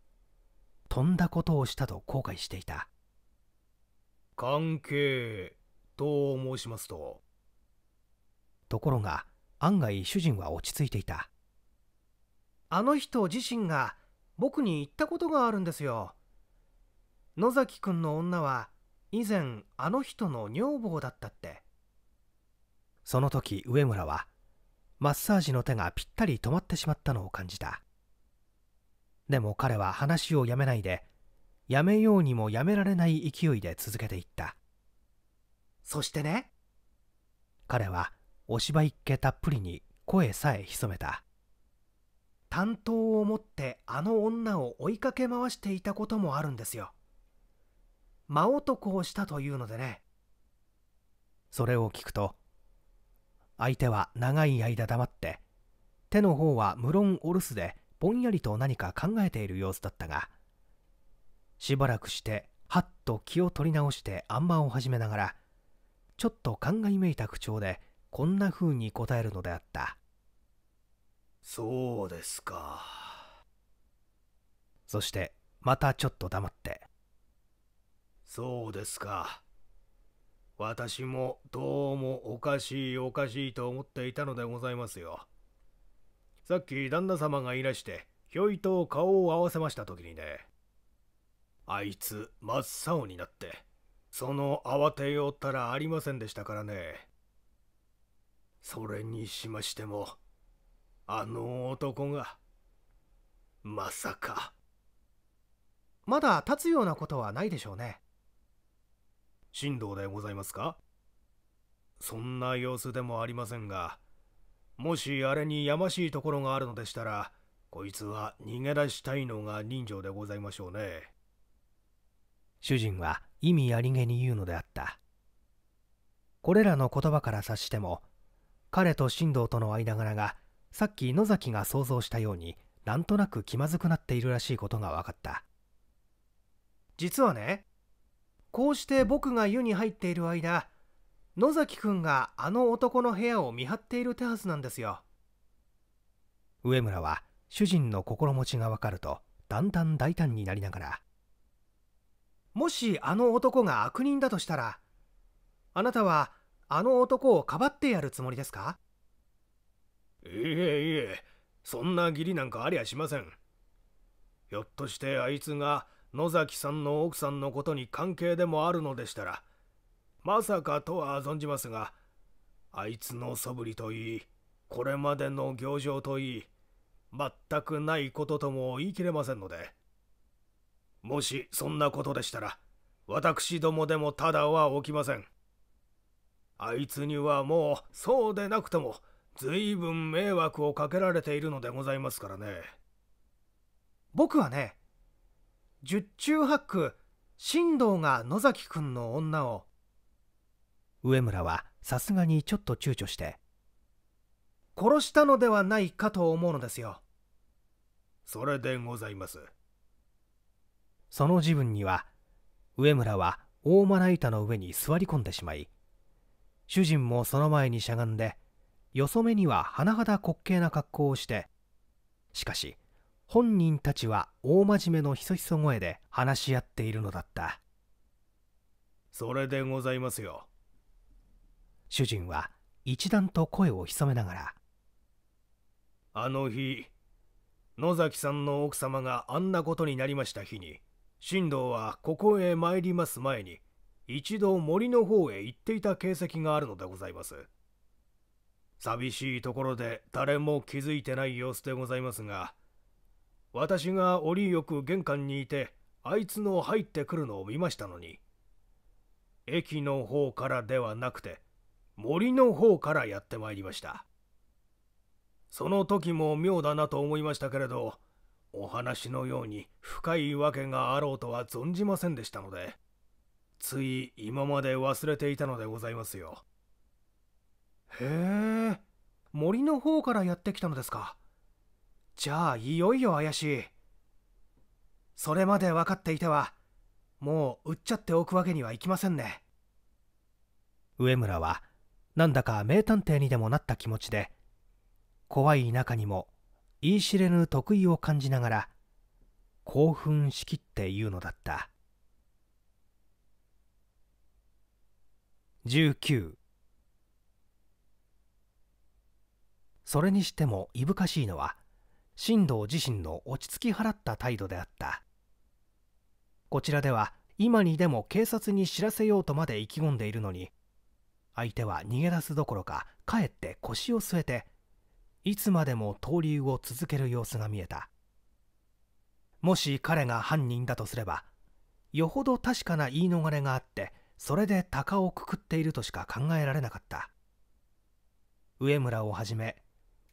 Speaker 1: とんだことをしたと後悔していた関係と申しますとところが案外主人は落ち着いていたあの人自身が僕に言ったことがあるんですよ野崎くんの女は以前あの人の女房だったってその時上村はマッサージの手がぴったり止まってしまったのを感じたでも彼は話をやめないでやめようにもやめられない勢いで続けていったそしてね彼はお芝居っ気たっぷりに声さえ潜めた担当を持ってあの女を追いかけ回していたこともあるんですよ間男をしたというのでねそれを聞くと相手は長い間黙って手の方は無論お留守でぼんやりと何か考えている様子だったがしばらくしてはっと気を取り直してあんまを始めながらちょっと考えめいた口調でこんな風に答えるのであったそうですかそしてまたちょっと黙ってそうですか。私もどうもおかしいおかしいと思っていたのでございますよ。さっき旦那様がいらして、ひょいと顔を合わせました時にね。あいつ真っ青になって、その慌てよったらありませんでしたからね。それにしましても、あの男が、まさか。まだ立つようなことはないでしょうね。神道でございますかそんな様子でもありませんが、もしあれにやましいところがあるのでしたら、こいつは逃げ出したいのが人情でございましょうね。主人は意味ありげに言うのであった。これらの言葉から察しても、彼と神道との間柄がさっき野崎が想像したようになんとなく気まずくなっているらしいことが分かった実はねこうして僕が湯に入っている間野崎くんがあの男の部屋を見張っている手はずなんですよ上村は主人の心持ちがわかるとだんだん大胆になりながらもしあの男が悪人だとしたらあなたはあの男をかばってやるつもりですかいえいえそんな義理なんかありゃしませんひょっとしてあいつが野崎さんの奥さんのことに関係でもあるのでしたらまさかとは存じますがあいつの素振りといいこれまでの行情といい全くないこととも言い切れませんのでもしそんなことでしたら私どもでもただは起きませんあいつにはもうそうでなくとも随分迷惑をかけられているのでございますからね僕はね十中八九新藤が野崎君の女を上村はさすがにちょっと躊躇して殺したのではないかと思うのですよそれでございますその自分には上村は大まな板の上に座り込んでしまい主人もその前にしゃがんでよそ目には甚だ滑稽な格好をしてしかし本人たちは大真面目のひそひそ声で話し合っているのだったそれでございますよ主人は一段と声を潜めながらあの日野崎さんの奥様があんなことになりました日に新藤はここへ参ります前に一度森の方へ行っていた形跡があるのでございます寂しいところで誰も気づいてない様子でございますが私が折よく玄関にいてあいつの入ってくるのを見ましたのに駅の方からではなくて森の方からやってまいりましたその時も妙だなと思いましたけれどお話のように深いわけがあろうとは存じませんでしたのでつい今まで忘れていたのでございますよへえ森の方からやってきたのですかじゃあいよいよ怪しいそれまで分かっていてはもう売っちゃっておくわけにはいきませんね上村はなんだか名探偵にでもなった気持ちで怖い中にも言い知れぬ得意を感じながら興奮しきって言うのだった19それにしてもいぶかしいのは新藤自身の落ち着き払った態度であったこちらでは今にでも警察に知らせようとまで意気込んでいるのに相手は逃げ出すどころかかえって腰を据えていつまでも闘竜を続ける様子が見えたもし彼が犯人だとすればよほど確かな言い逃れがあってそれで鷹をくくっているとしか考えられなかった上村をはじめ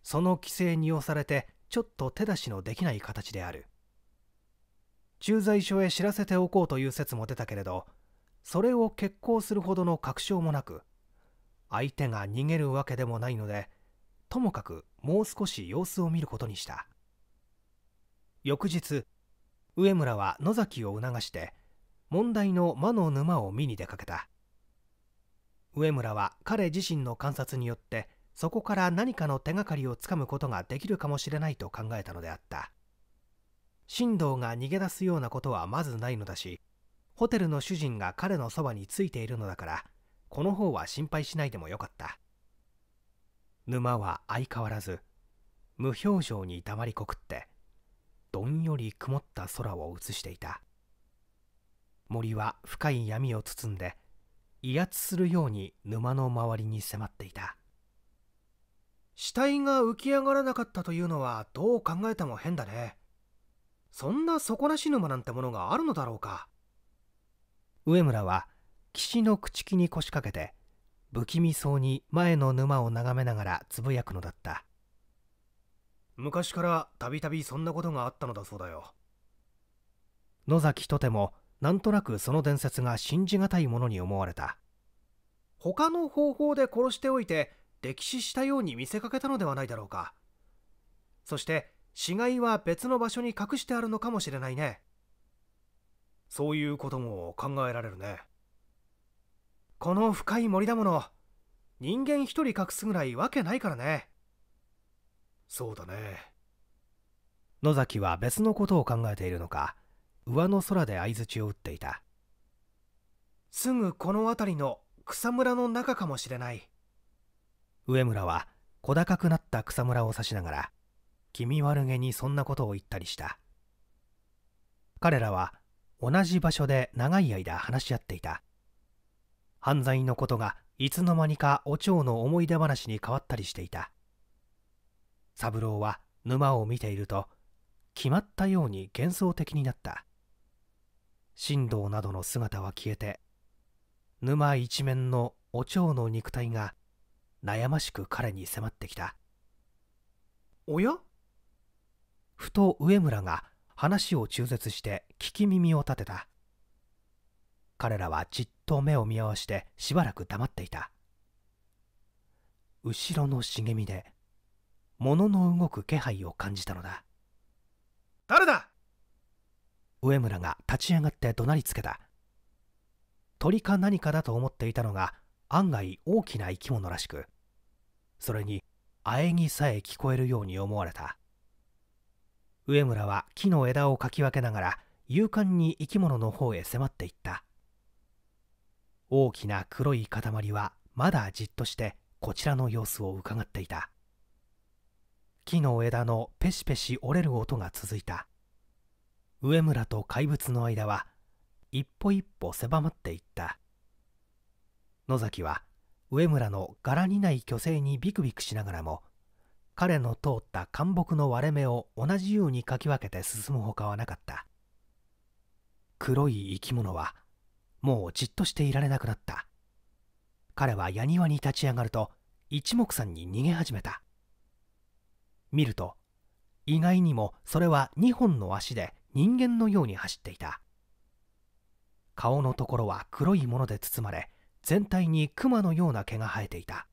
Speaker 1: その規制に押されてちょっと手出しのできない形である駐在所へ知らせておこうという説も出たけれどそれを決行するほどの確証もなく相手が逃げるわけでもないのでともかくもう少し様子を見ることにした翌日上村は野崎を促して問題の魔の沼を見に出かけた上村は彼自身の観察によってそこから何かの手がかりをつかむことができるかもしれないと考えたのであった進藤が逃げ出すようなことはまずないのだしホテルの主人が彼のそばについているのだからこの方は心配しないでもよかった沼は相変わらず無表情に黙りこくってどんより曇った空を映していた森は深い闇を包んで威圧するように沼の周りに迫っていた死体が浮き上がらなかったというのはどう考えても変だねそんな底なし沼なんてものがあるのだろうか上村は岸の朽木に腰掛けて不気味そうに前の沼を眺めながらつぶやくのだった昔からたびたびそんなことがあったのだそうだよ野崎とてもなんとなくその伝説が信じがたいものに思われた他の方法で殺しておいて溺死したように見せかけたのではないだろうかそして死骸は別の場所に隠してあるのかもしれないねそういうことも考えられるねこの深い森だもの人間一人隠すぐらいわけないからねそうだね野崎は別のことを考えているのか上の空で相槌を打っていたすぐこの辺りの草むらの中かもしれない上村は小高くなった草むらを指しながら気味悪げにそんなことを言ったりした彼らは同じ場所で長い間話し合っていた犯罪のことがいつの間にかお蝶の思い出話に変わったりしていた三郎は沼を見ていると決まったように幻想的になった神道などの姿は消えて沼一面のお蝶の肉体が悩ましく彼に迫ってきたおやふと上村が話を中絶して聞き耳を立てた彼らはじっと目を見合わしてしばらく黙っていた後ろの茂みで物の動く気配を感じたのだ誰だ上村が立ち上がって怒鳴りつけた鳥か何かだと思っていたのが案外大きな生き物らしくそれに喘ぎさえ聞こえるように思われた上村は木の枝をかき分けながら勇敢に生き物の方へ迫っていった大きな黒い塊はまだじっとしてこちらの様子をうかがっていた木の枝のペシペシ折れる音が続いた上村と怪物の間は一歩一歩狭まっていった野崎は上村の柄にない虚勢にビクビクしながらも彼の通った陥木の割れ目を同じようにかき分けて進むほかはなかった黒い生き物はもうじっとしていられなくなった彼は矢庭に立ち上がると一目散に逃げ始めた見ると意外にもそれは2本の足で人間のように走っていた顔のところは黒いもので包まれ全体に熊のような毛が生えていた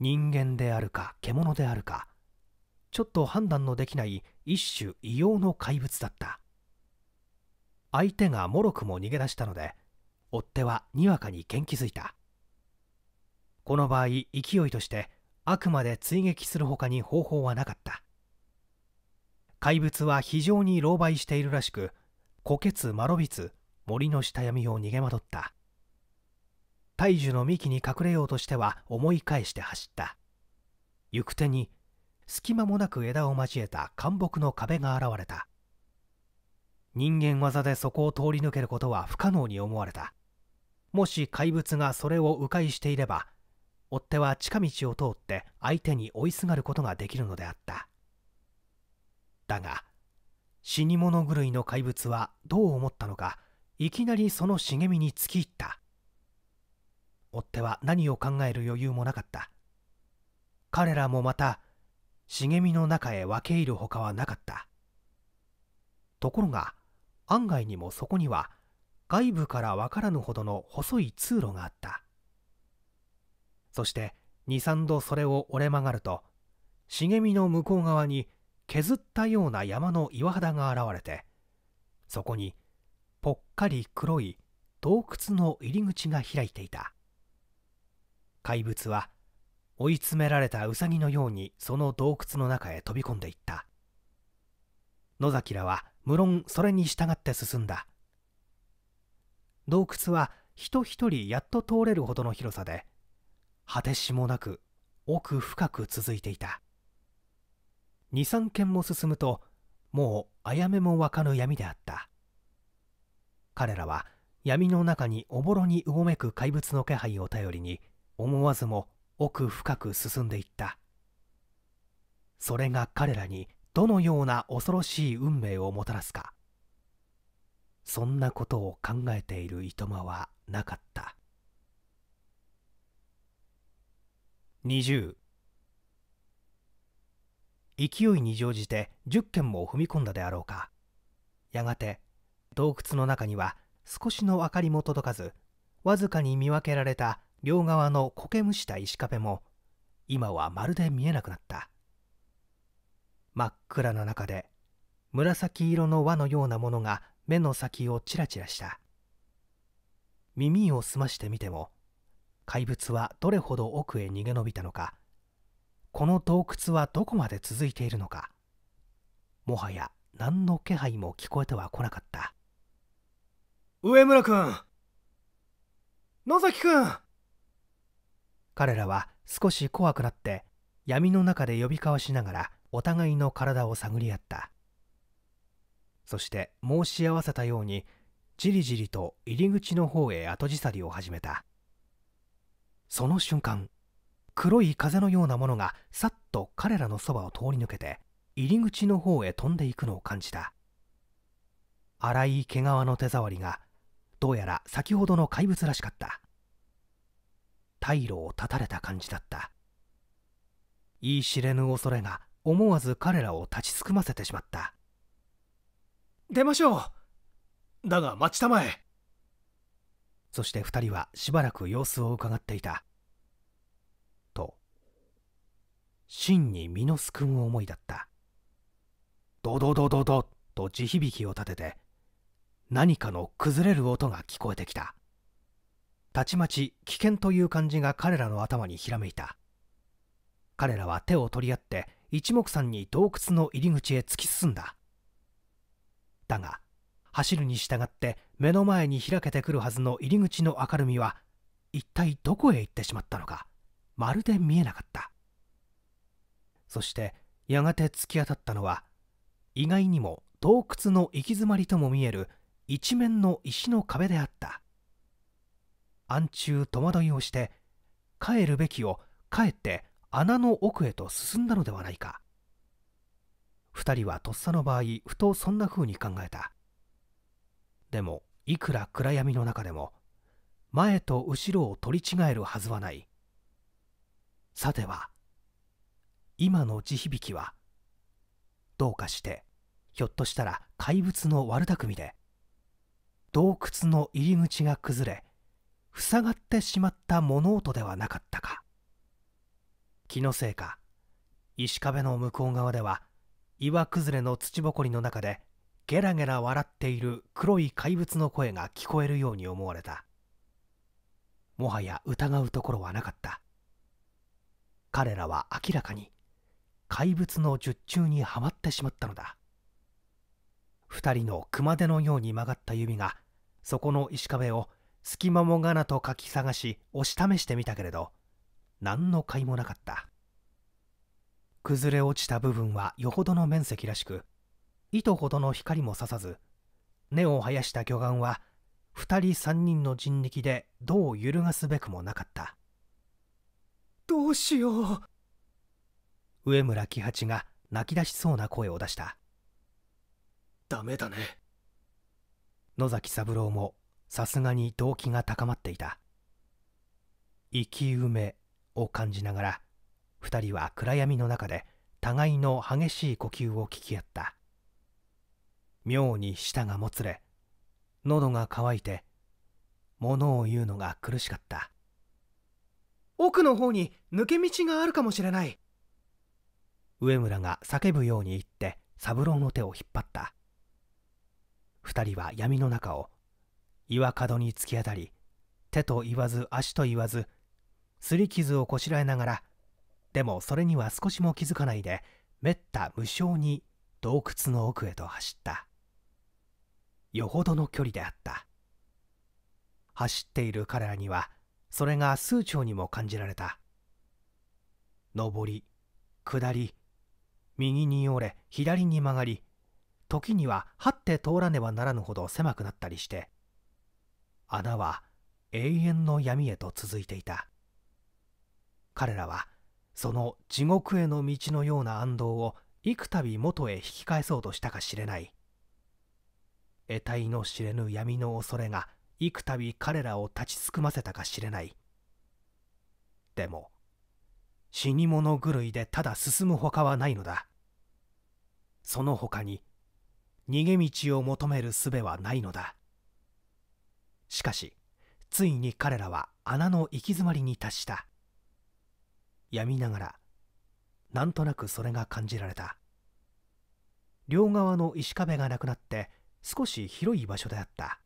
Speaker 1: 人間であるか獣であるかちょっと判断のできない一種異様の怪物だった相手がもろくも逃げ出したので追っ手はにわかに元気づいたこの場合勢いとしてあくまで追撃するほかに方法はなかった怪物は非常に狼狽しているらしく虎穴まろびつ森の下闇を逃げ惑った大樹の幹に隠れようとしては思い返して走った行く手に隙間もなく枝を交えた陥木の壁が現れた人間技でそこを通り抜けることは不可能に思われたもし怪物がそれを迂回していれば追っ手は近道を通って相手に追いすがることができるのであっただが死に物狂いの怪物はどう思ったのかいきなりその茂みに突き入った追っ手は何を考える余裕もなかった彼らもまた茂みの中へ分け入るほかはなかったところが案外にもそこには外部から分からぬほどの細い通路があったそして23度それを折れ曲がると茂みの向こう側に削ったような山の岩肌が現れてそこにぽっかり黒い洞窟の入り口が開いていた怪物は追い詰められたウサギのようにその洞窟の中へ飛び込んでいった野崎らは無論それに従って進んだ洞窟は人一人やっと通れるほどの広さで果てしもなく奥深く続いていた23軒も進むともうあやめもわかぬ闇であった彼らは闇の中におぼろにうごめく怪物の気配を頼りに思わずも奥深く進んでいったそれが彼らにどのような恐ろしい運命をもたらすかそんなことを考えているいとまはなかった20勢いに乗じて10軒も踏み込んだであろうかやがて洞窟の中には少しの明かりも届かずわずかに見分けられた両側の苔むした石壁も今はまるで見えなくなった真っ暗な中で紫色の輪のようなものが目の先をチラチラした耳を澄ましてみても怪物はどれほど奥へ逃げ延びたのかこの洞窟はどこまで続いているのかもはや何の気配も聞こえてはこなかった上村君
Speaker 2: 野崎君
Speaker 1: 彼らは少し怖くなって闇の中で呼び交わしながらお互いの体を探り合ったそして申し合わせたようにじりじりと入り口の方へ後じさりを始めたその瞬間黒い風のようなものがさっと彼らのそばを通り抜けて入り口の方へ飛んでいくのを感じた荒い毛皮の手触りがどうやら先ほどの怪物らしかった退路を断たれた感じだった言い知れぬ恐れが思わず彼らを立ちすくませてしまった出ましょうだが待ちたまえそして2人はしばらく様子をうかがっていたと真に身のすくむ思いだったドドドドドと地響きを立てて何かの崩れる音が聞こえてきたたちまち危険という感じが彼らの頭にひらめいた彼らは手を取り合って一目散に洞窟の入り口へ突き進んだだが走るに従って目の前に開けてくるはずの入り口の明るみは一体どこへ行ってしまったのかまるで見えなかったそしてやがて突き当たったのは意外にも洞窟の行き詰まりとも見える一面の石の壁であった暗中戸惑いをして帰るべきを帰って穴の奥へと進んだのではないか2人はとっさの場合ふとそんな風に考えたでもいくら暗闇の中でも前と後ろを取り違えるはずはないさては今の地響きはどうかしてひょっとしたら怪物の悪巧みで洞窟の入り口が崩れ塞がってしまった物音ではなかったか気のせいか石壁の向こう側では岩崩れの土ぼこりの中でゲラゲラ笑っている黒い怪物の声が聞こえるように思われたもはや疑うところはなかった彼らは明らかに怪物の術中にはまってしまったのだ2人の熊手のように曲がった指がそこの石壁を隙間もがなと書き探し押し試してみたけれど何の甲斐もなかった崩れ落ちた部分はよほどの面積らしく糸ほどの光もささず根を生やした巨岩は2人3人の人力でどう揺るがすべくもなかったどう
Speaker 2: しよう
Speaker 1: 上村喜八が泣き出しそうな声を出したダメだね野崎三郎もさすがに動機が高まっていた生き埋めを感じながら2人は暗闇の中で互いの激しい呼吸を聞き合った妙に舌がもつれ喉が渇いて物を言うのが苦しかった奥の方に抜け道があるかもしれない上村が叫ぶように言って三郎の手を引っ張った2人は闇の中を岩角に突き当たり手と言わず足と言わずすり傷をこしらえながらでもそれには少しも気づかないでめった無性に洞窟の奥へと走ったよほどの距離であった走っている彼らにはそれが数兆にも感じられた上り下り右に折れ左に曲がり時には這って通らねばならぬほど狭くなったりして穴は永遠の闇へと続いていた彼らはその地獄への道のような暗道を幾度元へ引き返そうとしたか知れない得体の知れぬ闇の恐れが幾度彼らを立ちすくませたか知れないでも死に物狂いでただ進むほかはないのだその他に逃げ道を求める術はないのだしかしついに彼らは穴の行き詰まりに達したやみながらなんとなくそれが感じられた両側の石壁がなくなって少し広い場所であった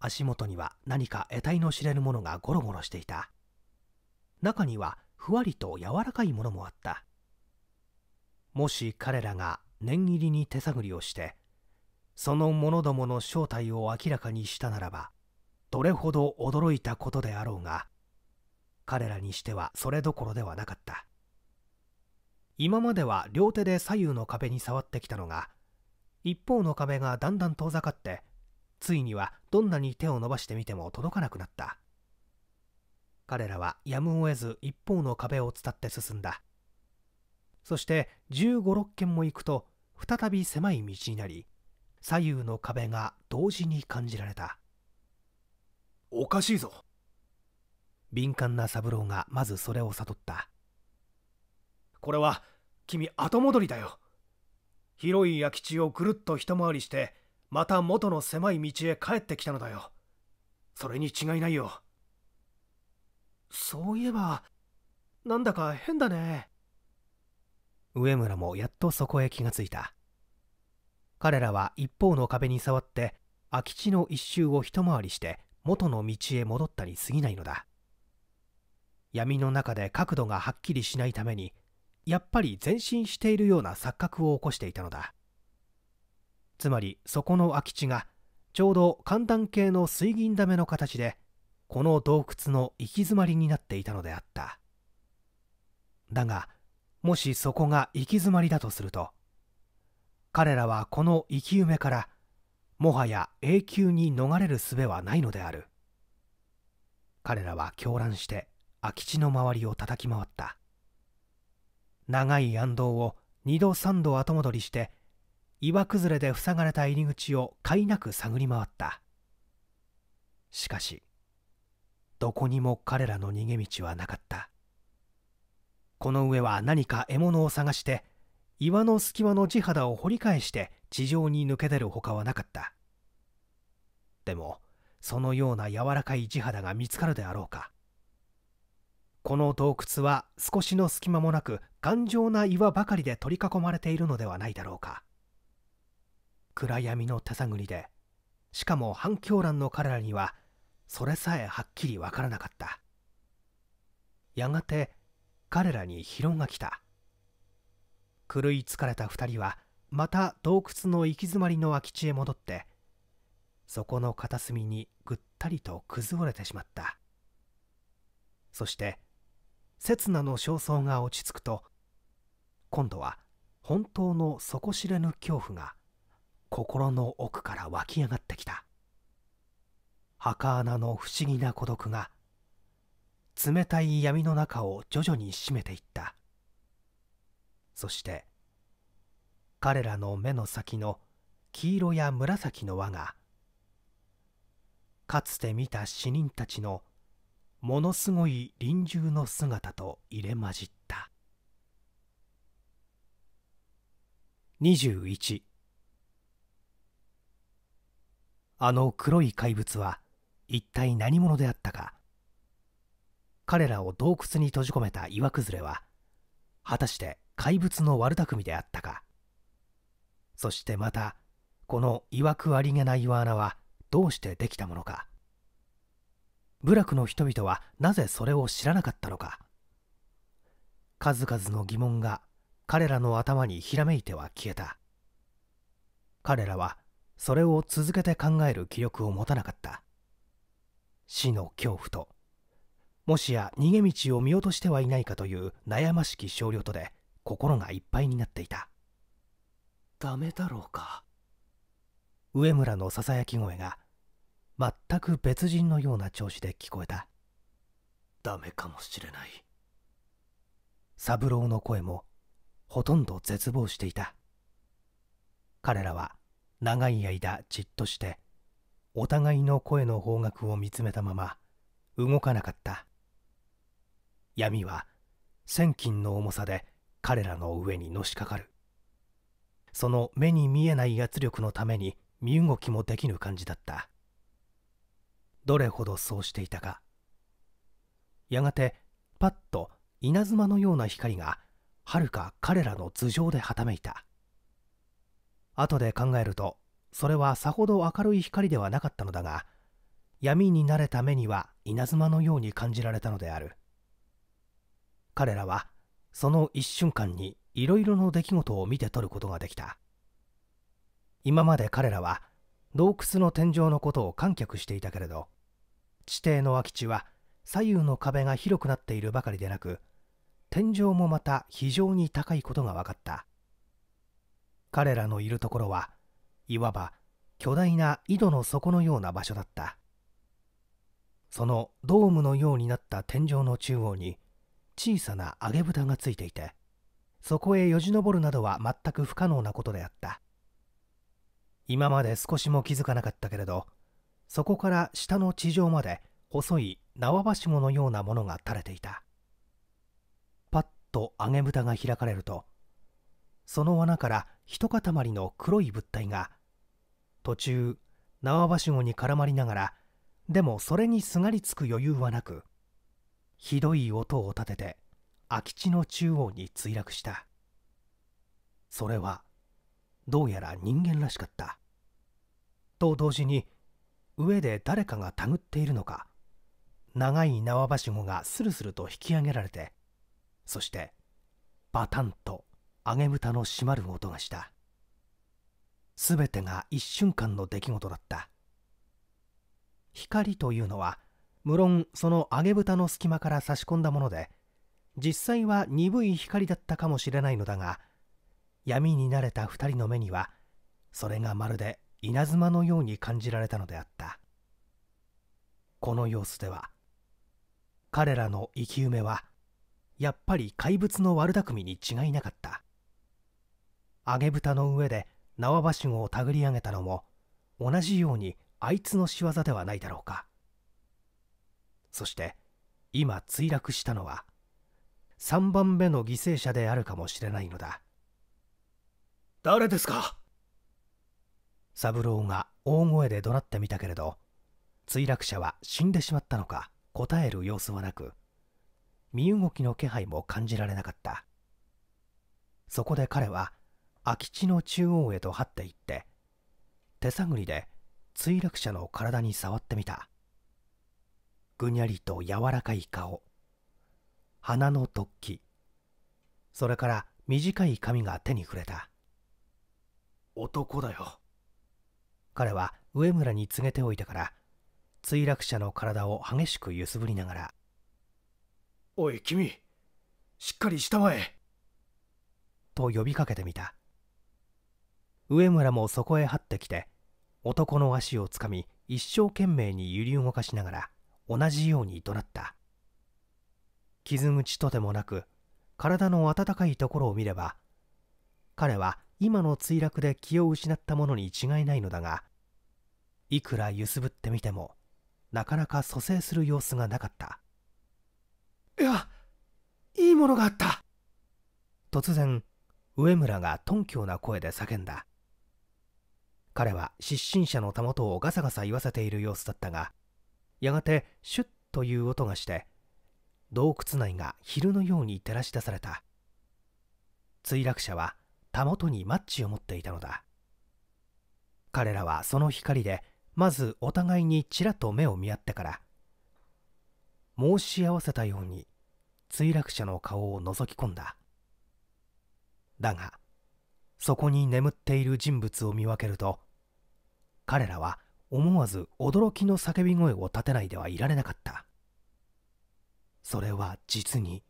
Speaker 1: 足元には何か得体の知れぬものがゴロゴロしていた中にはふわりと柔らかいものもあったもし彼らが念入りに手探りをしてその者どもの正体を明らかにしたならばどれほど驚いたことであろうが彼らにしてはそれどころではなかった今までは両手で左右の壁に触ってきたのが一方の壁がだんだん遠ざかってついにはどんなに手を伸ばしてみても届かなくなった彼らはやむを得ず一方の壁を伝って進んだそして1 5 6軒も行くと再び狭い道になり左右の壁が同時に感じられたおかしいぞ敏感な三郎がまずそれを悟ったこれは君後戻りだよ広い空き地をぐるっと一回りしてまた元の狭い道へ帰ってきたのだよそれに違いないよそういえばなんだか変だね上村もやっとそこへ気がついた彼らは一方の壁に触って空き地の一周を一回りして元の道へ戻ったに過ぎないのだ闇の中で角度がはっきりしないためにやっぱり前進しているような錯覚を起こしていたのだつまりそこの空き地がちょうど寒暖系の水銀ダメの形でこの洞窟の行き詰まりになっていたのであっただがもしそこが行き詰まりだとすると彼らはこの生き埋めからもはや永久に逃れる術はないのである彼らは狂乱して空き地の周りを叩き回った長い暗道を2度3度後戻りして岩崩れで塞がれた入り口をかいなく探り回ったしかしどこにも彼らの逃げ道はなかったこの上は何か獲物を探して岩の隙間の地肌を掘り返して地上に抜け出るほかはなかったでもそのような柔らかい地肌が見つかるであろうかこの洞窟は少しの隙間もなく頑丈な岩ばかりで取り囲まれているのではないだろうか暗闇の手探りでしかも反響欄の彼らにはそれさえはっきりわからなかったやがて彼らに疲労が来た狂い疲れた2人はまた洞窟の行き詰まりの空き地へ戻ってそこの片隅にぐったりと崩れてしまったそして刹那の焦燥が落ち着くと今度は本当の底知れぬ恐怖が心の奥から湧き上がってきた墓穴の不思議な孤独が冷たい闇の中を徐々に締めていったそして彼らの目の先の黄色や紫の輪がかつて見た死人たちのものすごい臨終の姿と入れ混じった21あの黒い怪物は一体何者であったか彼らを洞窟に閉じ込めた岩崩れは果たして怪物の悪巧みであったかそしてまたこのいわくありげな岩穴はどうしてできたものか部落の人々はなぜそれを知らなかったのか数々の疑問が彼らの頭にひらめいては消えた彼らはそれを続けて考える気力を持たなかった死の恐怖ともしや逃げ道を見落としてはいないかという悩ましき少量とで心がいっぱいになっていたダメだろうか上村のささやき声が全く別人のような調子で聞こえたダメかもしれない三郎の声もほとんど絶望していた彼らは長い間じっとしてお互いの声の方角を見つめたまま動かなかった闇は千金の重さで彼らの上にのしかかるその目に見えない圧力のために身動きもできぬ感じだったどれほどそうしていたかやがてパッと稲妻のような光がはるか彼らの頭上ではためいた後で考えるとそれはさほど明るい光ではなかったのだが闇に慣れた目には稲妻のように感じられたのである彼らはその一瞬間にいろいろの出来事を見て取ることができた今まで彼らは洞窟の天井のことを観客していたけれど地底の空き地は左右の壁が広くなっているばかりでなく天井もまた非常に高いことが分かった彼らのいるところはいわば巨大な井戸の底のような場所だったそのドームのようになった天井の中央に小さな揚げ豚がついていてそこへよじ登るなどは全く不可能なことであった今まで少しも気づかなかったけれどそこから下の地上まで細い縄ばしごのようなものが垂れていたパッと揚げ豚が開かれるとその罠から一塊の黒い物体が途中縄ばしごに絡まりながらでもそれにすがりつく余裕はなくひどい音を立てて空き地の中央に墜落したそれはどうやら人間らしかったと同時に上で誰かがたぐっているのか長い縄ばしごがスルスルと引き上げられてそしてバタンと揚げ蓋の閉まる音がした全てが一瞬間の出来事だった光というのは無論その揚げ豚の隙間から差し込んだもので実際は鈍い光だったかもしれないのだが闇に慣れた2人の目にはそれがまるで稲妻のように感じられたのであったこの様子では彼らの生き埋めはやっぱり怪物の悪巧みに違いなかった揚げ豚の上で縄ばしごを手繰り上げたのも同じようにあいつの仕業ではないだろうかそして今墜落したのは3番目の犠牲者であるかもしれないのだ誰ですか三郎が大声で怒鳴ってみたけれど墜落者は死んでしまったのか答える様子はなく身動きの気配も感じられなかったそこで彼は空き地の中央へと張っていって手探りで墜落者の体に触ってみたぐにゃりと柔らかい顔鼻の突起それから短い髪が手に触れた男だよ彼は上村に告げておいてから墜落者の体を激しく揺すぶりながら「おい君しっかりしたまえ!」と呼びかけてみた上村もそこへ張ってきて男の足をつかみ一生懸命に揺り動かしながら同じように怒鳴った傷口とでもなく体の温かいところを見れば彼は今の墜落で気を失ったものに違いないのだがいくら揺すぶってみてもなかなか蘇生する様子がなかったいやいいものがあった突然上村が頓狂な声で叫んだ彼は失神者のたもとをガサガサ言わせている様子だったがやがてシュッという音がして洞窟内が昼のように照らし出された墜落者はたもとにマッチを持っていたのだ彼らはその光でまずお互いにちらと目を見合ってから申し合わせたように墜落者の顔を覗き込んだだがそこに眠っている人物を見分けると彼らは思わず驚きの叫び声を立てないではいられなかったそれは実に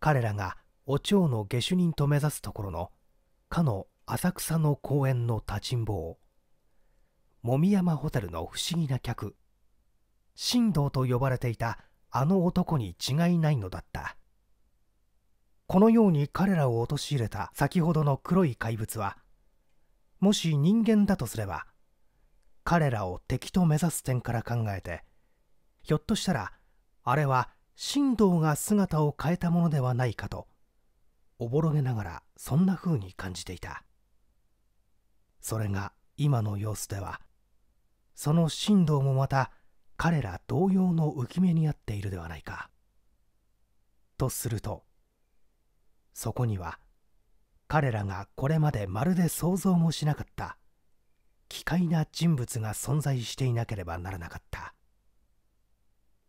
Speaker 1: 彼らがお蝶の下手人と目指すところのかの浅草の公園の立ちんぼうもみ山ホテルの不思議な客神道と呼ばれていたあの男に違いないのだったこのように彼らを陥れた先ほどの黒い怪物はもし人間だとすれば彼らを敵と目指す点から考えてひょっとしたらあれは神道が姿を変えたものではないかとおぼろげながらそんな風に感じていたそれが今の様子ではその神道もまた彼ら同様の浮き目にあっているではないかとするとそこには彼らがこれまでまるで想像もしなかった奇怪な人物が存在していなければならなかった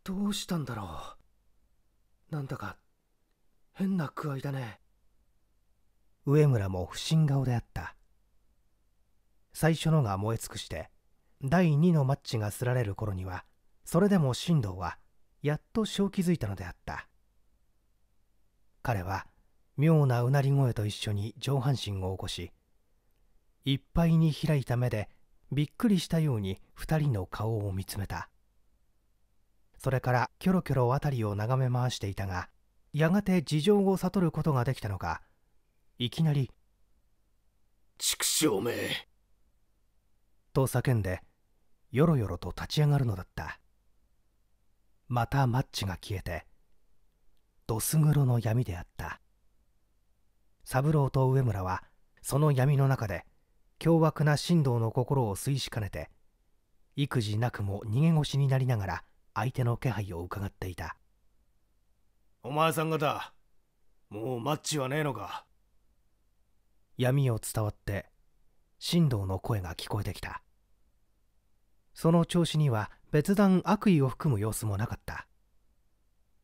Speaker 1: どうしたんだろうなんだか変な具合だね上村も不審顔であった最初のが燃え尽くして第2のマッチがすられる頃にはそれでも進藤はやっと正気づいたのであった彼は妙なうなり声と一緒に上半身を起こしいっぱいに開いた目でびっくりしたように2人の顔を見つめたそれからキョロキョロ辺りを眺め回していたがやがて事情を悟ることができたのかいきなり
Speaker 2: 「畜生め
Speaker 1: と叫んでよろよろと立ち上がるのだったまたマッチが消えてどす黒の闇であった三郎と上村はその闇の中で凶悪な神道の心を推しかねて育児なくも逃げ腰になりながら相手の気配を伺っていたお前さん方もうマッチはねえのか闇を伝わって神道の声が聞こえてきたその調子には別段悪意を含む様子もなかった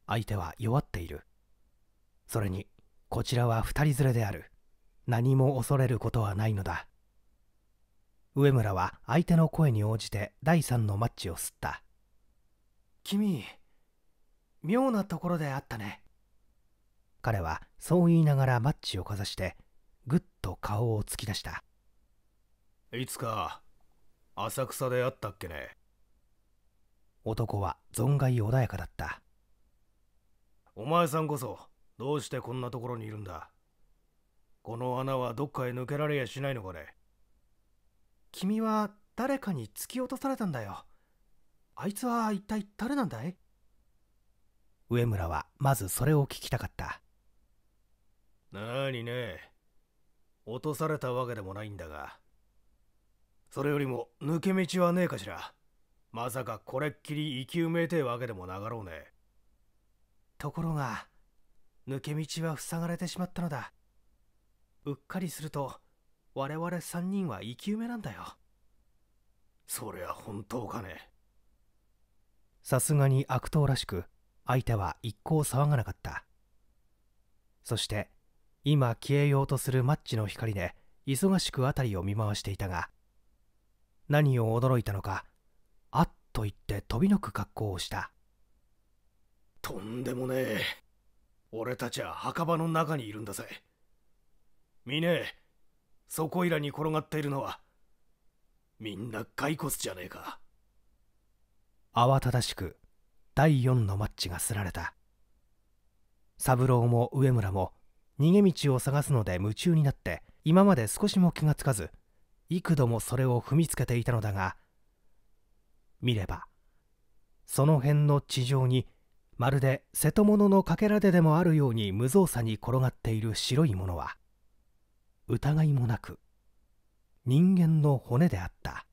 Speaker 1: 相手は弱っているそれにこちらは2人連れである何も恐れることはないのだ上村は相手の声に応じて第三のマッチを吸った君妙なところであったね彼はそう言いながらマッチをかざしてぐっと顔を突き出したいつか浅草であったっけね男は存外穏やかだったお前さんこそどうしてこんなところにいるんだこの穴はどっかへ抜けられやしないのかね君は誰かに突き落とされたんだよあいつは一体誰なんだい上村はまずそれを聞きたかったなにね落とされたわけでもないんだがそれよりも抜け道はねえかしらまさかこれっきり生き埋めてえわけでもなかろうねところが抜け道は塞がれてしまったのだうっかりすると我々3人は生き埋めなんだよそりゃ本当かねさすがに悪党らしく相手は一向騒がなかったそして今消えようとするマッチの光で忙しく辺りを見回していたが何を驚いたのかあっと言って飛びのく格好をしたとんでもねえ俺たちは墓場の中にいるんだぜ見ねえそこいらに転がっているのはみんな骸骨じゃねえか慌ただしく第4のマッチがすられた三郎も上村も逃げ道を探すので夢中になって今まで少しも気がつかず幾度もそれを踏みつけていたのだが見ればその辺の地上にまるで瀬戸物のかけらででもあるように無造作に転がっている白いものは疑いもなく人間の骨であった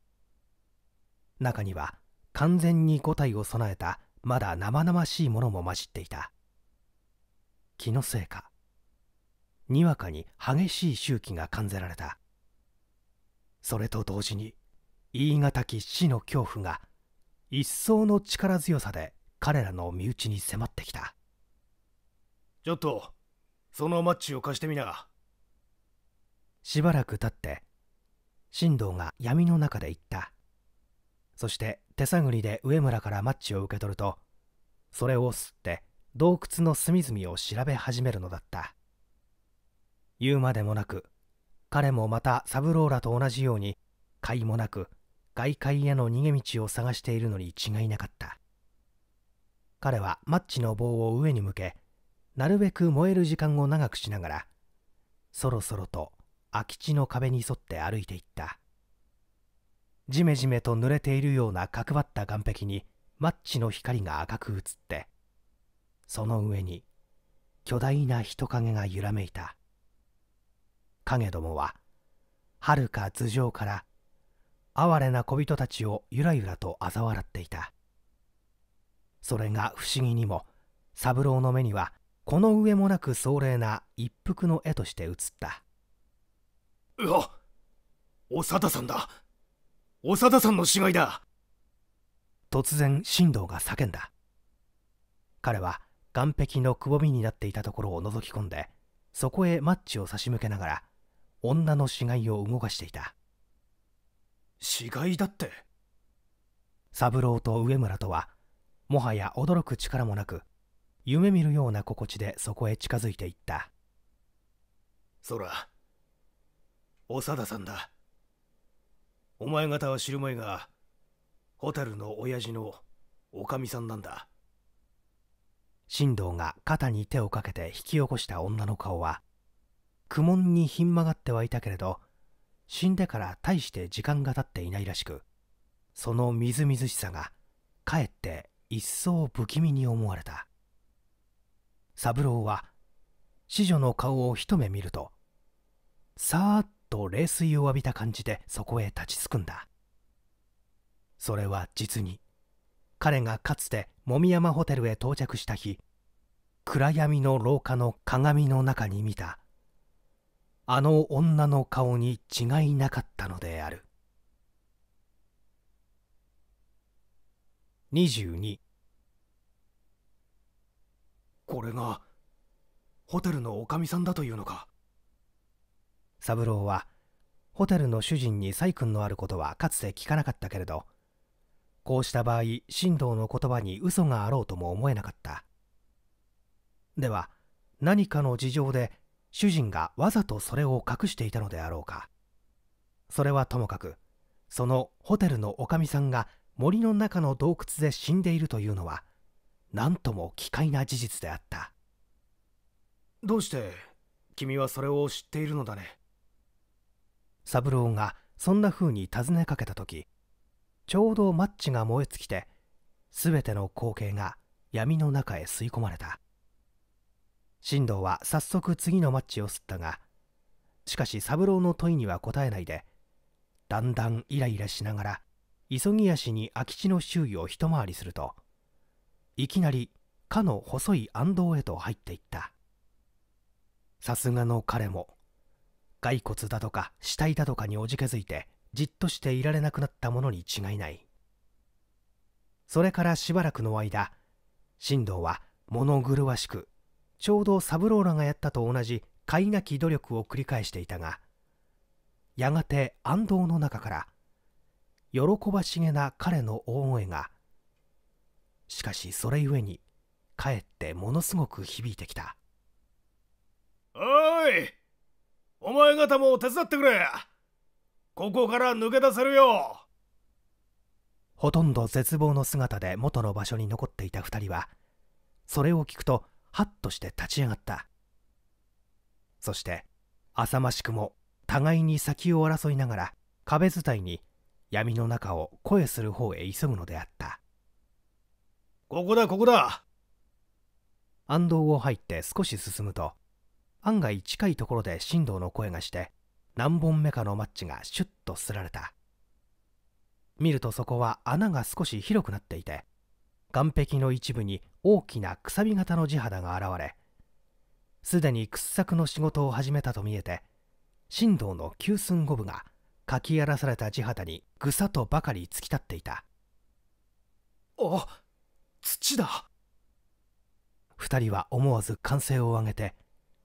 Speaker 1: 中には完全に五体を備えたまだ生々しいものも混じっていた気のせいかにわかに激しい周期が感じられたそれと同時に言い難き死の恐怖が一層の力強さで彼らの身内に迫ってきたちょっとそのマッチを貸してみなしばらく経って進藤が闇の中で言ったそして手探りで上村からマッチを受け取るとそれを吸って洞窟の隅々を調べ始めるのだった言うまでもなく彼もまた三郎らと同じように甲斐もなく外界への逃げ道を探しているのに違いなかった彼はマッチの棒を上に向けなるべく燃える時間を長くしながらそろそろと空き地の壁に沿って歩いていったじめじめと濡れているような角ばった岩壁にマッチの光が赤く映ってその上に巨大な人影が揺らめいた影どもははるか頭上から哀れな小人たちをゆらゆらと嘲笑っていたそれが不思議にも三郎の目にはこの上もなく壮麗な一服の絵として映ったうわおさださんだおさださんの死骸だ突然進藤が叫んだ彼は岸壁のくぼみになっていたところを覗き込んでそこへマッチを差し向けながら女の死骸を動かしていた死骸だって三郎と上村とはもはや驚く力もなく夢見るような心地でそこへ近づいていったそら長田さんだお前方は知るまいが蛍の親父のおかみさんなんだ神藤が肩に手をかけて引き起こした女の顔は苦悶にひん曲がってはいたけれど死んでから大して時間が経っていないらしくそのみずみずしさがかえって一層不気味に思われた三郎は子女の顔を一目見るとさーっと冷水を浴びた感じでそこへ立ちすくんだそれは実に彼がかつてもみ山ホテルへ到着した日暗闇の廊下の鏡の中に見たあの女の顔に違いなかったのである22これがホテルの女将さんだというのか三郎はホテルの主人に細君のあることはかつて聞かなかったけれどこうした場合進藤の言葉に嘘があろうとも思えなかったでは何かの事情で主人がわざとそれを隠していたのであろうかそれはともかくそのホテルの女将さんが森の中の洞窟で死んでいるというのは何とも奇怪な事実であったどうして君はそれを知っているのだね三郎がそんな風に尋ねかけた時ちょうどマッチが燃え尽きて全ての光景が闇の中へ吸い込まれた進藤は早速次のマッチを吸ったがしかし三郎の問いには答えないでだんだんイライラしながら急ぎ足に空き地の周囲を一回りするといきなりかの細い暗道へと入っていったさすがの彼も骸骨だとか死体だとかにおじけづいてじっとしていられなくなったものに違いないそれからしばらくの間進藤は物狂わしくちょうど三郎らがやったと同じ甲いなき努力を繰り返していたがやがて安藤の中から喜ばしげな彼の大声がしかしそれゆえにかえってものすごく響いてきた「おいお前方も手伝ってくれここから抜け出せるよほとんど絶望の姿で元の場所に残っていた2人はそれを聞くとハッとして立ち上がったそして浅ましくも互いに先を争いながら壁伝いに闇の中を声する方へ急ぐのであったここだここだ安藤を入って少し進むと案外近いところで振動の声がして何本目かのマッチがシュッとすられた見るとそこは穴が少し広くなっていて岸壁の一部に大きなくさび型の地肌が現れすでに掘削の仕事を始めたと見えて振動の九寸五分がかき荒らされた地肌にぐさとばかり突き立っていたあ土だ2人は思わず歓声を上げて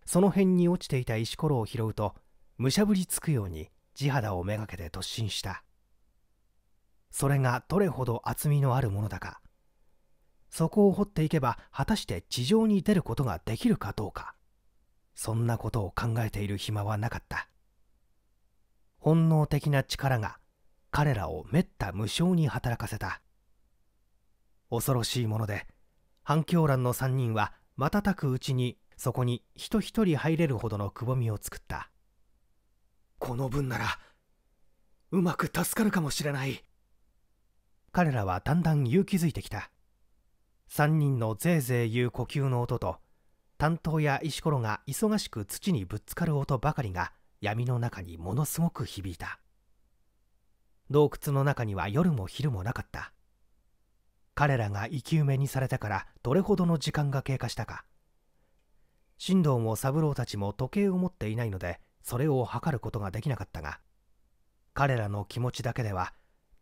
Speaker 1: その辺に落ちていた石ころを拾うとむしゃぶりつくように地肌をめがけて突進したそれがどれほど厚みのあるものだかそこを掘っていけば果たして地上に出ることができるかどうかそんなことを考えている暇はなかった本能的な力が彼らを滅多無償に働かせた恐ろしいもので反響欄の3人は瞬くうちにそこに人一人入れるほどのくぼみを作ったこの分ならうまく助かるかもしれない彼らはだんだん勇気づいてきた3人のぜいぜい言う呼吸の音と担当や石ころが忙しく土にぶつかる音ばかりが闇の中にものすごく響いた洞窟の中には夜も昼もなかった彼らが生き埋めにされたからどれほどの時間が経過したか新藤も三郎たちも時計を持っていないのでそれを測ることができなかったが彼らの気持ちだけでは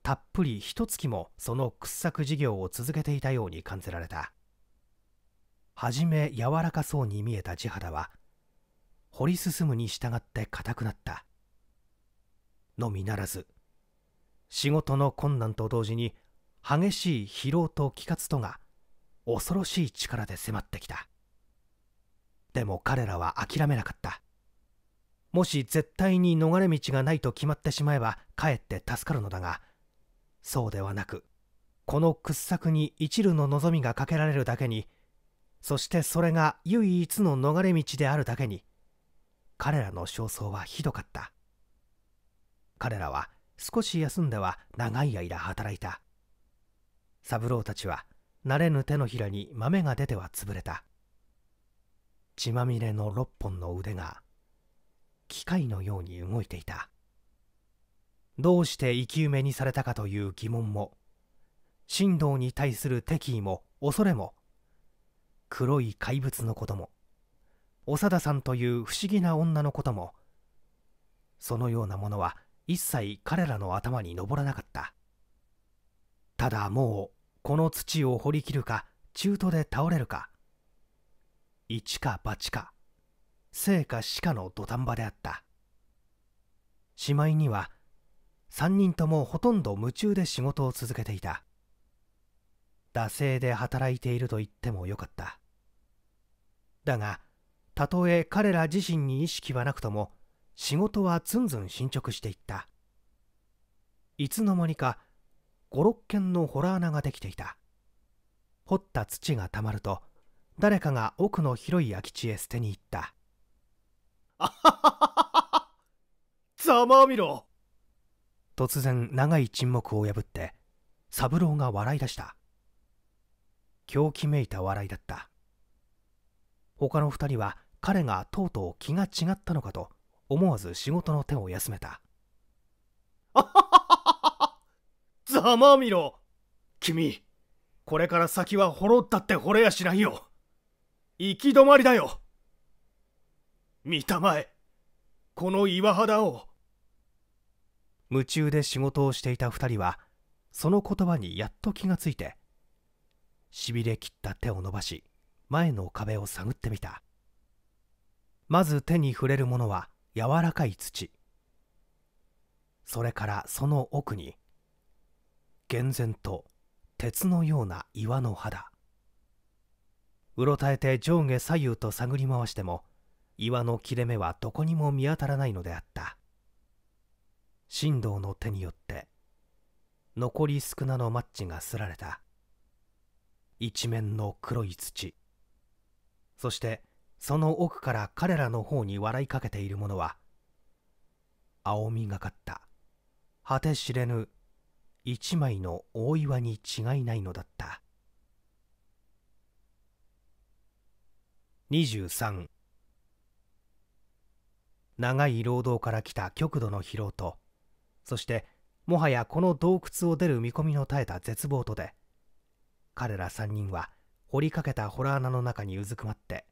Speaker 1: たっぷり一月もその掘削事業を続けていたように感じられた初め柔らかそうに見えた地肌は掘り進むに従って硬くなったのみならず仕事の困難と同時に激しい疲労と気活とが恐ろしい力で迫ってきたでも彼らは諦めなかったもし絶対に逃れ道がないと決まってしまえばかえって助かるのだがそうではなくこの掘削に一縷の望みがかけられるだけにそしてそれが唯一の逃れ道であるだけに彼らの焦燥はひどかった彼らは少し休んでは長い間働いた三郎たちは慣れぬ手のひらに豆が出ては潰れた血まみれの6本の腕が機械のように動いていたどうして生き埋めにされたかという疑問も神道に対する敵意も恐れも黒い怪物のことも長田さんという不思議な女のこともそのようなものは一切彼らの頭に上らなかったただもうこの土を掘り切るか中途で倒れるか一か八か生か死かの土壇場であったしまいには3人ともほとんど夢中で仕事を続けていた惰性で働いていると言ってもよかっただがたとえ彼ら自身に意識はなくとも仕事はつんずん進捗していったいつの間にか56軒の洞穴ができていた掘った土がたまると誰かが奥の広い空き地へ捨てに行ったあはははざまあみろ突然長い沈黙を破って三郎が笑い出した狂気めいた笑いだった他の二人は彼がとうとう気が違ったのかと思わず仕事の手を休めたあはははざまあみろ君これから先は滅ろったって掘れやしないよ行き止まりだよ見たまえこの岩肌を夢中で仕事をしていた2人はその言葉にやっと気がついてしびれ切った手を伸ばし前の壁を探ってみたまず手に触れるものは柔らかい土それからその奥に厳然と鉄のような岩の肌うろたえて上下左右と探り回しても岩の切れ目はどこにも見当たらないのであった神道の手によって残り少なのマッチがすられた一面の黒い土そしてその奥から彼らの方に笑いかけているものは青みがかった果て知れぬ一枚の大岩に違いないのだった23長い労働から来た極度の疲労とそしてもはやこの洞窟を出る見込みの絶えた絶望とで彼ら3人は掘りかけた洞穴の中にうずくまって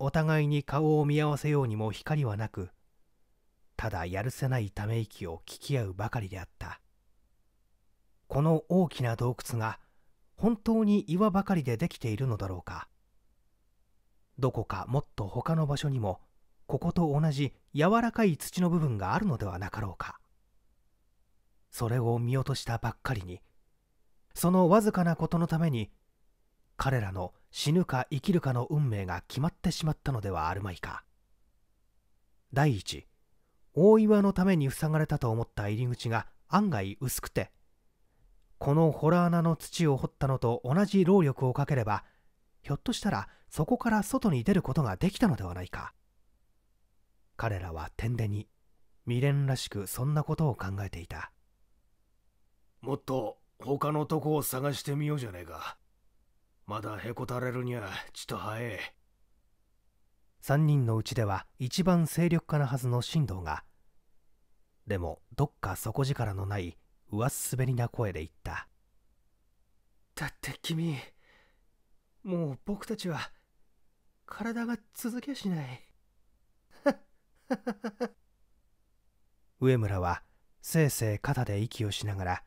Speaker 1: お互いに顔を見合わせようにも光はなくただやるせないため息を聞き合うばかりであったこの大きな洞窟が本当に岩ばかりでできているのだろうかどこかもっと他の場所にもここと同じ柔らかい土の部分があるのではなかろうかそれを見落としたばっかりにそのわずかなことのために彼らの死ぬか生きるかの運命が決まってしまったのではあるまいか第一大岩のために塞がれたと思った入り口が案外薄くてこの洞穴の土を掘ったのと同じ労力をかければひょっとしたらそこから外に出ることができたのではないか彼らは天でに未練らしくそんなことを考えていたもっと他のとこを探してみようじゃねえかまだへこたれるにはちと早え3人のうちでは一番精力家なはずの進藤がでもどっか底力のない上滑りな声で言っただって君もう僕たちは体が続けしない。上村はせいせい肩で息をしながら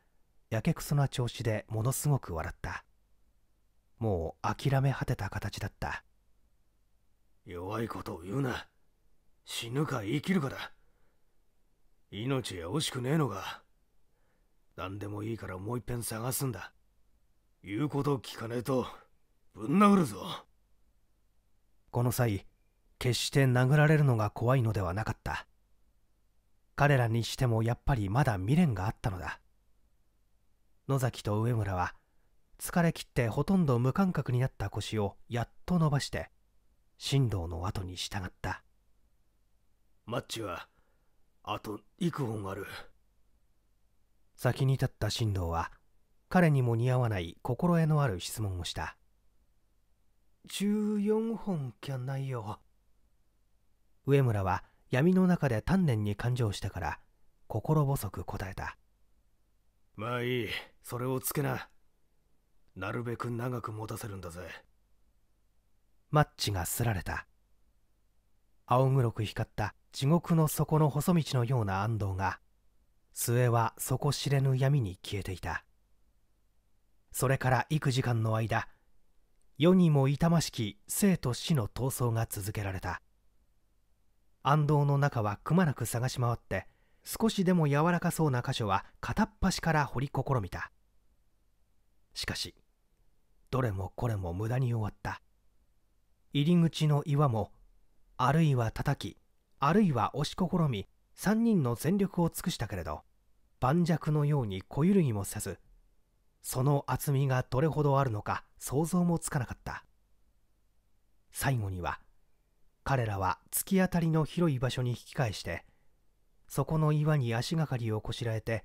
Speaker 1: やけくそな調子でものすごく笑ったもう諦め果てた形だった弱いことを言うな死ぬか生きるかだ命は惜しくねえのか何でもいいからもういっぺん探すんだ言うことを聞かねえとぶん殴るぞこの際決して殴られるのが怖いのではなかった彼らにしてもやっぱりまだ未練があったのだ野崎と上村は疲れ切ってほとんど無感覚になった腰をやっと伸ばして神道の後に従ったマッチはあと幾本ある先に立った神道は彼にも似合わない心得のある質問をした14本きゃないよ上村は闇の中で丹念に勘定したから心細く答えたまあいいそれをつけななるべく長く持たせるんだぜマッチがすられた青黒く光った地獄の底の細道のような安藤が末は底知れぬ闇に消えていたそれから幾時間の間世にも痛ましき生と死の闘争が続けられた暗道の中はくまなく探し回って少しでも柔らかそうな箇所は片っ端から掘り試みたしかしどれもこれも無駄に終わった入り口の岩もあるいは叩きあるいは押し試み3人の全力を尽くしたけれど盤石のように小揺るぎもせずその厚みがどれほどあるのか想像もつかなかった最後には彼らは突き当たりの広い場所に引き返してそこの岩に足がかりをこしらえて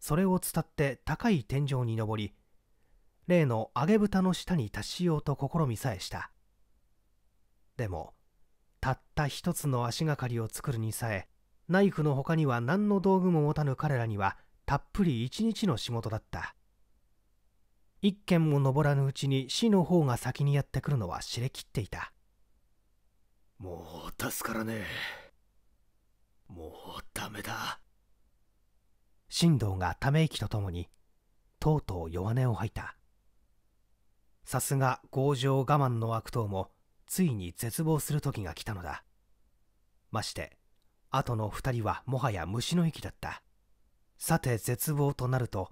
Speaker 1: それを伝って高い天井に登り例の揚げ豚の下に達しようと試みさえしたでもたった一つの足がかりを作るにさえナイフの他には何の道具も持たぬ彼らにはたっぷり一日の仕事だった一軒も登らぬうちに死の方が先にやってくるのは知れきっていたもう助からねえもうダメだ神道がため息とともにとうとう弱音を吐いたさすが強情我慢の悪党もついに絶望する時が来たのだまして後の2人はもはや虫の息だったさて絶望となると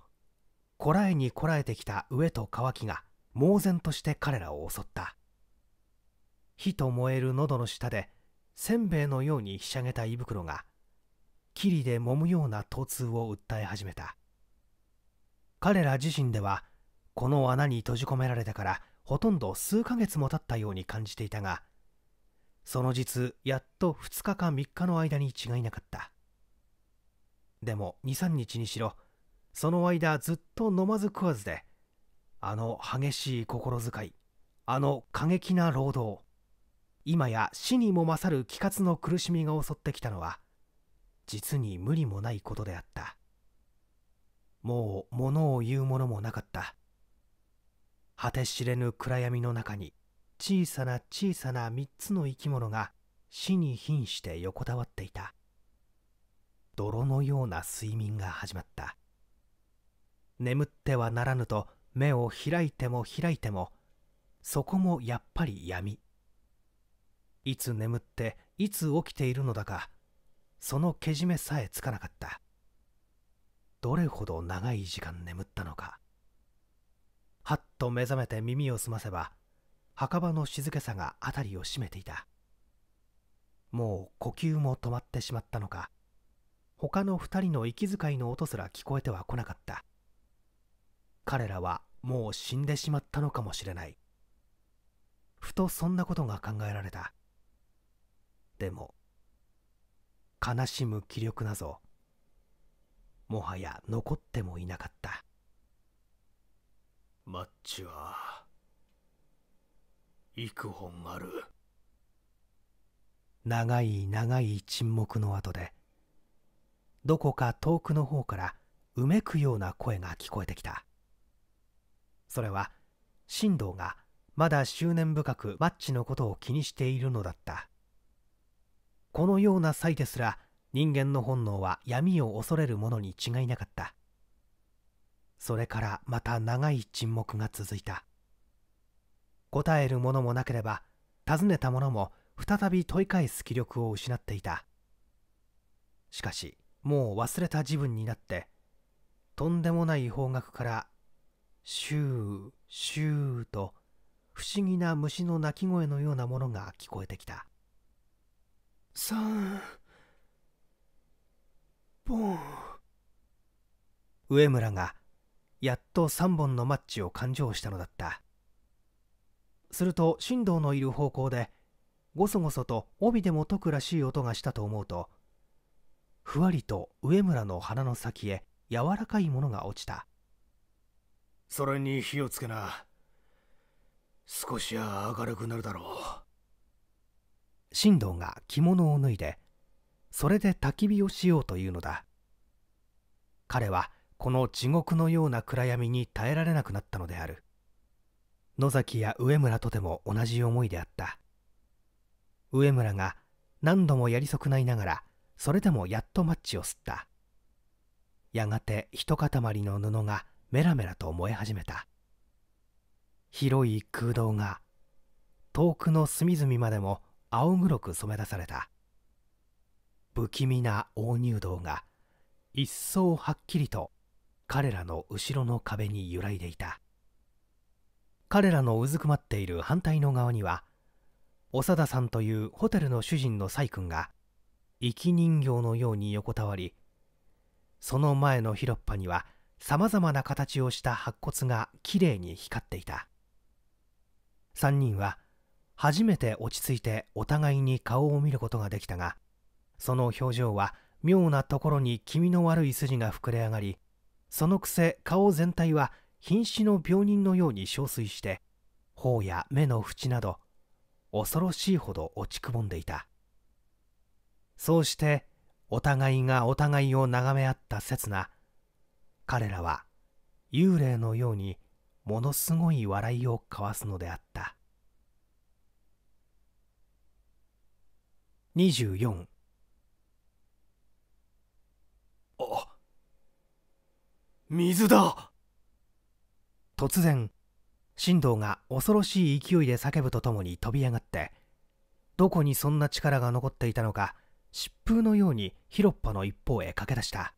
Speaker 1: こらえにこらえてきた飢えと渇きが猛然として彼らを襲った火と燃える喉の下でせんべいのようにひしゃげた胃袋が霧で揉むような疼痛を訴え始めた彼ら自身ではこの穴に閉じ込められてからほとんど数ヶ月も経ったように感じていたがその実やっと2日か3日の間に違いなかったでも23日にしろその間ずっと飲まず食わずであの激しい心遣いあの過激な労働今や死にも勝る気活の苦しみが襲ってきたのは実に無理もないことであったもう物を言うものもなかった果てしれぬ暗闇の中に小さな小さな3つの生き物が死に瀕して横たわっていた泥のような睡眠が始まった眠ってはならぬと目を開いても開いてもそこもやっぱり闇いつ眠っていつ起きているのだかそのけじめさえつかなかったどれほど長い時間眠ったのかはっと目覚めて耳を澄ませば墓場の静けさが辺りを占めていたもう呼吸も止まってしまったのか他の2人の息遣いの音すら聞こえてはこなかった彼らはもう死んでしまったのかもしれないふとそんなことが考えられたでも悲しむ気力なぞもはや残ってもいなかったマッチは幾本ある長い長い沈黙の後でどこか遠くの方からうめくような声が聞こえてきたそれは神道がまだ執念深くマッチのことを気にしているのだったこのような際ですら人間の本能は闇を恐れるものに違いなかったそれからまた長い沈黙が続いた答えるものもなければ尋ねた者も再び問い返す気力を失っていたしかしもう忘れた自分になってとんでもない方角からシュー、シューと不思議な虫の鳴き声のようなものが聞こえてきた。さボン。上村がやっと3本のマッチを勘定したのだった。すると振動のいる方向でごそごそと帯でも解くらしい音がしたと思うとふわりと上村の鼻の先へ柔らかいものが落ちた。それに火をつけな少しは明るくなるだろう神道が着物を脱いでそれで焚き火をしようというのだ彼はこの地獄のような暗闇に耐えられなくなったのである野崎や上村とても同じ思いであった上村が何度もやり損ないながらそれでもやっとマッチを吸ったやがて一塊の布がメラメラと燃え始めた広い空洞が遠くの隅々までも青黒く染め出された不気味な大入道が一層はっきりと彼らの後ろの壁に揺らいでいた彼らのうずくまっている反対の側には長田さんというホテルの主人の細君が生き人形のように横たわりその前の広っ端にはさまざまな形をした白骨がきれいに光っていた3人は初めて落ち着いてお互いに顔を見ることができたがその表情は妙なところに気味の悪い筋が膨れ上がりそのくせ顔全体は瀕死の病人のように憔悴して頬や目の縁など恐ろしいほど落ちくぼんでいたそうしてお互いがお互いを眺め合った刹那彼らは幽霊のようにものすごい笑いを交わすのであった24あ水だ突然神道が恐ろしい勢いで叫ぶとともに飛び上がってどこにそんな力が残っていたのか疾風のように広っ端の一方へ駆け出した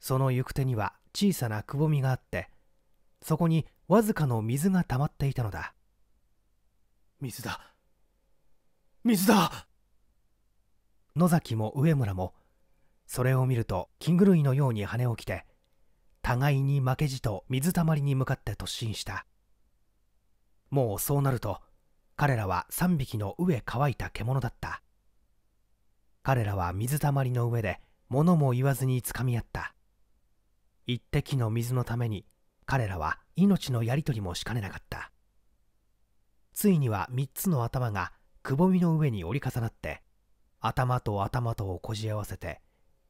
Speaker 1: その行く手には小さなくぼみがあってそこにわずかの水が溜まっていたのだ水だ水だ野崎も上村もそれを見ると金狂いのように羽を着て互いに負けじと水たまりに向かって突進したもうそうなると彼らは3匹の上乾いた獣だった彼らは水たまりの上で物も言わずにつかみ合った一滴の水のために彼らは命のやり取りもしかねなかったついには3つの頭がくぼみの上に折り重なって頭と頭とをこじ合わせて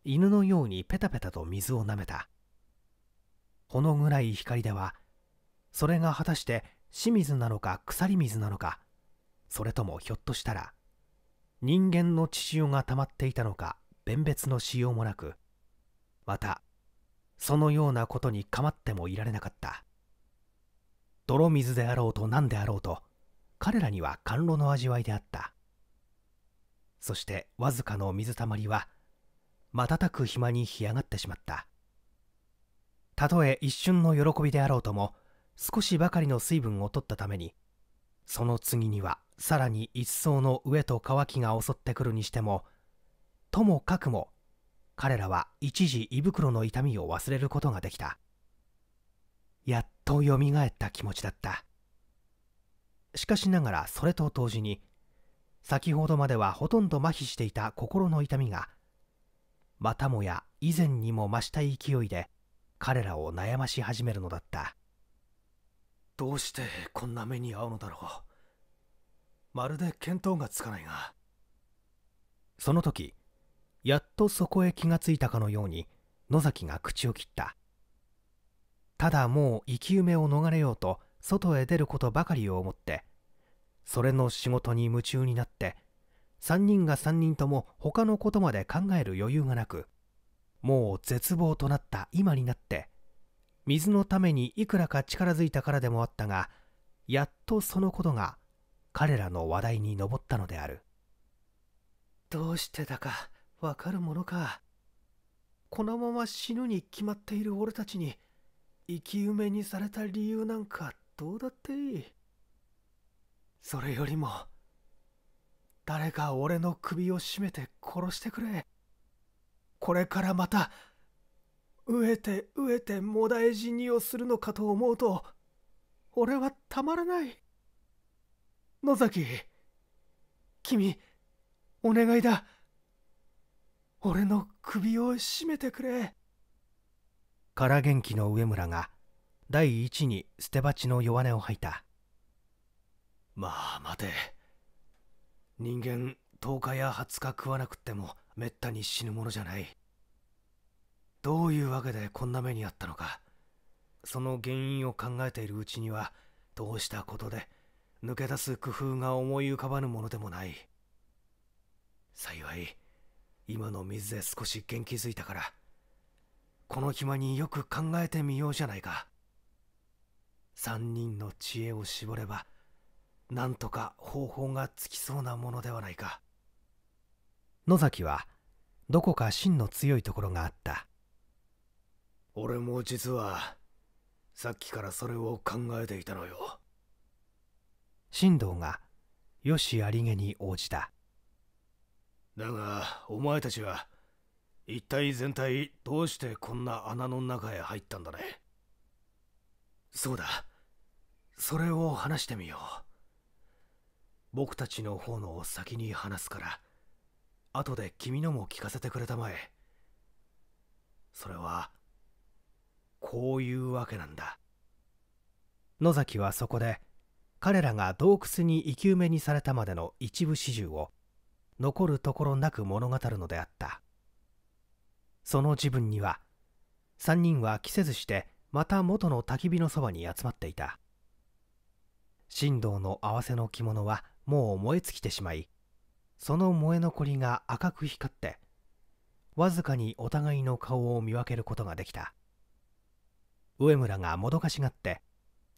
Speaker 1: 犬のようにペタペタと水をなめたほの暗い光ではそれが果たして清水なのか鎖水なのかそれともひょっとしたら人間の血潮が溜まっていたのか弁別のしようもなくまたそのようなことに構ってもいられなかった泥水であろうと何であろうと彼らには甘露の味わいであったそしてわずかの水たまりは瞬く暇に干上がってしまったたとえ一瞬の喜びであろうとも少しばかりの水分を取ったためにその次にはさらに一層の飢えと渇きが襲ってくるにしてもともかくも彼らは一時胃袋の痛みを忘れることができたやっとよみがえった気持ちだったしかしながらそれと同時に先ほどまではほとんど麻痺していた心の痛みがまたもや以前にも増した勢いで彼らを悩まし始めるのだったどうしてこんな目に遭うのだろうまるで見当がつかないがその時やっとそこへ気がついたかのように野崎が口を切ったただもう生き埋めを逃れようと外へ出ることばかりを思ってそれの仕事に夢中になって3人が3人とも他のことまで考える余裕がなくもう絶望となった今になって水のためにいくらか力づいたからでもあったがやっとそのことが彼らの話題に上ったのであるどうしてだかわかるものかこのまま死ぬに決まっている俺たちに生き埋めにされた理由なんかどうだっていいそれよりも誰か俺の首を絞めて殺してくれこれからまた飢えて飢えて菩提え死にをするのかと思うと俺はたまらない野崎君お願いだ俺の首を絞めてくれから元気の上村が第一に捨て鉢の弱音を吐いたまあ待て人間10日や20日食わなくってもめったに死ぬものじゃないどういうわけでこんな目にあったのかその原因を考えているうちにはどうしたことで抜け出す工夫が思い浮かばぬものでもない幸い今の水で少し元気づいたからこの暇によく考えてみようじゃないか3人の知恵を絞ればなんとか方法がつきそうなものではないか野崎はどこか真の強いところがあった俺も実はさっきからそれを考えていたのよ神道がよしありげに応じただがお前たちは一体全体どうしてこんな穴の中へ入ったんだねそうだそれを話してみよう僕たちの方の先に話すから後で君のも聞かせてくれたまえそれはこういうわけなんだ野崎はそこで彼らが洞窟に生き埋めにされたまでの一部始終を残るところなく物語るのであったその自分には3人は着せずしてまた元の焚き火のそばに集まっていた神道の合わせの着物はもう燃え尽きてしまいその燃え残りが赤く光ってわずかにお互いの顔を見分けることができた上村がもどかしがって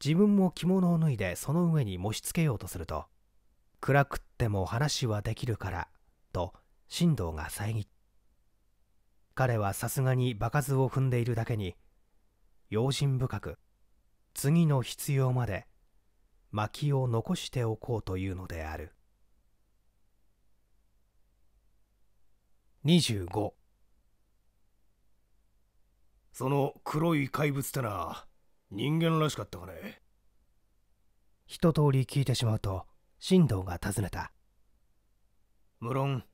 Speaker 1: 自分も着物を脱いでその上に模しつけようとすると暗くても話はできるから、と進藤が遮った。彼はさすがに場数を踏んでいるだけに、用心深く、次の必要まで、薪を残しておこうというのである。25その黒い怪物ってのは人間らしかったかね一通り聞いてしまうと神道が尋ねた無論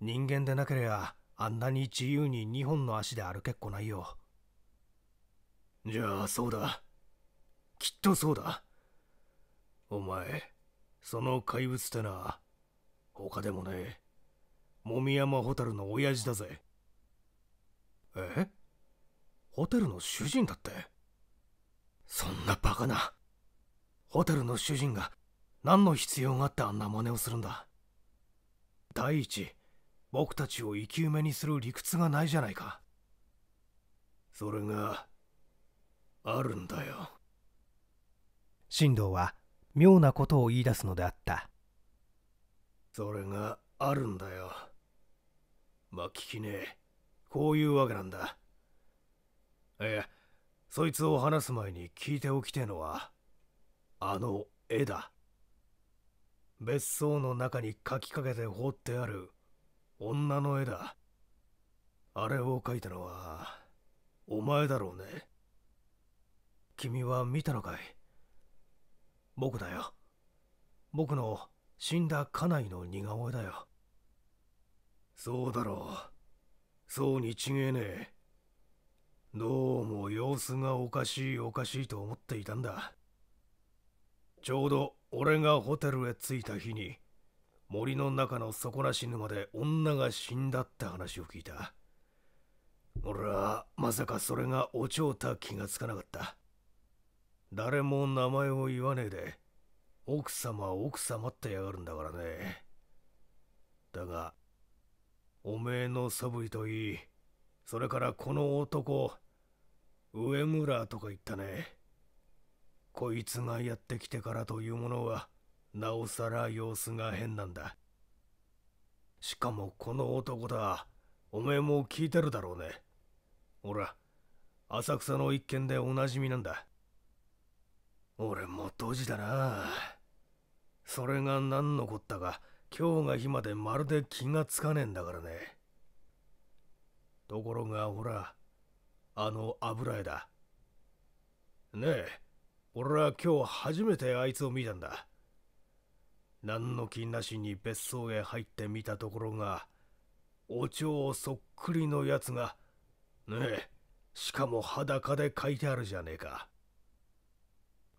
Speaker 1: 人間でなければあんなに自由に2本の足で歩けっこないよじゃあそうだきっとそうだお前その怪物ってな他でもねもみ山ルの親父だぜえホテルの主人だってそんなバカなホテルの主人が何の必要があってあんな真似をするんだ第一僕たちを生き埋めにする理屈がないじゃないかそれがあるんだよ進藤は妙なことを言い出すのであったそれがあるんだよまあ聞きねえこういうわけなんだえやそいつを話す前に聞いておきてえのはあの絵だ別荘の中に書きかけて放ってある女の絵だあれを描いたのはお前だろうね君は見たのかい僕だよ僕の死んだ家内の似顔絵だよそうだろうそうに違えねえどうも様子がおかしいおかしいと思っていたんだちょうど俺がホテルへ着いた日に森の中の底なし沼で女が死んだって話を聞いた俺はまさかそれがおちょうた気がつかなかった誰も名前を言わねえで奥様奥様ってやがるんだからねだがおめえのサブりといいそれからこの男上村とか言ったねこいつがやってきてからというものはなおさら様子が変なんだしかもこの男だおめえも聞いてるだろうねら浅草の一件でおなじみなんだ俺もドジだなそれが何のこったか今日が日までまるで気がつかねえんだからねところがほらあの油絵だねえ俺は今日初めてあいつを見たんだ何の気なしに別荘へ入ってみたところがお蝶そっくりのやつがねえしかも裸で書いてあるじゃねえか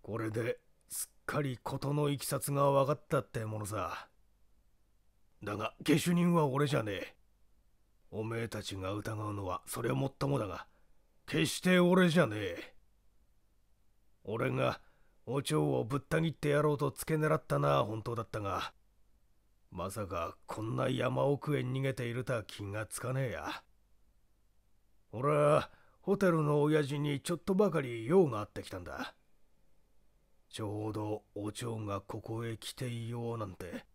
Speaker 1: これですっかり事のいきさつが分かったってものさだが下手人は俺じゃねえおめえたちが疑うのはそれはもっともだが決して俺じゃねえ俺がお蝶をぶった切ってやろうと付け狙ったな本当だったがまさかこんな山奥へ逃げているとは気がつかねえや俺はホテルの親父にちょっとばかり用があってきたんだちょうどお蝶がここへ来ていようなんて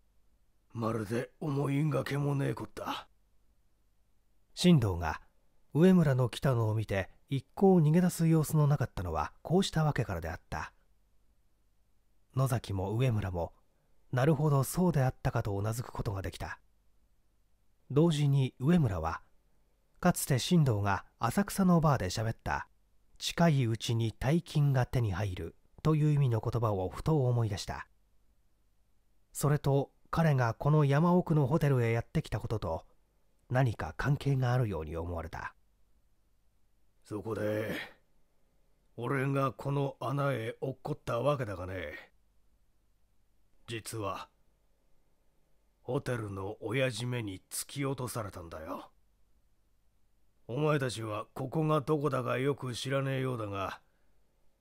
Speaker 1: まるで思いがけもねえこった新藤が上村の来たのを見て一向逃げ出す様子のなかったのはこうしたわけからであった野崎も上村もなるほどそうであったかとうなずくことができた同時に上村はかつて新藤が浅草のバーで喋った近いうちに大金が手に入るという意味の言葉をふと思い出したそれと彼がこの山奥のホテルへやってきたことと何か関係があるように思われたそこで俺がこの穴へ落っこったわけだがね実はホテルの親父めに突き落とされたんだよお前たちはここがどこだかよく知らねえようだが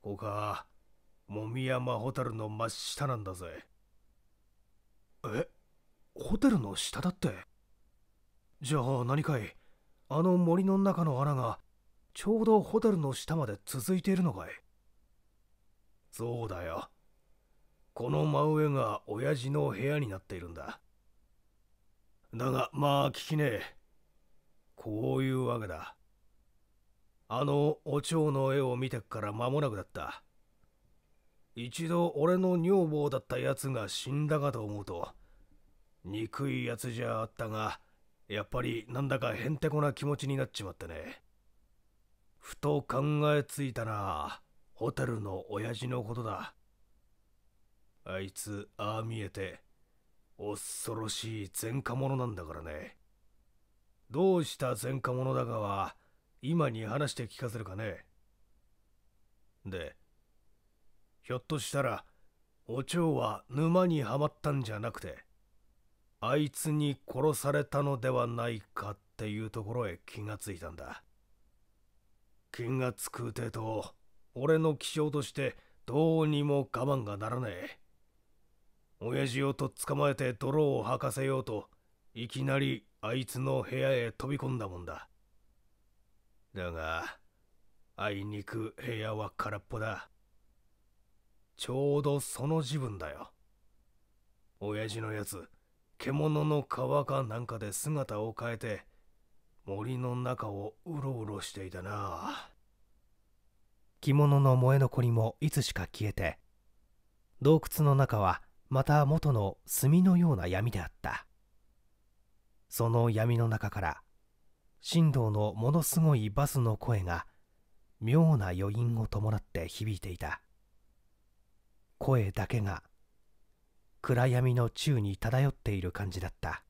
Speaker 1: ここはもみ山ホテルの真下なんだぜえホテルの下だってじゃあ何かいあの森の中の穴がちょうどホテルの下まで続いているのかいそうだよこの真上が親父の部屋になっているんだだがまあ聞きねえこういうわけだあのお蝶の絵を見てから間もなくだった一度俺の女房だったやつが死んだかと思うと憎いやつじゃあったがやっぱりなんだかへんてこな気持ちになっちまってねふと考えついたなホテルの親父のことだあいつああ見えて恐ろしい前科者なんだからねどうした前科者だかは今に話して聞かせるかねでひょっとしたらお蝶は沼にはまったんじゃなくてあいつに殺されたのではないかっていうところへ気がついたんだ金がつくてと俺の気性としてどうにも我慢がならねえ親父をとっ捕まえて泥を吐かせようといきなりあいつの部屋へ飛び込んだもんだだがあいにく部屋は空っぽだちょうどその時分だよ親父のやつ獣の皮かなんかで姿を変えて森の中をうろうろしていたな着物の燃え残りもいつしか消えて洞窟の中はまた元の炭のような闇であったその闇の中から神道のものすごいバスの声が妙な余韻を伴って響いていた声だけが暗闇の宙に漂っている感じだった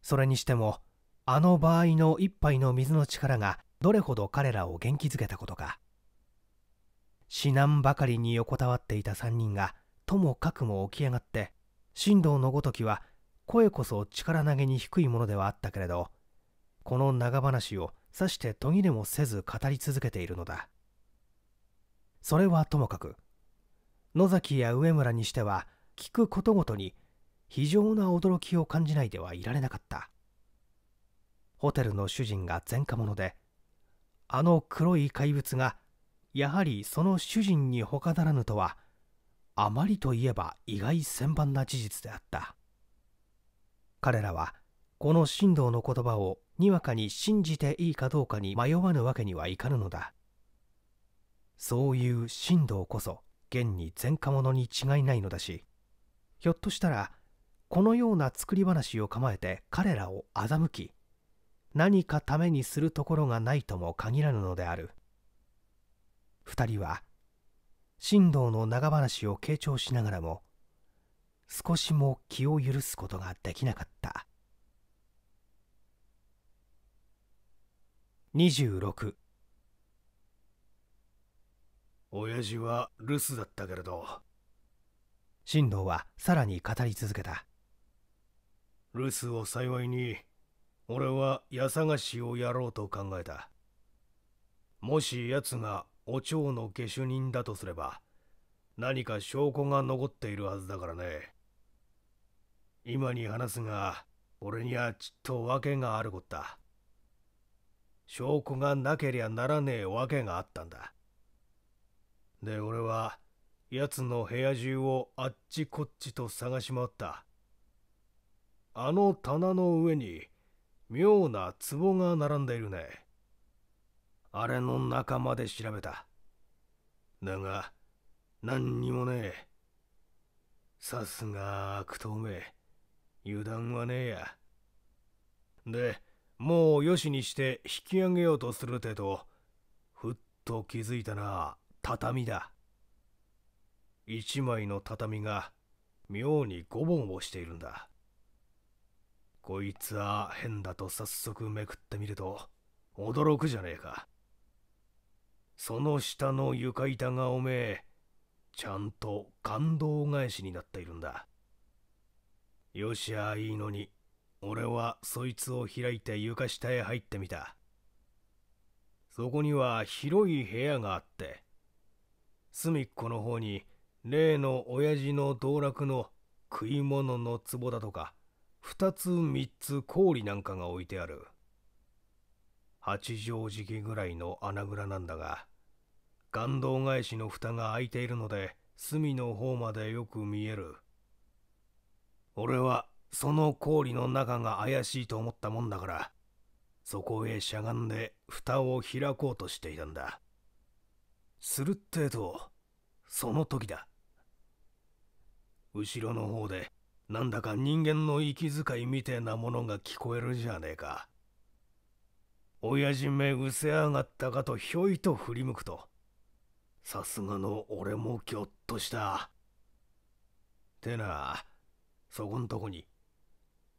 Speaker 1: それにしてもあの場合の一杯の水の力がどれほど彼らを元気づけたことか死難ばかりに横たわっていた3人がともかくも起き上がって神道のごときは声こそ力投げに低いものではあったけれどこの長話をさして途切れもせず語り続けているのだそれはともかく野崎や上村にしては聞くことごとに非常な驚きを感じないではいられなかったホテルの主人が前科者であの黒い怪物がやはりその主人に他ならぬとはあまりといえば意外千万な事実であった彼らはこの神道の言葉をにわかに信じていいかどうかに迷わぬわけにはいかぬのだそういう神道こそ現に前科者に違いないのだしひょっとしたらこのような作り話を構えて彼らを欺き何かためにするところがないとも限らぬのである二人は神道の長話を傾聴しながらも少しも気を許すことができなかった26親父は留守だったけれど神道はさらに語り続けた留守を幸いに俺は矢探しをやろうと考えたもし奴がお蝶の下手人だとすれば何か証拠が残っているはずだからね今に話すが俺にはちっと訳があることだ証拠がなけりゃならねえ訳があったんだで俺は奴の部屋中をあっちこっちと探し回ったあの棚の上に妙な壺が並んでいるね。あれの中まで調べた。だが、何にもねえ。さすが悪党め。油断はねえや。で、もうよしにして引き上げようとするてと、ふっと気づいたな、畳だ。一枚の畳が妙に五んをしているんだ。こいつは変だと早速めくってみると驚くじゃねえかその下の床板がおめえちゃんと感動返しになっているんだよしゃいいのに俺はそいつを開いて床下へ入ってみたそこには広い部屋があって隅っこの方に例の親父の道楽の食い物の壺だとか二つ三つ氷なんかが置いてある。八畳敷ぐらいの穴蔵なんだが、岩動返しの蓋が開いているので、隅の方までよく見える。俺はその氷の中が怪しいと思ったもんだから、そこへしゃがんで蓋を開こうとしていたんだ。するってえと、その時だ。後ろの方でなんだか人間の息遣いみてえなものが聞こえるじゃねえか親父めうせやがったかとひょいと振り向くとさすがの俺もぎょっとしたてなそこんとこに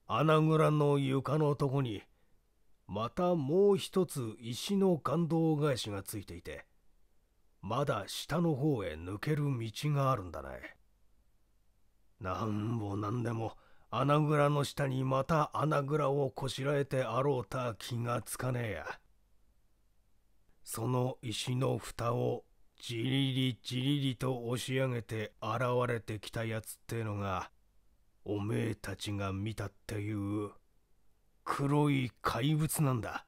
Speaker 1: 穴蔵の床のとこにまたもう一つ石の感動返しがついていてまだ下の方へ抜ける道があるんだねなんぼなんでも穴蔵の下にまた穴蔵をこしらえてあろうた気がつかねえや。その石の蓋をじりりじりりと押し上げて現れてきたやつってのがおめえたちが見たっていう黒い怪物なんだ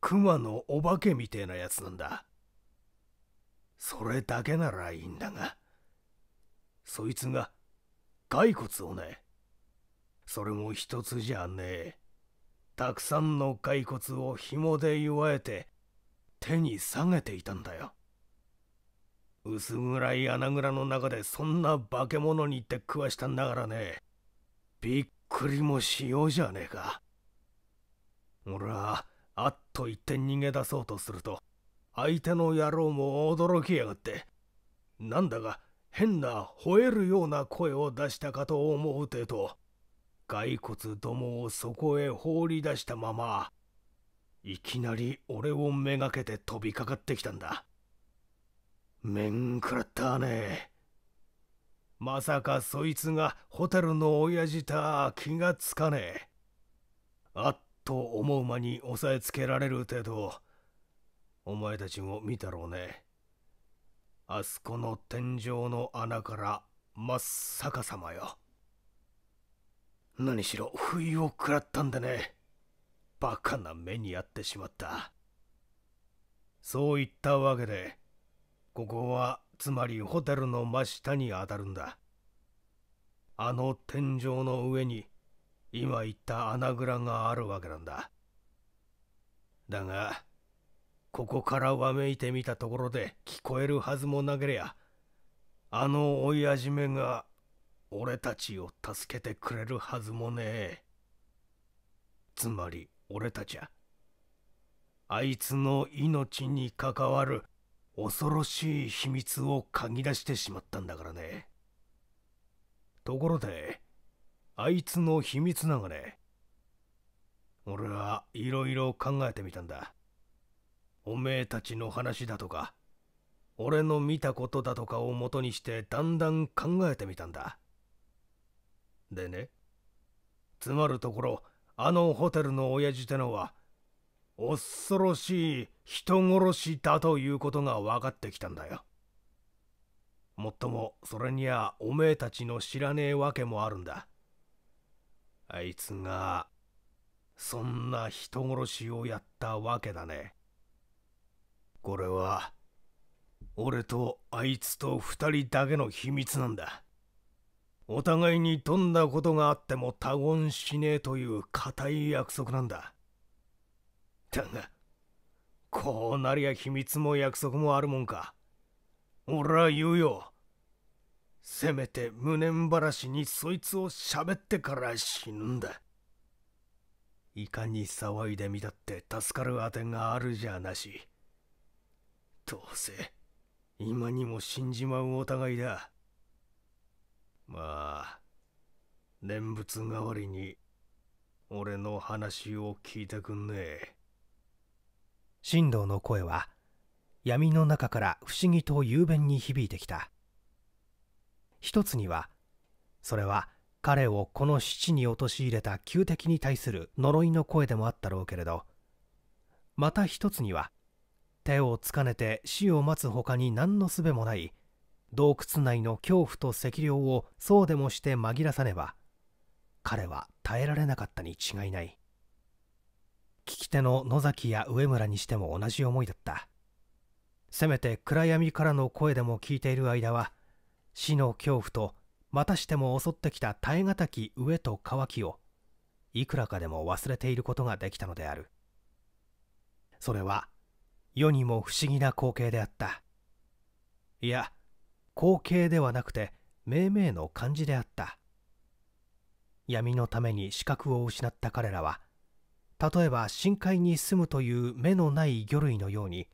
Speaker 1: 熊のお化けみてえなやつなんだそれだけならいいんだがそいつが骸骨をねそれも一つじゃねえたくさんの骸骨を紐で祝えて手に下げていたんだよ薄暗い穴蔵の中でそんな化け物に出っ食わしたんだからねびっくりもしようじゃねえか俺はあっと言って逃げ出そうとすると相手の野郎も驚きやがってなんだか変な吠えるような声を出したかと思うてと骸骨どもをそこへ放り出したままいきなり俺をめがけて飛びかかってきたんだ面食らったねまさかそいつがホテルの親父た気がつかねえあっと思う間に押さえつけられる程度お前たちも見たろうねあそこの天井の穴から真っ逆さまよ何しろ不意を食らったんでねバカな目に遭ってしまったそういったわけでここはつまりホテルの真下にあたるんだあの天井の上に今言った穴蔵があるわけなんだだがここからわめいてみたところで聞こえるはずもなけりゃあの親父めが俺たちを助けてくれるはずもねえつまり俺たちはあいつの命に関わる恐ろしい秘密を嗅ぎ出してしまったんだからねところであいつの秘密ながね俺はいろいろ考えてみたんだおめえたちの話だとか俺の見たことだとかをもとにしてだんだん考えてみたんだでねつまるところあのホテルの親父てのは恐ろしい人殺しだということが分かってきたんだよもっともそれにはおめえたちの知らねえわけもあるんだあいつがそんな人殺しをやったわけだねこれは俺とあいつと2人だけの秘密なんだお互いにどんなことがあっても他言しねえという固い約束なんだだがこうなりゃ秘密も約束もあるもんか俺は言うよせめて無念晴らしにそいつを喋ってから死ぬんだいかに騒いでみたって助かるあてがあるじゃなしどうせ今にも死んじまうお互いだまあ念仏代わりに俺の話を聞いてくんねえ神道の声は闇の中から不思議と雄弁に響いてきた一つにはそれは彼をこの死に陥れた旧敵に対する呪いの声でもあったろうけれどまた一つには手をつかねて死を待つほかに何のすべもない洞窟内の恐怖と赤涼をそうでもして紛らさねば彼は耐えられなかったに違いない聞き手の野崎や上村にしても同じ思いだったせめて暗闇からの声でも聞いている間は死の恐怖とまたしても襲ってきた耐え難き飢えと渇きをいくらかでも忘れていることができたのであるそれは世にも不思議な光景であったいや光景ではなくて命名の漢字であった闇のために視覚を失った彼らは例えば深海に住むという目のない魚類のように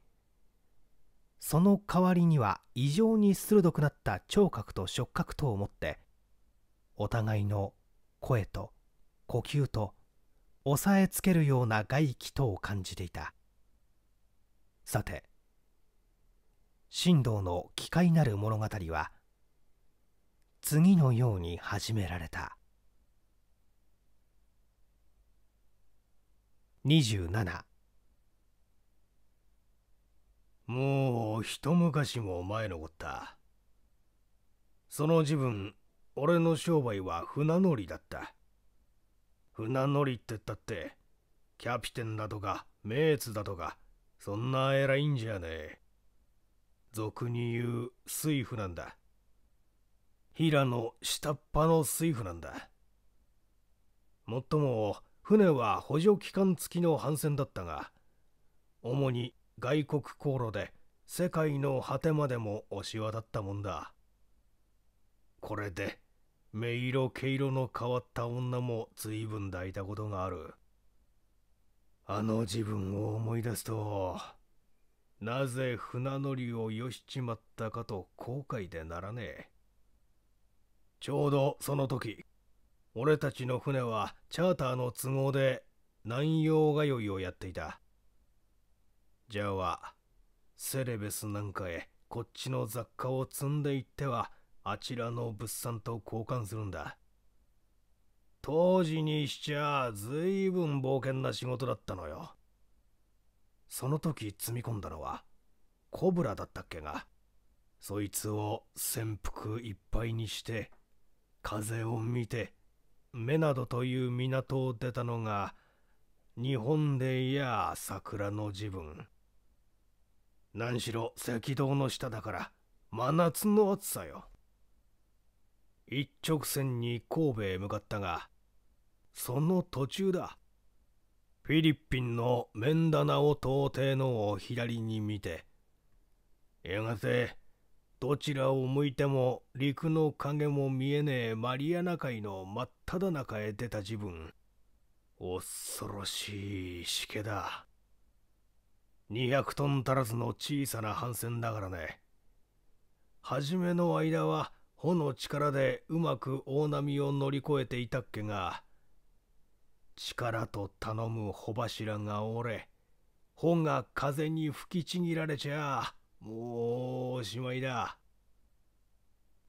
Speaker 1: その代わりには異常に鋭くなった聴覚と触覚とをもってお互いの声と呼吸と押さえつけるような外気とを感じていたさて神道の奇怪なる物語は次のように始められた27もう一昔も前のこったその時分俺の商売は船乗りだった船乗りってったってキャピテンだとかメーツだとかそんな偉いんじゃねえ俗に言う水夫なんだ平野下っ端の水夫なんだもっとも船は補助機関付きの帆船だったが主に外国航路で世界の果てまでも押し渡ったもんだこれで目色毛色の変わった女も随分抱いたことがあるあの自分を思い出すと、なぜ船乗りをよしちまったかと後悔でならねえ。ちょうどその時、俺たちの船はチャーターの都合で南洋通いをやっていた。じゃあは、セレベスなんかへこっちの雑貨を積んでいっては、あちらの物産と交換するんだ。当時にしちゃ随分冒険な仕事だったのよその時積み込んだのはコブラだったっけがそいつを潜伏いっぱいにして風を見てメナドという港を出たのが日本でいや桜の時分何しろ赤道の下だから真夏の暑さよ一直線に神戸へ向かったがその途中だフィリピンのメンダナオ島底のを左に見てやがてどちらを向いても陸の影も見えねえマリアナ海の真っ只中へ出た自分恐ろしいしけだ200トン足らずの小さな帆船だからね初めの間は穂の力でうまく大波を乗り越えていたっけが力と頼む帆柱が折れ帆が風に吹きちぎられちゃもうおしまいだ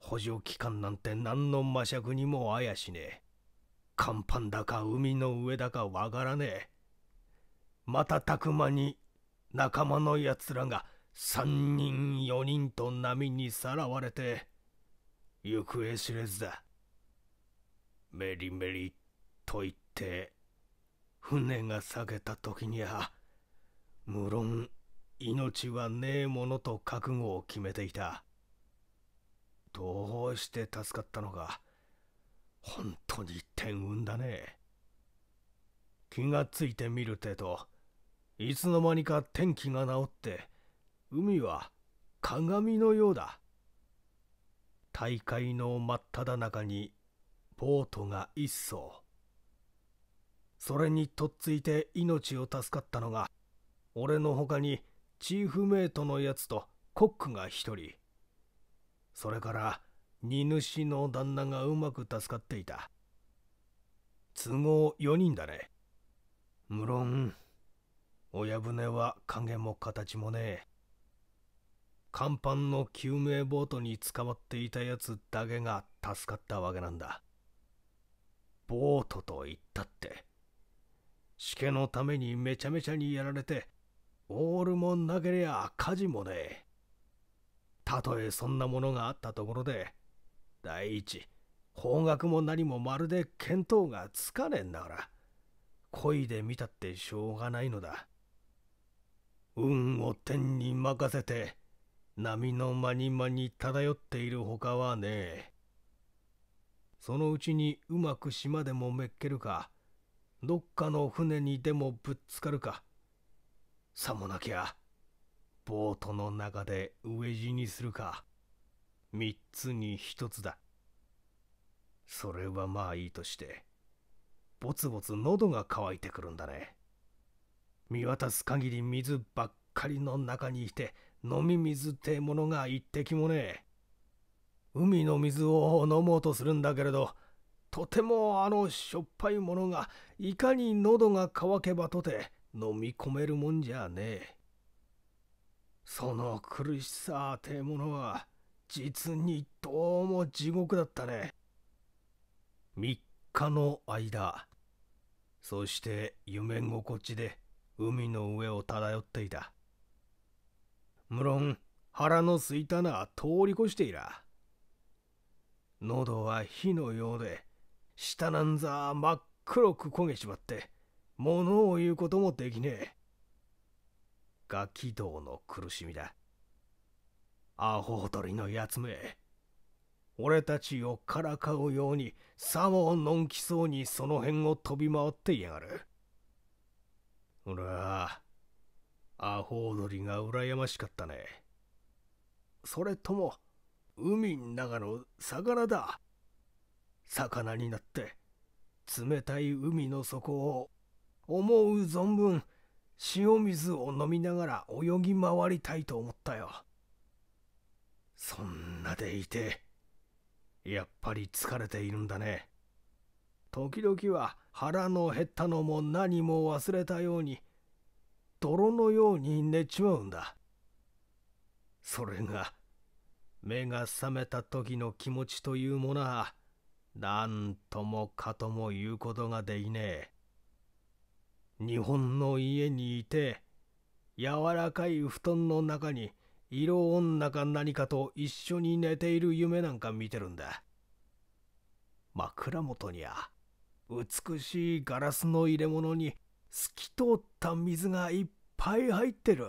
Speaker 1: 補助機関なんて何の魔尺にもあやしねえ甲板だか海の上だかわからねえ瞬く間に仲間のやつらが3人4人と波にさらわれて行方知れずだメリメリと言って船が下げた時には無論命はねえものと覚悟を決めていたどうして助かったのか本当に天運だね気がついてみるてといつの間にか天気が治って海は鏡のようだ大会の真っただ中にボートが一艘それにとっついて命を助かったのが俺のほかにチーフメイトのやつとコックが一人それから荷主の旦那がうまく助かっていた都合4人だね無論親船は影も形もねえ甲板の救命ボートに捕まっていたやつだけが助かったわけなんだボートと言ったってしけのためにめちゃめちゃにやられてオールもなけりゃ火事もねえたとえそんなものがあったところで第一方角も何もまるで見当がつかねえんだから恋で見たってしょうがないのだ運を天に任せて波のまにまに漂っているほかはねえ。そのうちにうまく島でもめっけるか、どっかの船にでもぶっつかるか。さもなきゃ、ボートの中で飢え死にするか。三つに一つだ。それはまあいいとして、ぼつぼつ喉が渇いてくるんだね。見渡す限り水ばっかりの中にいて、飲み水ってものが一滴もねえ海の水を飲もうとするんだけれどとてもあのしょっぱいものがいかに喉が渇けばとて飲み込めるもんじゃねえその苦しさってものは実にどうも地獄だったね3日の間そして夢心地で海の上を漂っていた無論腹のすいたな通り越していら喉は火のようで舌なんざ真っ黒く焦げちまって物を言うこともできねえガキ道の苦しみだアホリのやつめ俺たちをからかうようにさものんきそうにその辺を飛び回ってやがる俺はアホウドリが羨ましかったね。それとも、海ん中の魚だ。魚になって、冷たい海の底を、思う存分、塩水を飲みながら泳ぎ回りたいと思ったよ。そんなでいて、やっぱり疲れているんだね。時々は腹の減ったのも何も忘れたように、泥のように寝ちまうんだそれが目が覚めた時の気持ちというものは何ともかとも言うことができねえ日本の家にいて柔らかい布団の中に色女か何かと一緒に寝ている夢なんか見てるんだ枕元には美しいガラスの入れ物に透き通った水がいっぱい入ってる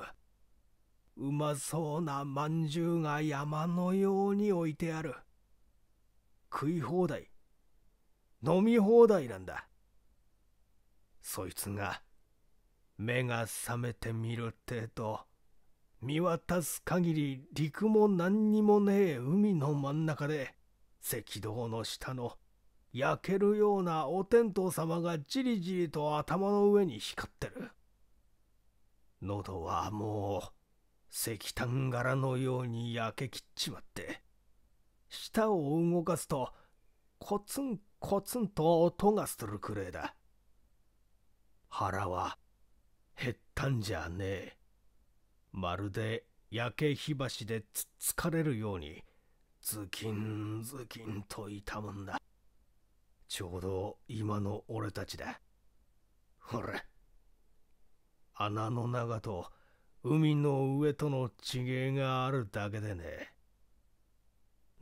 Speaker 1: うまそうなまんじゅうが山のように置いてある食い放題飲み放題なんだそいつが目が覚めてみるってと見渡す限り陸も何にもねえ海の真ん中で赤道の下の焼けるようなお天道様がじりじりと頭の上に光ってる喉はもう石炭柄のように焼けきっちまって舌を動かすとコツンコツンと音がするくれだ腹は減ったんじゃねえまるで焼け火箸でつっつかれるようにズキンズキンと痛むんだちょうど今の俺たちだほら穴の長と海の上との違いがあるだけでね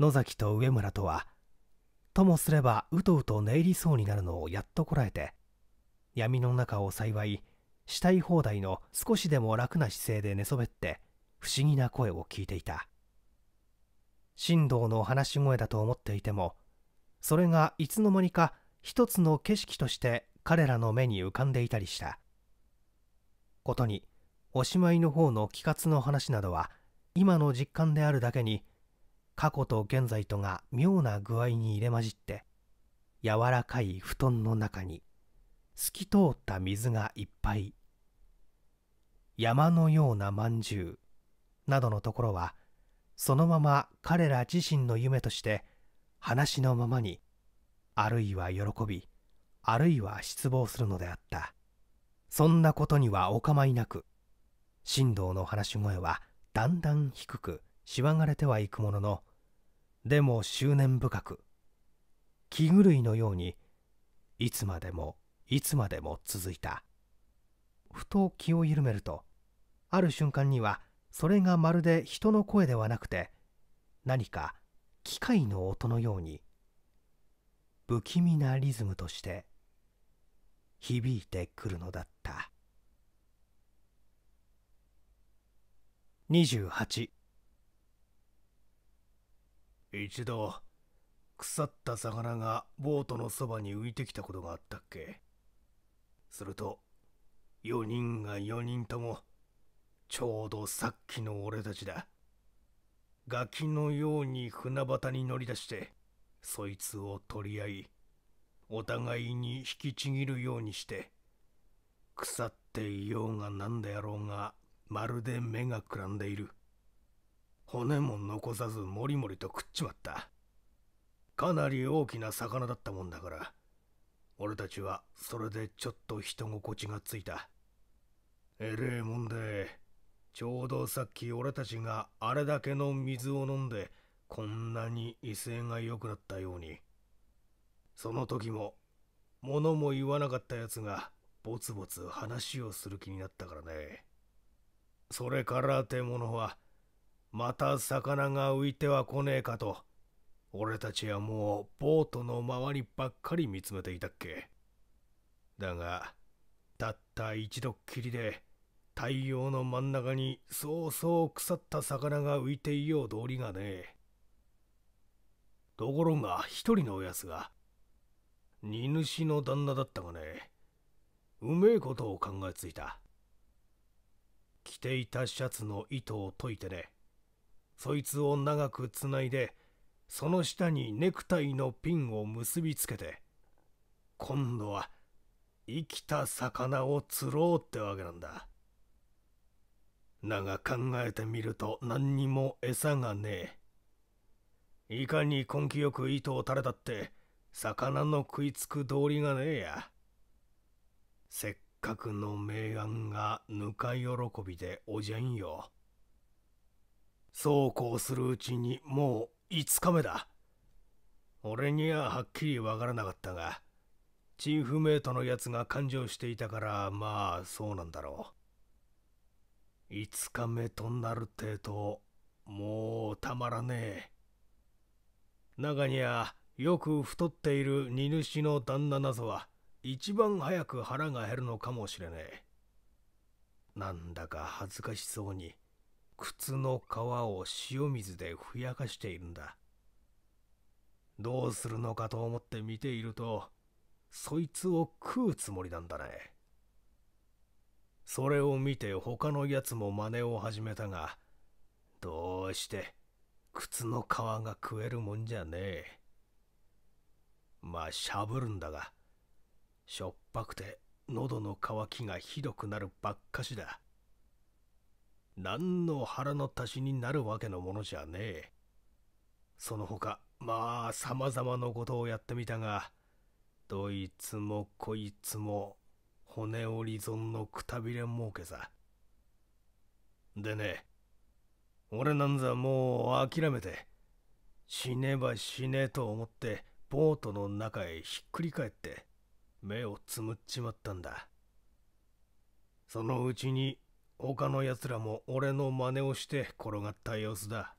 Speaker 1: 野崎と上村とはともすればうとうと寝入りそうになるのをやっとこらえて闇の中を幸いしたい放題の少しでも楽な姿勢で寝そべって不思議な声を聞いていた神道の話し声だと思っていてもそれがいつの間にか一つの景色として彼らの目に浮かんでいたりしたことにおしまいの方の気活の話などは今の実感であるだけに過去と現在とが妙な具合に入れ混じって柔らかい布団の中に透き通った水がいっぱい山のようなまんじゅうなどのところはそのまま彼ら自身の夢として話のままにあるいは喜びあるいは失望するのであったそんなことにはお構いなく新藤の話し声はだんだん低くしわがれてはいくもののでも執念深く気狂いのようにいつまでもいつまでも続いたふと気を緩めるとある瞬間にはそれがまるで人の声ではなくて何か機械の音のように不気味なリズムとして響いてくるのだった28一度腐った魚がボートのそばに浮いてきたことがあったっけすると4人が4人ともちょうどさっきの俺たちだガキのように船端に乗り出してそいつを取り合いお互いに引きちぎるようにして腐っていようが何であろうがまるで目がくらんでいる骨も残さずもりもりと食っちまったかなり大きな魚だったもんだから俺たちはそれでちょっと人心地がついたえれえもんでちょうどさっき俺たちがあれだけの水を飲んでこんなに威勢が良くなったようにその時も物も言わなかったやつがぼつぼつ話をする気になったからねそれからてものはまた魚が浮いては来ねえかと俺たちはもうボートの周りばっかり見つめていたっけだがたった一度っきりで太陽の真ん中にそうそう腐った魚が浮いていよう通りがねところが一人のおやつが荷主の旦那だったがねうめえことを考えついた着ていたシャツの糸を解いてねそいつを長くつないでその下にネクタイのピンを結びつけて今度は生きた魚を釣ろうってわけなんだ。だが考えてみると何にも餌がねえ。いかに根気よく糸を垂れたって、魚の食いつく道理がねえや。せっかくの明暗がぬか喜びでおじゃんよ。そうこうするうちにもう5日目だ。俺にははっきりわからなかったが、チーフメイトのやつが勘定していたから、まあそうなんだろう。5日目となるて度。ともうたまらねえ中にはよく太っている荷主の旦那なぞは一番早く腹が減るのかもしれねえなんだか恥ずかしそうに靴の皮を塩水でふやかしているんだどうするのかと思って見ているとそいつを食うつもりなんだねそれを見て他のやつも真似を始めたが、どうして靴の皮が食えるもんじゃねえ。まあしゃぶるんだが、しょっぱくて喉の渇きがひどくなるばっかしだ。何の腹の足しになるわけのものじゃねえ。その他、まあ様々なことをやってみたが、どいつもこいつも骨折り損のくたびれ儲けさ。でね、俺なんざもう諦めて、死ねば死ねと思って、ボートの中へひっくり返って、目をつむっちまったんだ。そのうちに、他の奴らも俺の真似をして転がった様子だ。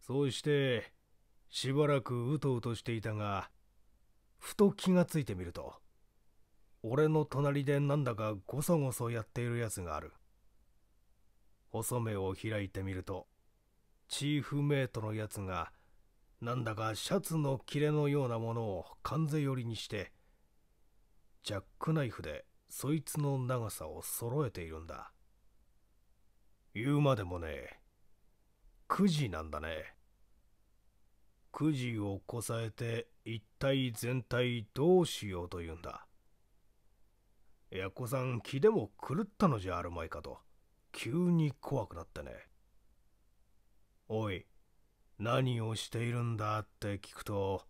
Speaker 1: そうして、しばらくうとうとしていたが、ふと気がついてみると、俺の隣でなんだかごそごそやっているやつがある細目を開いてみるとチーフメイトのやつがなんだかシャツの切れのようなものを関税寄りにしてジャックナイフでそいつの長さを揃えているんだ言うまでもね9時なんだね9時をこさえて一体全体どうしようというんだやっこさん気でも狂ったのじゃあるまいかと急に怖くなってねおい何をしているんだって聞くと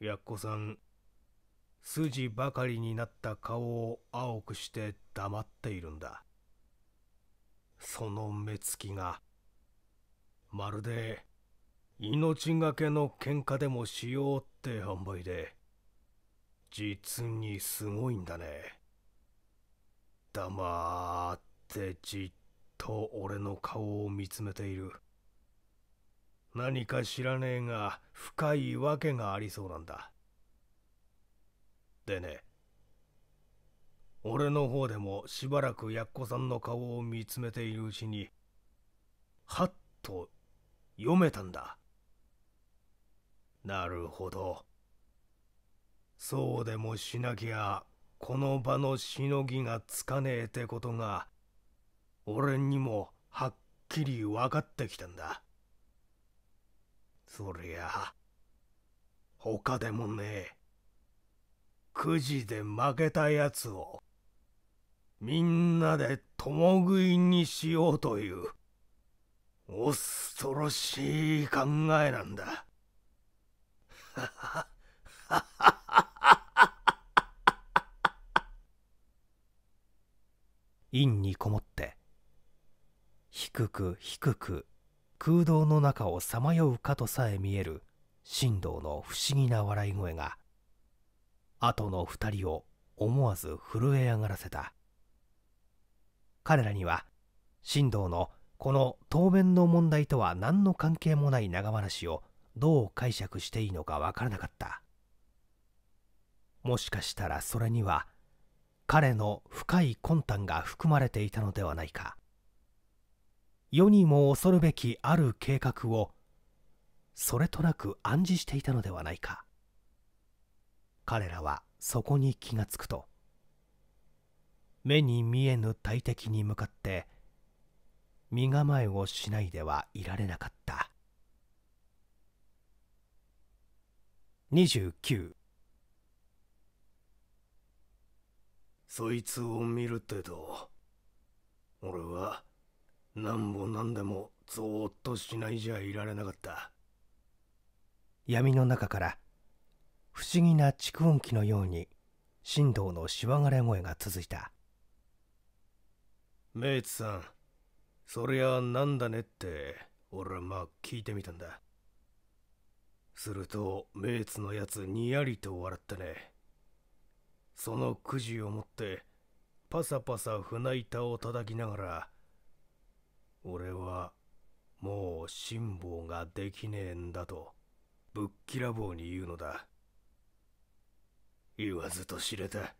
Speaker 1: やっこさん筋ばかりになった顔を青くして黙っているんだその目つきがまるで命がけの喧嘩でもしようって思いで実にすごいんだね黙ってじっと俺の顔を見つめている何か知らねえが深いわけがありそうなんだでね俺の方でもしばらくやっこさんの顔を見つめているうちにはっと読めたんだなるほどそうでもしなきゃこの場のしのぎがつかねえってことが俺にもはっきり分かってきたんだそりゃ他でもねえくじで負けたやつをみんなで共食いにしようという恐ろしい考えなんだ。はははは。陰にこもって低く低く空洞の中をさまようかとさえ見える神道の不思議な笑い声が後の二人を思わず震え上がらせた彼らには神道のこの当面の問題とは何の関係もない長話をどう解釈していいのかわからなかったもしかしたらそれには彼の深い魂胆が含まれていたのではないか世にも恐るべきある計画をそれとなく暗示していたのではないか彼らはそこに気がつくと目に見えぬ大敵に向かって身構えをしないではいられなかった29そいつを見るってと俺は何ん何でもぞーっとしないじゃいられなかった闇の中から不思議な蓄音機のように神道のしわがれ声が続いたメイツさんそりゃなんだねって俺はまあ聞いてみたんだするとメイツのやつにやりと笑ってねそのくじを持ってパサパサ船板を叩きながら俺はもう辛抱ができねえんだとぶっきらぼうに言うのだ言わずと知れた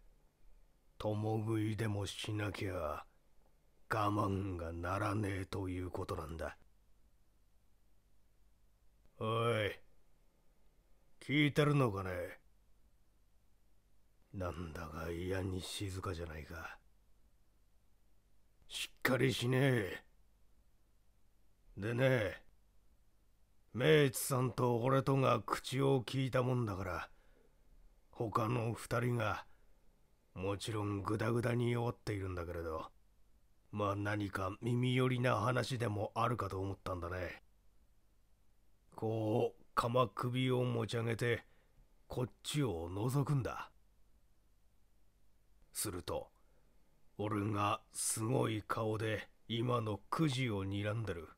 Speaker 1: 共食いでもしなきゃ我慢がならねえということなんだおい聞いてるのかねなんだか嫌に静かじゃないかしっかりしねえでね明治さんと俺とが口を聞いたもんだから他の二人がもちろんグダグダに弱っているんだけれどまあ何か耳寄りな話でもあるかと思ったんだねこう鎌首を持ち上げてこっちを覗くんだすると、俺がすごい顔で今のくじを睨んでる。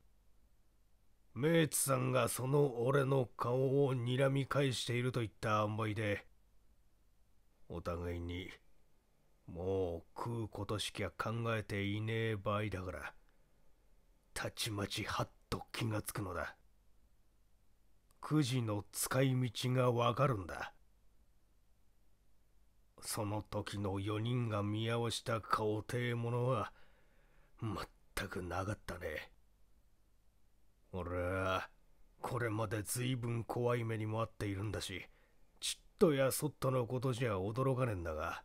Speaker 1: メイツさんがその俺の顔を睨み返しているといった思いで、お互いに、もう食うことしきゃ考えていねえ場合だから、たちまちはっと気がつくのだ。くじの使い道がわかるんだ。その時の4人が見合わした顔てえものは、全くなかったね。俺は、これまで随分怖い目にもあっているんだし、ちっとやそっとのことじゃ驚かねえんだが、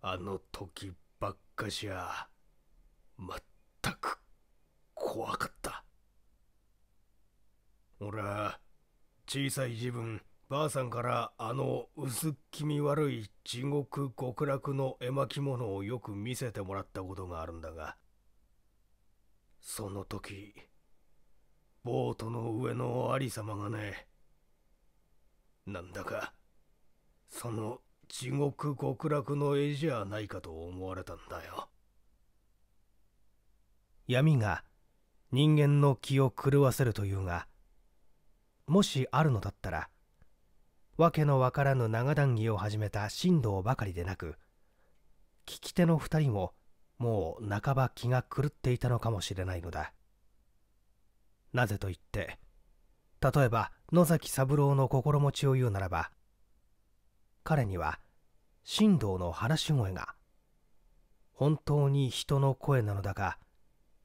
Speaker 1: あの時ばっかじゃ、全く怖かった。俺は、小さい自分、ばあさんからあの薄っ気味悪い地獄極楽の絵巻物をよく見せてもらったことがあるんだがその時ボートの上の有様がねなんだかその地獄極楽の絵じゃないかと思われたんだよ闇が人間の気を狂わせるというがもしあるのだったらけのわからぬ長談義を始めた進藤ばかりでなく聞き手の2人ももう半ば気が狂っていたのかもしれないのだなぜと言って例えば野崎三郎の心持ちを言うならば彼には進藤の話し声が本当に人の声なのだか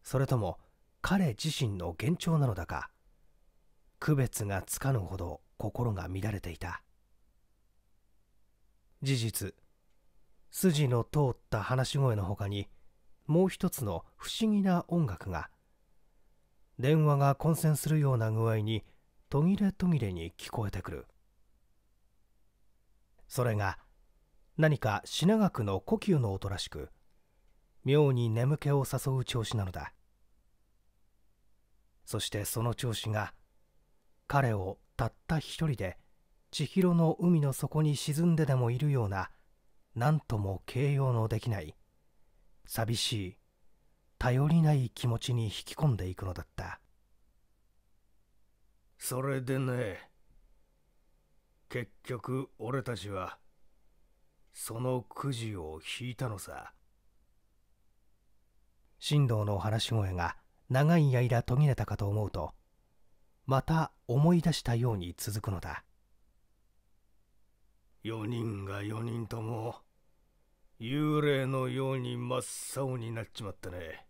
Speaker 1: それとも彼自身の幻聴なのだか区別がつかぬほど心が乱れていた事実筋の通った話し声のほかにもう一つの不思議な音楽が電話が混戦するような具合に途切れ途切れに聞こえてくるそれが何か品川区の呼吸の音らしく妙に眠気を誘う調子なのだそしてその調子が彼をたった一人で千尋の海の底に沈んででもいるような何とも形容のできない寂しい頼りない気持ちに引き込んでいくのだったそれでね結局俺たちはそのくじを引いたのさ進藤の話し声が長い間途切れたかと思うとまた思い出したように続くのだ4人が4人とも幽霊のように真っ青になっちまったね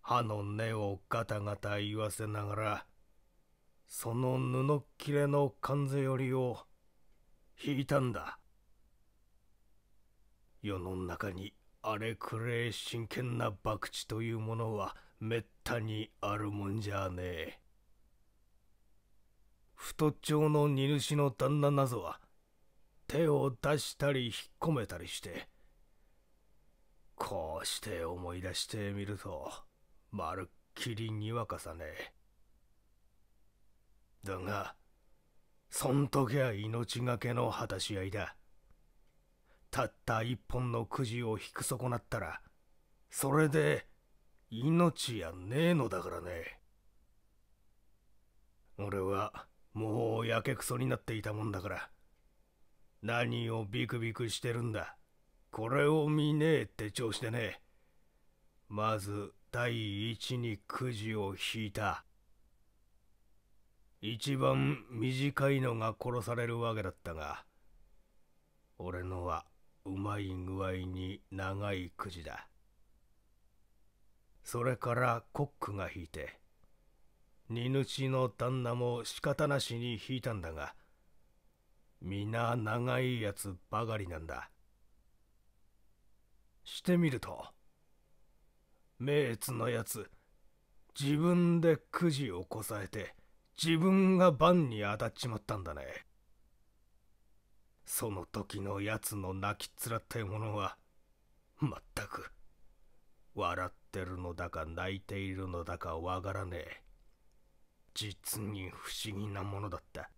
Speaker 1: 歯の根をガタガタ言わせながらその布切れの関税寄りを引いたんだ世の中にあれくれ真剣な博打というものはめったにあるもんじゃねえ太っちょの荷主の旦那なぞは手を出したり引っ込めたりしてこうして思い出してみるとまるっきりにわかさねだがそん時は命がけの果たし合いだたった一本のくじを引く損なったらそれで命やねえのだからね俺はもうやけくそになっていたもんだから何をビクビクしてるんだこれを見ねえって調子でねまず第一にくじを引いた一番短いのが殺されるわけだったが俺のはうまい具合に長いくじだそれからコックが引いて荷主の旦那も仕方なしに引いたんだが皆長いやつばかりなんだしてみると名越のやつ自分でくじをこさえて自分が番に当たっちまったんだねその時のやつの泣きっ面ってものは全く笑ってるのだか泣いているのだかわからねえ実に不思議なものだった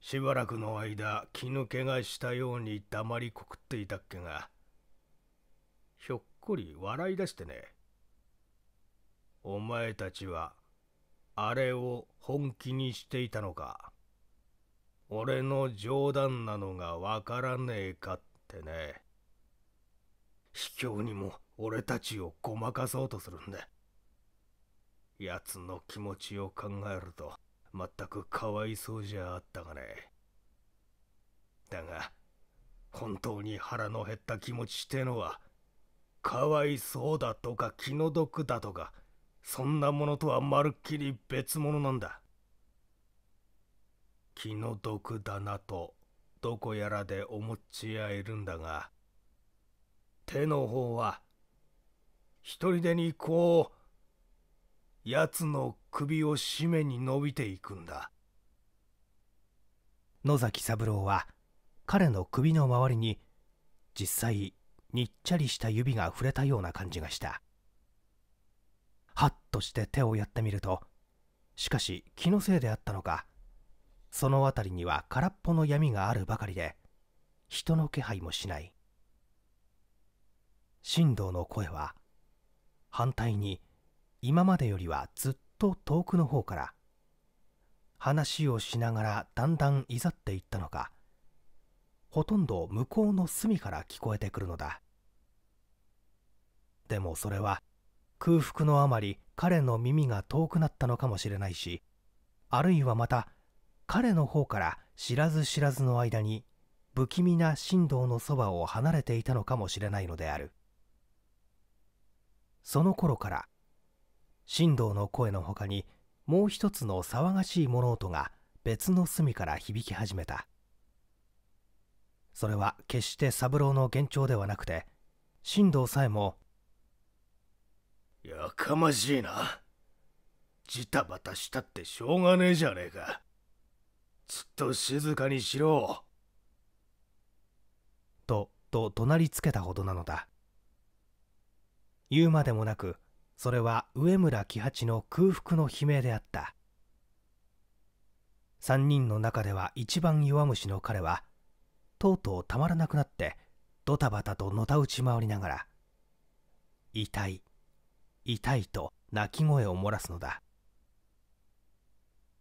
Speaker 1: しばらくの間気抜けがしたように黙りこくっていたっけがひょっこり笑い出してねお前たちはあれを本気にしていたのか俺の冗談なのがわからねえかってね卑怯にも俺たちをごまかそうとするんだ奴の気持ちを考えると全くかわいそうじゃあったがねだが本当に腹の減った気持ちってのはかわいそうだとか気の毒だとかそんなものとはまるっきり別物なんだ気の毒だなとどこやらで思っちゃえるんだが手の方は一人でにこう奴の首を締めに伸びていくんだ野崎三郎は彼の首の周りに実際にっちゃりした指が触れたような感じがしたハッとして手をやってみるとしかし気のせいであったのかその辺りには空っぽの闇があるばかりで人の気配もしない神道の声は反対に「今までよりはずっと遠くの方から話をしながらだんだんいざっていったのかほとんど向こうの隅から聞こえてくるのだでもそれは空腹のあまり彼の耳が遠くなったのかもしれないしあるいはまた彼の方から知らず知らずの間に不気味な振動のそばを離れていたのかもしれないのであるその頃から振動の声のほかにもう一つの騒がしい物音が別の隅から響き始めたそれは決して三郎の幻聴ではなくて振動さえも「やかましいなジタバタしたってしょうがねえじゃねえかずっと静かにしろ」とと怒鳴りつけたほどなのだ言うまでもなくそれは上村喜八の空腹の悲鳴であった3人の中では一番弱虫の彼はとうとうたまらなくなってドタバタとのたうち回りながら痛い痛いと泣き声を漏らすのだ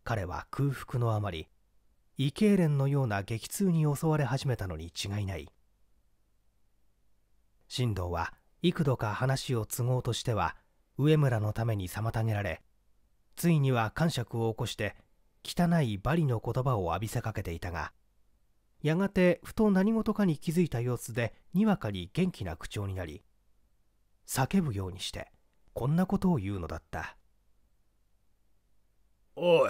Speaker 1: 彼は空腹のあまり胃痙攣のような激痛に襲われ始めたのに違いない進藤は幾度か話を継ごうとしては上村のために妨げられついには感触を起こして汚いバリの言葉を浴びせかけていたがやがてふと何事かに気づいた様子でにわかに元気な口調になり叫ぶようにしてこんなことを言うのだったおい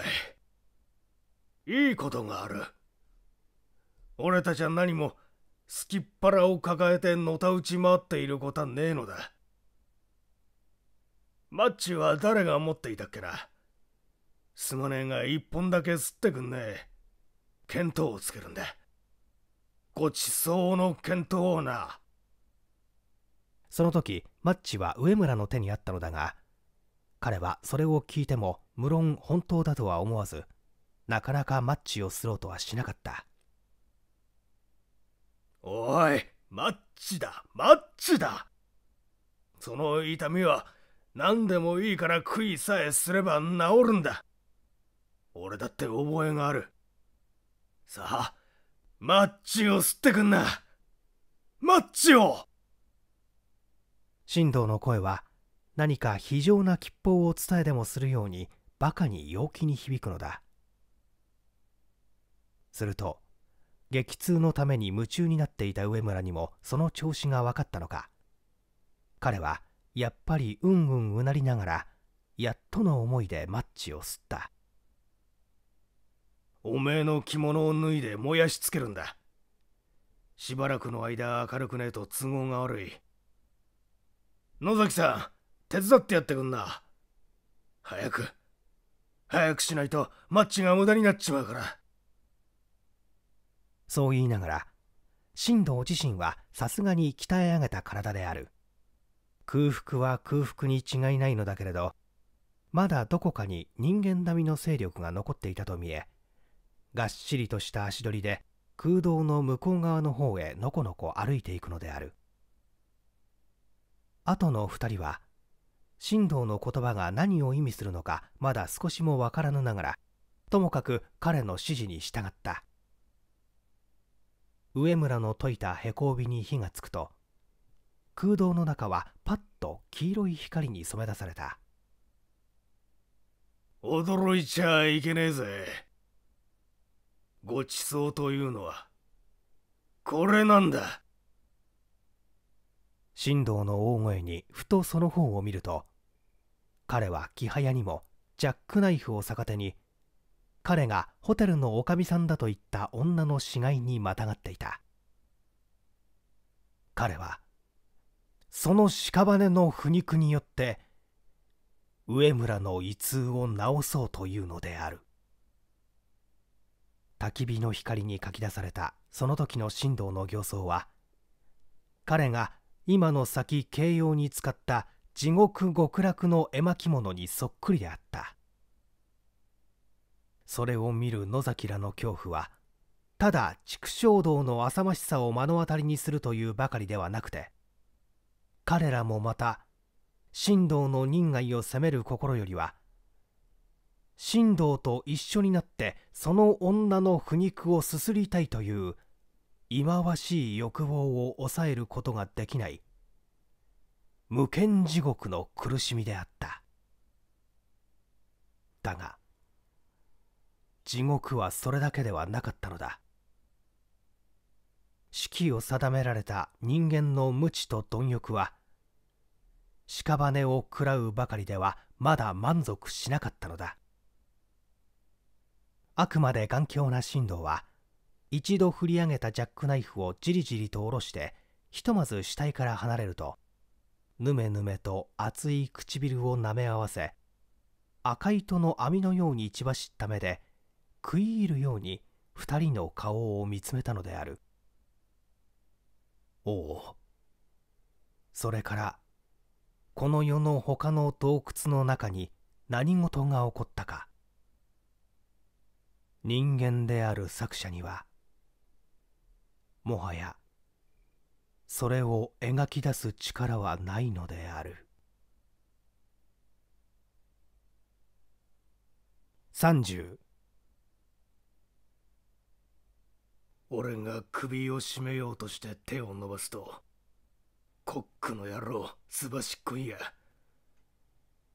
Speaker 1: いいことがある俺たちは何もすきっ腹を抱えてのたうち回っていることはねえのだマッチは誰が持っていたっけなすまねえが一本だけ吸ってくんねえ見当をつけるんだごちそうの見当をなその時マッチは上村の手にあったのだが彼はそれを聞いても無論本当だとは思わずなかなかマッチをすろうとはしなかったおいマッチだマッチだその痛みは何でもいいから悔いさえすれば治るんだ俺だって覚えがあるさあマッチを吸ってくんなマッチを神道の声は何か非常な吉報を伝えでもするようにバカに陽気に響くのだすると激痛のために夢中になっていた上村にもその調子が分かったのか彼はやっぱりうんうんうなりながらやっとの思いでマッチを吸ったおめえの着物を脱いで燃やしつけるんだしばらくの間明るくねえと都合が悪い野崎さん手伝ってやってくんな早く早くしないとマッチが無駄になっちまうからそう言いながら新藤自身はさすがに鍛え上げた体である空腹は空腹に違いないのだけれどまだどこかに人間並みの勢力が残っていたと見えがっしりとした足取りで空洞の向こう側の方へのこのこ歩いていくのである後の二人は神道の言葉が何を意味するのかまだ少しもわからぬながらともかく彼の指示に従った上村の説いたへこびに火がつくと空洞の中はパッと黄色い光に染め出された驚いちゃいけねえぜごちそうというのはこれなんだ神道の大声にふとその方を見ると彼は木早にもジャックナイフを逆手に彼がホテルの女将さんだと言った女の死骸にまたがっていた彼はその屍の腐肉によって上村の胃痛を治そうというのである焚き火の光に書き出されたその時の進藤の行僧は彼が今の先慶応に使った地獄極楽の絵巻物にそっくりであったそれを見る野崎らの恐怖はただ畜生道の浅ましさを目の当たりにするというばかりではなくて彼らもまた神道の任外を責める心よりは神道と一緒になってその女の苦肉をすすりたいという忌まわしい欲望を抑えることができない無間地獄の苦しみであっただが地獄はそれだけではなかったのだ死期を定められた人間の無知と貪欲は屍を食らうばかりではまだ満足しなかったのだあくまで頑強な進道は一度振り上げたジャックナイフをじりじりと下ろしてひとまず死体から離れるとぬめぬめと熱い唇を舐め合わせ赤い糸の網のように血走った目で食い入るように2人の顔を見つめたのである。王それからこの世の他の洞窟の中に何事が起こったか人間である作者にはもはやそれを描き出す力はないのである30俺が首を絞めようとして手を伸ばすとコックの野郎すばしっこいや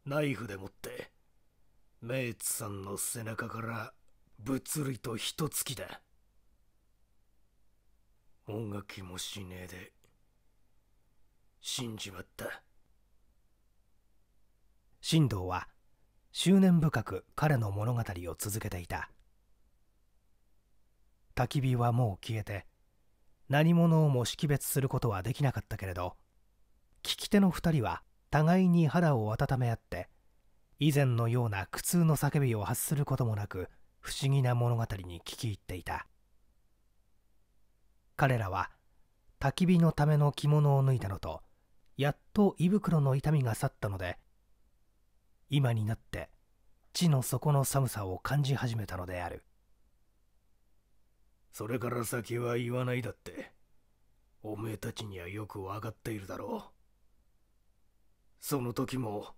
Speaker 1: ナイフでもってメイツさんの背中から物理と一突きだ音楽もしねえで死んじまった神道は執念深く彼の物語を続けていた焚き火はもう消えて何者をも識別することはできなかったけれど聞き手の2人は互いに肌を温め合って以前のような苦痛の叫びを発することもなく不思議な物語に聞き入っていた彼らは焚き火のための着物を脱いだのとやっと胃袋の痛みが去ったので今になって地の底の寒さを感じ始めたのであるそれから先は言わないだって。おめえたちにはよく分かっているだろう。その時も、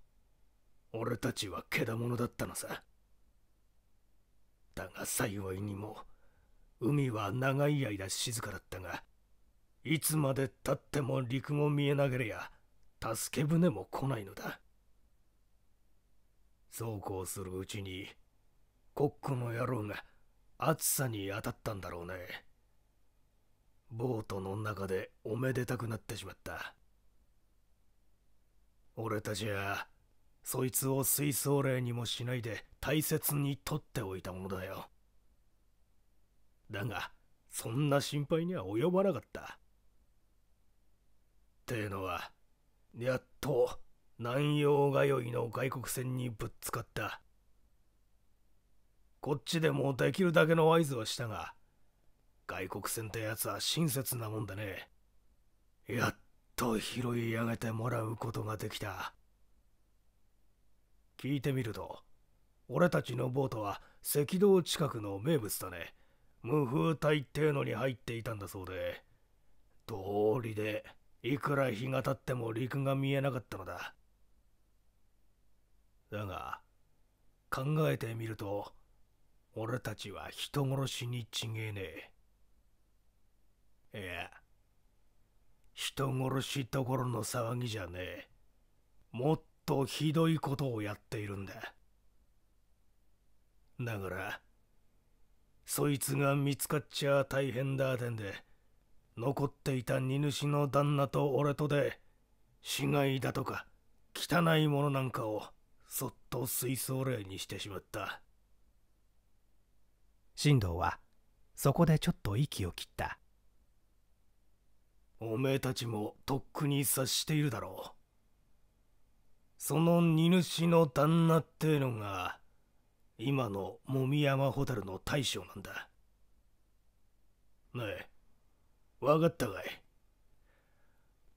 Speaker 1: 俺たちはけだものだったのさ。だが幸いにも、海は長い間静かだったが、いつまでたっても陸も見えなげりゃ、助け船も来ないのだ。そうこうするうちに、コックの野郎が、暑さに当たったんだろうねボートの中でおめでたくなってしまった俺たちはそいつを水槽霊にもしないで大切に取っておいたものだよだがそんな心配には及ばなかったってのはやっと南洋通いの外国船にぶつかったこっちでもできるだけの合図はしたが外国船ってやつは親切なもんでねやっと拾い上げてもらうことができた聞いてみると俺たちのボートは赤道近くの名物だね無風隊っていうのに入っていたんだそうで通りでいくら日が経っても陸が見えなかったのだだが考えてみると俺たちは人殺しにちげえねえ。いや、人殺しどころの騒ぎじゃねえ。もっとひどいことをやっているんだ。だから、そいつが見つかっちゃ大変だてんで、残っていた荷主の旦那と俺とで、死骸だとか、汚いものなんかを、そっと水槽霊にしてしまった。進藤はそこでちょっと息を切ったおめえたちもとっくに察しているだろうその荷主の旦那ってのが今のもみ山蛍の大将なんだねえ分かったかい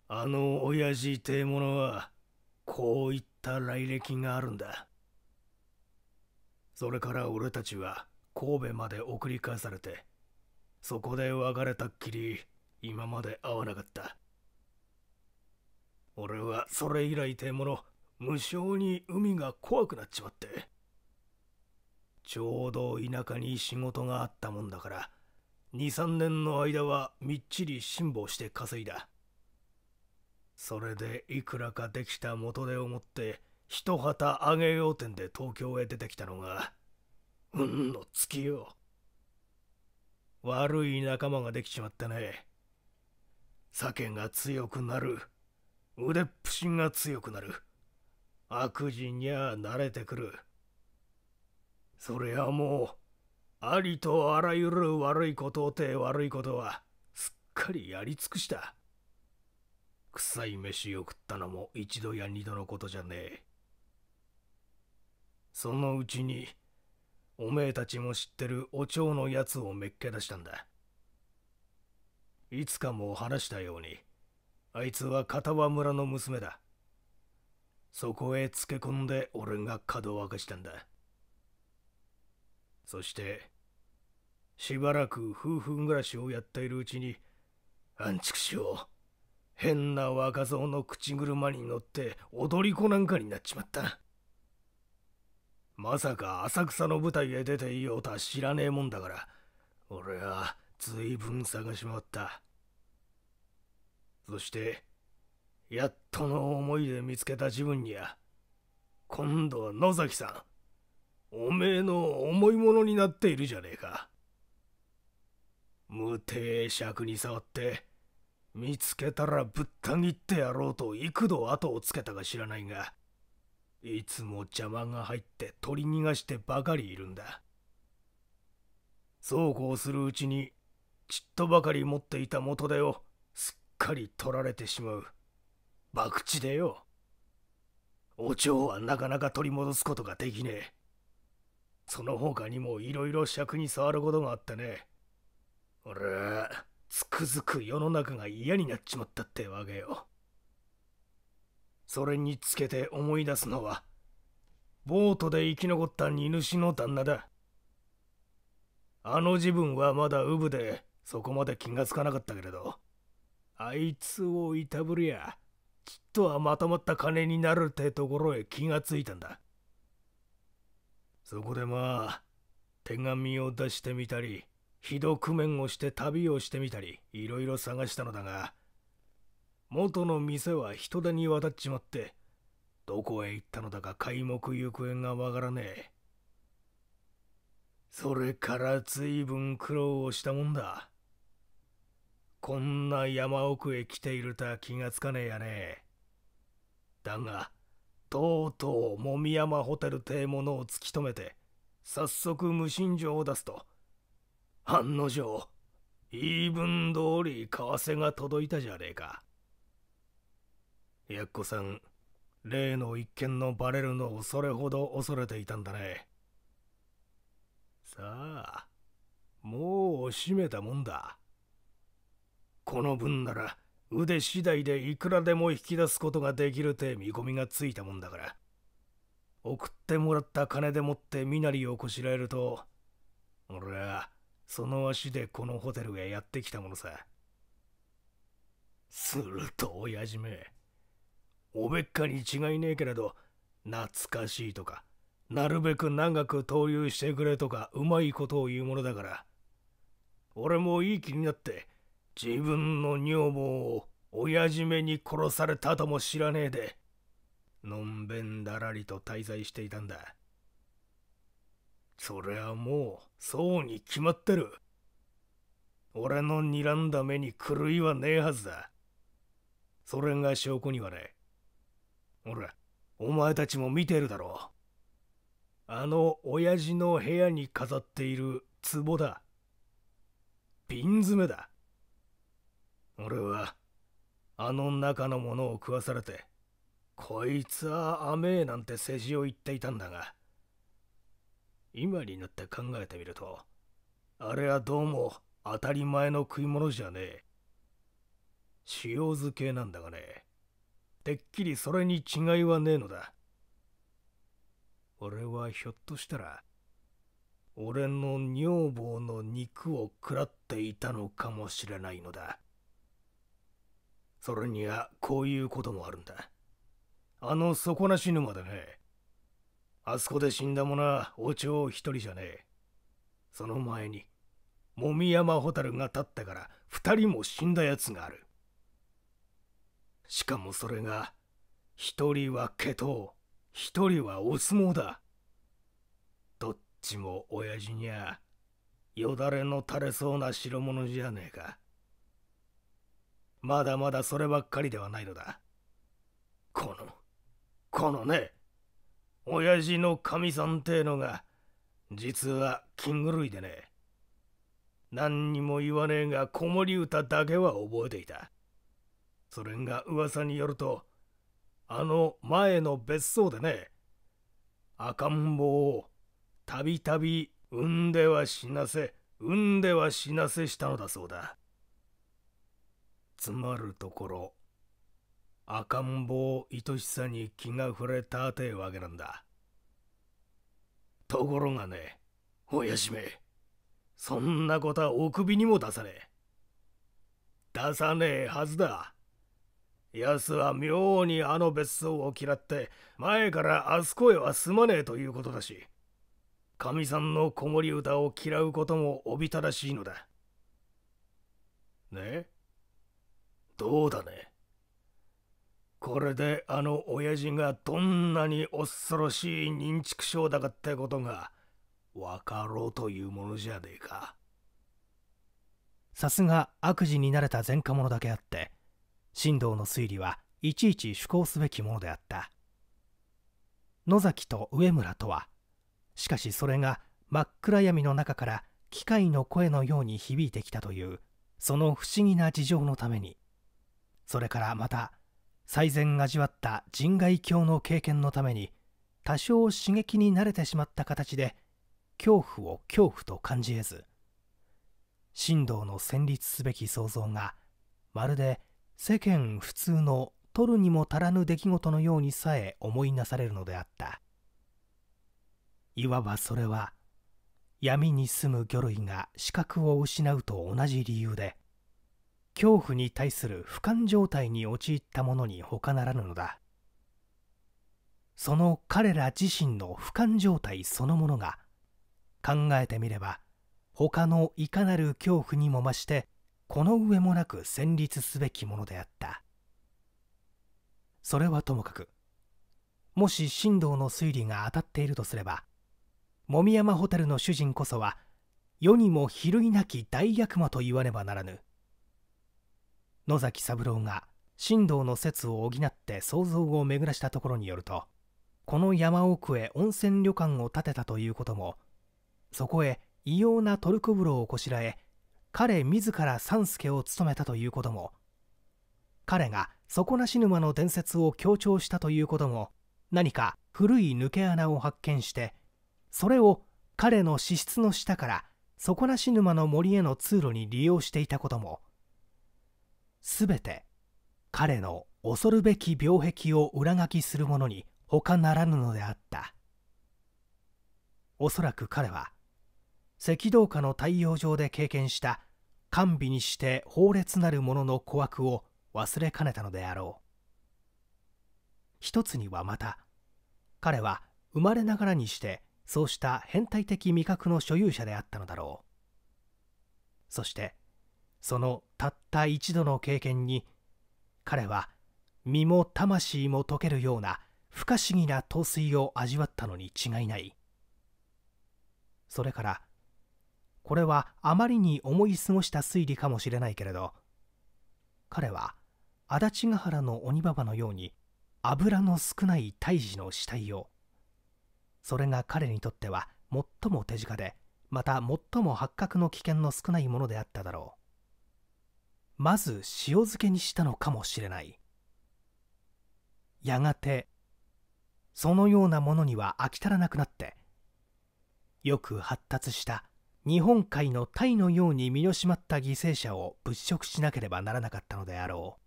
Speaker 1: あの親父ってものはこういった来歴があるんだそれから俺たちは神戸まで送り返されてそこで別れたっきり今まで会わなかった俺はそれ以来てもの無性に海が怖くなっちまってちょうど田舎に仕事があったもんだから23年の間はみっちり辛抱して稼いだそれでいくらかできた元手を持って一旗あげようてんで東京へ出てきたのが運の尽きよ悪い仲間ができちまったね酒が強くなる腕っぷしが強くなる悪人には慣れてくるそれはもうありとあらゆる悪いことをて悪いことはすっかりやり尽くした臭い飯を食ったのも一度や二度のことじゃねえそのうちにおめえたちも知ってるお蝶のやつをめっけ出したんだいつかも話したようにあいつは片輪村の娘だそこへつけ込んで俺が門明かしたんだそしてしばらく夫婦暮らしをやっているうちに安畜師よ変な若造の口車に乗って踊り子なんかになっちまったまさか浅草の舞台へ出ていようとは知らねえもんだから俺は随分探し回ったそしてやっとの思いで見つけた自分には今度は野崎さんおめえの重いものになっているじゃねえか無定尺に触って見つけたらぶった切ってやろうと幾度後をつけたか知らないがいつも邪魔が入って取り逃がしてばかりいるんだそうこうするうちにちっとばかり持っていた元手をすっかり取られてしまう博打でよお蝶はなかなか取り戻すことができねえその他にもいろいろ尺に触ることがあってね俺つくづく世の中が嫌になっちまったってわけよそれにつけて思い出すのはボートで生き残った荷主の旦那だあの自分はまだウブでそこまで気がつかなかったけれどあいつをいたぶりゃきっとはまとまった金になるってところへ気がついたんだそこでまあ手紙を出してみたりひどく面をして旅をしてみたりいろいろ探したのだが元の店は人手に渡っちまってどこへ行ったのだか皆目行方がわからねえそれから随分苦労をしたもんだこんな山奥へ来ているとは気がつかねえやねだがとうとうもみ山ホテルてものを突き止めて早速無心状を出すと案の定言い分通り為替が届いたじゃねえかやっこさん、例の一件のバレるのをそれほど恐れていたんだね。さあ、もう閉めたもんだ。この分なら腕次第でいくらでも引き出すことができるって見込みがついたもんだから。送ってもらった金でもって身なりをこしらえると、俺はその足でこのホテルへやってきたものさ。すると親父め、おべっかに違いねえけれど、懐かしいとか、なるべく長く投入してくれとか、うまいことを言うものだから。俺もいい気になって、自分の女房を親父めに殺されたとも知らねえで、のんべんだらりと滞在していたんだ。そりゃもう、そうに決まってる。俺の睨んだ目に狂いはねえはずだ。それが証拠にはね、ほらお前たちも見てるだろうあの親父の部屋に飾っている壺だ瓶詰めだ俺はあの中のものを食わされてこいつは甘えなんて世辞を言っていたんだが今になって考えてみるとあれはどうも当たり前の食い物じゃねえ塩漬けなんだがねてっきりそれに違いはねえのだ俺はひょっとしたら俺の女房の肉を食らっていたのかもしれないのだそれにはこういうこともあるんだあの底なし沼でねあそこで死んだ者はお蝶一人じゃねえその前にもみ山蛍が立ったから二人も死んだやつがあるしかもそれが一人は毛と一人はお相撲だどっちも親父にゃよだれの垂れそうな代物じゃねえかまだまだそればっかりではないのだこのこのね親父の神さんてえのが実は金狂いでね何にも言わねえが子守歌だけは覚えていたそれが噂によるとあの前の別荘でね赤ん坊をたびたび産んでは死なせ産んでは死なせしたのだそうだつまるところ赤ん坊愛しさに気が触れたてわけなんだところがね親しめそんなことはお首にも出さねえ出さねえはずだ奴は妙にあの別荘を嫌って前からあそこへはすまねえということだしかみさんの子守歌を嫌うこともおびただしいのだねどうだねこれであの親父がどんなに恐ろしい認知症だかってことが分かろうというものじゃねえかさすが悪事に慣れた前科者だけあって神道の推理はいちいち趣向すべきものであった野崎と上村とはしかしそれが真っ暗闇の中から機械の声のように響いてきたというその不思議な事情のためにそれからまた最前味わった人外境の経験のために多少刺激に慣れてしまった形で恐怖を恐怖と感じえず神道の戦慄すべき想像がまるで世間普通の取るにも足らぬ出来事のようにさえ思いなされるのであったいわばそれは闇に住む魚類が視覚を失うと同じ理由で恐怖に対する俯瞰状態に陥ったものに他ならぬのだその彼ら自身の俯瞰状態そのものが考えてみれば他のいかなる恐怖にも増してこの上もなく戦慄すべきものであったそれはともかくもし神道の推理が当たっているとすれば籾山ホテルの主人こそは世にも比類なき大悪魔と言わねばならぬ野崎三郎が神道の説を補って想像を巡らしたところによるとこの山奥へ温泉旅館を建てたということもそこへ異様なトルク風呂をこしらえ彼自ら三助を務めたということも彼が底なし沼の伝説を強調したということも何か古い抜け穴を発見してそれを彼の資質の下から底なし沼の森への通路に利用していたことも全て彼の恐るべき病壁を裏書きするものに他ならぬのであったおそらく彼は赤道下の太陽上で経験した甘美にして猛烈なるものの小悪を忘れかねたのであろう一つにはまた彼は生まれながらにしてそうした変態的味覚の所有者であったのだろうそしてそのたった一度の経験に彼は身も魂も溶けるような不可思議な陶酔を味わったのに違いないそれからこれはあまりに思い過ごした推理かもしれないけれど彼は足立ヶ原の鬼ババのように油の少ない胎児の死体をそれが彼にとっては最も手近でまた最も発覚の危険の少ないものであっただろうまず塩漬けにしたのかもしれないやがてそのようなものには飽き足らなくなってよく発達した日本海のタイのように身の締まった犠牲者を物色しなければならなかったのであろう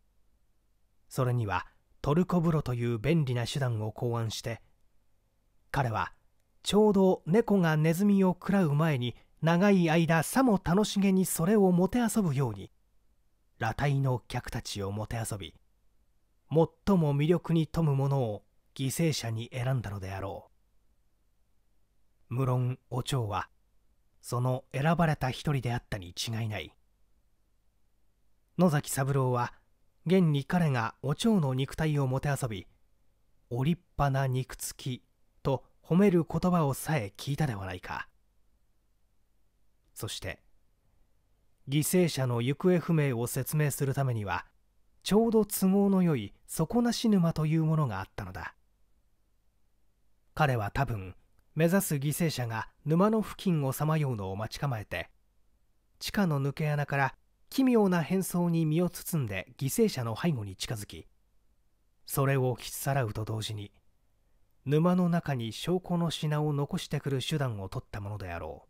Speaker 1: それにはトルコ風呂という便利な手段を考案して彼はちょうど猫がネズミを食らう前に長い間さも楽しげにそれをもてあそぶように裸体の客たちをもてあそび最も魅力に富むものを犠牲者に選んだのであろう無論お蝶はその選ばれた一人であったに違いない野崎三郎は現に彼がお蝶の肉体をもてあそびお立派な肉つきと褒める言葉をさえ聞いたではないかそして犠牲者の行方不明を説明するためにはちょうど都合のよい底なし沼というものがあったのだ彼は多分目指す犠牲者が沼の付近をさまようのを待ち構えて地下の抜け穴から奇妙な変装に身を包んで犠牲者の背後に近づきそれを引っさらうと同時に沼の中に証拠の品を残してくる手段を取ったものであろう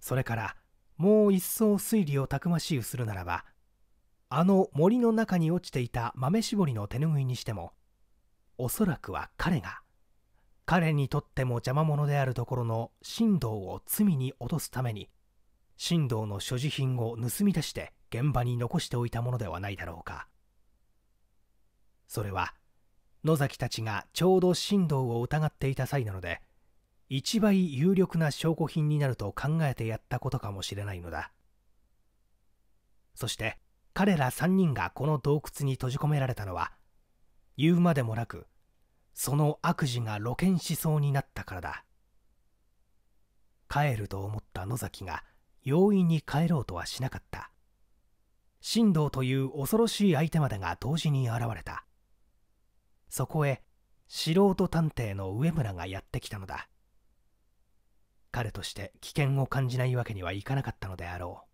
Speaker 1: それからもう一層推理をたくましいするならばあの森の中に落ちていた豆絞りの手ぬぐいにしてもおそらくは彼が彼にとっても邪魔者であるところの神道を罪に落とすために神道の所持品を盗み出して現場に残しておいたものではないだろうかそれは野崎たちがちょうど神道を疑っていた際なので一倍有力な証拠品になると考えてやったことかもしれないのだそして彼ら3人がこの洞窟に閉じ込められたのは言うまでもなくその悪事が露見しそうになったからだ帰ると思った野崎が容易に帰ろうとはしなかった神道という恐ろしい相手までが同時に現れたそこへ素人探偵の上村がやってきたのだ彼として危険を感じないわけにはいかなかったのであろ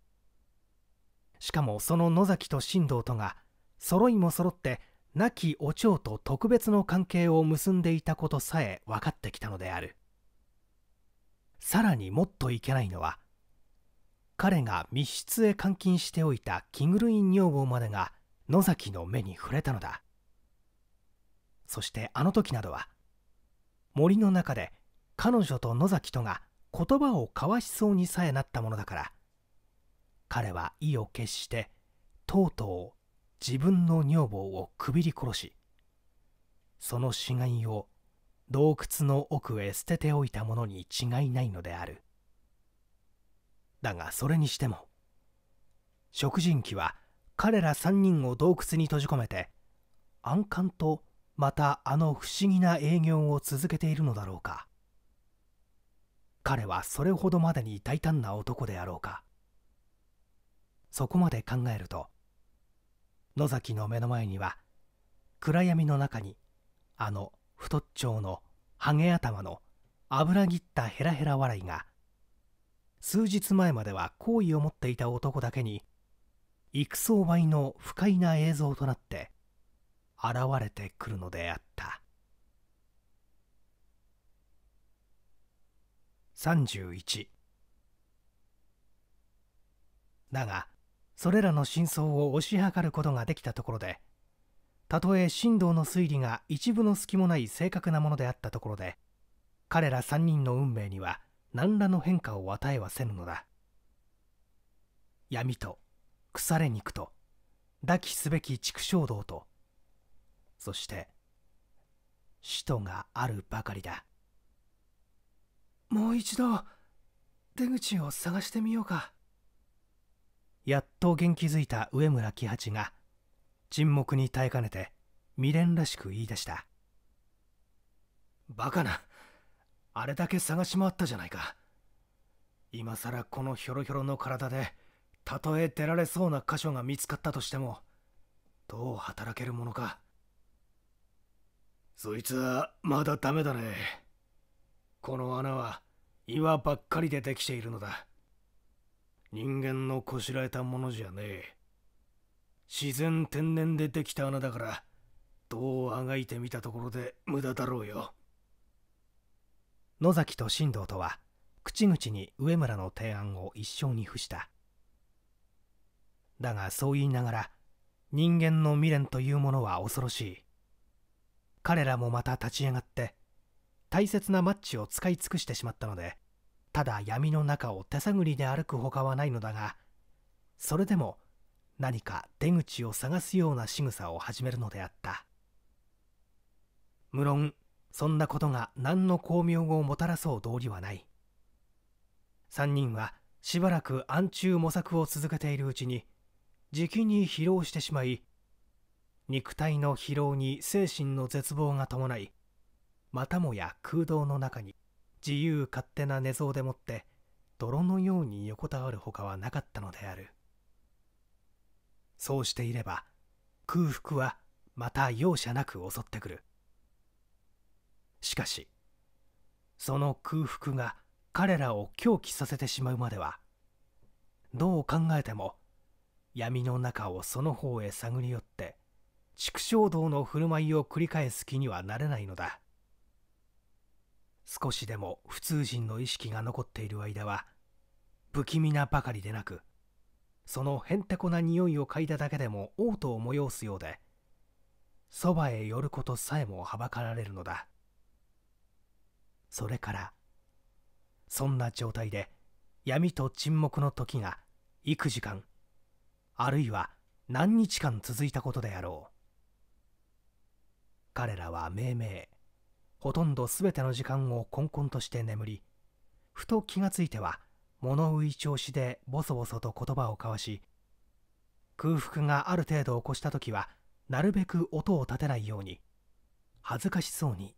Speaker 1: うしかもその野崎と神道とが揃いも揃って亡きお蝶と特別の関係を結んでいたことさえ分かってきたのであるさらにもっといけないのは彼が密室へ監禁しておいた着ぐるい女房までが野崎の目に触れたのだそしてあの時などは森の中で彼女と野崎とが言葉を交わしそうにさえなったものだから彼は意を決してとうとう自分の女房をくびり殺しその死骸を洞窟の奥へ捨てておいたものに違いないのであるだがそれにしても食人鬼は彼ら3人を洞窟に閉じ込めて暗艦とまたあの不思議な営業を続けているのだろうか彼はそれほどまでに大胆な男であろうかそこまで考えると野崎の目の前には暗闇の中にあの太っちょのハゲ頭の油ぎったヘラヘラ笑いが数日前までは好意を持っていた男だけに幾相倍の不快な映像となって現れてくるのであった31だがそれらの真相を推し量ることができたところでたとえ神道の推理が一部の隙もない正確なものであったところで彼ら3人の運命には何らの変化を与えはせぬのだ闇と腐れ肉と抱きすべき畜生道とそして使徒があるばかりだもう一度出口を探してみようか。やっと元気づいた上村喜八が沈黙に耐えかねて未練らしく言い出したバカなあれだけ探し回ったじゃないか今さらこのひょろひょろの体でたとえ出られそうな箇所が見つかったとしてもどう働けるものかそいつはまだダメだねこの穴は岩ばっかりでできているのだ人間のこしらえたものじゃねえ自然天然でできた穴だからどうあがいてみたところで無駄だろうよ野崎と新藤とは口々に上村の提案を一生に付しただがそう言いながら人間の未練というものは恐ろしい彼らもまた立ち上がって大切なマッチを使い尽くしてしまったのでただ闇の中を手探りで歩くほかはないのだがそれでも何か出口を探すような仕草を始めるのであった無論そんなことが何の巧妙をもたらそう道理はない3人はしばらく暗中模索を続けているうちにじきに疲労してしまい肉体の疲労に精神の絶望が伴いまたもや空洞の中に自由勝手な寝相でもって泥のように横たわるほかはなかったのであるそうしていれば空腹はまた容赦なく襲ってくるしかしその空腹が彼らを狂気させてしまうまではどう考えても闇の中をその方へ探り寄って畜生道の振る舞いを繰り返す気にはなれないのだ少しでも普通人の意識が残っている間は不気味なばかりでなくそのへんてこな匂いを嗅いだだけでも嘔吐を催すようでそばへ寄ることさえもはばかられるのだそれからそんな状態で闇と沈黙の時が幾時間あるいは何日間続いたことであろう彼らは命名ほとんどすべての時間をこんこんとして眠りふと気がついては物浮い調子でボソボソと言葉を交わし空腹がある程度起こした時はなるべく音を立てないように恥ずかしそうに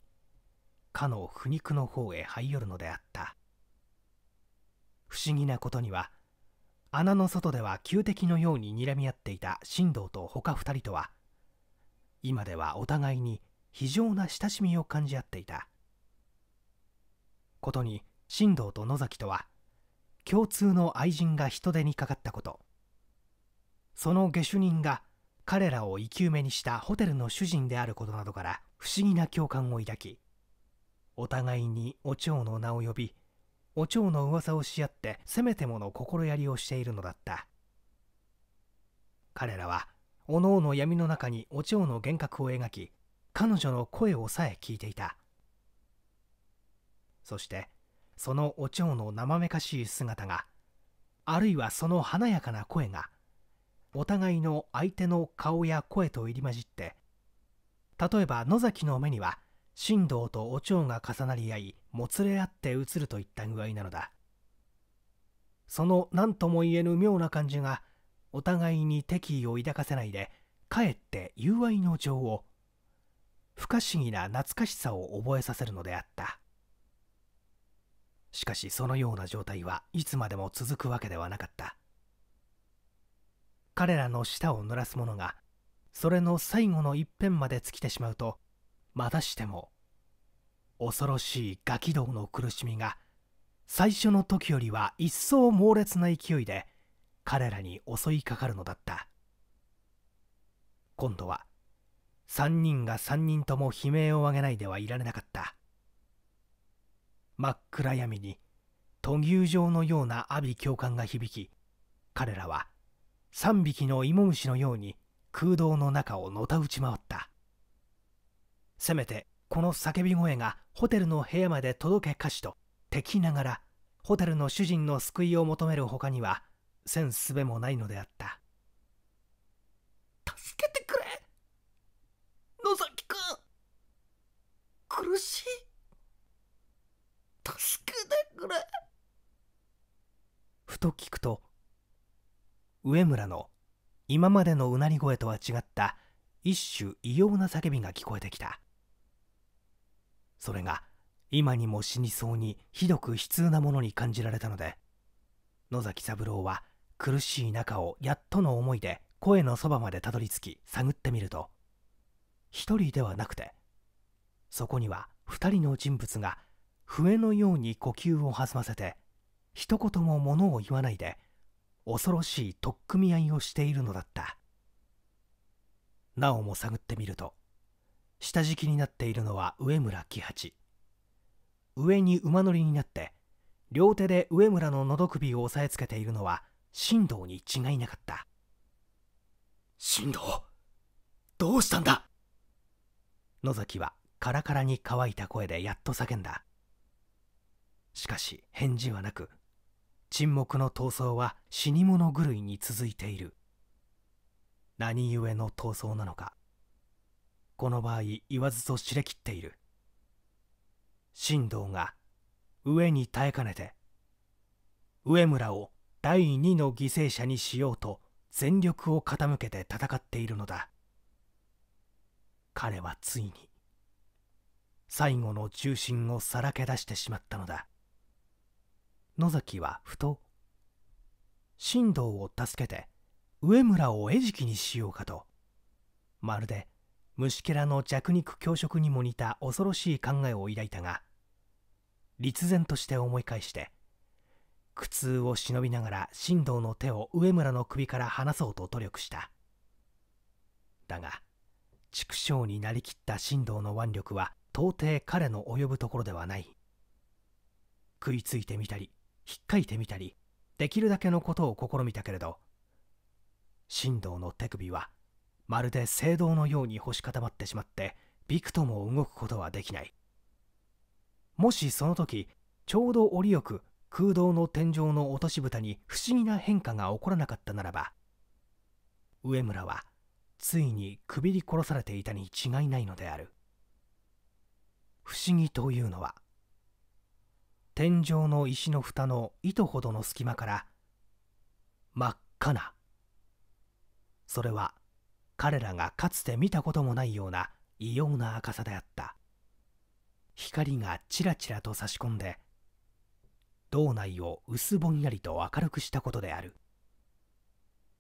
Speaker 1: かの不肉の方へ這い寄るのであった不思議なことには穴の外では旧敵のように睨み合っていた進藤と他2人とは今ではお互いに非常な親しみを感じ合っていたことに新藤と野崎とは共通の愛人が人手にかかったことその下手人が彼らを生き埋めにしたホテルの主人であることなどから不思議な共感を抱きお互いにお蝶の名を呼びお蝶の噂をし合ってせめてもの心やりをしているのだった彼らはおのおの闇の中にお蝶の幻覚を描き彼女の声をさえ聞いていたそしてそのお蝶の生めかしい姿があるいはその華やかな声がお互いの相手の顔や声と入り混じって例えば野崎の目には神道とお蝶が重なり合いもつれ合って映るといった具合なのだその何とも言えぬ妙な感じがお互いに敵意を抱かせないでかえって友愛の情を不可思議な懐かしさを覚えさせるのであったしかしそのような状態はいつまでも続くわけではなかった彼らの舌を濡らすものがそれの最後の一辺まで尽きてしまうとまたしても恐ろしいガキ道の苦しみが最初の時よりは一層猛烈な勢いで彼らに襲いかかるのだった今度は3人が3人とも悲鳴を上げないではいられなかった真っ暗闇に闘牛場のような阿鼻叫喚が響き彼らは3匹の芋虫のように空洞の中をのたうち回ったせめてこの叫び声がホテルの部屋まで届けかしと敵ながらホテルの主人の救いを求める他にはせんすべもないのであっ
Speaker 2: た野崎くん苦しい助けてくれ
Speaker 1: ふと聞くと上村の今までのうなり声とは違った一種異様な叫びが聞こえてきたそれが今にも死にそうにひどく悲痛なものに感じられたので野崎三郎は苦しい中をやっとの思いで声のそばまでたどり着き探ってみると1人ではなくてそこには2人の人物が笛のように呼吸を弾ませて一言も物を言わないで恐ろしい取っ組み合いをしているのだったなおも探ってみると下敷きになっているのは上村喜八上に馬乗りになって両手で上村の喉首を押さえつけているのは神道に違いなかった進藤どうしたんだ野崎はカラカラに乾いた声でやっと叫んだしかし返事はなく沈黙の闘争は死に物狂いに続いている何故の闘争なのかこの場合言わずと知れきっている神道が上に耐えかねて上村を第二の犠牲者にしようと全力を傾けて戦っているのだ彼はついに最後の重心をさらけ出してしまったのだ野崎はふと神道を助けて上村を餌食にしようかとまるで虫けらの弱肉強食にも似た恐ろしい考えを抱いたが立然として思い返して苦痛を忍びながら神道の手を上村の首から離そうと努力しただが畜生になりきった神道の腕力は到底彼の及ぶところではない食いついてみたりひっかいてみたりできるだけのことを試みたけれど神道の手首はまるで聖堂のように干し固まってしまってびくとも動くことはできないもしその時ちょうど折よく空洞の天井の落とし蓋に不思議な変化が起こらなかったならば上村はついに首に殺されていたに違いないのである不思議というのは天井の石の蓋の糸ほどの隙間から真っ赤なそれは彼らがかつて見たこともないような異様な赤さであった光がちらちらと差し込んで道内を薄ぼんやりと明るくしたことである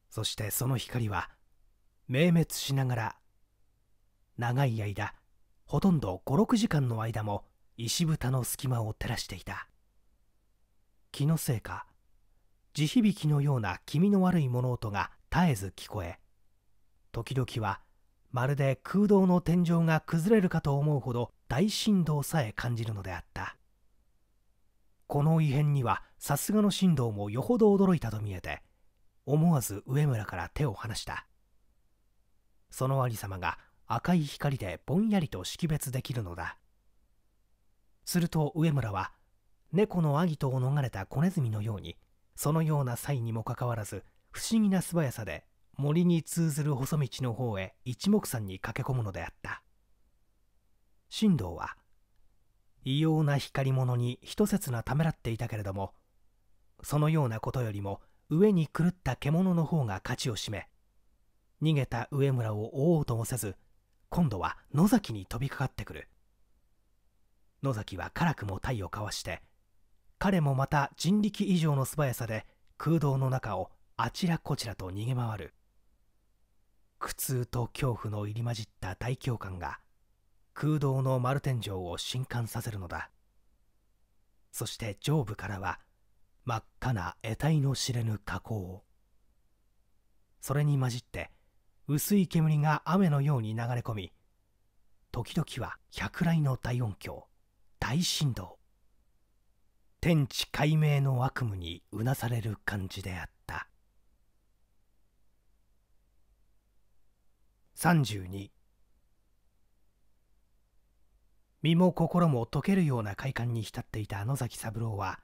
Speaker 1: そしてその光は明滅しながら長い間ほとんど56時間の間も石蓋の隙間を照らしていた気のせいか地響きのような気味の悪い物音が絶えず聞こえ時々はまるで空洞の天井が崩れるかと思うほど大振動さえ感じるのであったこの異変にはさすがの振動もよほど驚いたと見えて思わず上村から手を離したそのありさまが赤い光でぼんやりと識別できるのだすると上村は猫のアギトを逃れた子ネズミのようにそのような際にもかかわらず不思議な素早さで森に通ずる細道の方へ一目散に駆け込むのであった進藤は異様な光り物に一刹なためらっていたけれどもそのようなことよりも上に狂った獣の方が勝ちを占め逃げた上村を追おうともせず今度は野崎に飛びかかってくる野崎は辛くも体をかわして彼もまた人力以上の素早さで空洞の中をあちらこちらと逃げ回る苦痛と恐怖の入り混じった大教官が空洞の丸天井を震撼させるのだそして上部からは真っ赤な得体の知れぬ火口それに混じって薄い煙が雨のように流れ込み時々は百雷の大音響大震動天地解明の悪夢にうなされる感じであった32身も心も溶けるような快感に浸っていた野崎三郎は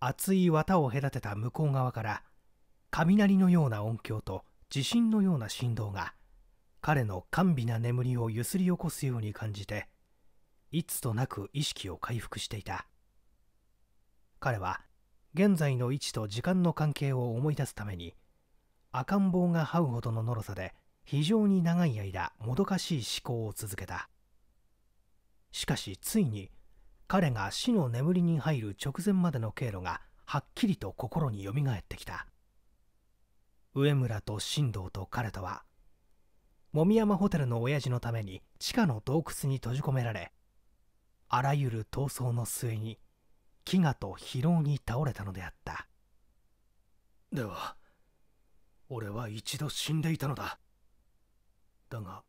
Speaker 1: 厚い綿を隔てた向こう側から雷のような音響と地震のような振動が彼の甘美な眠りをゆすり起こすように感じていつとなく意識を回復していた彼は現在の位置と時間の関係を思い出すために赤ん坊が這うほどののろさで非常に長い間もどかしい思考を続けたしかしついに彼が死の眠りに入る直前までの経路がはっきりと心によみがえってきた上村と進藤と彼とはもみ山ホテルの親父のために地下の洞窟に閉じ込められあらゆる闘争の末に飢餓と疲労に倒れたのであったでは俺は一度死んでいたのだだが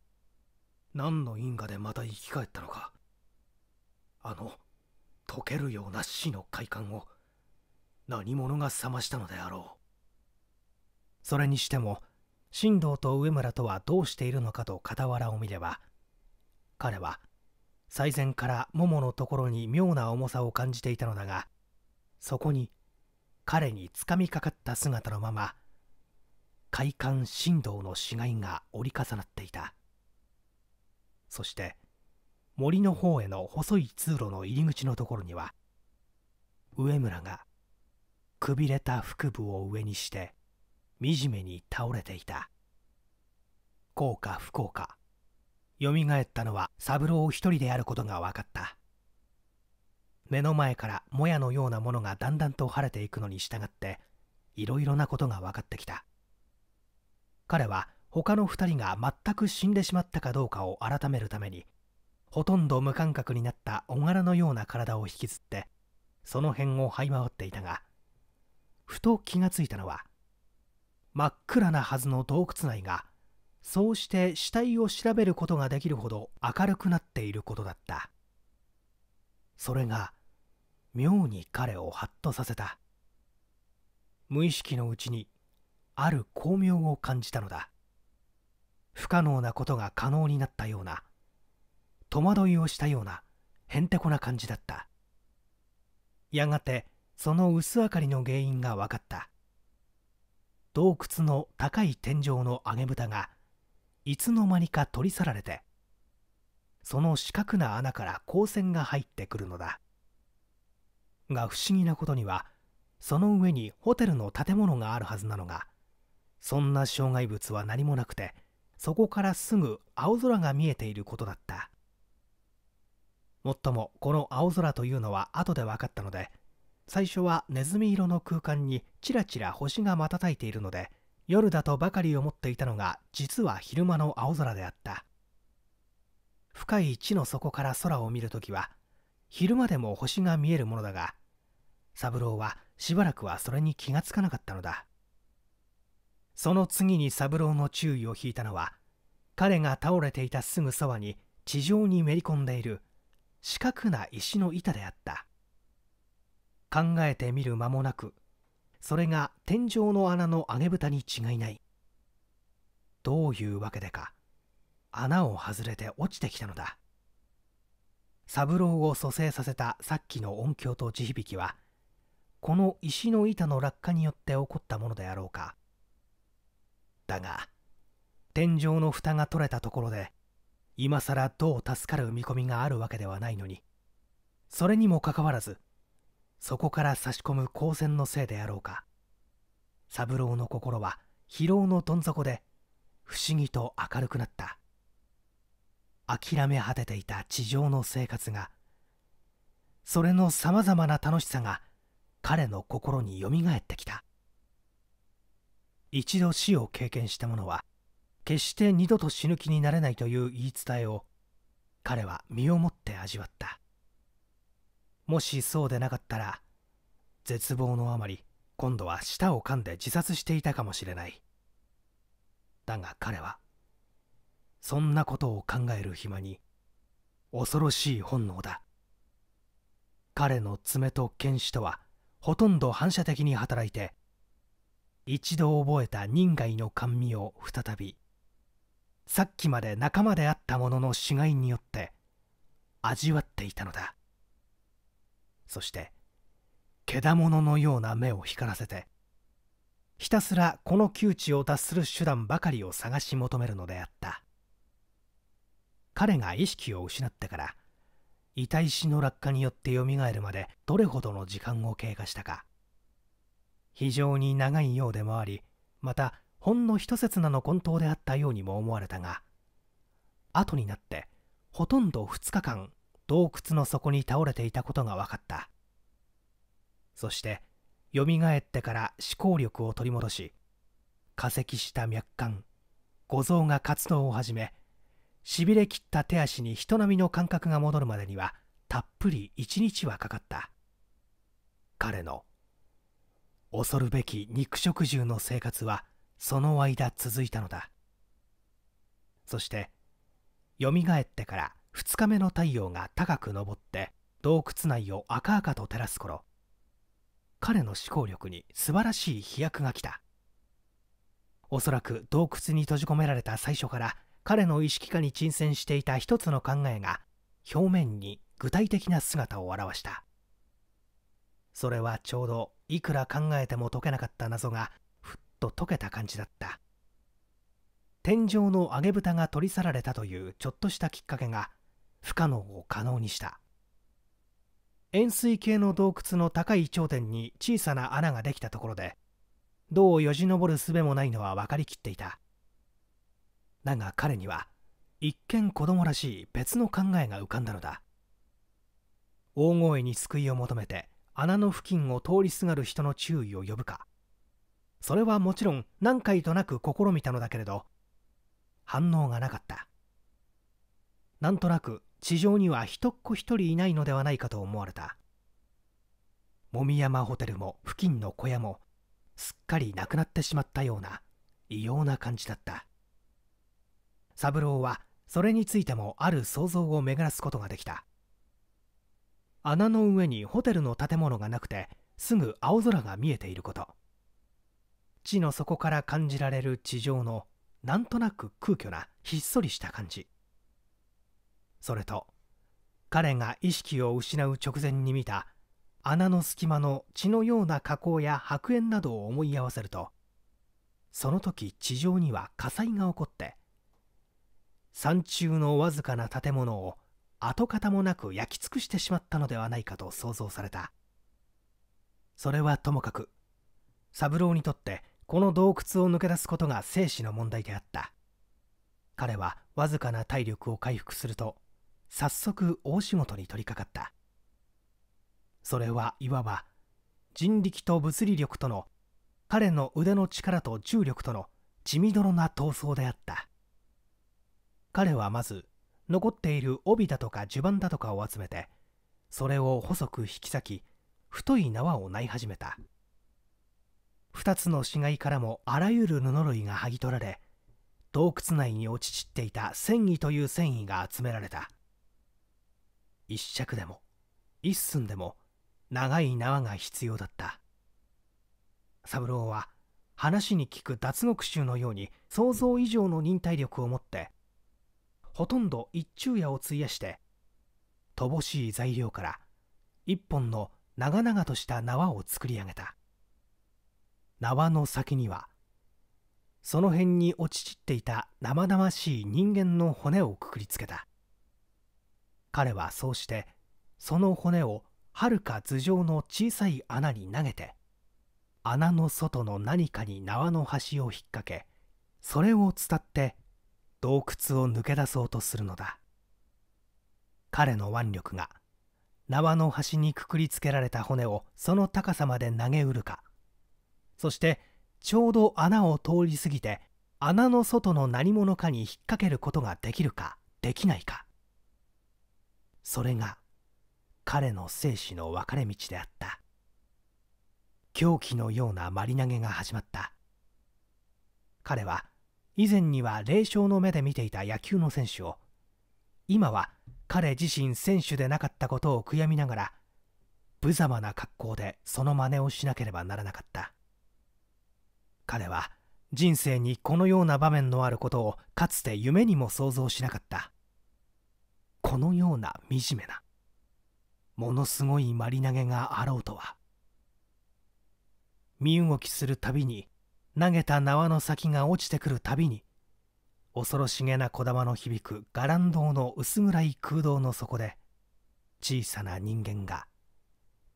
Speaker 1: 何の因果でまた生き返ったのかあの溶けるような死の快感を何者が覚ましたのであろうそれにしても新藤と上村とはどうしているのかと傍らを見れば彼は最前から桃のところに妙な重さを感じていたのだがそこに彼につかみかかった姿のまま快感振動の死骸が折り重なっていたそして森の方への細い通路の入り口のところには上村がくびれた腹部を上にして惨めに倒れていた幸か不幸かよみがえったのは三郎一人であることが分かった目の前からもやのようなものがだんだんと晴れていくのに従っていろいろなことが分かってきた彼は他の2人が全く死んでしまったかどうかを改めるためにほとんど無感覚になった小柄のような体を引きずってその辺を這い回っていたがふと気がついたのは真っ暗なはずの洞窟内がそうして死体を調べることができるほど明るくなっていることだったそれが妙に彼をハッとさせた無意識のうちにある巧妙を感じたのだ不可能なことが可能になったような戸惑いをしたようなへんてこな感じだったやがてその薄明かりの原因が分かった洞窟の高い天井の揚げ蓋がいつの間にか取り去られてその四角な穴から光線が入ってくるのだが不思議なことにはその上にホテルの建物があるはずなのがそんな障害物は何もなくてそこからすぐ青空が見えていることだったもっともこの青空というのは後で分かったので最初はネズミ色の空間にちらちら星が瞬いているので夜だとばかり思っていたのが実は昼間の青空であった深い地の底から空を見るときは昼間でも星が見えるものだが三郎はしばらくはそれに気がつかなかったのだその次に三郎の注意を引いたのは彼が倒れていたすぐそばに地上にめり込んでいる四角な石の板であった考えてみる間もなくそれが天井の穴の上げ蓋に違いないどういうわけでか穴を外れて落ちてきたのだ三郎を蘇生させたさっきの音響と地響きはこの石の板の落下によって起こったものであろうかだが天井の蓋が取れたところで今さらどう助かる見込みがあるわけではないのにそれにもかかわらずそこから差し込む光線のせいであろうか三郎の心は疲労のどん底で不思議と明るくなった諦め果てていた地上の生活がそれのさまざまな楽しさが彼の心によみがえってきた一度死を経験した者は決して二度と死ぬ気になれないという言い伝えを彼は身をもって味わったもしそうでなかったら絶望のあまり今度は舌を噛んで自殺していたかもしれないだが彼はそんなことを考える暇に恐ろしい本能だ彼の爪と剣士とはほとんど反射的に働いて一度覚えた人外の甘味を再びさっきまで仲間であったものの死骸によって味わっていたのだそしてけだもののような目を光らせてひたすらこの窮地を達する手段ばかりを探し求めるのであった彼が意識を失ってから痛い死の落下によってよみがえるまでどれほどの時間を経過したか非常に長いようでもありまたほんの一刹那の混沌であったようにも思われたが後になってほとんど2日間洞窟の底に倒れていたことが分かったそしてよみがえってから思考力を取り戻し化石した脈管五臓が活動を始めしびれ切った手足に人並みの感覚が戻るまでにはたっぷり一日はかかった彼の恐るべき肉食獣の生活はその間続いたのだそしてよみがえってから2日目の太陽が高く昇って洞窟内を赤々と照らす頃彼の思考力に素晴らしい飛躍が来たおそらく洞窟に閉じ込められた最初から彼の意識下に沈潜していた一つの考えが表面に具体的な姿を現したそれはちょうどいくら考えても解けなかった謎がふっと解けた感じだった天井の揚げ蓋が取り去られたというちょっとしたきっかけが不可能を可能にした円錐形の洞窟の高い頂点に小さな穴ができたところでどうよじ登る術もないのは分かりきっていただが彼には一見子供らしい別の考えが浮かんだのだ大声に救いを求めて穴の付近を通りすがる人の注意を呼ぶかそれはもちろん何回となく試みたのだけれど反応がなかったなんとなく地上には人っ子一人いないのではないかと思われた籾山ホテルも付近の小屋もすっかりなくなってしまったような異様な感じだった三郎はそれについてもある想像を巡らすことができた穴の上にホテルの建物がなくてすぐ青空が見えていること地の底から感じられる地上のなんとなく空虚なひっそりした感じそれと彼が意識を失う直前に見た穴の隙間の血のような火口や白煙などを思い合わせるとその時地上には火災が起こって山中のわずかな建物を跡形もなく焼き尽くしてしまったのではないかと想像されたそれはともかく三郎にとってこの洞窟を抜け出すことが生死の問題であった彼はわずかな体力を回復すると早速大仕事に取り掛かったそれはいわば人力と物理力との彼の腕の力と重力との血みどろな闘争であった彼はまず残っている帯だとか襦袢だとかを集めてそれを細く引き裂き太い縄を縫い始めた2つの死骸からもあらゆる布類が剥ぎ取られ洞窟内に落ち散っていた繊維という繊維が集められた一尺でも一寸でも長い縄が必要だった三郎は話に聞く脱獄衆のように想像以上の忍耐力を持ってほとんど一昼夜を費やして乏しい材料から一本の長々とした縄を作り上げた縄の先にはその辺に落ち散っていた生々しい人間の骨をくくりつけた彼はそうしてその骨をはるか頭上の小さい穴に投げて穴の外の何かに縄の端を引っ掛けそれを伝って洞窟を抜け出そうとするのだ彼の腕力が縄の端にくくりつけられた骨をその高さまで投げうるかそしてちょうど穴を通り過ぎて穴の外の何者かに引っ掛けることができるかできないかそれが彼の生死の分かれ道であった狂気のような丸投げが始まった彼は以前には霊障の目で見ていた野球の選手を今は彼自身選手でなかったことを悔やみながら無様な格好でその真似をしなければならなかった彼は人生にこのような場面のあることをかつて夢にも想像しなかったこのような惨めなものすごい丸投げがあろうとは身動きするたびに投げた縄の先が落ちてくるたびに恐ろしげな小玉の響く伽藍堂の薄暗い空洞の底で小さな人間が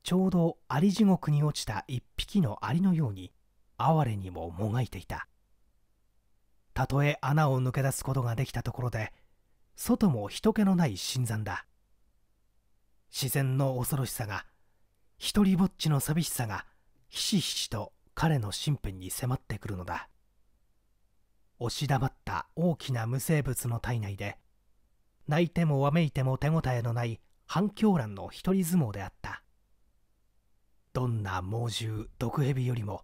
Speaker 1: ちょうど蟻地獄に落ちた一匹の蟻のように哀れにももがいていたたとえ穴を抜け出すことができたところで外も人気のない新山だ自然の恐ろしさが一りぼっちの寂しさがひしひしと彼の身辺に迫ってくるのだ押し黙った大きな無生物の体内で泣いてもわめいても手応えのない反狂乱の一人相撲であったどんな猛獣毒蛇よりも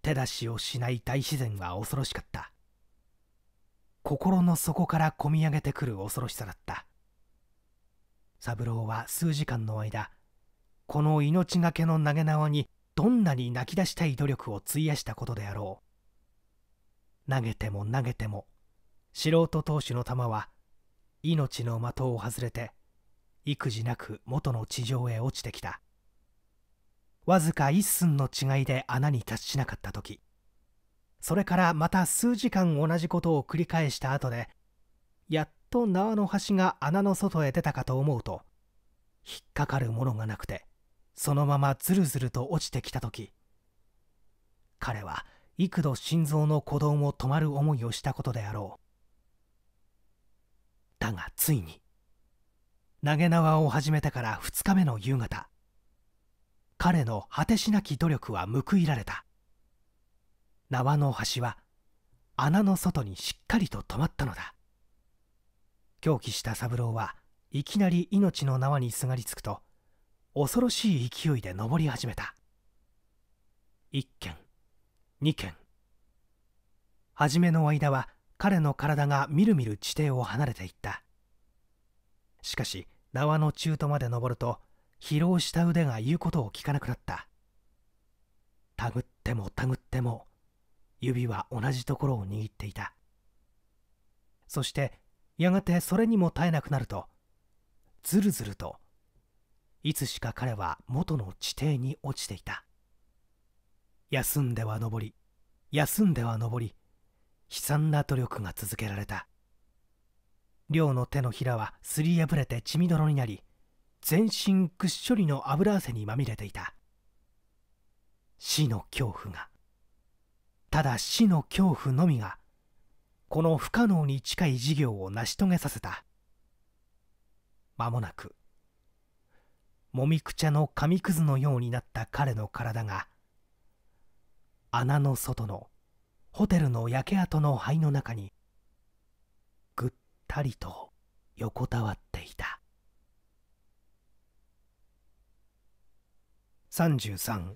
Speaker 1: 手出しをしない大自然は恐ろしかった心の底から込み上げてくる恐ろしさだった三郎は数時間の間この命がけの投げ縄にどんなに泣き出したい努力を費やしたことであろう投げても投げても素人投手の球は命の的を外れて育児なく元の地上へ落ちてきたわずか一寸の違いで穴に達しなかった時それからまた数時間同じことを繰り返した後でやっと縄の端が穴の外へ出たかと思うと引っかかるものがなくてそのままズルズルと落ちてきた時彼は幾度心臓の鼓動も止まる思いをしたことであろうだがついに投げ縄を始めてから2日目の夕方彼の果てしなき努力は報いられた縄の端は穴の外にしっかりと止まったのだ狂気した三郎はいきなり命の縄にすがりつくと恐ろしい勢いで登り始めた1軒2軒初めの間は彼の体がみるみる地底を離れていったしかし縄の中途まで登ると疲労した腕が言うことを聞かなくなったたぐってもたぐっても指は同じところを握っていたそしてやがてそれにも耐えなくなるとずるずるといつしか彼は元の地底に落ちていた休んでは登り休んでは登り悲惨な努力が続けられた亮の手のひらはすり破れて血みどろになり全身ぐっしょりの油汗にまみれていた死の恐怖がただ死の恐怖のみがこの不可能に近い事業を成し遂げさせた間もなくもみくちゃの紙くずのようになった彼の体が穴の外のホテルの焼け跡の灰の中にぐったりと横たわっていた33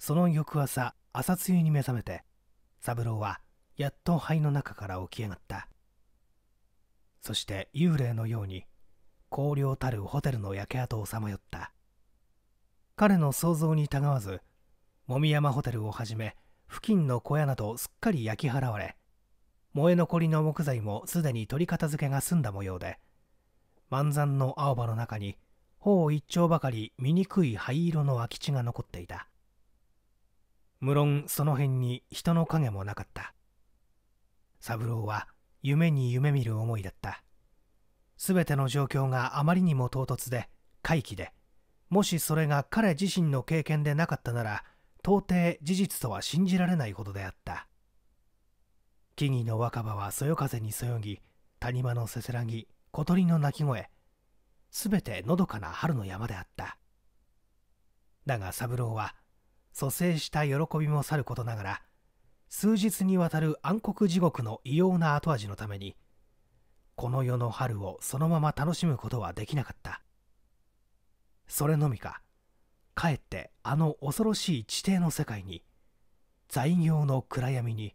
Speaker 1: その翌朝朝露に目覚めて三郎はやっと灰の中から起き上がったそして幽霊のように荒涼たるホテルの焼け跡をさまよった彼の想像にたがわずもみ山ホテルをはじめ付近の小屋などすっかり焼き払われ燃え残りの木材もすでに取り片付けが済んだ模様で漫山の青葉の中に頬一丁ばかり醜い灰色の空き地が残っていた無論その辺に人の影もなかった三郎は夢に夢見る思いだった全ての状況があまりにも唐突で怪奇でもしそれが彼自身の経験でなかったなら到底事実とは信じられないほどであった木々の若葉はそよ風にそよぎ谷間のせせらぎ小鳥の鳴き声すべてのどかな春の山であっただが三郎は蘇生した喜びもさることながら数日にわたる暗黒地獄の異様な後味のためにこの世の春をそのまま楽しむことはできなかったそれのみかかえってあの恐ろしい地底の世界に在業の暗闇に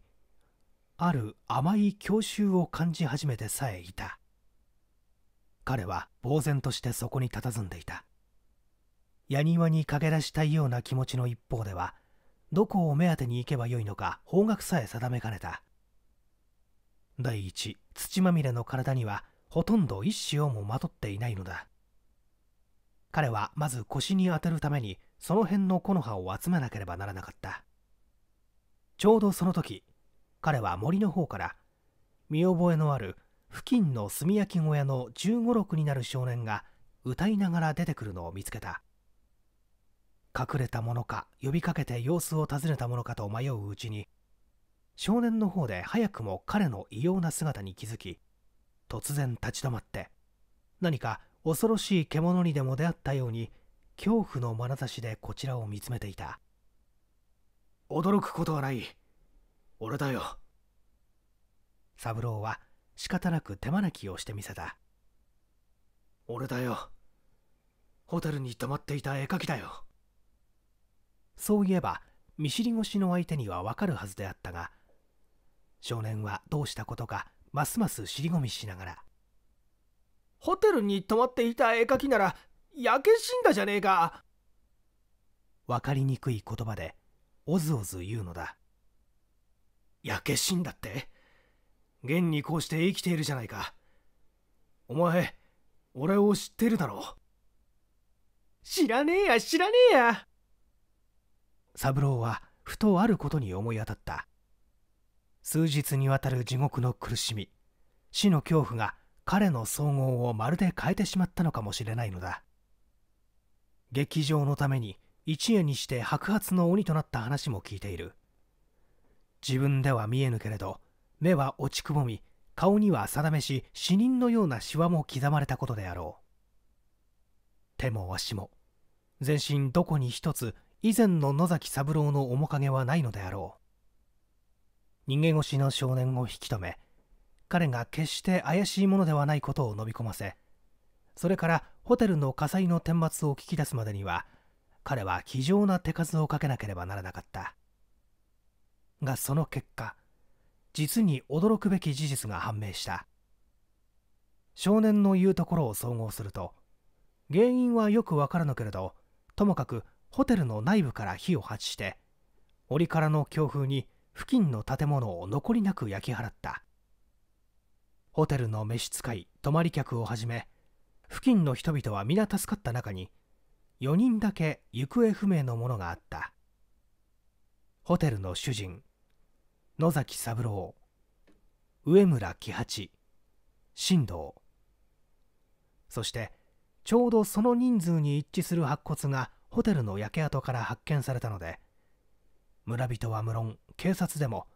Speaker 1: ある甘い郷愁を感じ始めてさえいた彼は呆然としてそこに佇んでいたやにわに駆け出したいような気持ちの一方ではどこを目当てに行けばよいのか方角さえ定めかねた第一土まみれの体にはほとんど一種をもまとっていないのだ彼はまず腰に当てるためにその辺の木の葉を集めなければならなかったちょうどその時彼は森の方から見覚えのある付近の炭焼き小屋の1 5 6になる少年が歌いながら出てくるのを見つけた隠れたものか呼びかけて様子を尋ねたものかと迷ううちに少年の方で早くも彼の異様な姿に気づき突然立ち止まって何か恐ろしい獣にでも出会ったように恐怖の眼差しでこちらを見つめていた驚くことはない俺だよ三郎は仕方なく手招きをしてみせた俺だよホテルに泊まっていた絵描きだよそういえば見知り越しの相手にはわかるはずであったが少年はどうしたことかますます尻込みしながらホテルに泊まっていた絵描きなら焼け死んだじゃねえか分かりにくい言葉でおずおず言うのだ焼け死んだって現にこうして生きているじゃないかお前俺を知ってるだろ
Speaker 2: 知らねえや知らねえや
Speaker 1: 三郎はふとあることに思い当たった数日にわたる地獄の苦しみ死の恐怖が彼の総合をまるで変えてしまったのかもしれないのだ劇場のために一夜にして白髪の鬼となった話も聞いている自分では見えぬけれど目は落ちくぼみ顔には定めし死人のようなシワも刻まれたことであろう手も足も全身どこに一つ以前の野崎三郎の面影はないのであろう人間越しの少年を引き止め彼が決して怪しいものではないことを飲み込ませそれからホテルの火災の顛末を聞き出すまでには彼は非常な手数をかけなければならなかったがその結果実に驚くべき事実が判明した少年の言うところを総合すると原因はよくわからぬけれどともかくホテルの内部から火を発して折からの強風に付近の建物を残りなく焼き払ったホテルの召使い泊まり客をはじめ付近の人々は皆助かった中に4人だけ行方不明のものがあったホテルの主人野崎三郎上村喜八新藤そしてちょうどその人数に一致する白骨がホテルの焼け跡から発見されたので村人は無論警察でも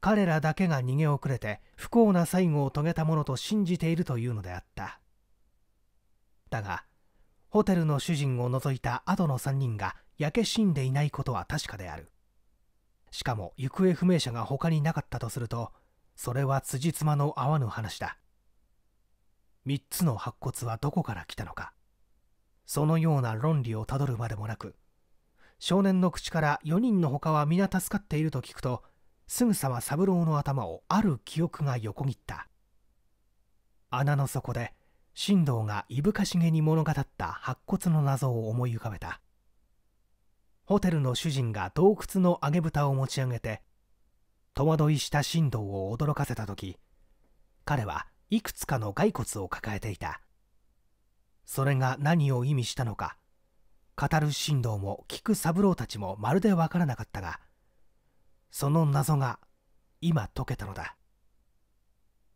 Speaker 1: 彼らだけが逃げ遅れて不幸な最後を遂げたものと信じているというのであっただがホテルの主人を除いた後の3人が焼け死んでいないことは確かであるしかも行方不明者が他になかったとするとそれは辻褄の合わぬ話だ3つの白骨はどこから来たのかそのような論理をたどるまでもなく少年の口から4人の他は皆助かっていると聞くとすぐさま三郎の頭をある記憶が横切った穴の底で進藤がいぶかしげに物語った白骨の謎を思い浮かべたホテルの主人が洞窟の揚げ蓋を持ち上げて戸惑いした進藤を驚かせた時彼はいくつかの骸骨を抱えていたそれが何を意味したのか語る神道も聞く三郎たちもまるでわからなかったがその謎が今解けたのだ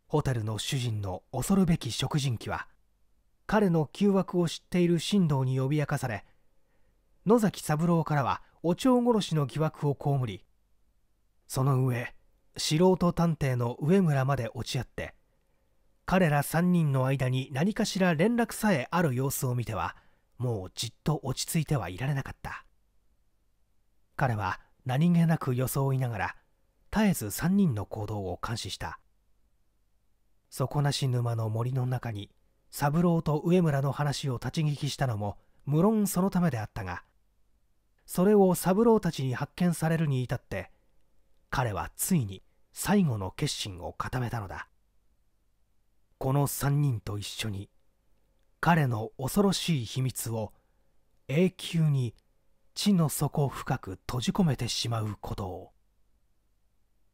Speaker 1: ホテルの主人の恐るべき食人鬼は彼の旧惑を知っている神道に脅かされ野崎三郎からはお蝶殺しの疑惑を被りその上素人探偵の上村まで落ち合って彼ら3人の間に何かしら連絡さえある様子を見てはもうじっと落ち着いてはいられなかった彼は何気なく装いながら絶えず3人の行動を監視した底なし沼の森の中に三郎と上村の話を立ち聞きしたのも無論そのためであったがそれを三郎たちに発見されるに至って彼はついに最後の決心を固めたのだこの3人と一緒に彼の恐ろしい秘密を永久に地の底深く閉じ込めてしまうことを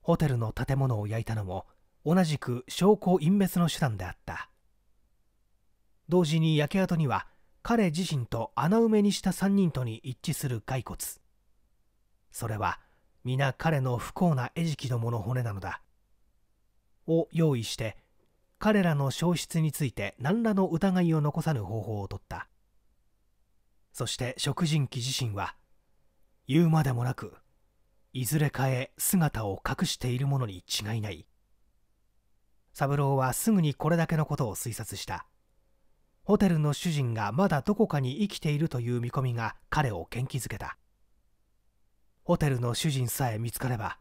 Speaker 1: ホテルの建物を焼いたのも同じく証拠隠滅の手段であった同時に焼け跡には彼自身と穴埋めにした3人とに一致する骸骨それは皆彼の不幸な餌食のもの骨なのだを用意して彼らの消失について何らの疑いを残さぬ方法をとったそして食人鬼自身は言うまでもなくいずれかへ姿を隠しているものに違いない三郎はすぐにこれだけのことを推察したホテルの主人がまだどこかに生きているという見込みが彼を元気づけたホテルの主人さえ見つかれば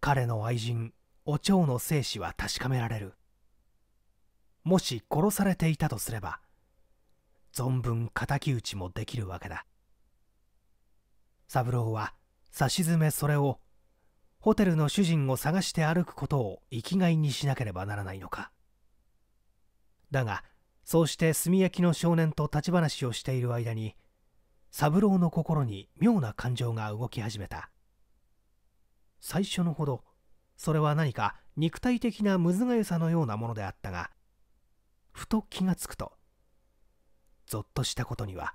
Speaker 1: 彼の愛人お蝶の生死は確かめられるもし殺されていたとすれば存分敵討ちもできるわけだ三郎は差し詰めそれをホテルの主人を探して歩くことを生きがいにしなければならないのかだがそうして炭焼きの少年と立ち話をしている間に三郎の心に妙な感情が動き始めた最初のほどそれは何か肉体的なむずがゆさのようなものであったがふと気がつくとぞっとしたことには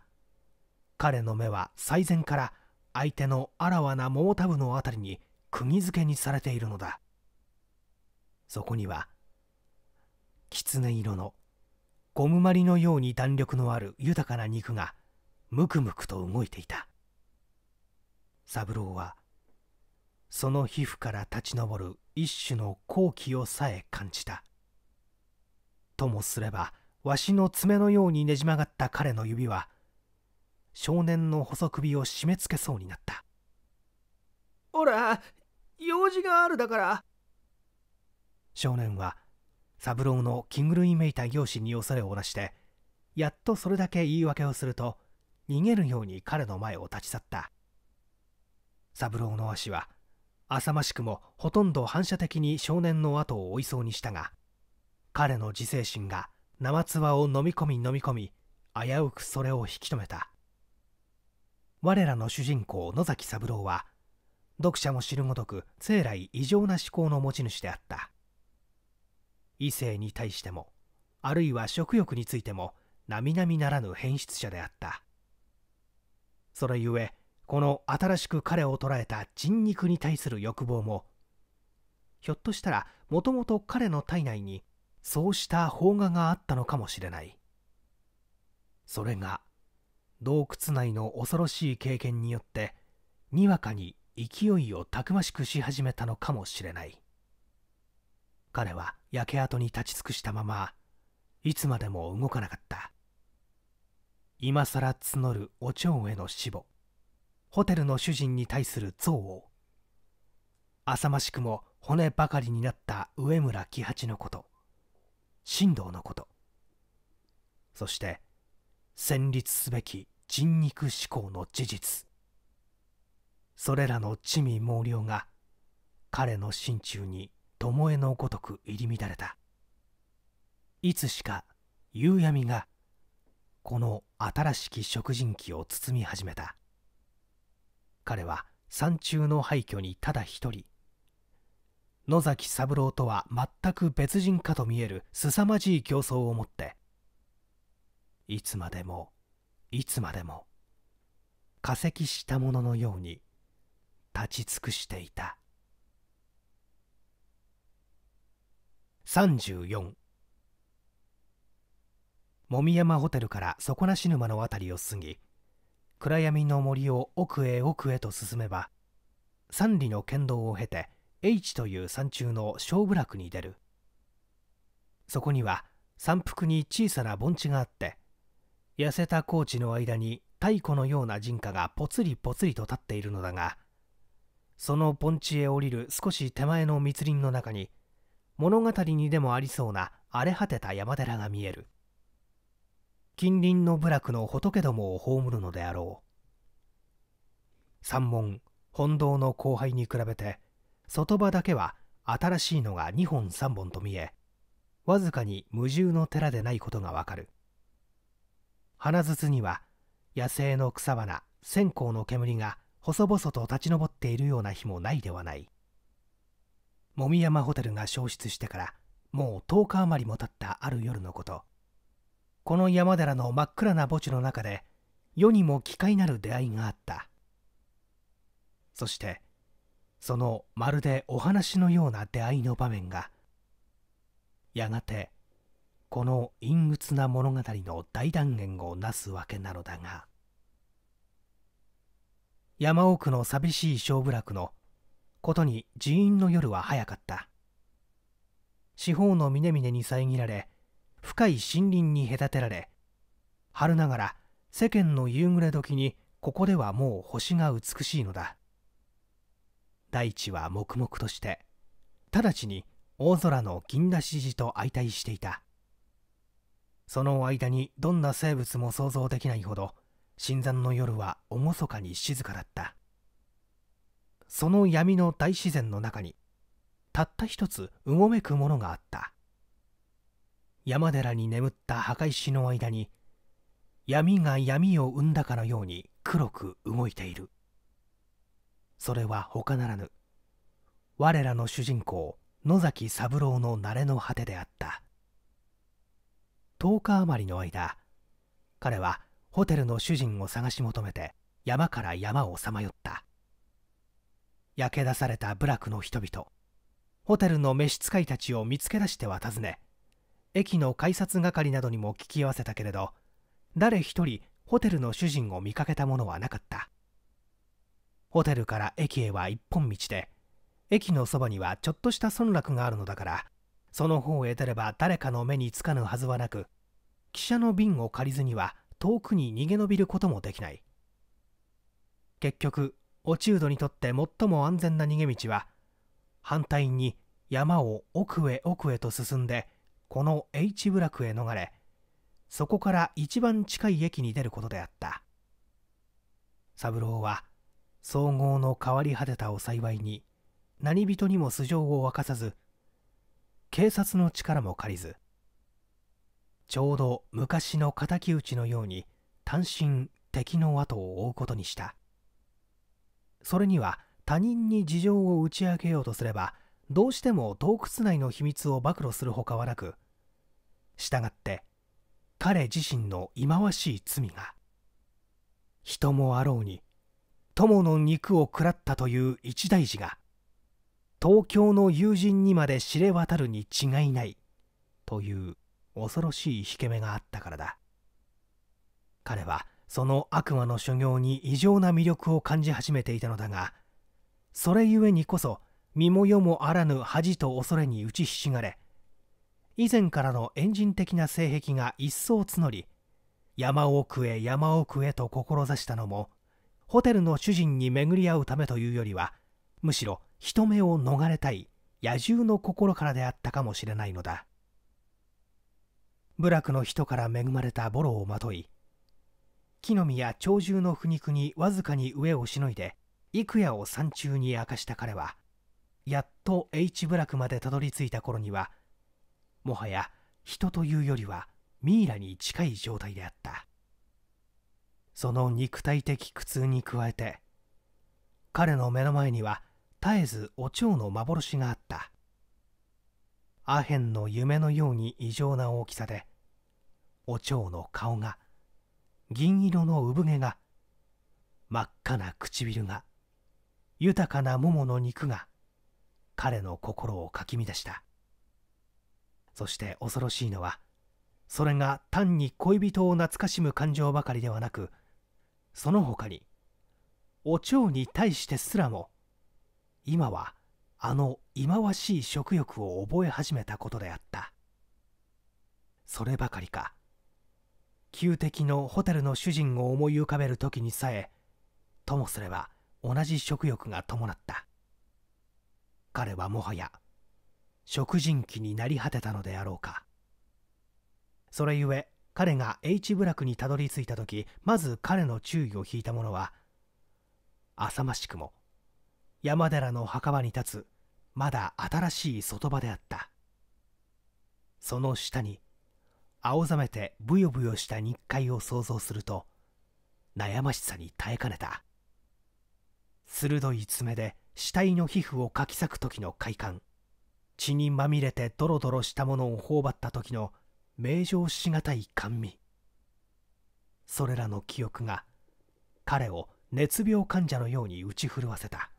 Speaker 1: 彼の目は最前から相手のあらわな毛タブの辺りに釘付けにされているのだそこには狐色のゴムまりのように弾力のある豊かな肉がむくむくと動いていた三郎はその皮膚から立ち上る一種の好奇をさえ感じたともすればわしの爪のようにねじ曲がった彼の指は少年の細首を締め付けそうになったおら用事があるだから少年は三郎のぐるいめいた行使に恐れをらしてやっとそれだけ言い訳をすると逃げるように彼の前を立ち去った三郎の足は浅ましくもほとんど反射的に少年の後を追いそうにしたが彼の自制心が生唾を飲み込み飲み込み危うくそれを引き止めた我らの主人公野崎三郎は読者も知るごとく生来異常な思考の持ち主であった異性に対してもあるいは食欲についても並々ならぬ変質者であったそれゆえこの新しく彼を捉えた人肉に対する欲望もひょっとしたらもともと彼の体内にそうした邦画があったのかもしれないそれが洞窟内の恐ろしい経験によってにわかに勢いをたくましくし始めたのかもしれない彼は焼け跡に立ち尽くしたままいつまでも動かなかった今さら募るお蝶への死母ホテルの主人に対する憎悪浅ましくも骨ばかりになった上村喜八のこと神道のことそして戦慄すべき人肉思考の事実それらの地味猛量が彼の心中に巴のごとく入り乱れたいつしか夕闇がこの新しき食人鬼を包み始めた彼は山中の廃墟にただ一人野崎三郎とは全く別人かと見える凄まじい競争をもっていつまでもいつまでも化石したもののように立ち尽くしていた34み山ホテルから底なし沼の辺りを過ぎ暗闇の森を奥へ奥へと進めば三里の県道を経て H という山中の小部落に出るそこには山腹に小さな盆地があって痩せた高地の間に太古のような人家がぽつりぽつりと立っているのだがその盆地へ降りる少し手前の密林の中に物語にでもありそうな荒れ果てた山寺が見える近隣の部落の仏どもを葬るのであろう山門本堂の後輩に比べて外場だけは新しいのが2本3本と見えわずかに無重の寺でないことがわかる花筒には野生の草花線香の煙が細々と立ち上っているような日もないではないもみ山ホテルが消失してからもう10日余りも経ったある夜のことこの山寺の真っ暗な墓地の中で世にも奇怪なる出会いがあったそしてそのまるでお話のような出会いの場面がやがてこの陰鬱な物語の大断言をなすわけなのだが山奥の寂しい小部落のことに寺院の夜は早かった四方の峰々に遮られ深い森林に隔てられ春ながら世間の夕暮れ時にここではもう星が美しいのだ大地は黙々として直ちに大空の銀河獅子と相対していたその間にどんな生物も想像できないほど新山の夜は厳かに静かだったその闇の大自然の中にたった一つうごめくものがあった山寺に眠った墓石の間に闇が闇を生んだかのように黒く動いているそれは他ならぬ我らの主人公野崎三郎の慣れの果てであった10日余りの間彼はホテルの主人を探し求めて山から山をさまよった焼け出された部落の人々ホテルの召使いたちを見つけ出しては訪ね駅の改札係などにも聞き合わせたけれど誰一人ホテルの主人を見かけたものはなかったホテルから駅へは一本道で駅のそばにはちょっとした村落があるのだからその方へ出れば誰かの目につかぬはずはなく汽車の便を借りずには遠くに逃げ延びることもできない結局落人にとって最も安全な逃げ道は反対に山を奥へ奥へと進んでこの H 部落へ逃れそこから一番近い駅に出ることであった三郎は総合の変わり果てたお幸いに何人にも素性を明かさず警察の力も借りずちょうど昔の敵討ちのように単身敵の後を追うことにしたそれには他人に事情を打ち明けようとすればどうしても洞窟内の秘密を暴露するほかはなくしたがって彼自身の忌まわしい罪が人もあろうに友の肉を食らったという一大事が東京の友人にまで知れ渡るに違いないという恐ろしい引け目があったからだ彼はその悪魔の所業に異常な魅力を感じ始めていたのだがそれゆえにこそ身も世もあらぬ恥と恐れに打ちひしがれ以前からの遠人的な性癖が一層募り山奥へ山奥へと志したのもホテルの主人に巡り合うためというよりはむしろ人目を逃れたい野獣の心からであったかもしれないのだ部落の人から恵まれたボロをまとい木の実や鳥獣の腐肉にわずかに上をしのいで幾夜を山中に明かした彼はやっと H 部落までたどり着いた頃にはもはや人というよりはミイラに近い状態であったその肉体的苦痛に加えて彼の目の前には絶えずお蝶の幻があったアヘンの夢のように異常な大きさでお蝶の顔が銀色の産毛が真っ赤な唇が豊かな桃の肉が彼の心をかき乱したそして恐ろしいのはそれが単に恋人を懐かしむ感情ばかりではなくその他にお蝶に対してすらも今はあの忌まわしい食欲を覚え始めたことであったそればかりか旧敵のホテルの主人を思い浮かべる時にさえともすれば同じ食欲が伴った彼はもはや食人鬼になり果てたのであろうかそれゆえ彼が H 部落にたどり着いた時まず彼の注意を引いたものは浅ましくも山寺の墓場に立つまだ新しい外場であったその下に青ざめてブヨブヨした日階を想像すると悩ましさに耐えかねた鋭い爪で死体の皮膚をかき裂く時の快感血にまみれてドロドロしたものを頬張った時の名状しがたい甘味それらの記憶が彼を熱病患者のように打ち震わせた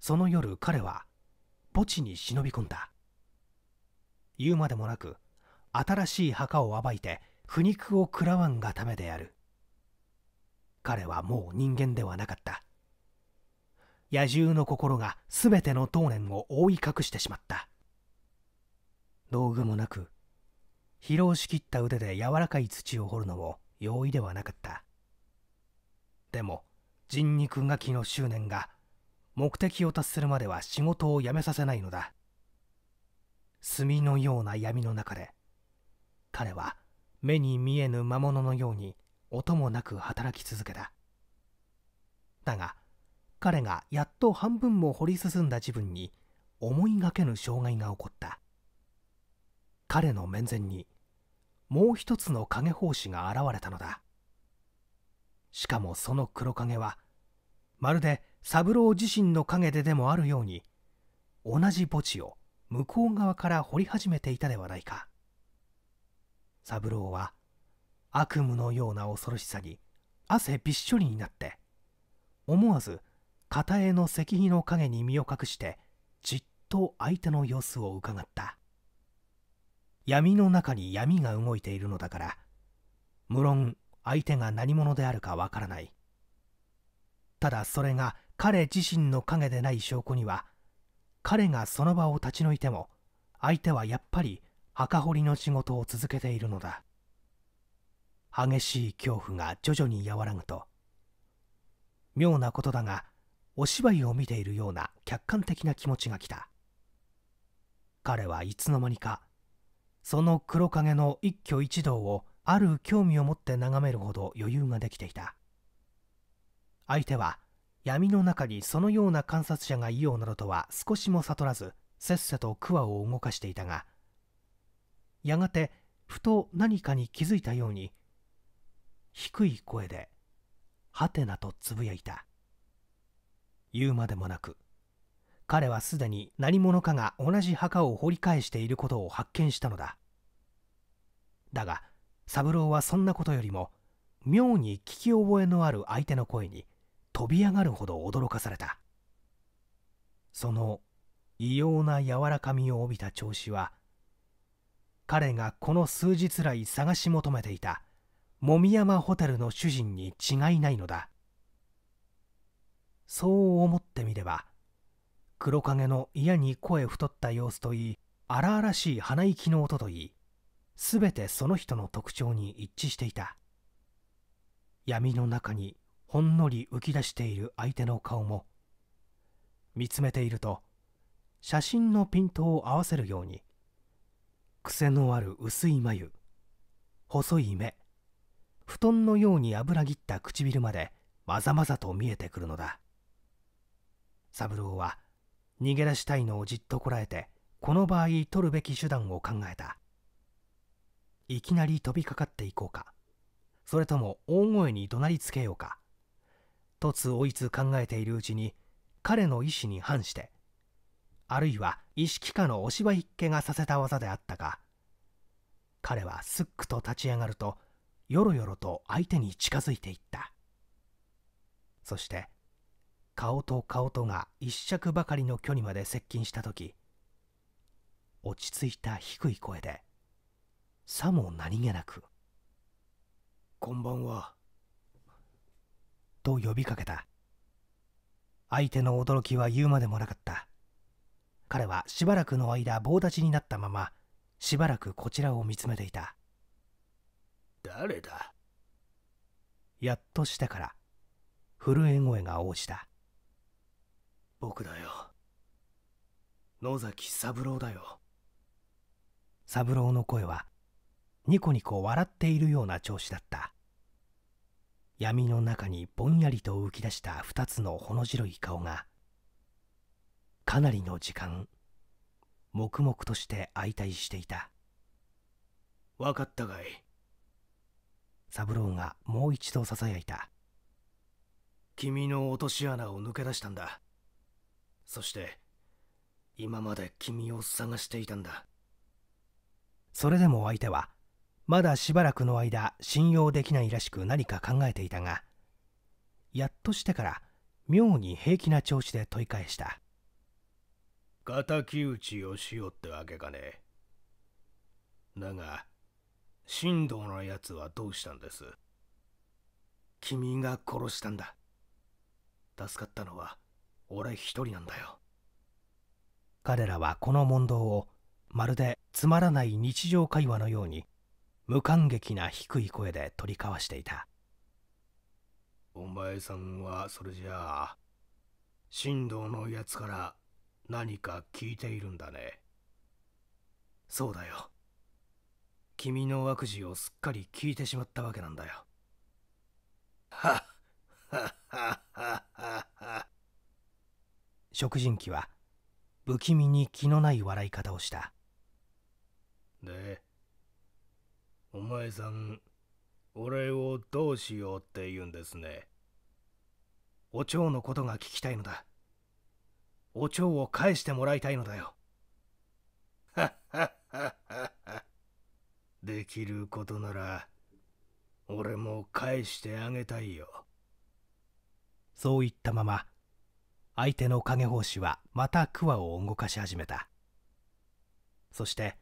Speaker 1: その夜彼は墓地に忍び込んだ言うまでもなく新しい墓を暴いて苦肉を食らわんがためである彼はもう人間ではなかった野獣の心が全ての当念を覆い隠してしまった道具もなく疲労しきった腕で柔らかい土を掘るのも容易ではなかったでも人肉ガきの執念が目的を達するまでは仕事を辞めさせないのだ炭のような闇の中で彼は目に見えぬ魔物のように音もなく働き続けただが彼がやっと半分も掘り進んだ自分に思いがけぬ障害が起こった彼の面前にもう一つの影法師が現れたのだしかもその黒影はまるで三郎自身の影ででもあるように同じ墓地を向こう側から掘り始めていたではないか三郎は悪夢のような恐ろしさに汗びっしょりになって思わず片絵の石碑の影に身を隠してじっと相手の様子をうかがった闇の中に闇が動いているのだから無論相手が何者であるかわからないただそれが彼自身の影でない証拠には彼がその場を立ち退いても相手はやっぱり墓掘りの仕事を続けているのだ激しい恐怖が徐々に和らぐと妙なことだがお芝居を見ているような客観的な気持ちが来た彼はいつの間にかその黒影の一挙一動をある興味を持って眺めるほど余裕ができていた相手は闇の中にそのような観察者がいようなどとは少しも悟らずせっせと桑を動かしていたがやがてふと何かに気づいたように低い声で「はてな」とつぶやいた言うまでもなく「彼はすでに何者かが同じ墓を掘り返していることを発見したのだだが三郎はそんなことよりも妙に聞き覚えのある相手の声に飛び上がるほど驚かされたその異様な柔らかみを帯びた調子は彼がこの数日来探し求めていたもみ山ホテルの主人に違いないのだそう思ってみれば黒影の嫌に声太った様子といい荒々しい鼻息の音といい全てその人の特徴に一致していた闇の中にほんのり浮き出している相手の顔も見つめていると写真のピントを合わせるように癖のある薄い眉細い目布団のように油ぎった唇までまざまざと見えてくるのだ三郎は逃げ出したいのをじっとこらえてこの場合取るべき手段を考えたいきなり飛びかかっていこうかそれとも大声に怒鳴りつけようかつ追いつ考えているうちに彼の意思に反してあるいは意識下のお芝居っ気がさせた技であったが彼はすっくと立ち上がるとよろよろと相手に近づいていったそして顔と顔とが一尺ばかりの距離まで接近した時落ち着いた低い声でさも何気なく「こんばんは」と呼びかけた相手の驚きは言うまでもなかった彼はしばらくの間棒立ちになったまましばらくこちらを見つめていた誰だやっとしてから震え声が応じた僕だよ野崎三郎だよ三郎の声はニコニコ笑っているような調子だった闇の中にぼんやりと浮き出した2つのほの白い顔がかなりの時間黙々として相対していた分かったかい三郎がもう一度ささやいた君の落とし穴を抜け出したんだそして今まで君を探していたんだそれでも相手はまだしばらくの間信用できないらしく何か考えていたがやっとしてから妙に平気な調子で問い返した敵討ちをしようってわけかねだが神道のやつはどうしたんです君が殺したんだ助かったのは俺一人なんだよ彼らはこの問答をまるでつまらない日常会話のように無感激な低い声で取り交わしていたお前さんはそれじゃあ神道のやつから何か聞いているんだねそうだよ君の悪事をすっかり聞いてしまったわけなんだよはっはっはっはっはっは食人鬼は不気味に気のない笑い方をしたでお前さん俺をどうしようって言うんですねお蝶のことが聞きたいのだお蝶を返してもらいたいのだよはっはっはっはできることなら俺も返してあげたいよそう言ったまま相手の影法師はまた桑を動かし始めたそして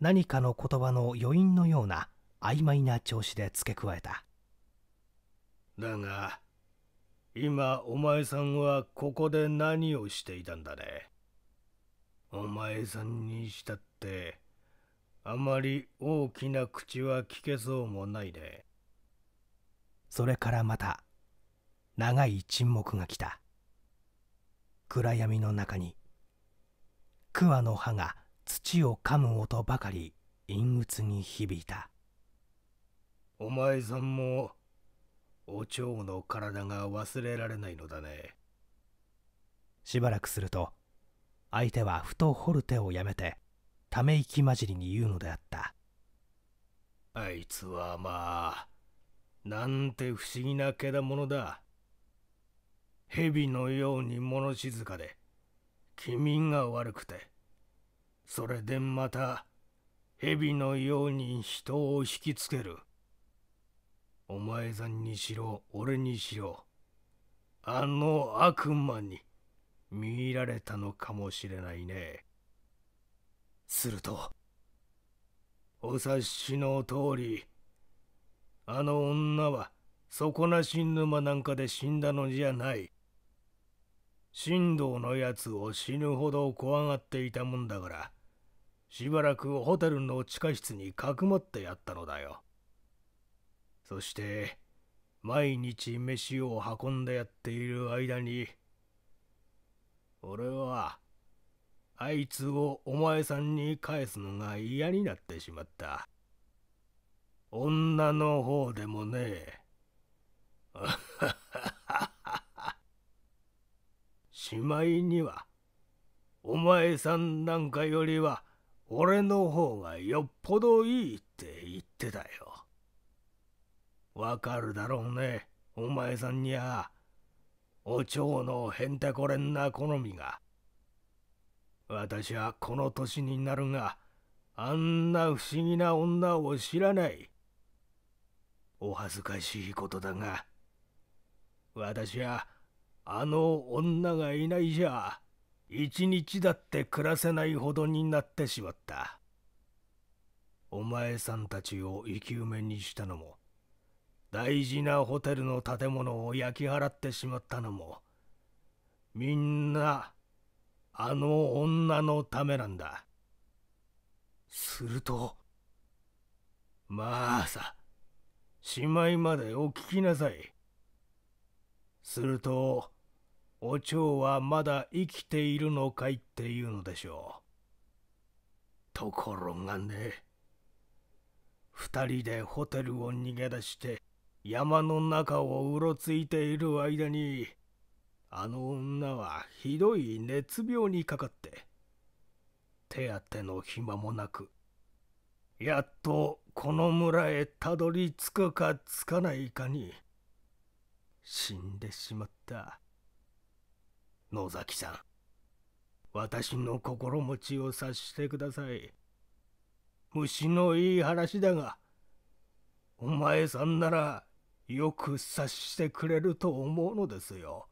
Speaker 1: 何かの言葉の余韻のような曖昧な調子で付け加えただが今お前さんはここで何をしていたんだねお前さんにしたってあまり大きな口は聞けそうもないねそれからまた長い沈黙が来た暗闇の中に桑の葉が土を噛む音ばかり陰鬱に響いたお前さんもお蝶の体が忘れられないのだねしばらくすると相手はふと掘る手をやめてため息交じりに言うのであったあいつはまあなんて不思議なけだものだ蛇のように物静かで気味が悪くてそれでまた蛇のように人を引きつけるお前さんにしろ俺にしろあの悪魔に見入られたのかもしれないねするとお察しの通りあの女は底なし沼なんかで死んだのじゃない神道のやつを死ぬほど怖がっていたもんだからしばらくホテルの地下室にかくまってやったのだよそして毎日飯を運んでやっている間に俺はあいつをお前さんに返すのが嫌になってしまった女の方でもねえしまいにはお前さんなんかよりは俺の方がよっぽどいいって言ってたよ。わかるだろうねお前さんにゃお蝶のへんてこれんな好みが。私はこの年になるがあんな不思議な女を知らない。お恥ずかしいことだが私はあの女がいないじゃ一日だって暮らせないほどになってしまったお前さんたちを生き埋めにしたのも大事なホテルの建物を焼き払ってしまったのもみんなあの女のためなんだするとまあさしまいまでお聞きなさいするとお蝶はまだ生きているのかいっていうのでしょうところがね二人でホテルを逃げ出して山の中をうろついている間にあの女はひどい熱病にかかって手当ての暇もなくやっとこの村へたどり着くかつかないかに死んでしまった。野崎さん私の心持ちを察してください虫のいい話だがお前さんならよく察してくれると思うのですよ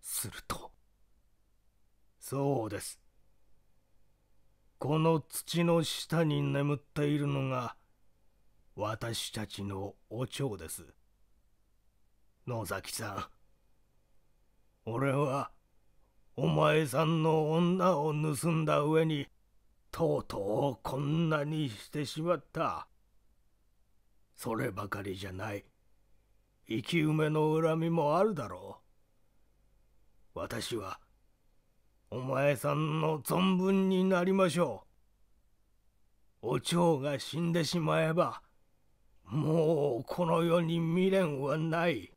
Speaker 1: するとそうですこの土の下に眠っているのが私たちのお蝶です野崎さん俺はお前さんの女を盗んだ上にとうとうこんなにしてしまったそればかりじゃない生き埋めの恨みもあるだろう私はお前さんの存分になりましょうお蝶が死んでしまえばもうこの世に未練はない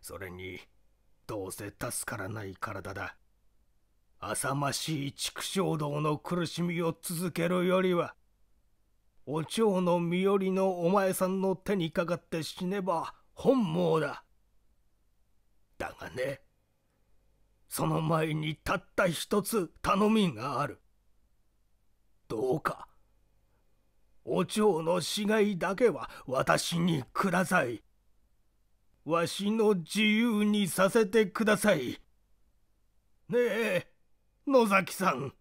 Speaker 1: それにどうせ助からない体だ浅ましい畜生道の苦しみを続けるよりはお蝶の身寄りのお前さんの手にかかって死ねば本望だだがねその前にたった一つ頼みがあるどうかお蝶の死骸だけは私にくださいわしの自由にさせてくださいねえ野崎さん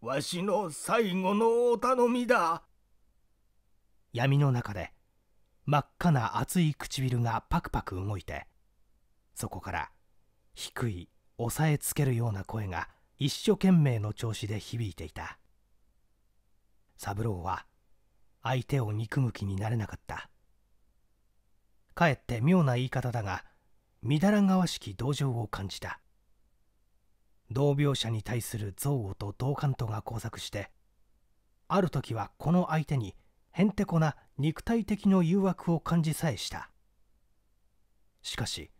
Speaker 1: わしの最後のお頼みだ闇の中で真っ赤な熱い唇がパクパク動いてそこから低い押さえつけるような声が一生懸命の調子で響いていた三郎は相手を憎む気になれなかったかえって妙な言い方だがみだらがわしき同情を感じた同病者に対する憎悪と同感とが交錯してある時はこの相手にへんてこな肉体的の誘惑を感じさえしたしかし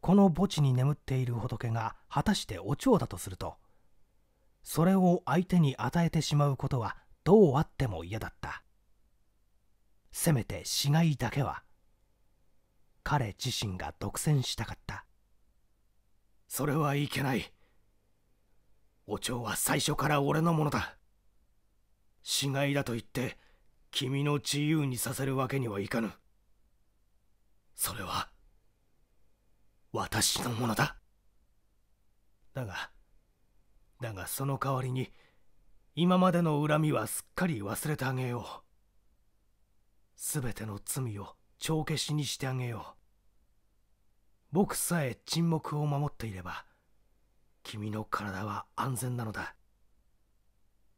Speaker 1: この墓地に眠っている仏が果たしてお蝶だとするとそれを相手に与えてしまうことはどうあっても嫌だったせめて死骸だけは彼自身が独占したかったそれはいけないお蝶は最初から俺のものだ死骸だと言って君の自由にさせるわけにはいかぬそれは私のものだだがだがその代わりに今までの恨みはすっかり忘れてあげようすべての罪を帳消しにしてあげよう僕さえ沈黙を守っていれば君の体は安全なのだ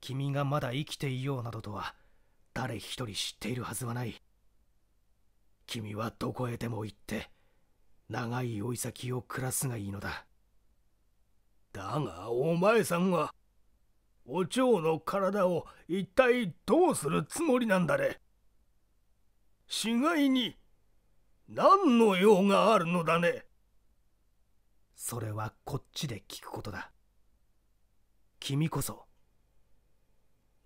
Speaker 1: 君がまだ生きていようなどとは誰一人知っているはずはない君はどこへでも行って長い老い先を暮らすがいいのだだがお前さんはお蝶の体を一体どうするつもりなんだね死骸に何の用があるのだねそれはこっちで聞くことだ君こそ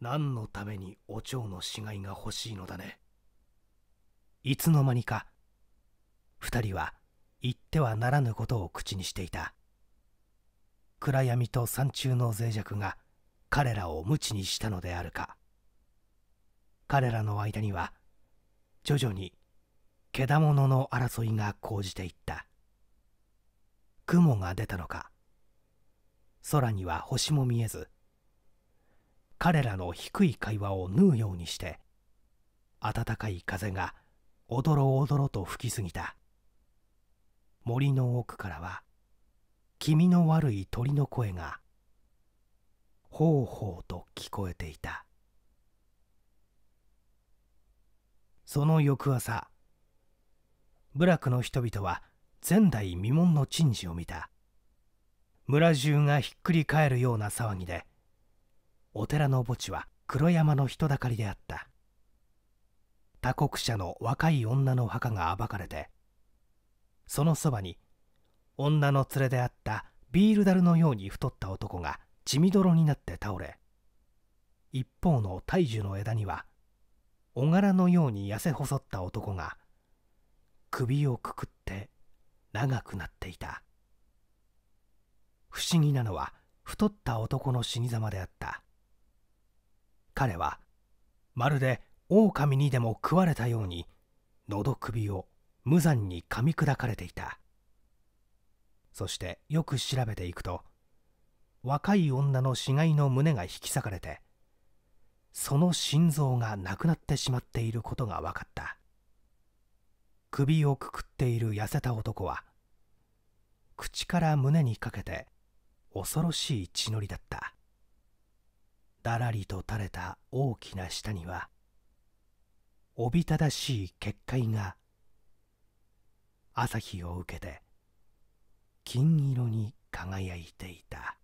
Speaker 1: 何のためにお蝶の死骸が欲しいのだねいつの間にか2人は言ってはならぬことを口にしていた暗闇と山中の脆弱が彼らを無知にしたのであるか彼らの間には徐々にけだものの争いが高じていった雲が出たのか空には星も見えず彼らの低い会話を縫うようにして暖かい風がおどろおどろと吹きすぎた森の奥からは気味の悪い鳥の声がほうほうと聞こえていたその翌朝部落の人々は前代未聞の珍事を見た村中がひっくり返るような騒ぎでお寺の墓地は黒山の人だかりであった他国者の若い女の墓が暴かれてそのそばに女の連れであったビール樽のように太った男が血みどろになって倒れ一方の大樹の枝には小柄のように痩せ細った男が首をくくって長くなっていた不思議なのは太った男の死に様であった彼はまるで狼にでも食われたように喉首を無残に噛み砕かれていたそしてよく調べていくと若い女の死骸の胸が引き裂かれてその心臓がなくなってしまっていることが分かった首をくくっている痩せた男は口から胸にかけて恐ろしい血のりだっただらりと垂れた大きな舌にはおびただしい結界が朝日を受けて金色に輝いていた